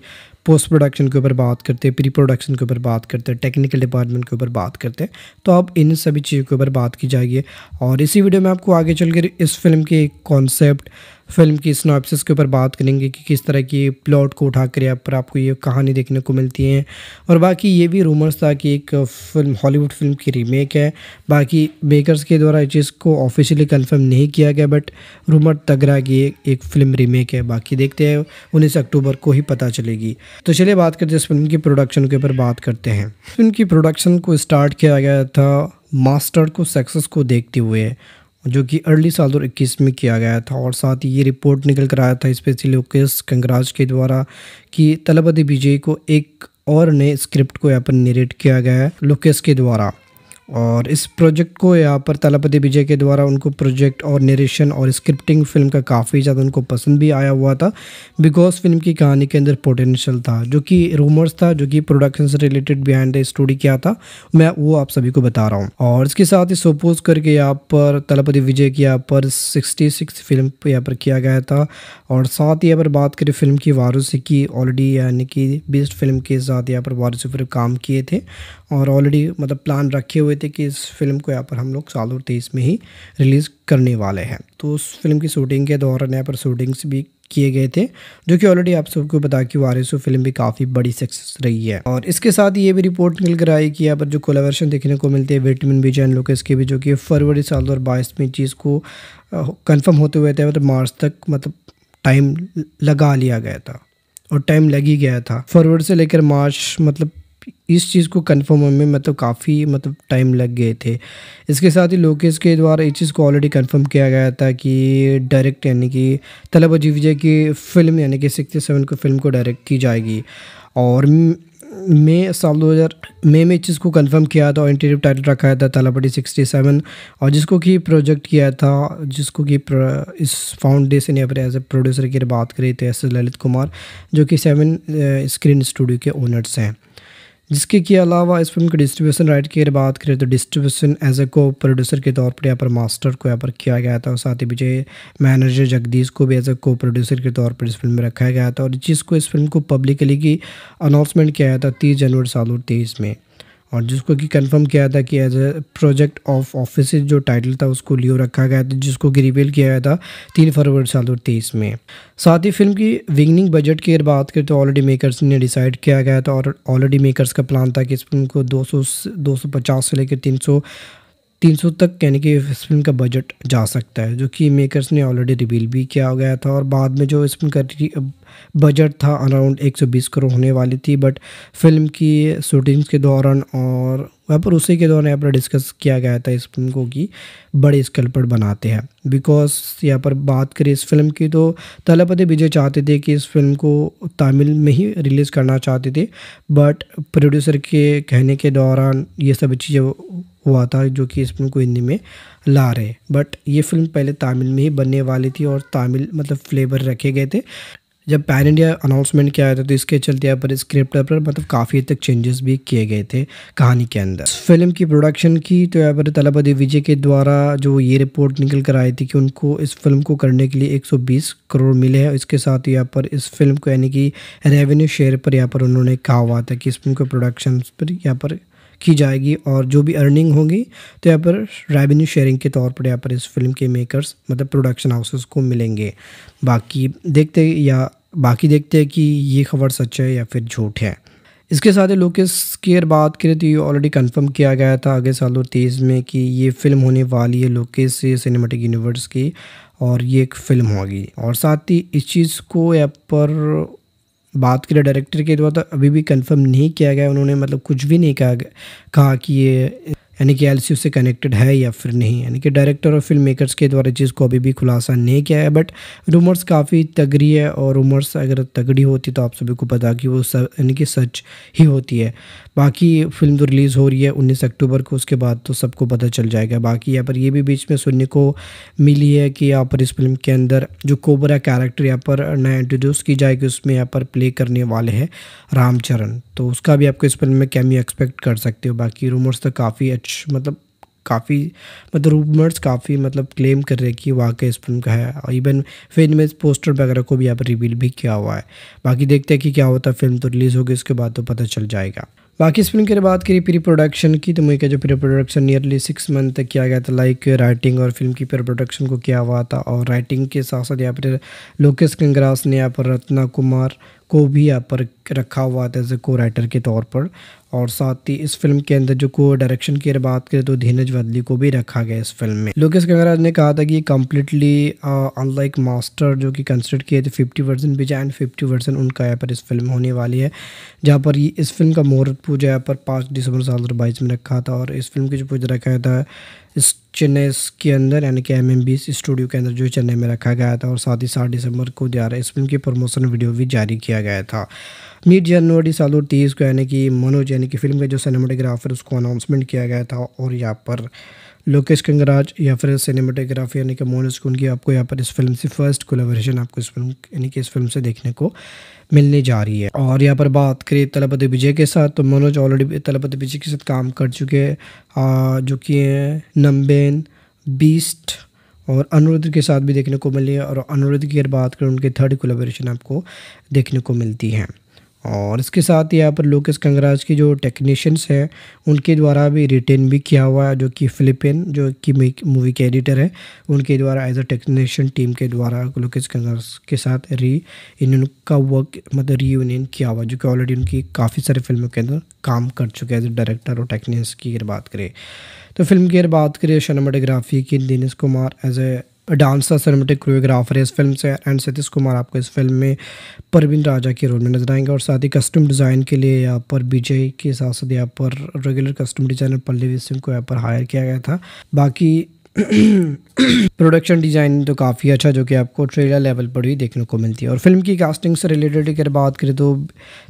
पोस्ट प्रोडक्शन के ऊपर बात करते हैं प्री प्रोडक्शन के ऊपर बात करते हैं टेक्निकल डिपार्टमेंट के ऊपर बात करते हैं तो अब इन सभी चीज़ों के ऊपर बात की जाएगी और इसी वीडियो में आपको आगे चल इस फिल्म के कॉन्सेप्ट फिल्म की स्नॉपसिस के ऊपर बात करेंगे कि किस तरह की प्लॉट को उठा कर यहाँ पर आपको ये कहानी देखने को मिलती है और बाकी ये भी रूमर्स था कि एक फिल्म हॉलीवुड फिल्म की रीमेक है बाकी मेकर्स के द्वारा इस चीज़ को ऑफिशियली कन्फर्म नहीं किया गया बट रूमर तक रहा कि एक फिल्म रीमेक है बाकी देखते हैं उन्नीस अक्टूबर को ही पता चलेगी तो चलिए बात करते हैं इस फिल्म की प्रोडक्शन के ऊपर बात करते हैं फिल्म की प्रोडक्शन को स्टार्ट किया गया था मास्टर को सक्सेस को देखते हुए जो कि अर्ली साल दो इक्कीस में किया गया था और साथ ही ये रिपोर्ट निकल कर आया था स्पेशल लोकेश कंगराज के द्वारा कि तलबद विजय को एक और नए स्क्रिप्ट को यहाँ पर निरेट किया गया है लोकेश के द्वारा और इस प्रोजेक्ट को यहाँ पर तलापति विजय के द्वारा उनको प्रोजेक्ट और नरेशन और स्क्रिप्टिंग फिल्म का काफ़ी ज़्यादा उनको पसंद भी आया हुआ था बिकॉज फिल्म की कहानी के अंदर पोटेंशियल था जो कि रूमर्स था जो कि प्रोडक्शन से रिलेटेड बिहाइंड द स्टोरी क्या था मैं वो आप सभी को बता रहा हूँ और इसके साथ ही सपोज करके यहाँ पर तलापति विजय की यहाँ पर सिक्सटी फिल्म यहाँ पर किया गया था और साथ ही यहाँ पर बात करें फिल्म की वारसी की ऑलरेडी यानी कि बेस्ट फिल्म के साथ यहाँ पर वारूसी पर काम किए थे और ऑलरेडी मतलब प्लान रखे हुए थे कि इस फिल्म को यहाँ पर हम लोग साल और तेईस में ही रिलीज़ करने वाले हैं तो उस फिल्म की शूटिंग के दौरान यहाँ पर शूटिंग्स भी किए गए थे जो कि ऑलरेडी आप सबको बता कि वारिसो फिल्म भी काफ़ी बड़ी सक्सेस रही है और इसके साथ ये भी रिपोर्ट निकल कर आई कि यहाँ पर जो कोलावर्शन देखने को मिलते हैं विटमिन बी जैन लोकेस के भी जो कि फरवरी साल दो बाईस में चीज़ को कन्फर्म होते हुए थे मतलब मार्च तक मतलब टाइम लगा लिया गया था और टाइम लग ही गया था फरवरी से लेकर मार्च मतलब इस चीज़ को कंफर्म होने में मतलब काफ़ी मतलब टाइम लग गए थे इसके साथ ही लोकेश के द्वारा इस चीज़ को ऑलरेडी कंफर्म किया गया था कि डायरेक्ट यानी कि तलब अजीब विजय की फ़िल्म यानी कि सिक्सटी सेवन की फ़िल्म को डायरेक्ट की जाएगी और मई साल 2000 मई में इस चीज़ को कंफर्म किया था और इंटीरियर टाइटल रखा था तालापटी 67 और जिसको कि प्रोजेक्ट किया था जिसको कि इस फाउंडेशन या फिर एज ए प्रोड्यूसर की बात करें तो एस ललित कुमार जो कि सेवन स्क्रीन स्टूडियो के ओनर्स हैं जिसके के अलावा इस फिल्म के डिस्ट्रीब्यूशन राइट की अगर बात करें तो डिस्ट्रीब्यूशन एज ए को प्रोड्यूसर के तौर पर यहाँ पर मास्टर को यहाँ पर किया गया था और साथ ही विजय मैनेजर जगदीश को भी एज ए को प्रोड्यूसर के तौर पर इस फिल्म में रखा गया था और जिसको इस फिल्म को पब्लिकली की अनाउंसमेंट किया गया था तीस जनवरी साल में और जिसको कि कंफर्म किया था कि as a project of office जो टाइटल था उसको लियो रखा गया था जिसको कि रिवील किया गया था तीन फरवरी साल दो तेईस में साथ ही फिल्म की विगनिंग बजट की अगर बात करें तो ऑलरेडी मेकर्स ने डिसाइड किया गया था और ऑलरेडी मेकर्स का प्लान था कि इस फिल्म को 200 250 से लेकर 300 300 तक यानी कि इस फिल्म का बजट जा सकता है जो कि मेकर्स ने ऑलरेडी रिवील भी किया गया था और बाद में जो इस फिल्म का बजट था अराउंड 120 करोड़ होने वाली थी बट फिल्म की शूटिंग्स के दौरान और वहाँ पर उसी के दौरान यहाँ पर डिस्कस किया गया था इस फिल्म को कि बड़े स्केल पर बनाते हैं बिकॉज यहाँ पर बात करें इस फिल्म की तो तलापति विजय चाहते थे कि इस फिल्म को तमिल में ही रिलीज़ करना चाहते थे बट प्रोड्यूसर के कहने के दौरान ये सब चीज़ें हुआ था जो कि इस फिल्म को हिंदी में ला रहे बट ये फिल्म पहले तमिल में ही बनने वाली थी और तमिल मतलब फ्लेवर रखे गए थे जब पैन इंडिया अनाउंसमेंट किया था तो इसके चलते यहाँ पर स्क्रिप्ट पर मतलब काफ़ी हद तक चेंजेस भी किए गए थे कहानी के अंदर फिल्म की प्रोडक्शन की तो यहाँ पर तलापति विजय के द्वारा जो ये रिपोर्ट निकल कर आई थी कि उनको इस फिल्म को करने के लिए 120 करोड़ मिले हैं इसके साथ यहाँ पर इस फिल्म को यानी कि रेवेन्यू शेयर पर यहाँ पर उन्होंने कहा हुआ था कि इस फिल्म को प्रोडक्शन पर यहाँ पर की जाएगी और जो भी अर्निंग होगी तो यहाँ पर रेवेन्यू शेयरिंग के तौर पर यहाँ पर इस फिल्म के मेकर्स मतलब प्रोडक्शन हाउसेस को मिलेंगे बाकी देखते या बाकी देखते हैं कि ये खबर सच है या फिर झूठ है इसके साथ ही लोग अगर बात करें तो ये ऑलरेडी कंफर्म किया गया था आगे साल और तेईस में कि ये फिल्म होने वाली है लोकेश सिनेमेटिक यूनिवर्स की और ये एक फिल्म होगी और साथ ही इस चीज़ को यहाँ पर बात करें डायरेक्टर के द्वारा तो मतलब अभी भी कंफर्म नहीं किया गया उन्होंने मतलब कुछ भी नहीं कहा कहा कि ये यानी कि एल से कनेक्टेड है या फिर नहीं यानी कि डायरेक्टर और फिल्म मेकर्स के द्वारा चीज़ को अभी भी खुलासा नहीं किया है बट रूमर्स काफ़ी तगड़ी है और रूमर्स अगर तगड़ी होती तो आप सभी को पता कि वो यानी कि सच ही होती है बाकी फिल्म तो रिलीज़ हो रही है उन्नीस अक्टूबर को उसके बाद तो सबको पता चल जाएगा बाकी यहाँ पर ये भी बीच में सुनने को मिली है कि यहाँ पर इस फिल्म के अंदर जो कोबरा कैरेक्टर यहाँ पर नया इंट्रोड्यूस की जाएगी उसमें यहाँ पर प्ले करने वाले हैं रामचरण तो उसका भी आपको इस फिल्म में कैमियो एक्सपेक्ट कर सकते हो बाकी रूमर्स तो काफ़ी अच्छे मतलब काफ़ी मतलब रूमर्स काफ़ी मतलब क्लेम कर रहे हैं कि वाकई इस फिल्म का है और इवन फिल्म में पोस्टर वगैरह को भी यहाँ पर रिवील भी किया हुआ है बाकी देखते हैं कि क्या होता है फिल्म तो रिलीज़ होगी उसके बाद तो पता चल जाएगा बाकी इस फिल्म की बात करी प्री प्रोडक्शन की तो मुझे का जो pre production nearly six month तक किया गया था लाइक राइटिंग और फिल्म की प्री प्रोडक्शन को किया हुआ था और राइटिंग के साथ साथ यहाँ पर लोकेश कंगरास ने यहाँ पर रत्ना कुमार को भी यहाँ पर रखा हुआ था एज ए को राइटर के तौर पर और साथ ही इस फिल्म के अंदर जो को डायरेक्शन की अगर बात करें तो धीनज वदली को भी रखा गया इस फिल्म में लोकेश गंगराज ने कहा था कि कम्प्लीटली अनलाइक मास्टर जो कि कंसिडर किए थे फिफ्टी परसेंट भी जाए फिफ्टी परसेंट उनका यहाँ पर इस फिल्म होने वाली है जहाँ पर इस फिल्म का मुहूर्त पूजा यहाँ पर पाँच दिसंबर साल दो में रखा था और इस फिल्म की जो पूजा रखा था इस चेन्नई के अंदर यानी कि एम एम बी स्टूडियो के अंदर जो चेन्नई में रखा गया था और साथ ही सात दिसंबर को जा रहा इस फिल्म की प्रमोशन वीडियो भी जारी किया गया था मीट जनवरी साल और तीस को यानी कि मनोज यानी कि फिल्म का जो सिनेमाटोग्राफर उसको अनाउंसमेंट किया गया था और यहाँ पर लोकेश कंगराज या फिर सिनेमाटोग्राफी यानी कि मोनस कुन की आपको यहाँ पर इस फिल्म से फर्स्ट कोलेबोरेशन आपको इस फिल्म यानी कि इस फिल्म से देखने को मिलने जा रही है और यहाँ पर बात करें तलपति विजय के साथ तो मनोज ऑलरेडी तलपति विजय के साथ काम कर चुके हैं जो कि हैं नम्बेन बीस्ट और अनुरुद्ध के साथ भी देखने को मिली है और अनुरुद्ध की अगर बात करें उनके थर्ड कोलेबोरेशन आपको देखने को मिलती है और इसके साथ यहाँ पर लोकेश कंगराज की जो टेक्नीशियंस हैं उनके द्वारा भी रिटेन भी किया हुआ है जो कि फिलिपिन जो कि मूवी के एडिटर है उनके द्वारा एज अ टेक्नीशियन टीम के द्वारा लोकेश कंगराज के साथ री इन का वर्क मतलब रीयूनियन किया हुआ जो कि ऑलरेडी उनकी काफ़ी सारी फिल्मों के अंदर काम कर चुके हैं एज ए डायरेक्टर और टेक्नीस की अगर बात करें तो फिल्म की अगर बात करें सिनेमाटोग्राफी की Dinesh Kumar as a dancer cinematic choreographer इस फिल्म से एंड सतीश कुमार आपको इस फिल्म में परवीन राजा के रोल में नजर आएंगे और साथ ही कस्टम डिज़ाइन के लिए यहाँ पर विजय के साथ साथ यहाँ पर regular custom designer Pallavi Singh को यहाँ पर हायर किया गया था बाकी प्रोडक्शन डिज़ाइन तो काफ़ी अच्छा जो कि आपको ट्रेलर लेवल पर भी देखने को मिलती है और फिल्म की कास्टिंग से रिलेटेड अगर बात करें तो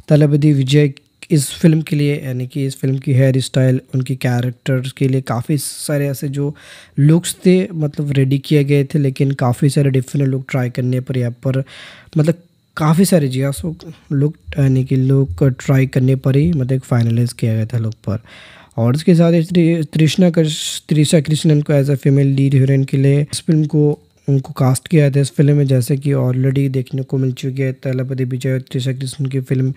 तलबदी विजय इस फिल्म के लिए यानी कि इस फिल्म की हेयर स्टाइल उनकी कैरेक्टर्स के लिए काफ़ी सारे ऐसे जो लुक्स थे मतलब रेडी किए गए थे लेकिन काफ़ी सारे डिफरेंट लुक ट्राई करने पर यहाँ पर मतलब काफ़ी सारे जी हाँ सो लुक यानी कि लुक ट्राई करने पर ही मतलब फाइनलाइज किया गया था लुक पर और इसके साथ त्रिशना कृष्णा कृष्णन को as a female lead heroine के लिए इस फिल्म को उनको कास्ट किया था तो इस फिल्म में जैसे कि ऑलरेडी देखने को मिल चुकी है तलपति विजय त्रिशा कृष्ण की फिल्म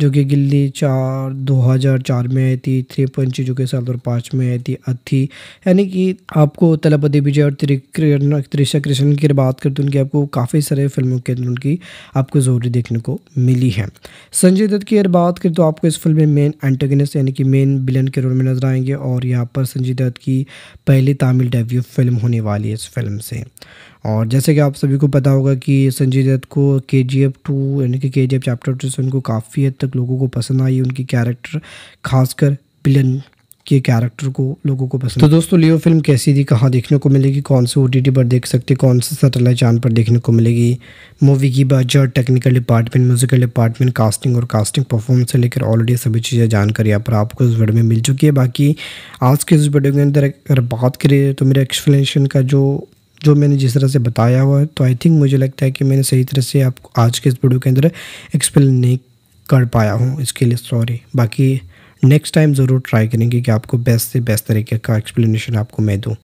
जो कि गिल्ली चार दो हज़ार चार में आई थी थ्री पंची जो कि साल दो पाँच में आई थी अथी यानी कि आपको तलपति विजय और त्रिशा कृष्ण की बात करते तो उनकी आपको काफ़ी सारे फिल्मों के अंदर उनकी आपको ज़रूरी देखने को मिली है संजय दत्त की अगर बात करें तो आपको इस फिल्म में मेन एंटेगनिस्ट यानी कि मेन बिलन के रोल में नजर आएंगे और यहाँ पर संजय दत्त की पहली तमिल डेब्यू फिल्म होने वाली है इस फिल्म से और जैसे कि आप सभी को पता होगा कि संजय दत्त को के जी एफ टू यानी कि के जी एफ चैप्टर टू से उनको काफ़ी हद तक लोगों को पसंद आई उनकी कैरेक्टर खासकर पिलन के कैरेक्टर को लोगों को पसंद तो दोस्तों लियो फिल्म कैसी थी कहाँ देखने को मिलेगी कौन से ओ पर देख सकते कौन से सेटेलाइट चैनल पर देखने को मिलेगी मूवी की budget technical department musical department casting और कास्टिंग परफॉर्मेंस से लेकर ऑलरेडी सभी चीज़ें जानकारी यहाँ पर आपको इस वीडियो में मिल चुकी है बाकी आज के इस वीडियो के अंदर अगर बात करें तो मेरे एक्सप्लेनेशन का जो जो मैंने जिस तरह से बताया हुआ है तो आई थिंक मुझे लगता है कि मैंने सही तरह से आपको आज के इस वीडियो के अंदर एक्सप्लेन नहीं कर पाया हूँ इसके लिए सॉरी बाकी नेक्स्ट टाइम ज़रूर ट्राई करेंगे कि आपको बेस्ट से बेस्ट तरीके का एक्सप्लेनेशन आपको मैं दूँ